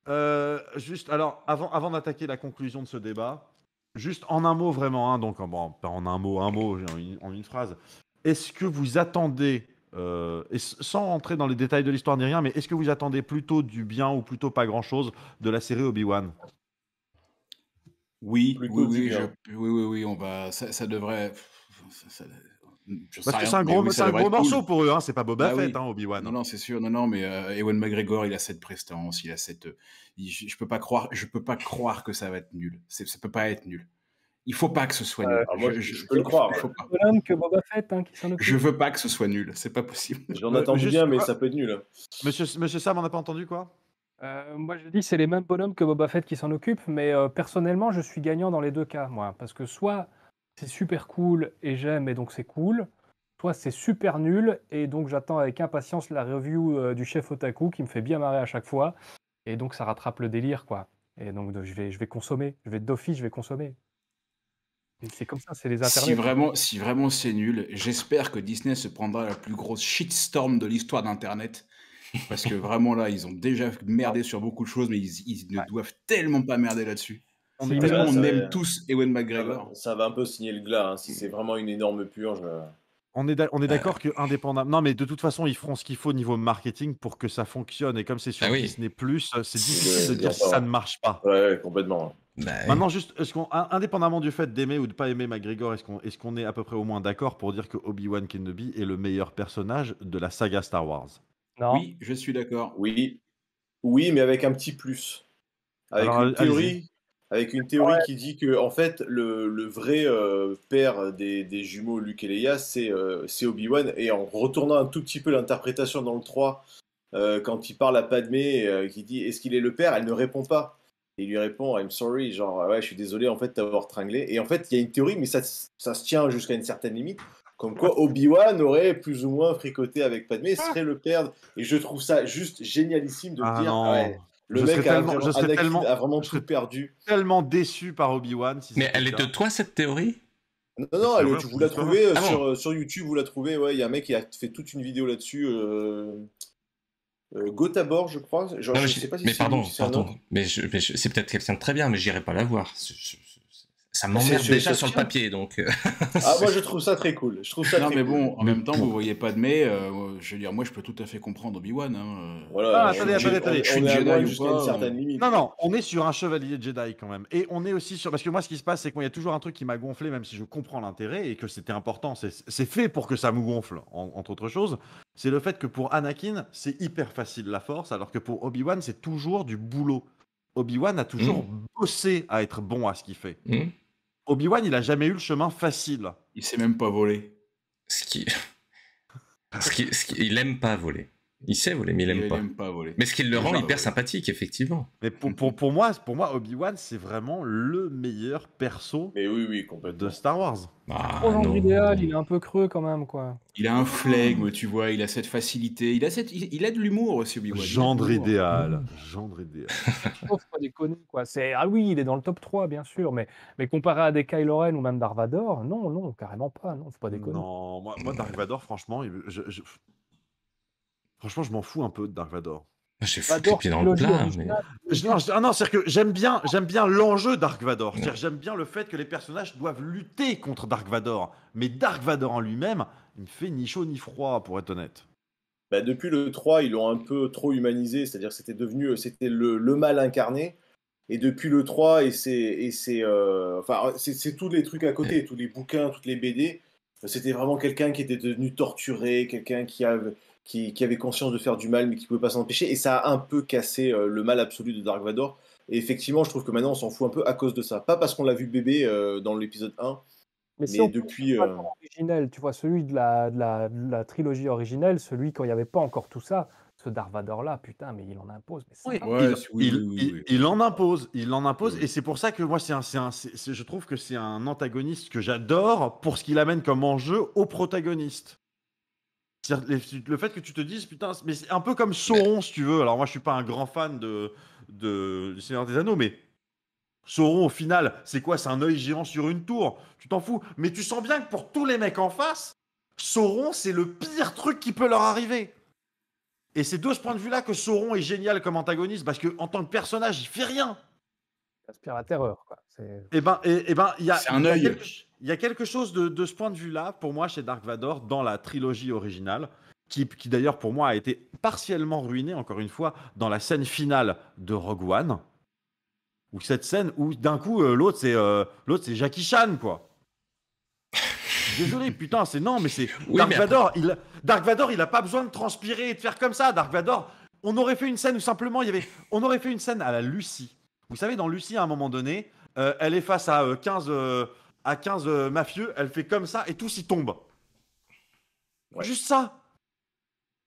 Euh, juste, alors, avant, avant d'attaquer la conclusion de ce débat, juste en un mot vraiment, hein, donc en, en un mot, un mot, en une, phrase. Est-ce que vous attendez, et sans rentrer dans les détails de l'histoire ni rien, mais est-ce que vous attendez plutôt du bien ou plutôt pas grand-chose de la série Obi-Wan oui, oui, oui, oui, on va, ça, devrait. Ça, Parce que c'est un gros, morceau pour eux, hein, c'est pas Boba bah Fett, hein, Obi-Wan. Non, non, c'est sûr, non, non, mais euh, Ewan McGregor, il a cette prestance, il a cette. Euh, je, peux pas croire, je peux pas croire que ça va être nul. Ça peut pas être nul. Il faut pas que ce soit nul. je, peux le croire. pas. Que Boba Fett, hein, qui je veux pas que ce soit nul, c'est pas possible. J'en attends euh, bien, mais ça peut être nul. Monsieur, Monsieur Sam, on n'a pas entendu quoi euh, moi, je dis, c'est les mêmes bonhommes que Boba Fett qui s'en occupent, mais euh, personnellement, je suis gagnant dans les deux cas, moi. Parce que soit c'est super cool et j'aime et donc c'est cool, soit c'est super nul et donc j'attends avec impatience la review euh, du chef Otaku qui me fait bien marrer à chaque fois. Et donc ça rattrape le délire, quoi. Et donc je vais, je vais consommer, je vais d'office, je vais consommer. C'est comme ça, c'est les internets. Si vraiment, si vraiment c'est nul, j'espère que Disney se prendra la plus grosse shitstorm de l'histoire d'Internet parce que vraiment, là, ils ont déjà merdé sur beaucoup de choses, mais ils, ne doivent tellement pas merder là-dessus. On, aime tous Ewan McGregor. Ah bah, ça va un peu signer le glas, hein. si c'est vraiment une énorme purge. Euh. On est, d'accord que indépendamment... Non, mais de toute façon, ils feront ce qu'il faut au niveau marketing pour que ça fonctionne. Et comme c'est sur ce ah n'est Disney Plus, euh, c'est difficile de dire si ça ne marche pas. Ouais, complètement. Bah Maintenant, juste, est-ce qu'on, indépendamment du fait d'aimer ou de pas aimer McGregor, qu'on, est-ce qu'on est à peu près au moins d'accord pour dire que Obi Wan Kenobi est le meilleur personnage de la saga Star Wars oui, je suis d'accord. Oui. Oui, mais avec un petit plus. Avec une théorie, avec une théorie qui dit que en fait le, vrai euh, père des, jumeaux Luke et Leia euh, c'est Obi-Wan et en retournant un tout petit peu l'interprétation dans le 3 euh, quand il parle à Padmé qui dit est-ce qu'il est le père elle ne répond pas et il lui répond I'm sorry genre ouais je suis désolé en fait d'avoir tringlé et en fait il y a une théorie mais ça, ça se tient jusqu'à une certaine limite comme quoi, Obi-Wan aurait plus ou moins fricoté avec Padmé, ah. serait le perdre. Et je trouve ça juste génialissime de ah le dire. le mec a, vraiment tout perdu. Tellement déçu par Obi-Wan. mais elle est de toi cette théorie non, non, elle, vous la trouvez euh, ah euh, sur, YouTube, vous la trouvez. Ouais, il y a un mec qui a fait toute une vidéo là-dessus. Euh... euh Gotabor, je crois. mais je, sais pas si mais pardon, pardon. Mais, c'est peut-être quelqu'un de très bien, mais j'irai pas la voir ça m'emmerde déjà sur le papier, donc. Euh. ah, moi, je trouve ça très cool. Je trouve ça non, mais bon, en même temps, vous voyez pas de mais. Euh, je veux dire, moi, je peux tout à fait comprendre Obi-Wan. Hein. Euh. Voilà, attendez, attendez, attendez. Je suis Jedi jusqu'à une hein. certaine limite. Non, non, on est sur un chevalier Jedi quand même. Et on est aussi sur. Parce que moi, ce qui se passe, c'est qu'il y a toujours un truc qui m'a gonflé, même si je comprends l'intérêt et que c'était important. C'est fait pour que ça me gonfle, entre autres choses. C'est le fait que pour Anakin, c'est hyper facile la force, alors que pour Obi-Wan, c'est toujours du boulot. Obi-Wan a toujours mm. bossé à être bon à ce qu'il fait. Mm. Obi-Wan, il a jamais eu le chemin facile. Il sait même pas voler. Ce qui... Il aime pas voler. Il sait voler, mais il, aime, pas. voler. Mais ce qui le rend hyper euh, sympathique, effectivement. Mais pour, pour, pour, moi, pour moi Obi-Wan, c'est vraiment le meilleur perso mais oui, oui, de Star Wars. Bah, idéal, il est un peu creux quand même, quoi. Il a un flegme, tu vois, il a cette facilité, il a, cette, il, a de l'humour aussi, Obi-Wan. Mmh. Gendre idéal, gendre idéal. pas déconner, quoi. C'est, ah oui, il est dans le top 3, bien sûr, mais, mais comparé à des Kylo Ren ou même Darvador, non, non, carrément pas, non, faut pas déconner. Non, moi, moi Darvador, franchement, je, Franchement, je m'en fous un peu de Dark Vador. Ah, J'ai foutu dans le non, que j'aime bien, j'aime bien l'enjeu Dark Vador. J'aime bien le fait que les personnages doivent lutter contre Dark Vador. Mais Dark Vador en lui-même, il fait ni chaud ni froid, pour être honnête. Bah, depuis le 3, ils l'ont un peu trop humanisé, c'est-à-dire c'était devenu euh, c'était le, mal incarné. Et depuis le 3, et c'est euh, c'est, c'est tous les trucs à côté, tous les bouquins, toutes les BD, c'était vraiment quelqu'un qui était devenu torturé, quelqu'un qui avait qui, avait conscience de faire du mal mais qui ne pouvait pas s'en empêcher. Et ça a un peu cassé euh, le mal absolu de Dark Vador. Et effectivement, je trouve que maintenant on s'en fout un peu à cause de ça. Pas parce qu'on l'a vu bébé euh, dans l'épisode 1. Mais, depuis. Euh, tu vois, celui de la, trilogie originelle, celui quand il n'y avait pas encore tout ça, ce Vador là, putain, mais il en impose. il, en impose, il en impose, et c'est pour ça que moi, c'est un, un je trouve que c'est un antagoniste que j'adore pour ce qu'il amène comme enjeu au protagoniste le fait que tu te dises, putain, mais c'est un peu comme Sauron, si tu veux. Alors, moi, je suis pas un grand fan de, de, du Seigneur des Anneaux, mais Sauron, au final, c'est quoi C'est un œil géant sur une tour. Tu t'en fous. Mais tu sens bien que pour tous les mecs en face, Sauron, c'est le pire truc qui peut leur arriver. Et c'est de ce point de vue-là que Sauron est génial comme antagoniste, parce que en tant que personnage, il fait rien aspire la terreur. Quoi. Et eh ben, et, eh, et eh ben, y a, un œil. Il y, a quelque chose de, de ce point de vue-là, pour moi, chez Dark Vador, dans la trilogie originale, qui, qui d'ailleurs, pour moi, a été partiellement ruinée, encore une fois, dans la scène finale de Rogue One, où cette scène où, d'un coup, euh, l'autre, c'est euh, l'autre c'est Jackie Chan, quoi. Désolé, putain, c'est non, mais c'est Dark Vador. Il, Dark Vador, il a pas besoin de transpirer et de faire comme ça. Dark Vador, on aurait fait une scène où simplement il y avait, on aurait fait une scène à la Lucie vous savez, dans Lucie, à un moment donné, euh, elle est face à 15, euh, euh, à 15 mafieux, elle fait comme ça et tous y tombent. Juste ça.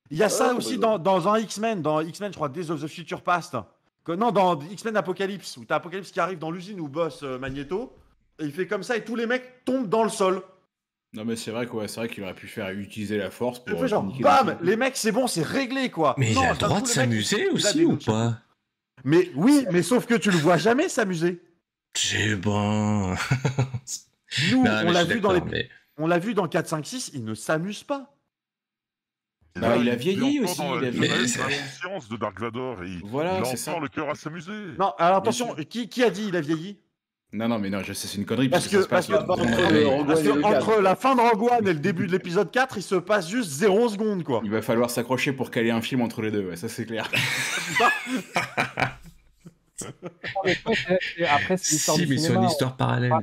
Il y a ah, ça aussi dans, un X-Men, dans X-Men, je crois, Days of the Future Past. Que, non, dans X-Men Apocalypse, où t'as Apocalypse qui arrive dans l'usine où bosse Magneto, il fait comme ça et tous les mecs tombent dans le sol. Non mais c'est vrai quoi, c'est vrai qu'il aurait pu faire utiliser la force pour. genre, bam, les mecs c'est bon, c'est réglé quoi. Mais non, il a le droit de s'amuser aussi ou pas mais oui, mais sauf que tu le vois jamais s'amuser. C'est bon. Nous, on l'a vu dans les... On l'a vu dans 4, 5, 6, il ne s'amuse pas. Bah, bah, il, a vieilli aussi. il a vieilli. de Dark il, a encore le cœur à s'amuser. Non, alors attention, qui, qui a dit il a vieilli non, non, mais non, c'est une connerie. Parce, que, entre, la fin de Rogue One et le début de l'épisode 4, il se passe juste 0 secondes, quoi. Il va falloir s'accrocher pour caler un film entre les deux, ça c'est clair. Après, c'est une histoire parallèle.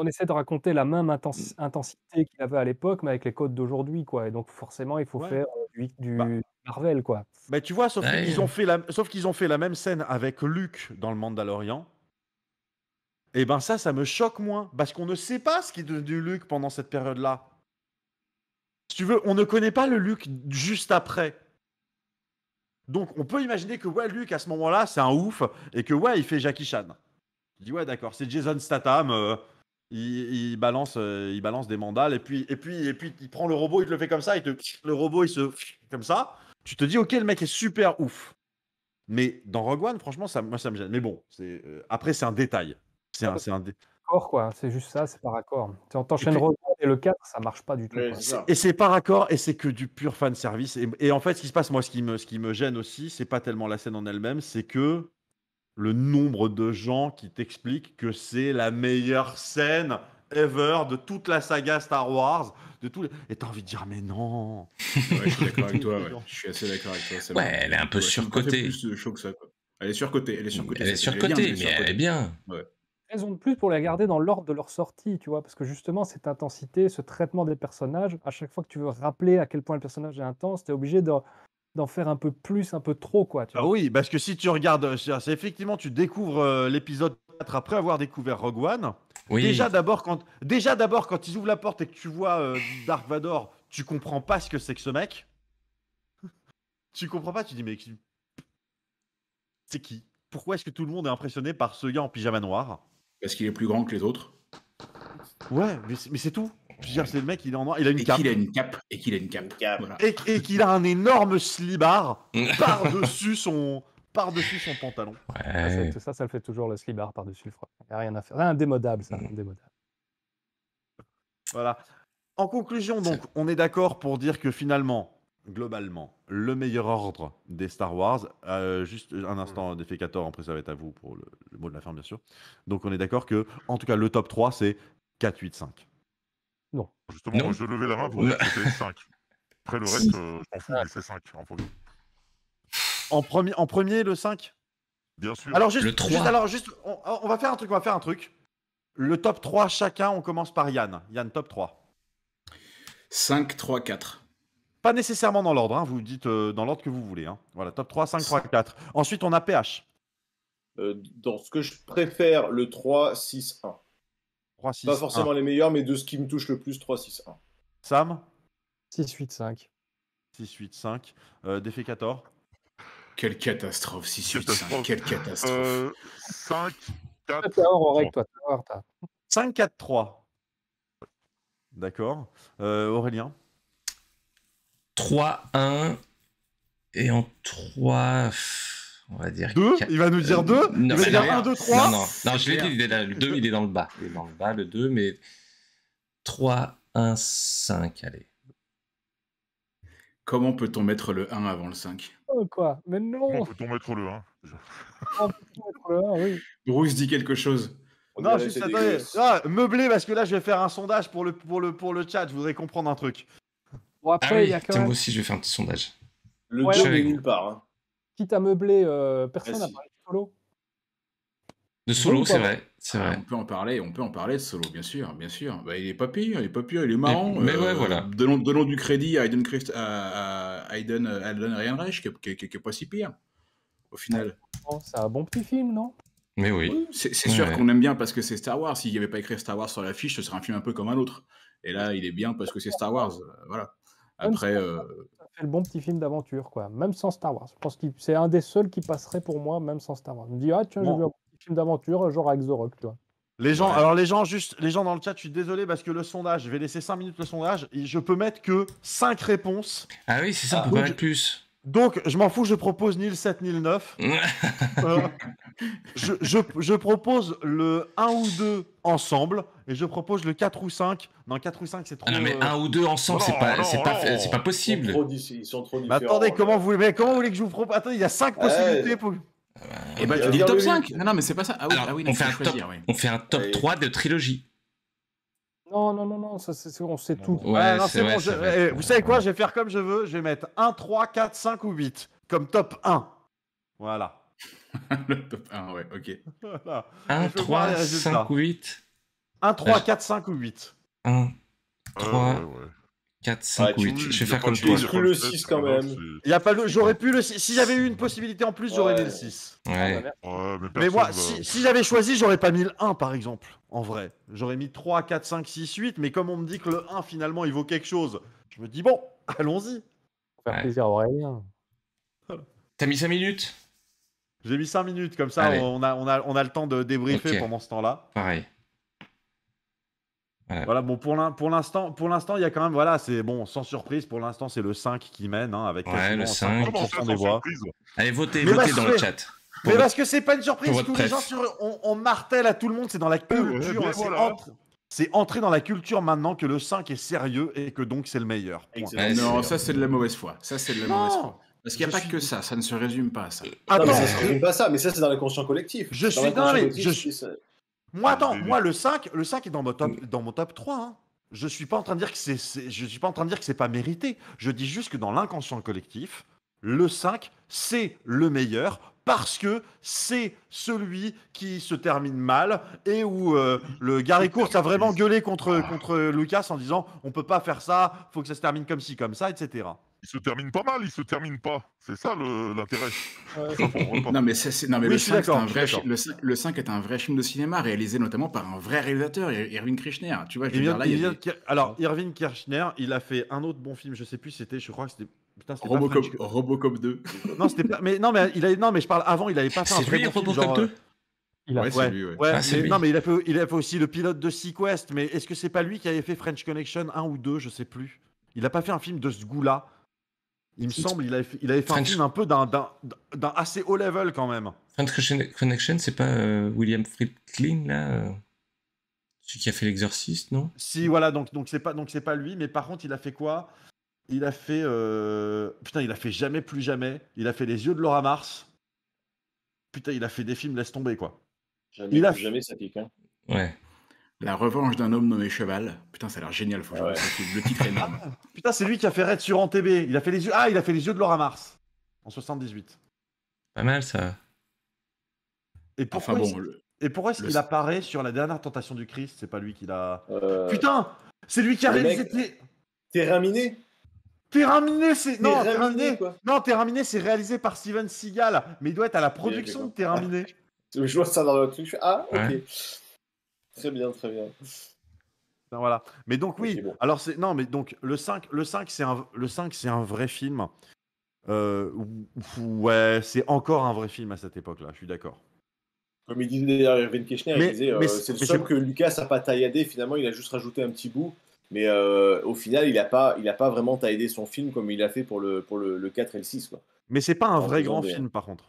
On essaie de raconter la même intensité qu'il avait à l'époque, mais avec les codes d'aujourd'hui, quoi. Et donc, forcément, il faut faire du, bah. Marvel, quoi. Mais bah, tu vois, sauf qu'ils ont, fait la... sauf qu'ils ont fait la même scène avec Luke dans le Mandalorian et eh ben ça, ça me choque moins, parce qu'on ne sait pas ce qui est devenu Luc pendant cette période-là. Si tu veux, on ne connaît pas le Luc juste après. Donc on peut imaginer que ouais, Luke à ce moment-là, c'est un ouf, et que ouais, il fait Jackie Chan. Je dis ouais, d'accord, c'est Jason Statham. Euh, il, balance, euh, il balance des mandales et puis, et puis, et puis, il prend le robot, il te le fait comme ça, te, le robot, il se comme ça. Tu te dis, ok, le mec est super ouf. Mais dans Rogue One, franchement, ça, moi, ça me gêne. Mais bon, euh, après, c'est un détail. C'est un, c'est quoi. C'est juste ça, c'est par accord. Tu entends Et et le 4, ça marche pas du tout. Et c'est par accord et c'est que du pur fan service. Et, en fait, ce qui se passe, moi, ce qui me, ce qui me gêne aussi, c'est pas tellement la scène en elle-même, c'est que le nombre de gens qui t'expliquent que c'est la meilleure scène ever de toute la saga Star Wars, de tout. Et t'as envie de dire, mais non. je suis d'accord avec toi. Je suis assez d'accord avec toi. Ouais, elle est un peu surcotée. ça. Elle est surcotée. Elle est surcotée. mais elle est bien. Ouais raison de plus pour les garder dans l'ordre de leur sortie, tu vois, parce que justement, cette intensité, ce traitement des personnages, à chaque fois que tu veux rappeler à quel point le personnage est intense, tu es obligé d'en faire un peu plus, un peu trop, quoi. Tu ah vois. Ah oui, parce que si tu regardes, euh, c'est effectivement, tu découvres euh, l'épisode 4 après avoir découvert Rogue One. Oui. Déjà d'abord, quand, déjà d'abord, quand ils ouvrent la porte et que tu vois euh, Dark Vador, tu comprends pas ce que c'est que ce mec. tu comprends pas, tu dis, mais c'est qui Pourquoi est-ce que tout le monde est impressionné par ce gars en pyjama noir parce qu'il est plus grand que les autres. Ouais, mais c'est tout. Je c'est le mec, il est en noir, il a une et cape. Qu'il a une cape. Et qu'il a une cape. Et, qu'il a un énorme slibard par-dessus son, par-dessus son pantalon. Ouais. Ça, ça, le fait toujours le slibard par-dessus le froid. Il n'y a rien à faire. Rien démodable, ça. Mm. Indémodable. Voilà. En conclusion, donc, on est d'accord pour dire que finalement, globalement, le meilleur ordre des Star Wars. Euh, juste un instant, mm. Defecator, après ça va être à vous pour le, mot de la fin, bien sûr. Donc on est d'accord que, en tout cas, le top 3, c'est 4, 8, 5. Non. Justement, je levais la main pour dire 5. Après le reste, euh, je m'en fous, 5 hein, en premier. En premier, le 5 Bien sûr. Alors juste, le 3. alors, juste on va faire un truc, on va faire un truc. Le top 3 chacun, on commence par Yann. Yann, top 3. 5, 3, 4. Pas nécessairement dans l'ordre, hein, vous dites euh, dans l'ordre que vous voulez. Hein. Voilà, top 3, 5, 3, 4. Ensuite, on a PH. Euh, dans ce que je préfère, le 3, 6, 1. 3, 6, Pas forcément les meilleurs, mais de ce qui me touche le plus, 3, 6, 1. Sam 6, 8, 5. 6, 8, 5. Euh, 14. Quelle catastrophe, 6, 8, 5. Quelle catastrophe. 5, 4, 3. 5, 4, 3. D'accord. Euh, Aurélien 3-1 et en 3 on va dire 2 il va nous dire 2 euh, il va dire 1 2 3 non non, non je l'ai dit il est dans le bas il est dans le bas le 2 mais 3 1 5 allez Comment peut-on mettre le 1 avant le 5 euh, Quoi Mais non Comment peut-on mettre le 1 mettre le 1, oui. Bruce dit quelque chose. Non, juste attendez. meublé, parce que là, je vais faire un sondage pour le chat. Je voudrais comprendre un truc. Ah après, Moi aussi, je vais faire un petit sondage. Le ouais, n'est nulle part. Hein. Quitte à meubler, euh, personne n'a parlé de solo. De solo, c'est vrai. C'est vrai. Ah, on peut en parler, on peut en parler de Solo, bien sûr, bien sûr. Bah, il est pas pire, il est pas pire, il est marrant. Mais, ouais, euh, voilà. Donnons, du crédit à Aiden, Christ, à, Aiden, qui, qui, pas si pire, au final. Oh, c'est un bon petit film, non Mais oui. c'est sûr qu'on aime bien parce que c'est Star Wars. S'il n'y avait pas écrit Star Wars sur l'affiche, ce serait un film un peu comme un autre. Et là, il est bien parce que c'est Star Wars. Euh, voilà. Après. Euh, ça fait le bon petit film d'aventure, quoi. Même sans Star Wars. Je pense que c'est un des seuls qui passerait pour moi, même sans Star Wars. Je me dis, ah, tiens, je veux un petit film d'aventure, genre avec The Rock, tu vois. Les gens, alors les gens, juste, les gens dans le chat, je suis désolé parce que le sondage, je vais laisser 5 minutes le sondage, et je peux mettre que 5 réponses. Ah oui, c'est ça, on ah. peut mettre plus. Donc, je m'en fous, je propose ni le 7 ni le 9. je, je, je, propose le 1 ou 2 ensemble et je propose le 4 ou 5. Non, 4 ou 5, c'est trop. Ah non, mais 1 euh, ou 2 ensemble, c'est pas, pas, pas possible. Ils sont trop, ils Mais attendez, comment vous, comment vous voulez que je vous propose Attendez, il y a 5 possibilités. Pour... et eh ben, tu dis le top 5. Non, non, mais c'est pas ça. Ah, oui, ah, oui on, fait un top, oui. on fait un top 3 de trilogie. Non, non, non, non, ça, c'est, on sait tout. vous savez quoi Je vais faire comme je veux. Je vais mettre 1, 3, 4, 5 ou 8 comme top 1. Voilà. le top 1, ouais, ok. Voilà. 1, 3, 5 ou 8 1, 3, 4, 5 ou 8 1, 3, 4, 5 8. Je vais faire comme toi. J'ai pu le 6 quand même. Il a pas le... J'aurais pu le 6. Si j'avais eu une possibilité en plus, j'aurais mis le 6. Ouais. mais, moi, si, j'avais choisi, j'aurais pas mis le 1 par exemple. En vrai. J'aurais mis 3, 4, 5, 6, 8. Mais comme on me dit que le 1 finalement il vaut quelque chose, je me dis bon, allons-y. Faire plaisir à Aurélien. T'as mis 5 minutes J'ai mis 5 minutes, comme ça on a, on, a, on a le temps de débriefer pendant ce temps-là. Pareil. Voilà. bon, pour l'instant, pour l'instant, il y a quand même, voilà, c'est bon, sans surprise, pour l'instant, c'est le 5 qui mène, hein, avec ouais, le 5, des voix. Allez, votez, votez dans le chat. Mais parce que c'est pas une surprise, tous les gens on, on, martèle à tout le monde, c'est dans la culture, hein, c'est entré dans la culture maintenant que le 5 est sérieux et que donc c'est le meilleur. non, ça c'est de la mauvaise foi. Ça c'est de la mauvaise foi. Parce qu'il n'y a pas que ça, ça ne se résume pas à ça. Attends, non, mais ça ne se résume pas à ça, mais ça c'est dans la conscience collective. Je suis dans, je suis. Moi, attends, moi, le 5, le 5 est dans mon top, dans mon top 3. Hein. Je suis pas en train de dire que c'est, je suis pas en train de dire que c'est pas mérité. Je dis juste que dans l'inconscient collectif, le 5, c'est le meilleur parce que c'est celui qui se termine mal et où euh, le Gary Court a vraiment gueulé contre, contre Lucas en disant on peut pas faire ça, faut que ça se termine comme ci, comme ça, etc il se termine pas mal, il se termine pas. C'est ça l'intérêt. non, mais, le, 5, est un vrai film de cinéma réalisé notamment par un vrai réalisateur, Irving Kirchner. Tu vois, je veux dire, là, il Alors, Irving Kirchner, il a fait un autre bon film, je sais plus, c'était, je crois que c'était. Robocop, 2. non, c'était mais, non, mais, il a... non, mais je parle avant, il avait pas fait un film, 2 il a... Ouais, ah, lui, Non, mais il a, fait, il a fait aussi le pilote de Sequest, mais est-ce que c'est pas lui qui avait fait French Connection 1 ou 2 Je sais plus. Il a pas fait un film de ce goût-là. Il me semble, il avait fait, un film un peu d'un assez haut level quand même. French Connection, c'est pas euh, William Friedkin là euh, Celui qui a fait l'exorciste, non Si, voilà, donc donc c'est pas donc c'est pas lui, mais par contre, il a fait quoi Il a fait euh, putain, il a fait jamais plus jamais. Il a fait Les yeux de Laura Mars. Putain, il a fait des films laisse tomber quoi. Jamais, il a jamais ça pique. Hein. Ouais. La revanche d'un homme nommé Cheval. Putain, ça a l'air génial, Le titre est énorme. Putain, c'est lui qui a fait Red sur Antb. Il a fait les yeux. Ah, il a fait les yeux de Laura Mars en 78. Pas mal ça. Et pourquoi enfin, bon, Et est-ce qu'il apparaît sur la dernière tentation du Christ C'est pas lui qui l'a. Euh, Putain C'est lui qui a réalisé. T'es raminé T'es raminé, c'est. Non, T'es raminé, non, raminé c'est réalisé par Steven Seagal. Mais il doit être à la production de T'es je vois ça dans le truc. Ah, ok. Très bien, très bien. Ben, voilà. Mais donc oui, alors c'est non mais donc le 5 le 5 c'est un le 5 c'est un vrai film. Euh, ouais, c'est encore un vrai film à cette époque-là, je suis d'accord. Comme il disait derrière il disait euh, c'est le seul que Lucas a pas tailladé, finalement il a juste rajouté un petit bout, mais euh, au final il n'a pas, il a pas vraiment taillé son film comme il a fait pour le, pour le, 4 et le 6. Quoi. Mais c'est pas un vrai grand film par contre.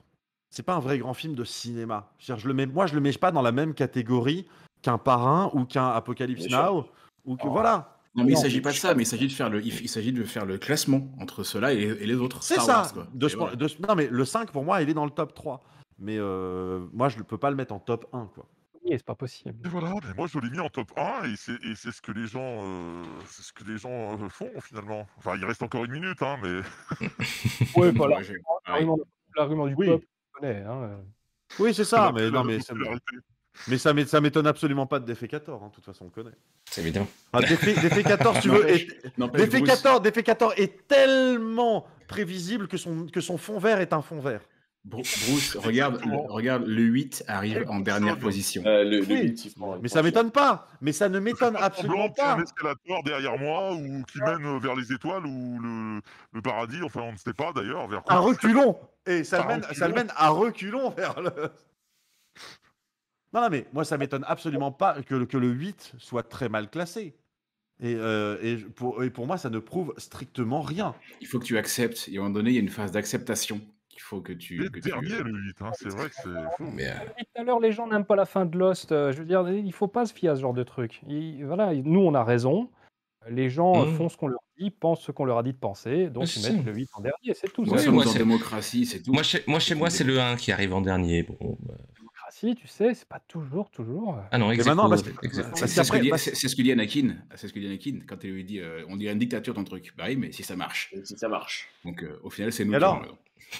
C'est pas un vrai grand film de cinéma. Je le mets, moi je le mets pas dans la même catégorie qu'un parrain ou qu'un Apocalypse Now ou que oh. voilà. Non, mais il s'agit pas de ça, mais il s'agit de faire le, il, s'agit de faire le classement entre ceux-là et, les autres. C'est ça. De non, mais le 5 pour moi, il est dans le top 3. Mais euh, moi, je ne peux pas le mettre en top 1, quoi. Oui, c'est pas possible. voilà, moi je l'ai mis en top 1 et c'est ce que les gens, euh, c'est ce que les gens euh, font finalement. Enfin, il reste encore une minute, hein, mais. Oui, voilà. L'argument du oui. peuple, hein. Oui, c'est ça, mais non, mais. Mais ça m'étonne absolument pas de Défé 14 hein, de toute façon, on le connaît. C'est évident. Ah, 14 tu veux. Défé 14 est tellement prévisible que son, que son fond vert est un fond vert. Bruce, regarde, le, regarde, le 8 arrive en dernière position. Euh, le, 8, mais ça m'étonne pas, mais ça ne m'étonne absolument pas. Un escalator derrière moi ou qui ah. mène vers les étoiles ou le, paradis, enfin on ne sait pas d'ailleurs vers quoi. Un reculon et ça, le ça mène, à reculons vers le. Non, mais moi, ça m'étonne absolument pas que, le 8 soit très mal classé. Euh, et, pour, moi, ça ne prouve strictement rien. Il faut que tu acceptes. Et à un moment donné, il y a une phase d'acceptation. Il faut que tu. Le dernier, le 8, hein, c'est vrai que c'est fou. Mais... Euh, tout à l'heure, les gens n'aiment pas la fin de Lost. Euh, je veux dire, il faut pas se fier à ce genre de truc. voilà, nous, on a raison. Les gens mmh. font ce qu'on leur dit, pensent ce qu'on leur a dit de penser, donc ils mettent le 8 en dernier, c'est tout. Moi, moi, démocratie, c'est tout. Moi, chez moi, c'est le 1 qui arrive en dernier. Bon, si, tu sais, c'est pas toujours, toujours. Euh, ah non, exactement. C'est ce, que dit Anakin. C'est ce que dit Anakin quand il lui dit euh, on dirait une dictature ton truc. Bah oui, mais si ça marche. si ça marche. Donc euh, au final, c'est nous. Alors,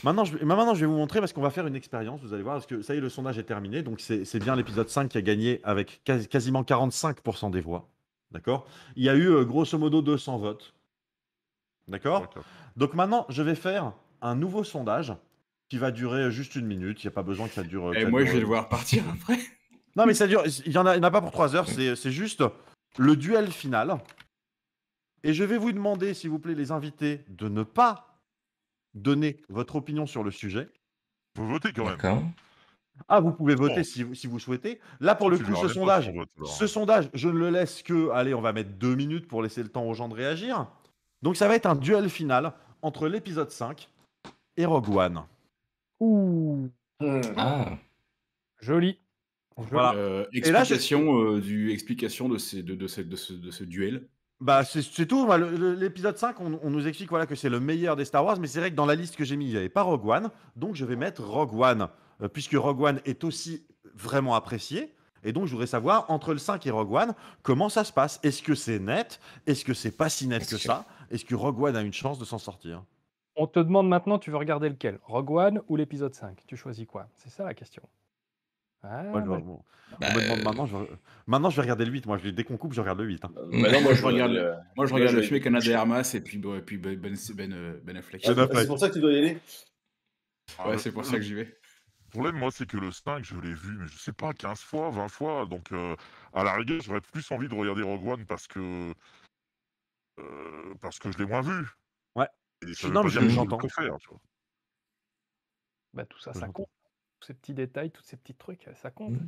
maintenant, je, maintenant, je vais vous montrer parce qu'on va faire une expérience. Vous allez voir, parce que ça y est, le sondage est terminé. Donc c'est bien l'épisode 5 qui a gagné avec quasiment 45% des voix. D'accord Il y a eu grosso modo 200 votes. D'accord Donc maintenant, je vais faire un nouveau sondage qui va durer juste une minute. Il n'y a pas besoin que ça dure. Euh, et moi, je vais devoir partir après. Non, mais ça dure. Il n'y en, a pas pour trois heures. C'est juste le duel final. Et je vais vous demander, s'il vous plaît, les invités, de ne pas donner votre opinion sur le sujet. Vous votez quand même. Ah, vous pouvez voter si, vous, si, vous, souhaitez. Là, pour le coup, ce sondage, ce sondage, je ne le laisse que. Allez, on va mettre deux minutes pour laisser le temps aux gens de réagir. Donc, ça va être un duel final entre l'épisode 5 et Rogue One. Ouh. Hmm. Ah. Joli. Voilà. Euh, explication, euh, du, explication de, ces, de, de, de, ce, de ce duel. Bah, c'est tout. L'épisode 5, on, nous explique voilà, que c'est le meilleur des Star Wars, mais c'est vrai que dans la liste que j'ai mis, il n'y avait pas Rogue One. Donc, je vais mettre Rogue One, euh, puisque Rogue One est aussi vraiment apprécié. Et donc, je voudrais savoir, entre le 5 et Rogue One, comment ça se passe Est-ce que c'est net Est-ce que c'est pas si net que ça Est-ce que Rogue One a une chance de s'en sortir on te demande maintenant, tu veux regarder lequel Rogue One ou l'épisode 5 Tu choisis quoi C'est ça la question. Ah, bah, on me euh, demande maintenant je... vais regarder le 8. Moi, je... dès qu'on coupe, je regarde le 8. Hein. Euh, bah, moi, je regarde, le... moi, je regarde le film avec Anna de Armas et puis, ben, ben, ben, euh, ben, Affleck. Ah, c'est pour ça que tu dois y aller ah, Ouais, c'est pour ça que j'y vais. Le problème, moi, c'est que le 5, je l'ai vu, mais je sais pas, 15 fois, 20 fois. Donc, à la rigueur, j'aurais plus envie de regarder Rogue One parce que. parce que je l'ai moins vu non, mais j'entends. Bah, tout ça, ça compte. Tous ces petits détails, tous ces petits trucs, euh, ça compte. Mmh.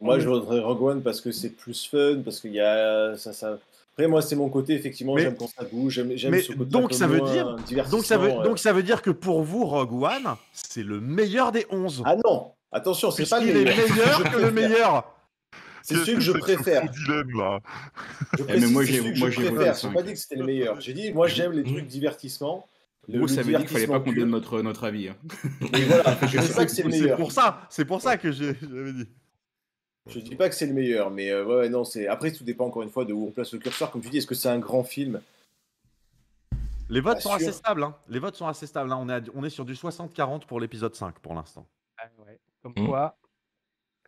Moi, je voudrais Rogue One parce que c'est plus fun, parce qu'il y a ça, ça... Après, moi, c'est mon côté, effectivement, j'aime quand ça bouge, j'aime euh, donc, ça veut dire, donc ça veut, donc ça veut dire que pour vous, Rogue One, c'est le meilleur des 11. Ah non Attention, c'est pas le meilleur. est meilleur que le meilleur c'est celui que je préfère. dilemme, là. Je eh, mais moi, j'ai moi, je n'ai pas dit que c'était le meilleur. J'ai dit, moi, j'aime les trucs hmm. divertissement. Vous ça veut dire qu'il fallait pas qu'on donne notre, notre avis. Hein. voilà, que c'est le meilleur. pour ça, c'est pour ça que j'avais dit. Je dis pas que c'est le meilleur, mais euh, ouais, non, c'est. Après, tout dépend encore une fois de où on place le curseur. Comme tu dis, est-ce que c'est un grand film Les votes sont assez stables. Hein. Les votes sont assez stables. Hein. On, est on est sur du 60-40 pour l'épisode 5 pour l'instant. Ah Comme hmm. quoi,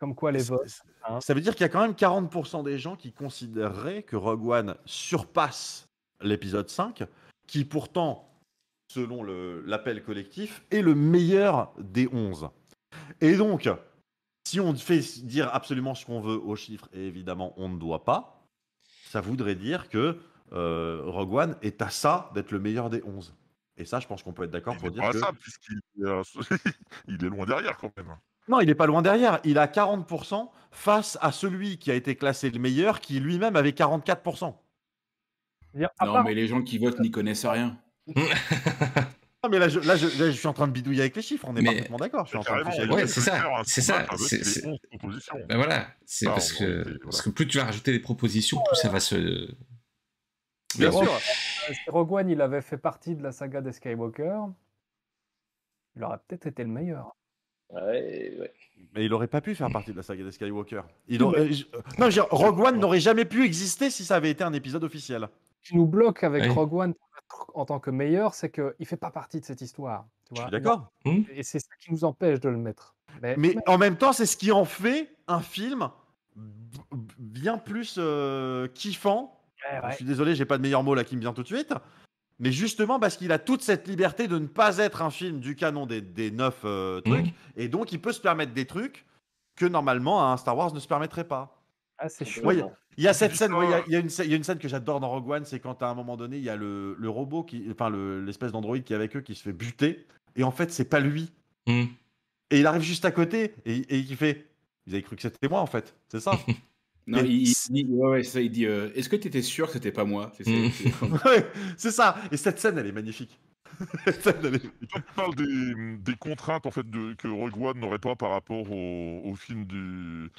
comme quoi les votes. Hein. Ça veut dire qu'il y a quand même 40% des gens qui considéreraient que Rogue One surpasse l'épisode 5, qui pourtant, selon l'appel collectif, est le meilleur des 11. Et donc, si on fait dire absolument ce qu'on veut aux chiffres, et évidemment on ne doit pas, ça voudrait dire que euh, Rogue One est à ça d'être le meilleur des 11. Et ça, je pense qu'on peut être d'accord pour dire. ça, euh, est loin derrière quand même. Non, il n'est pas loin derrière. Il a 40% face à celui qui a été classé le meilleur, qui lui-même avait 44%. Non, mais les gens qui votent n'y connaissent rien. non, mais là je, suis en train de bidouiller avec les chiffres, on est parfaitement d'accord. c'est ça. C'est ça. Ben voilà. C'est parce, que, plus tu vas rajouter des propositions, plus ça va se. Bien sûr. Rogue One, il avait fait partie de la saga des Skywalker. Il aurait peut-être été le meilleur. Mais il aurait pas pu faire partie de la saga des Skywalker. Il Non, Rogue One n'aurait jamais pu exister si ça avait été un épisode officiel. Tu nous bloque avec Rogue One en tant que meilleur, c'est qu'il ne fait pas partie de cette histoire. Je suis d'accord. Hmm. Et c'est ça qui nous empêche de le mettre. Mais, en même temps, c'est ce qui en fait un film bien plus euh, kiffant. Je suis désolé, j'ai pas de meilleur mot là qui me vient tout de suite mais justement parce qu'il a toute cette liberté de ne pas être un film du canon des, neuf euh, mhm. trucs, et donc il peut se permettre des trucs que normalement un Star Wars ne se permettrait pas. Ah, c'est chouette. il y a cette scène, il une scène que j'adore dans Rogue One, c'est quand à un moment donné, il y a le, robot, qui, enfin l'espèce d'androïde qui est avec eux qui se fait buter, et en fait, c'est pas lui. Mhm. Et il arrive juste à côté, et il fait Vous avez cru que c'était moi en fait, c'est ça Non, il, dit, euh, Est-ce que tu étais sûr que c'était pas moi mmh. C'est ça. Et cette scène, elle est magnifique. Quand tu parles des, contraintes en fait, de, que Rogue One n'aurait pas par rapport au, film du,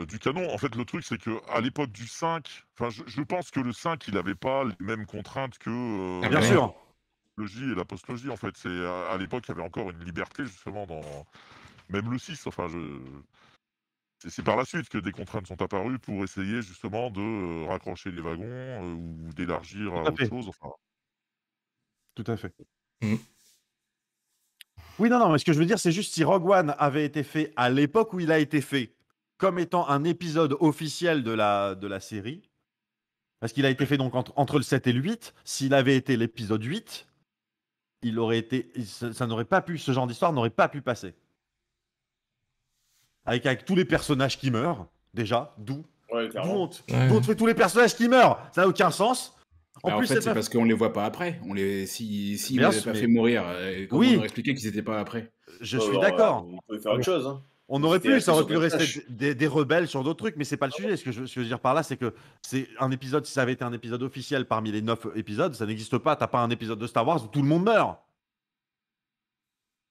euh, du canon. En fait, le truc, c'est qu'à l'époque du 5, je, je pense que le 5, il n'avait pas les mêmes contraintes que. Euh, ah, bien sûr et la postlogie en fait c'est à, l'époque il y avait encore une liberté justement dans même le 6 enfin je c'est par la suite que des contraintes sont apparues pour essayer justement de euh, raccrocher les wagons euh, ou d'élargir à, autre chose. Tout à fait. Mmh. Oui, non, non, mais ce que je veux dire, c'est juste si Rogue One avait été fait à l'époque où il a été fait, comme étant un épisode officiel de la, de la série, parce qu'il a été fait donc entre, le 7 et le 8, s'il avait été l'épisode 8, il aurait été, ça n'aurait pas pu, ce genre d'histoire n'aurait pas pu passer avec, tous les personnages qui meurent, déjà, d'où ouais, on, tous les personnages qui meurent, ça n'a aucun sens. En, bah, fait, c'est parce qu'on ne les voit pas après. On les, si, on pas fait mourir, euh, comment on aurait expliqué qu'ils n'étaient pas après Je suis d'accord. On faire autre chose. Hein. On aurait pu, ça aurait pu rester des, rebelles sur d'autres trucs, mais c'est pas le sujet. Ce que, je, veux dire par là, c'est que c'est un épisode, si ça avait été un épisode officiel parmi les neuf épisodes, ça n'existe pas. T'as pas un épisode de Star Wars où tout le monde meurt.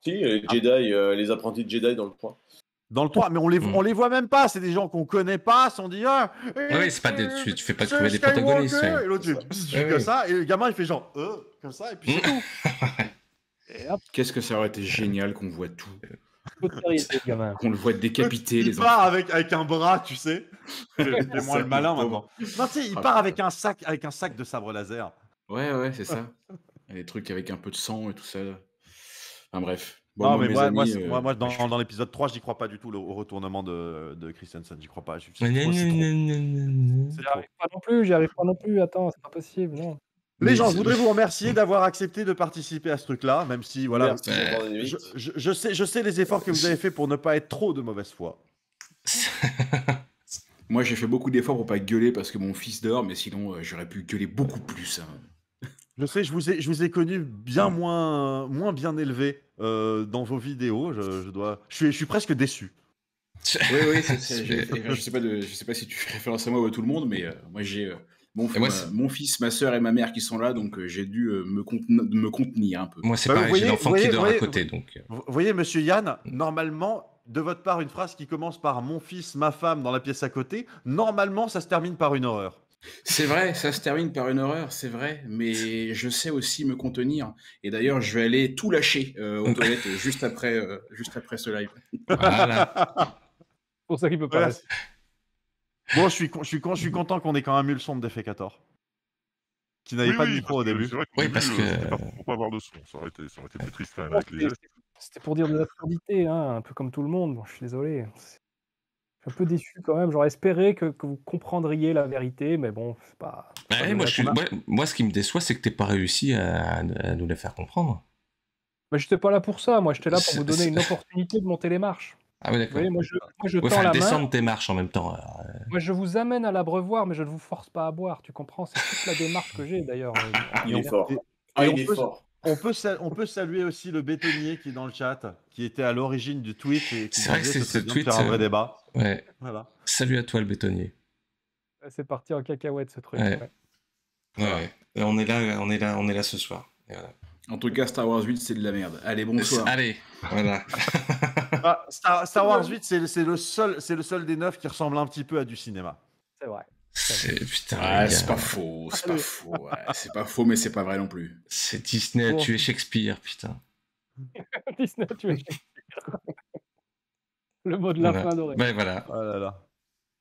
Si, les euh, Jedi, euh, les apprentis de Jedi dans le 3 dans le 3, mais on les, hmm. on les voit même pas. C'est des gens qu'on connaît pas. On dit eh, ah, oui, c'est pas tu, fais pas trouver des protagonistes. Et comme ça. Et le gamin, il fait genre euh, comme ça, et puis c'est tout. Qu'est-ce que ça aurait été génial qu'on voit tout. Euh, qu'on le voit décapiter. Il part avec, avec un bras, tu sais. C'est moins le malin maintenant. Non, tu il ah, part avec un sac, avec un sac de sabre laser. Ouais, ouais, c'est ça. des trucs avec un peu de sang et tout ça. Enfin bref. Euh, moi, dans, l'épisode 3, je n'y crois pas du tout le, au retournement de, de Je J'y crois pas. J'y arrive pas non plus. J'y arrive pas non plus. Attends, c'est pas possible. Non. Les gens, je voudrais vous remercier d'avoir accepté de participer à ce truc-là, même si, voilà, je, sais, je sais les efforts que vous avez faits pour ne pas être trop de mauvaise foi. Moi, j'ai fait beaucoup d'efforts pour pas gueuler parce que mon fils dort, mais sinon, euh, j'aurais pu gueuler beaucoup plus. Hein. Je sais, je vous ai, je vous ai connu bien moins, moins bien élevé euh, dans vos vidéos. Je, dois, je suis, je suis presque déçu. oui, oui, je, ne sais pas sais pas si tu fais référence à moi ou à tout le monde, mais euh, moi j'ai euh, mon, mon fils, ma soeur et ma mère qui sont là, donc j'ai dû me, me, contenir un peu. Moi c'est bah, pareil, j'ai l'enfant qui dort à côté. donc. Vous voyez, monsieur Yann, normalement, de votre part, une phrase qui commence par mon fils, ma femme dans la pièce à côté, normalement ça se termine par une horreur. C'est vrai, ça se termine par une horreur, c'est vrai, mais je sais aussi me contenir. Et d'ailleurs, je vais aller tout lâcher euh, aux toilettes juste après, euh, juste après ce live. Voilà. pour ça qu'il peut pas. Bon, je suis, je suis, content qu'on ait quand même eu le son de Defecator. Qui n'avait pas de micro au début. oui, parce que. pour pas avoir de son, ça aurait été, ça aurait été plus triste avec C'était pour dire de l'absurdité, hein, un peu comme tout le monde. Bon, je suis désolé un peu déçu quand même. J'aurais espéré que, vous comprendriez la vérité, mais bon, c'est pas. moi, je ce qui me déçoit, c'est que t'es pas réussi à, nous les faire comprendre. Mais j'étais pas là pour ça. Moi, j'étais là pour vous donner une opportunité de monter les marches. Ah oui, d'accord. Moi, je, descendre tes marches en même temps. Euh, euh. Moi, je vous amène à l'abreuvoir, mais je ne vous force pas à boire. Tu comprends C'est toute la démarche que j'ai, d'ailleurs. Euh, ah, ah, il On peut, on peut saluer aussi le bétonnier qui est dans le chat, qui était à l'origine du tweet C'est vrai que ce tweet, un vrai débat. Voilà. Salut à toi, le bétonnier. Euh, c'est parti en cacahuète, ce truc. Euh, on est là, on est là, on est là ce soir. En tout cas, Star Wars 8, c'est de la merde. Allez, bonsoir. Allez, voilà. Ah, Star, Wars 8, c'est le, seul, le seul des neuf qui ressemble un petit peu à du cinéma. C'est vrai. c'est ah, pas faux, c'est pas faux, c'est pas faux, mais c'est pas vrai non plus. C'est Disney a tué Shakespeare, putain. Disney a tué Shakespeare le mot de la fin, Doré. Mais voilà. Oh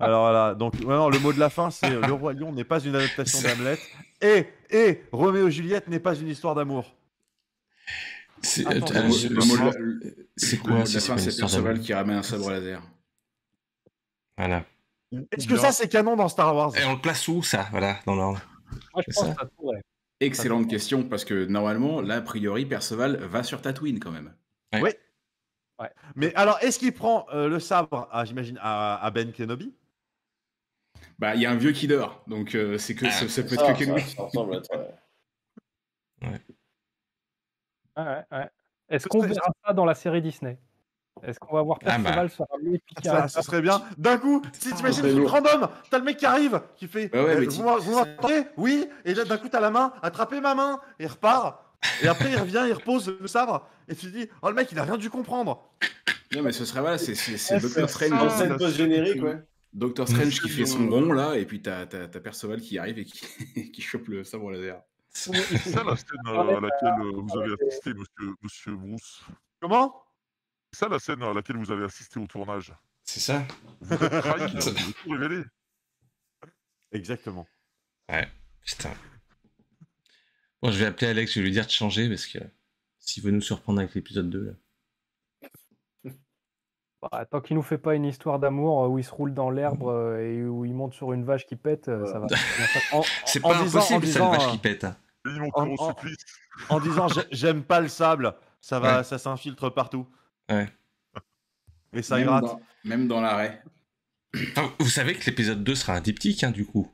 Alors là, donc le mot de la fin, c'est Le Roi Lion n'est pas une adaptation d'Hamlet et et Roméo Juliette n'est pas une histoire d'amour. C'est quoi C'est C'est Perceval qui ramène un sabre laser. Voilà. Est-ce que ça c'est canon dans Star Wars Et on le place où ça Voilà, dans l'ordre. Excellente question parce que normalement, là a priori, Perceval va sur Tatooine quand même. Oui. Ouais. Mais alors, est-ce qu'il prend euh, le sabre, à, j'imagine, à, Ben Kenobi Bah, il y a un vieux qui dort, donc euh, c'est que ah, ça, peut être que Kenobi. ouais. Ouais, ouais. Est-ce qu'on verra ça dans la série Disney Est-ce qu'on va voir ah, bah. que Ça serait bien. D'un coup, si tu imagines une ah, random, t'as le mec qui arrive, qui fait bah eh, Vous m'entendez Oui Et là, d'un coup, t'as la main, attrapez ma main, et repart. Et après, il revient, il repose le sabre. Et tu te dis, oh le mec, il a rien dû comprendre. Non, mais ce serait mal, c'est Doctor Strange. générique Doctor Strange qui fait son rond mmh. là, et puis t'as Perceval qui arrive et qui, qui chope le sabre laser. C'est ça la scène euh, à laquelle euh, vous avez assisté, monsieur, monsieur Bruce. Comment C'est ça la scène à laquelle vous avez assisté au tournage. C'est ça Vous êtes révélé. Exactement. Ouais, putain. Bon, je vais appeler Alex, je vais lui dire de changer parce que s'il veut nous surprendre avec l'épisode 2, bah, tant qu'il nous fait pas une histoire d'amour euh, où il se roule dans l'herbe euh, et où il monte sur une vache qui pète, euh, ça va. c'est pas impossible, c'est une vache qui pète. Hein. En, en disant j'aime pas le sable, ça va, ça s'infiltre partout. Ouais. Et ça même gratte. même dans l'arrêt. Ah, vous savez que l'épisode 2 sera un diptyque, hein, du coup.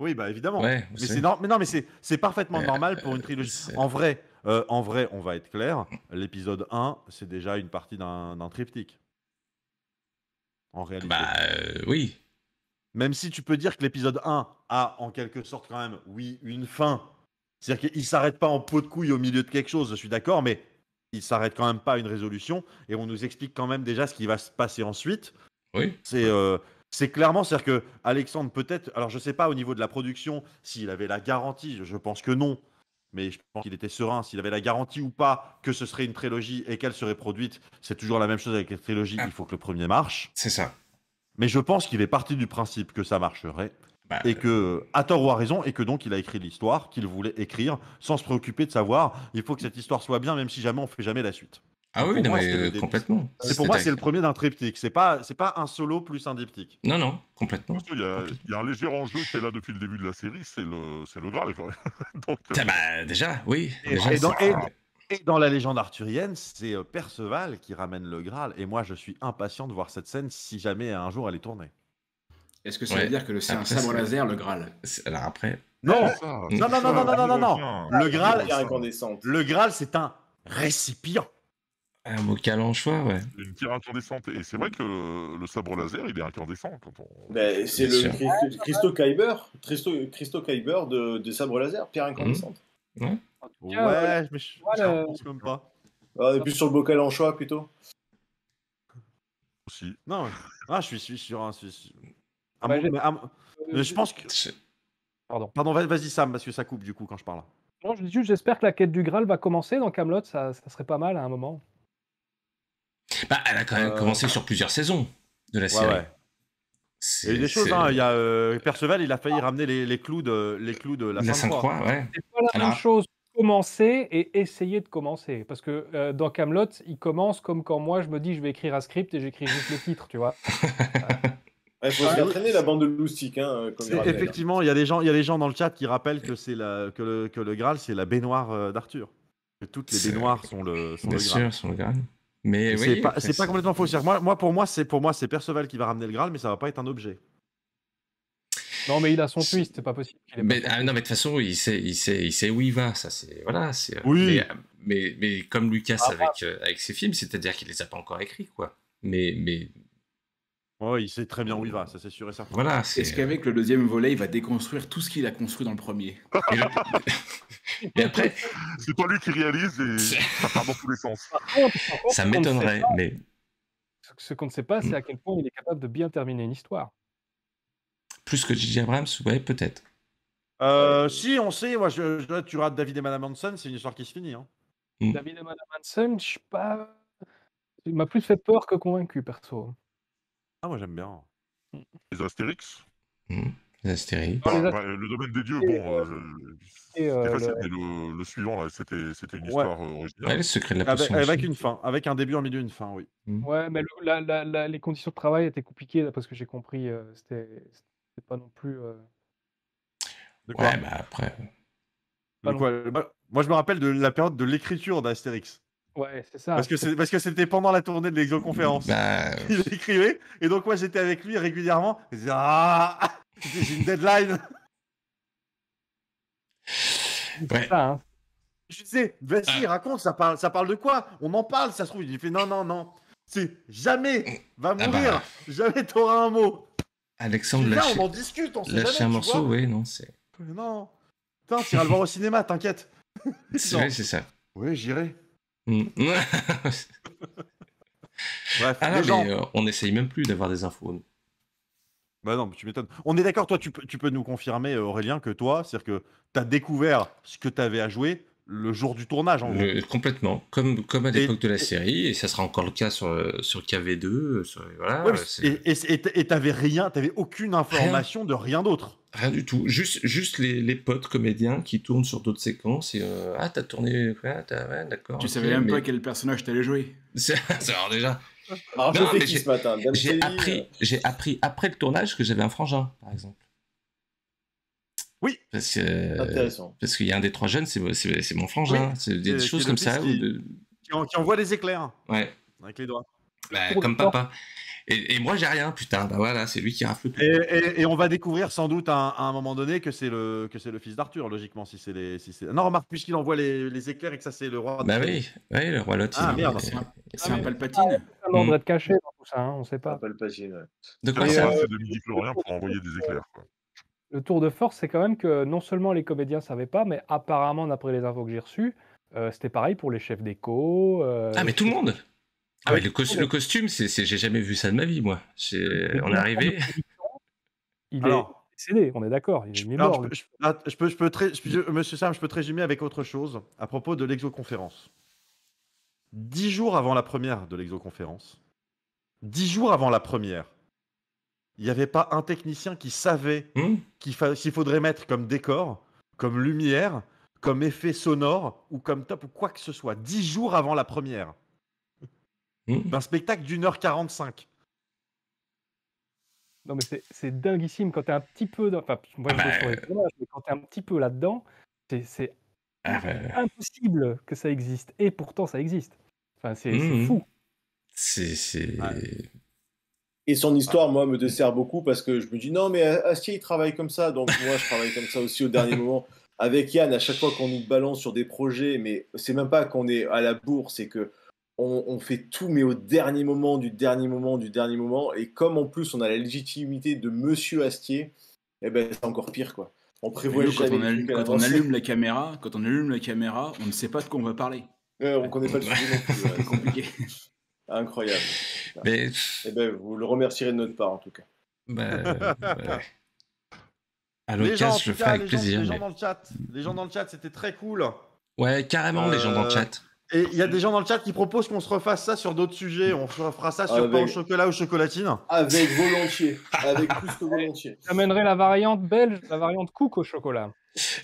Oui, bah évidemment. mais, c'est mais non, mais c'est parfaitement euh, normal pour euh, une trilogie. En vrai, euh, en vrai, on va être clair, l'épisode 1, c'est déjà une partie d'un triptyque. En réalité. Bah oui. Même si tu peux dire que l'épisode 1 a en quelque sorte quand même, oui, une fin. C'est-à-dire qu'il s'arrête pas en pot de couille au milieu de quelque chose, je suis d'accord, mais il s'arrête quand même pas à une résolution et on nous explique quand même déjà ce qui va se passer ensuite. Oui. C'est c'est clairement, c'est-à-dire que Alexandre, peut-être, alors je ne sais pas au niveau de la production s'il avait la garantie, je pense que non, mais je pense qu'il était serein, s'il avait la garantie ou pas que ce serait une trilogie et qu'elle serait produite, c'est toujours la même chose avec les trilogies, il faut que le premier marche. C'est ça. Mais je pense qu'il est parti du principe que ça marcherait. Bah, et euh, que, à tort ou à raison, et que donc il a écrit l'histoire qu'il voulait écrire sans se préoccuper de savoir, il faut que cette histoire soit bien, même si jamais on fait jamais la suite. Ah oui, euh, complètement. C'est pour moi, c'est le premier d'un triptyque. C'est pas, c'est pas un solo plus un diptyque. Non, non, complètement. Il y, a, un léger enjeu qui est là depuis le début de la série, c'est le, c'est le Graal. Euh, ah bah, déjà, oui. Et, dans, la légende arthurienne, c'est euh, Perceval qui ramène le Graal. Et moi, je suis impatient de voir cette scène si jamais un jour elle est tournée. Est-ce que ça veut dire que c'est un sabre laser, le Graal Alors après. Ah, non, non, non, non, non, non, non, ah, Le Graal, le Graal, c'est un récipient. Un ah, bocal en choix, ouais. Une pierre incandescente. Et c'est vrai que le, sabre laser, il est incandescent quand on. Ben, c'est le Christo, Kyber, Christo, Christo Kyber de, de, sabre laser, pierre incandescente. Mmh. Ouais, mais euh, je, voilà. pense même pas. Ah, et puis sur le bocal en choix plutôt. Aussi. Non, ah, je suis, sur un. sûr. je, pense que. Pardon. vas-y Sam, parce que ça coupe du coup quand je parle. Non, je dis juste, j'espère que la quête du Graal va commencer dans Camelot, ça serait pas mal à un moment. Bah, elle a quand même euh, commencé ah. sur plusieurs saisons de la série. Il y a des choses, hein. il y a, euh, Perceval, il a failli ramener les, clous, de, les clous de la, Sainte Croix. C'est pas la même chose commencer et essayer de commencer. Parce que euh, dans Camelot, il commence comme quand moi je me dis je vais écrire un script et j'écris juste le titre, tu vois. Il faut entraîner la bande de hein, effectivement, il y, a des gens, dans le chat qui rappellent que, le, Graal, c'est la baignoire d'Arthur. toutes les baignoires sont le, sont sont le Graal. Mais c'est pas, c'est pas complètement faux. Moi, moi, pour moi, c'est pour moi, c'est Perceval qui va ramener le Graal, mais ça va pas être un objet. Non, mais il a son twist, c'est pas possible. Ah, non, mais de toute façon, il sait, il sait, il sait où il va. Ça, c'est voilà. C'est, mais, mais, comme Lucas ah, avec, ah. Euh, avec ses films, c'est-à-dire qu'il les a pas encore écrits, quoi. Mais, mais il sait très bien où il va, ça c'est sûr et certain. Voilà, c'est... Est-ce qu'avec le deuxième volet, il va déconstruire tout ce qu'il a construit dans le premier et, après. C'est pas lui qui réalise et ça part dans tous les sens. ça m'étonnerait, mais. Ce qu'on ne sait pas, c'est mm. à quel point il est capable de bien terminer une histoire. Plus que J.J. Abrams, ouais, peut-être. Euh, si, on sait, moi, je, tu rates David et Madame Hanson, c'est une histoire qui se finit. Hein. Mm. David et Madame Hanson, je suis pas. Il m'a plus fait peur que convaincu, perso. Ah, moi j'aime bien. Mm. Les Astérix mm. Les Astérix. Ah, bah, le domaine des dieux, bon. Euh, euh, euh, le... le, suivant, c'était une histoire originale. Ah, avec, une fin, avec un début, un milieu, une fin, oui. Mm. Ouais, mais les conditions de travail étaient compliquées, parce que j'ai compris. C'était pas non plus. Ouais, bah après. Quoi, moi, je me rappelle de la période de l'écriture d'Astérix. Ouais, c'est ça. Parce que c'est, parce que c'était pendant la tournée de l'exoconférence. Bah, Il écrivait et donc moi j'étais avec lui régulièrement. ah, j'ai une deadline. Ouais. hein. Je sais, vas-y, ah. raconte, ça parle, ça parle de quoi On en parle, ça se trouve. Il fait, non, non, non. C'est jamais va ah bah. mourir, jamais t'auras un mot. Alexandre, là, on en discute, on jamais, un morceau, oui, non, c'est. Non, putain, tu iras le voir au cinéma, t'inquiète. C'est vrai, c'est ça. Oui, j'irai. Mm. Ah euh, on essaye même plus d'avoir des infos. Bah non, tu m'étonnes. On est d'accord, toi, tu, tu, peux nous confirmer, euh, Aurélien, que toi, c'est-à-dire que tu as découvert ce que tu avais à jouer le jour du tournage, en Complètement, comme, comme à l'époque de la série, et ça sera encore le cas sur, sur KV2. et t'avais rien, t'avais aucune information de rien d'autre. Rien du tout. Juste, juste les, les potes comédiens qui tournent sur d'autres séquences et euh, ah t'as tourné d'accord. Tu savais même pas quel personnage t'allais jouer. C'est, alors déjà. j'ai, appris, euh. j'ai appris après le tournage que j'avais un frangin par exemple. Oui. Parce euh, Parce qu'il y a un des trois jeunes, c'est, c'est, mon frangin. C'est des choses comme ça. Qui, envoie des éclairs. Ouais. Avec les doigts. Bah, comme papa. Et, et moi, j'ai rien, putain. Bah voilà, c'est lui qui a un Et, et, et, on va découvrir sans doute à, un moment donné que c'est le, que le fils d'Arthur, logiquement, si c'est les. Si non, remarque, puisqu'il envoie les, les, éclairs et que ça, c'est le roi. Bah oui, oui, le roi Lotin. Ah merde, ah, c'est un, ah, un, palpatine. Ah, on devrait être caché dans tout ça, hein, on sait pas. Palpatine, De quoi ah, ça C'est de midi pour envoyer des éclairs. Quoi le tour de force, c'est quand même que non seulement les comédiens savaient pas, mais apparemment, d'après les infos que j'ai reçues, euh, c'était pareil pour les chefs d'écho. Euh, ah, mais tout le monde ah bah, le, costume, c'est, j'ai jamais vu ça de ma vie, moi. on est arrivé. Il est décédé, on est d'accord. Il je, peux, je peux Monsieur Sam, je peux te résumer avec autre chose à propos de l'exoconférence. Dix jours avant la première de l'exoconférence, dix jours avant la première, il n'y avait pas un technicien qui savait hmm qu'il, faudrait mettre comme décor, comme lumière, comme effet sonore ou comme top ou quoi que ce soit. Dix jours avant la première un hmm. d'un spectacle d'une heure 45. Non, mais c'est dinguissime quand t'es un petit peu. Enfin, moi, ah, euh, mais quand un petit peu là-dedans, c'est ah, impossible que ça existe. Et pourtant, ça existe. Enfin, c'est hmm. fou. C'est. Et son histoire, moi, me dessert beaucoup parce que je me dis non, mais Astier, il travaille comme ça. Donc, moi, je travaille comme ça aussi au dernier moment. Avec Yann, à chaque fois qu'on nous balance sur des projets, mais c'est même pas qu'on est à la bourse c'est que on, fait tout, mais au dernier moment, du dernier moment, du dernier moment. Et comme en plus on a la légitimité de Monsieur Astier, eh ben, c'est encore pire quoi. On prévoit quand, on, allume, la caméra, quand on allume la caméra, on ne sait pas de quoi on va parler. on ne connaît pas le sujet non compliqué. Incroyable. Eh ben, vous le remercierez de notre part en tout cas. Bah, à je le ferai avec plaisir. Les, gens dans le chat. les gens dans le chat, c'était très cool. Ouais, carrément, les gens dans le euh, chat. Et il y a des gens dans le chat qui proposent qu'on se refasse ça sur d'autres sujets. On fera ça sur pain au chocolat ou chocolatine. Avec volontiers. Avec volontiers. J'amènerai la variante belge, la variante cook au chocolat.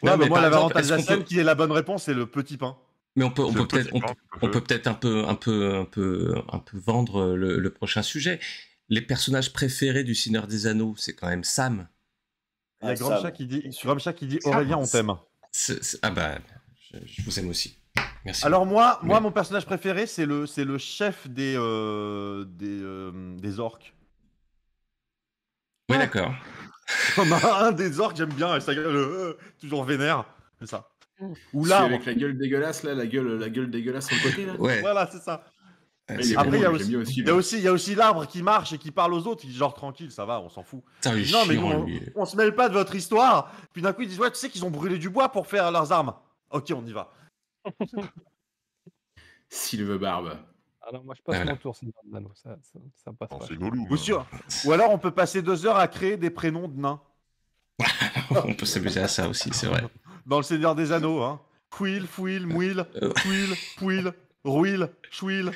non, mais, moi, la variante alsacienne qui est la bonne réponse, c'est le petit pain. Mais on peut, on peut peut-être, on, peut peut un peu, un peu, un peu, un peu vendre euh, le, prochain sujet. Les personnages préférés du Seigneur des Anneaux, c'est quand même Sam. Il y a qui dit, qui dit Aurélien, on t'aime. Ah bah, je vous aime aussi. Alors moi, moi mon personnage préféré, c'est le, c'est le chef des, euh, euh, des, orques. Oui, d'accord. un des orques, j'aime bien, euh, toujours vénère, c'est ça. Mm. Ou là. Avec la gueule dégueulasse, là, la gueule, la gueule dégueulasse sur le côté, Ouais. Voilà, c'est ça. Après, il y, a aussi, l'arbre qui marche et qui parle aux autres, dit genre tranquille, ça va, on s'en fout. non, mais on, on, se mêle pas de votre histoire. Puis d'un coup, ils disent Ouais, tu sais qu'ils ont brûlé du bois pour faire leurs armes. Ok, on y va. Sylve Barbe. Ah moi je passe mon tour, Sylvain Nano. Ça, ça, passe. Oh, c'est Ou, sûr. Ou alors on peut passer deux heures à créer des prénoms de nains. on peut s'amuser à ça aussi, c'est vrai. Dans le Seigneur des Anneaux, hein. Quill, Fouil, Muil, qu'il euh. Pouil, Ruil, Chouil.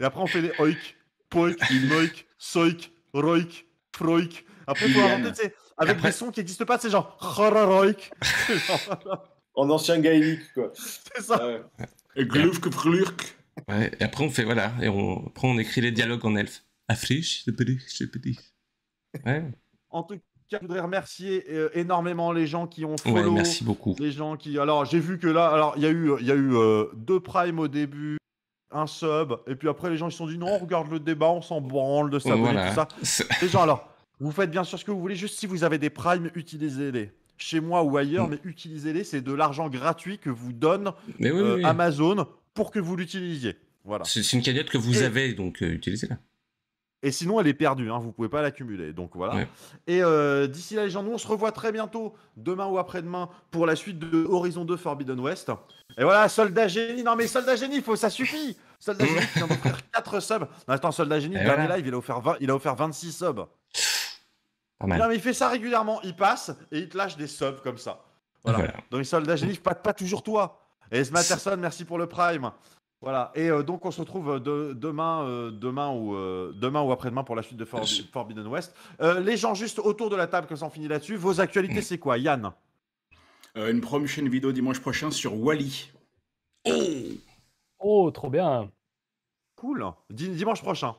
Et après on fait les oik, poik, moik, soik, roik, froik. Après, faut inventer, avec des sons qui n'existent pas, c'est genre. en ancien gaélique, quoi. C'est ça. Ouais, et après, on fait, voilà, et on, après, on écrit les dialogues en elfe. Afriche, c'est petit, c'est petit. Ouais. En tout cas, je voudrais remercier euh, énormément les gens qui ont follow, ouais, merci beaucoup. Les gens qui, alors, j'ai vu que là, alors, il y a eu, il y a eu euh, deux primes au début, un sub, et puis après, les gens, ils se sont dit, non, on regarde le débat, on s'en branle de ça, voilà. tout ça. Les gens, alors, vous faites bien sûr ce que vous voulez, juste si vous avez des primes, utilisez-les chez moi ou ailleurs, mm. mais utilisez-les. C'est de l'argent gratuit que vous donne euh, Amazon pour que vous l'utilisiez. Voilà. C'est une cagnotte que vous avez, donc euh, utilisez Et sinon, elle est perdue, hein. vous ne pouvez pas l'accumuler. Donc voilà. Et euh, d'ici là, les gens, nous, on se revoit très bientôt, demain ou après-demain, pour la suite de Horizon 2 Forbidden West. Et voilà, Soldat Génie, non mais Soldat Génie, ça suffit Soldat Génie vient d'offrir 4 subs. Non, attends, Soldat Génie, le dernier live, il a, offert il a offert 26 subs. Non, mais il fait ça régulièrement. Il passe et il te lâche des subs comme ça. Voilà. Donc, les soldats génifs, pas, pas toujours toi. Et Smatterson, merci pour le prime. Voilà. Et euh, donc, on se retrouve euh, demain, euh, demain, ou, demain ou après-demain pour la suite de For Forbidden West. les gens, juste autour de la table, que ça en finit là-dessus. Vos actualités, mm. c'est quoi, Yann Une prochaine vidéo dimanche prochain sur Wally. Oh, oh trop bien. Cool. dimanche prochain.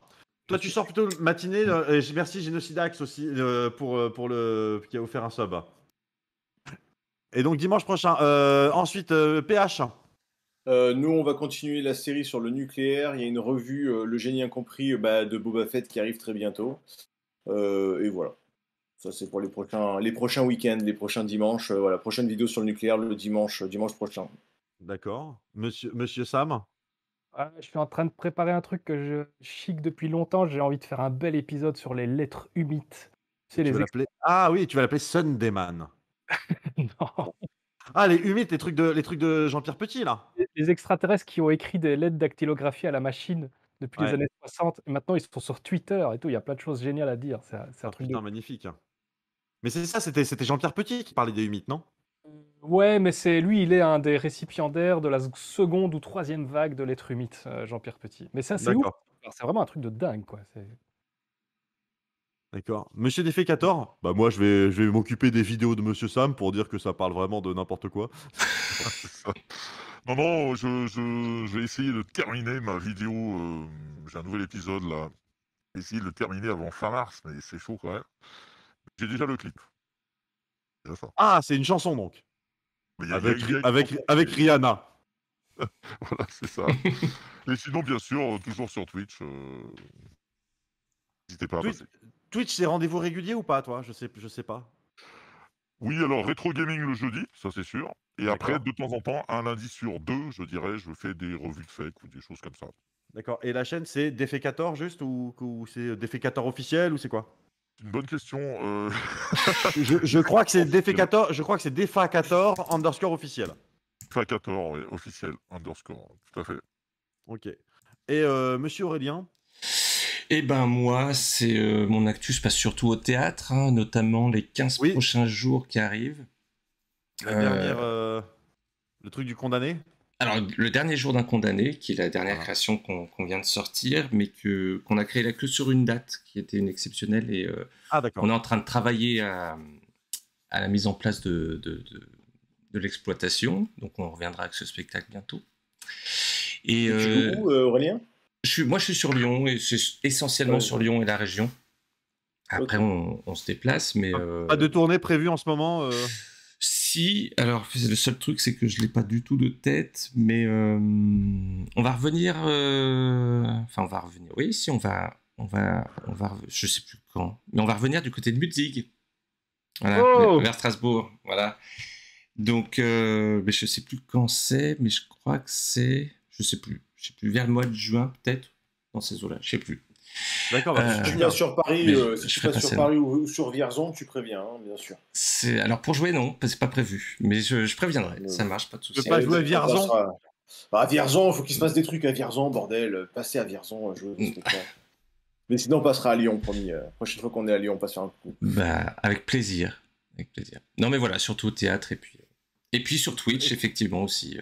Toi, tu sors plutôt matinée. Euh, merci Génocidax aussi euh, pour, euh, pour le qui a offert un sub. Et donc dimanche prochain. Euh, ensuite, PH. nous, on va continuer la série sur le nucléaire. Il y a une revue Le génie incompris bah, de Boba Fett qui arrive très bientôt. et voilà. Ça, c'est pour les prochains, les prochains week-ends, les prochains dimanches. voilà, prochaine vidéo sur le nucléaire le dimanche, dimanche prochain. D'accord. Monsieur, Monsieur Sam ah, je suis en train de préparer un truc que je chic depuis longtemps. J'ai envie de faire un bel épisode sur les lettres humides. Ah oui, tu vas l'appeler Sundayman. non. Ah, les humides, les trucs de, de Jean-Pierre Petit, là. Les, extraterrestres qui ont écrit des lettres d'actylographie à la machine depuis les années 60. maintenant, ils sont sur Twitter et tout. Il y a plein de choses géniales à dire. C'est un, truc. magnifique. Mais c'est ça, c'était Jean-Pierre Petit qui parlait des humides, non Ouais, mais c'est lui, il est un des récipiendaires de la seconde ou troisième vague de l'être humide, euh, Jean-Pierre Petit. Mais ça, c'est ouf. C'est vraiment un truc de dingue, quoi. D'accord. Monsieur Défécator Bah moi je vais, je vais m'occuper des vidéos de Monsieur Sam pour dire que ça parle vraiment de n'importe quoi. Non, non, je, vais essayer de terminer ma vidéo. Euh, j'ai un nouvel épisode là. Essayer de le terminer avant fin mars, mais c'est chaud quand même. J'ai déjà le clip. Ah, c'est une chanson donc avec, Rihanna. voilà, c'est ça. Et sinon, bien sûr, euh, toujours sur Twitch. Euh, n'hésitez pas. Twitch, Twitch c'est rendez-vous régulier ou pas, toi Je sais, je sais pas. Oui, alors rétro gaming le jeudi, ça c'est sûr. Et après, de temps en temps, un lundi sur deux, je dirais, je fais des revues de fake ou des choses comme ça. D'accord. Et la chaîne, c'est Defecator, juste ou, c'est Defecator officiel ou c'est quoi une bonne question. Euh. je, crois que c'est 14 je crois que c'est 14 underscore officiel. Défacator, officiel underscore, tout à fait. Ok. Et euh, Monsieur Aurélien Eh ben moi, c'est euh, mon actus passe surtout au théâtre, hein, notamment les 15 prochains jours qui arrivent. La dernière, le truc du condamné alors, le dernier jour d'un condamné, qui est la dernière création qu'on vient de sortir, mais qu'on a créé là que sur une date qui était une exceptionnelle. Et euh, ah, on est en train de travailler à, la mise en place de, de, l'exploitation. Donc, on reviendra avec ce spectacle bientôt. Et, euh, où, euh, Aurélien je suis, Moi, je suis sur Lyon, et c'est essentiellement sur Lyon et la région. Après, on, se déplace, mais... Ah, pas de tournée prévue en ce moment si, alors le seul truc c'est que je l'ai pas du tout de tête, mais euh, on va revenir, euh, enfin on va revenir. Oui, si on va, on va, on va, je sais plus quand, mais on va revenir du côté de Mutzig, oh vers Strasbourg, voilà. Donc, euh, mais je sais plus quand c'est, mais je crois que c'est, je sais plus, je sais plus vers le mois de juin peut-être dans ces eaux-là, je sais plus. D'accord. Bah, euh, si tu viens sur Paris, euh, sur Paris hein. ou, sur Vierzon, tu préviens, hein, bien sûr. alors pour jouer non, c'est pas prévu, mais je, préviendrai. Ça marche, pas de souci. pas jouer à Vierzon. Bah, à Vierzon, il faut qu'il se passe des trucs à Vierzon, bordel. Passer à Vierzon, euh, jouer. Mm. mais sinon, on passera à Lyon, promis. La prochaine fois qu'on est à Lyon, on passera un coup. Bah, avec plaisir, avec plaisir. Non, mais voilà, surtout au théâtre et puis et puis sur Twitch, effectivement aussi.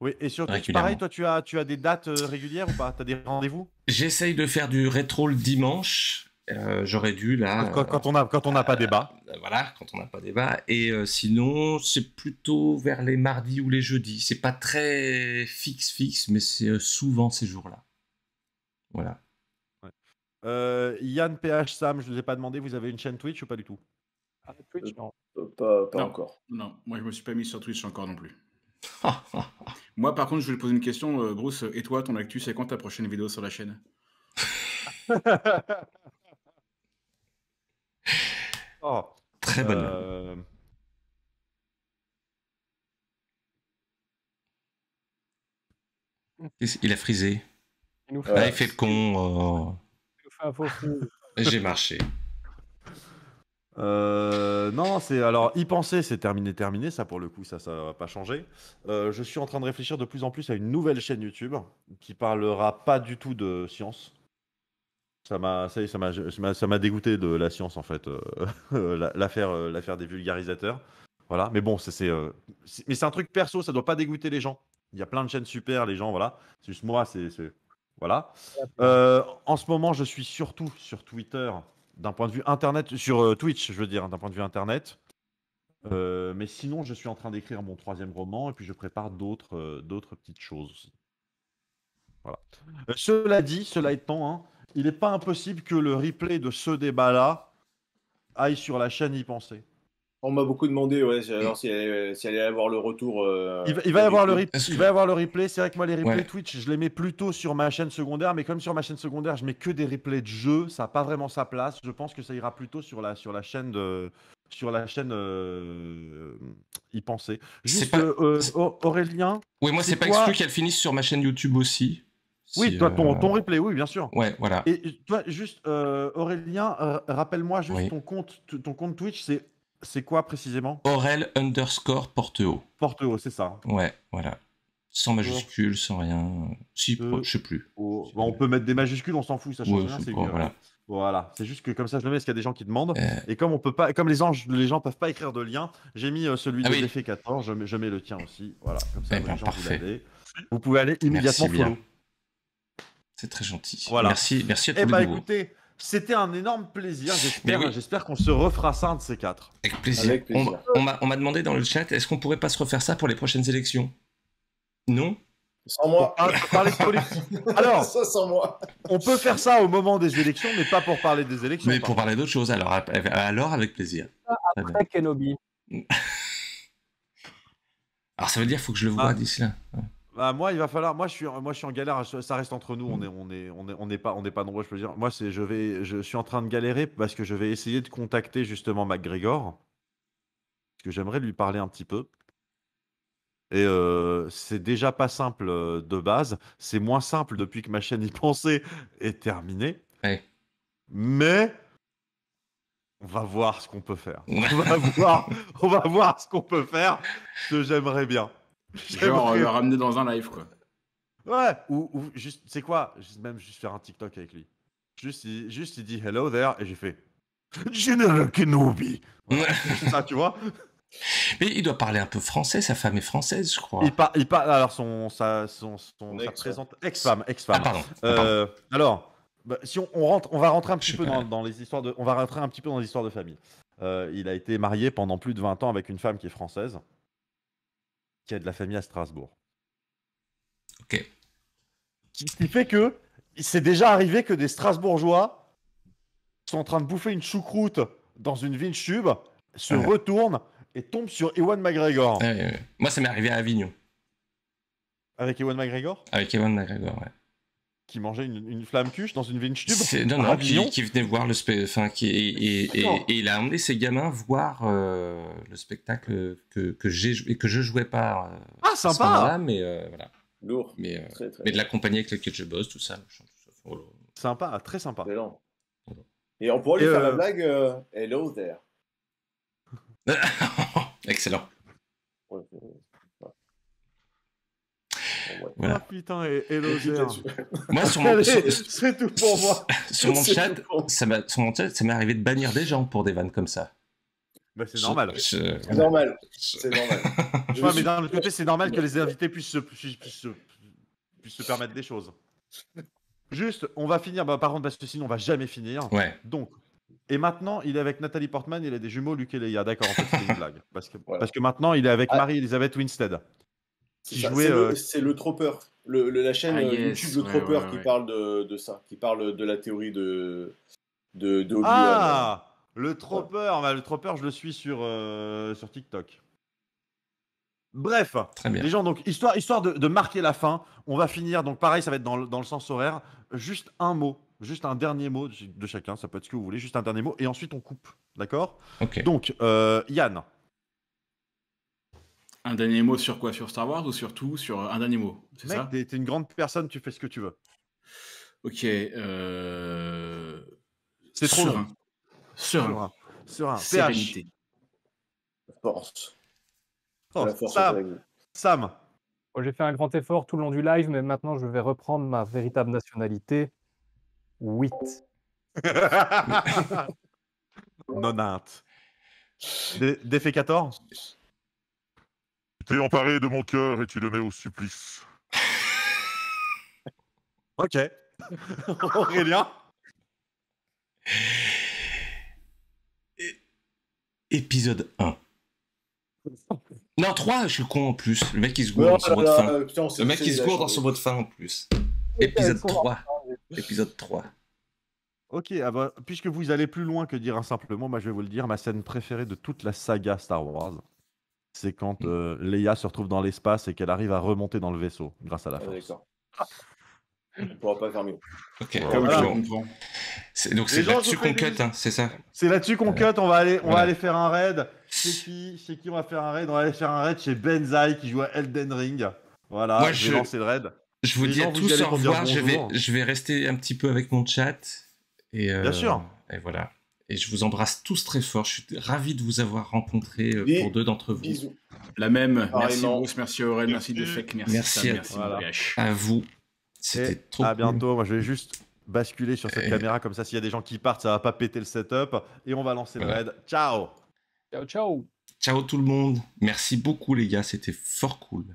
Oui, et surtout, pareil, toi, tu as, tu as des dates euh, régulières ou pas Tu as des rendez-vous J'essaye de faire du rétro le dimanche. Euh, j'aurais dû là. Quand, quand on a quand on n'a pas euh, débat. Voilà, quand on n'a pas débat. Et sinon, c'est plutôt vers les mardis ou les jeudis. C'est pas très fixe fixe, mais c'est souvent ces jours-là. Voilà. Yann PH Sam, je ne vous ai pas demandé, vous avez une chaîne Twitch ou pas du tout ah, Twitch, non. Pas, encore. Non, moi je me suis pas mis sur Twitch encore non plus. Moi, par contre, je voulais poser une question, grosse euh, Bruce. Et toi, ton actu, c'est quand ta prochaine vidéo sur la chaîne oh. Très bonne. Euh. Il a frisé. Ah, il fait, le con. Oh. J'ai marché. Euh, non, c'est alors y penser, c'est terminé, terminé. Ça, pour le coup, ça, ça va pas changer. Euh, je suis en train de réfléchir de plus en plus à une nouvelle chaîne YouTube qui parlera pas du tout de science. Ça m'a, ça, m'a, dégoûté de la science en fait, euh, euh, l'affaire, des vulgarisateurs. Voilà. Mais bon, c'est, c'est, mais c'est un truc perso, ça doit pas dégoûter les gens. Il y a plein de chaînes super, les gens, voilà. C'est juste moi, c'est, c'est... voilà. en ce moment, je suis surtout sur Twitter d'un point de vue internet, sur euh, Twitch, je veux dire, hein, d'un point de vue internet. Euh, mais sinon, je suis en train d'écrire mon troisième roman et puis je prépare d'autres euh, petites choses Voilà. cela dit, cela étant, hein, il n'est pas impossible que le replay de ce débat-là aille sur la chaîne Y Penser. On m'a beaucoup demandé ouais, allait si, allait avoir le retour. Euh, il, va, y avoir le avoir le replay. C'est vrai que moi, les replays Twitch, je les mets plutôt sur ma chaîne secondaire, mais comme sur ma chaîne secondaire, je mets que des replays de jeux, ça n'a pas vraiment sa place. Je pense que ça ira plutôt sur la, sur la chaîne de. Sur la chaîne euh, y penser. Juste, euh, Aurélien. Oui, moi, c'est pas exclu qu'elle finisse sur ma chaîne YouTube aussi. oui, toi, ton, replay, oui, bien sûr. Ouais, voilà. Et toi, juste, Aurélien, rappelle-moi juste ton, compte, ton compte Twitch, c'est c'est quoi précisément Aurel underscore Porte haut, c'est ça. Hein. Ouais, voilà. Sans majuscule, sans rien. Si, ne euh, je sais plus. Oh, bah, on peut mettre des majuscules, on s'en fout, ça change rien. C'est voilà. c'est juste que comme ça je le mets parce qu'il y a des gens qui demandent. Euh. Et comme on peut pas, comme les anges, les gens peuvent pas écrire de lien, j'ai mis euh, celui ah de l'effet 14, je mets, le tien aussi. Voilà, comme ça eh les ben, gens, parfait. Vous, pouvez aller immédiatement C'est très gentil. Voilà. Merci, merci à eh tous ben, c'était un énorme plaisir. J'espère, qu'on se refera ça un de ces quatre. Avec plaisir. On, m'a demandé dans le chat, est-ce qu'on pourrait pas se refaire ça pour les prochaines élections Non sans moi. Ah, parler Alors, sans moi. on peut faire ça au moment des élections, mais pas pour parler des élections. Mais pour parler d'autres choses, alors, alors avec plaisir. Ah, après Kenobi. alors ça veut dire qu'il faut que je le vois ah. d'ici là. Bah, moi, il va falloir. Moi, je suis, moi, je suis en galère. Ça reste entre nous. On est, on est, on pas, on n'est pas nombreux. Je peux dire. Moi, je vais, je suis en train de galérer parce que je vais essayer de contacter justement McGregor, parce que j'aimerais lui parler un petit peu. Et euh, c'est déjà pas simple euh, de base. C'est moins simple depuis que ma chaîne y pensait est terminée. Mais on va voir ce qu'on peut faire. on va voir, on va voir ce qu'on peut faire. que j'aimerais bien. Genre le ramener dans un live, quoi. Ouais, ou, juste, c'est quoi juste, Même juste faire un TikTok avec lui. Juste il, dit hello there, et j'ai fait General Kenobi. ça, tu vois mais il doit parler un peu français, sa femme est française, je crois. Il parle, alors son, sa, ex présente ex-femme, ex-femme. Ah, euh, alors, bah, si on, rentre, on va rentrer un petit peu dans, les histoires de, on va rentrer un petit peu dans les histoires de famille. Euh, il a été marié pendant plus de 20 ans avec une femme qui est française a de la famille à Strasbourg. Ok. Ce qui fait que c'est déjà arrivé que des Strasbourgeois sont en train de bouffer une choucroute dans une vigne tube, se ah retournent et tombent sur Ewan McGregor. Ah Moi, ça m'est arrivé à Avignon. Avec Ewan McGregor Avec Ewan McGregor, ouais qui mangeait une, une flamme cuche dans une vignes tube. Non, non, qui, qui, venait voir le spectacle, qui, et, et, et, il a emmené ses gamins voir euh, le spectacle que, que j'ai que je jouais pas. Euh, ah, sympa. mais euh, voilà. Lourd. Mais, très, très mais de la compagnie avec laquelle je bosse, tout ça. Sympa, très sympa. Et on pourrait lui faire la blague Hello there. Excellent. Ah putain, et, Moi, sur mon, c'est tout pour moi. Sur mon, chat, ça m'est arrivé de bannir des gens pour des vannes comme ça. Bah, c'est normal. C'est normal. C'est normal. mais d'un autre côté, c'est normal que les invités puissent se, puissent, se permettre des choses. Juste, on va finir, bah, par contre, parce que sinon, on va jamais finir. Donc, et maintenant, il est avec Nathalie Portman, il a des jumeaux, Luc et Leia. D'accord, en fait, c'est une blague. Parce que, maintenant, il est avec ah. Marie-Elisabeth Winstead. C'est euh, le, le la chaîne ah, euh, YouTube Le qui parle de, ça, qui parle de la théorie de. de, ah Le Tropper, le Tropper, je le suis sur, euh, sur TikTok. Bref, les gens, donc histoire, histoire de, marquer la fin, on va finir, donc pareil, ça va être dans le, dans le sens horaire, juste un mot, juste un dernier mot de chacun, ça peut être ce que vous voulez, juste un dernier mot, et ensuite on coupe, d'accord Ok. Donc, Yann, un dernier mot sur quoi Sur Star Wars ou surtout sur euh, un dernier mot C'est ça T'es une grande personne, tu fais ce que tu veux. Ok. Euh, c'est trop serein. moi Serein. Serein. Sérénité. Force. Oh, force. Sam. Sam. J'ai fait un grand effort tout le long du live, mais maintenant je vais reprendre ma véritable nationalité. 8. 90. 14 t'es emparé de mon cœur et tu le mets au supplice. ok. Aurélien Épisode 1. Non, 3, je suis con en plus. Le mec, qui se oh gourde dans son mot fin. le mec, qui se gourde dans son mot de fin en plus. Épisode 3. Épisode 3. Ok, ah ben, puisque vous allez plus loin que dire un simple bah, je vais vous le dire, ma scène préférée de toute la saga Star Wars, c'est quand mmh. euh, Leia se retrouve dans l'espace et qu'elle arrive à remonter dans le vaisseau grâce à la ah, force. On ne pourra pas faire mieux. Donc hein, c'est là-dessus qu'on cut, c'est ça C'est là-dessus qu'on cut, on va aller, on aller faire un raid. Chez qui, on va faire un raid On va aller faire un raid chez Benzaï qui joue à Elden Ring. Voilà, je, vais lancer le raid. Je vous dis à tous au revoir, je vais, rester un petit peu avec mon chat. Euh, Bien sûr. Et voilà. Et je vous embrasse tous très fort. Je suis ravi de vous avoir rencontré euh, pour deux d'entre vous. La même. merci Bruce, merci merci à merci, à, merci à, vous. C'était trop À bientôt. Moi, je vais juste basculer sur cette caméra comme ça. S'il y a des gens qui partent, ça va pas péter le setup. Et on va lancer le raid. Ciao. Ciao, ciao. Ciao tout le monde. Merci beaucoup les gars. C'était fort cool.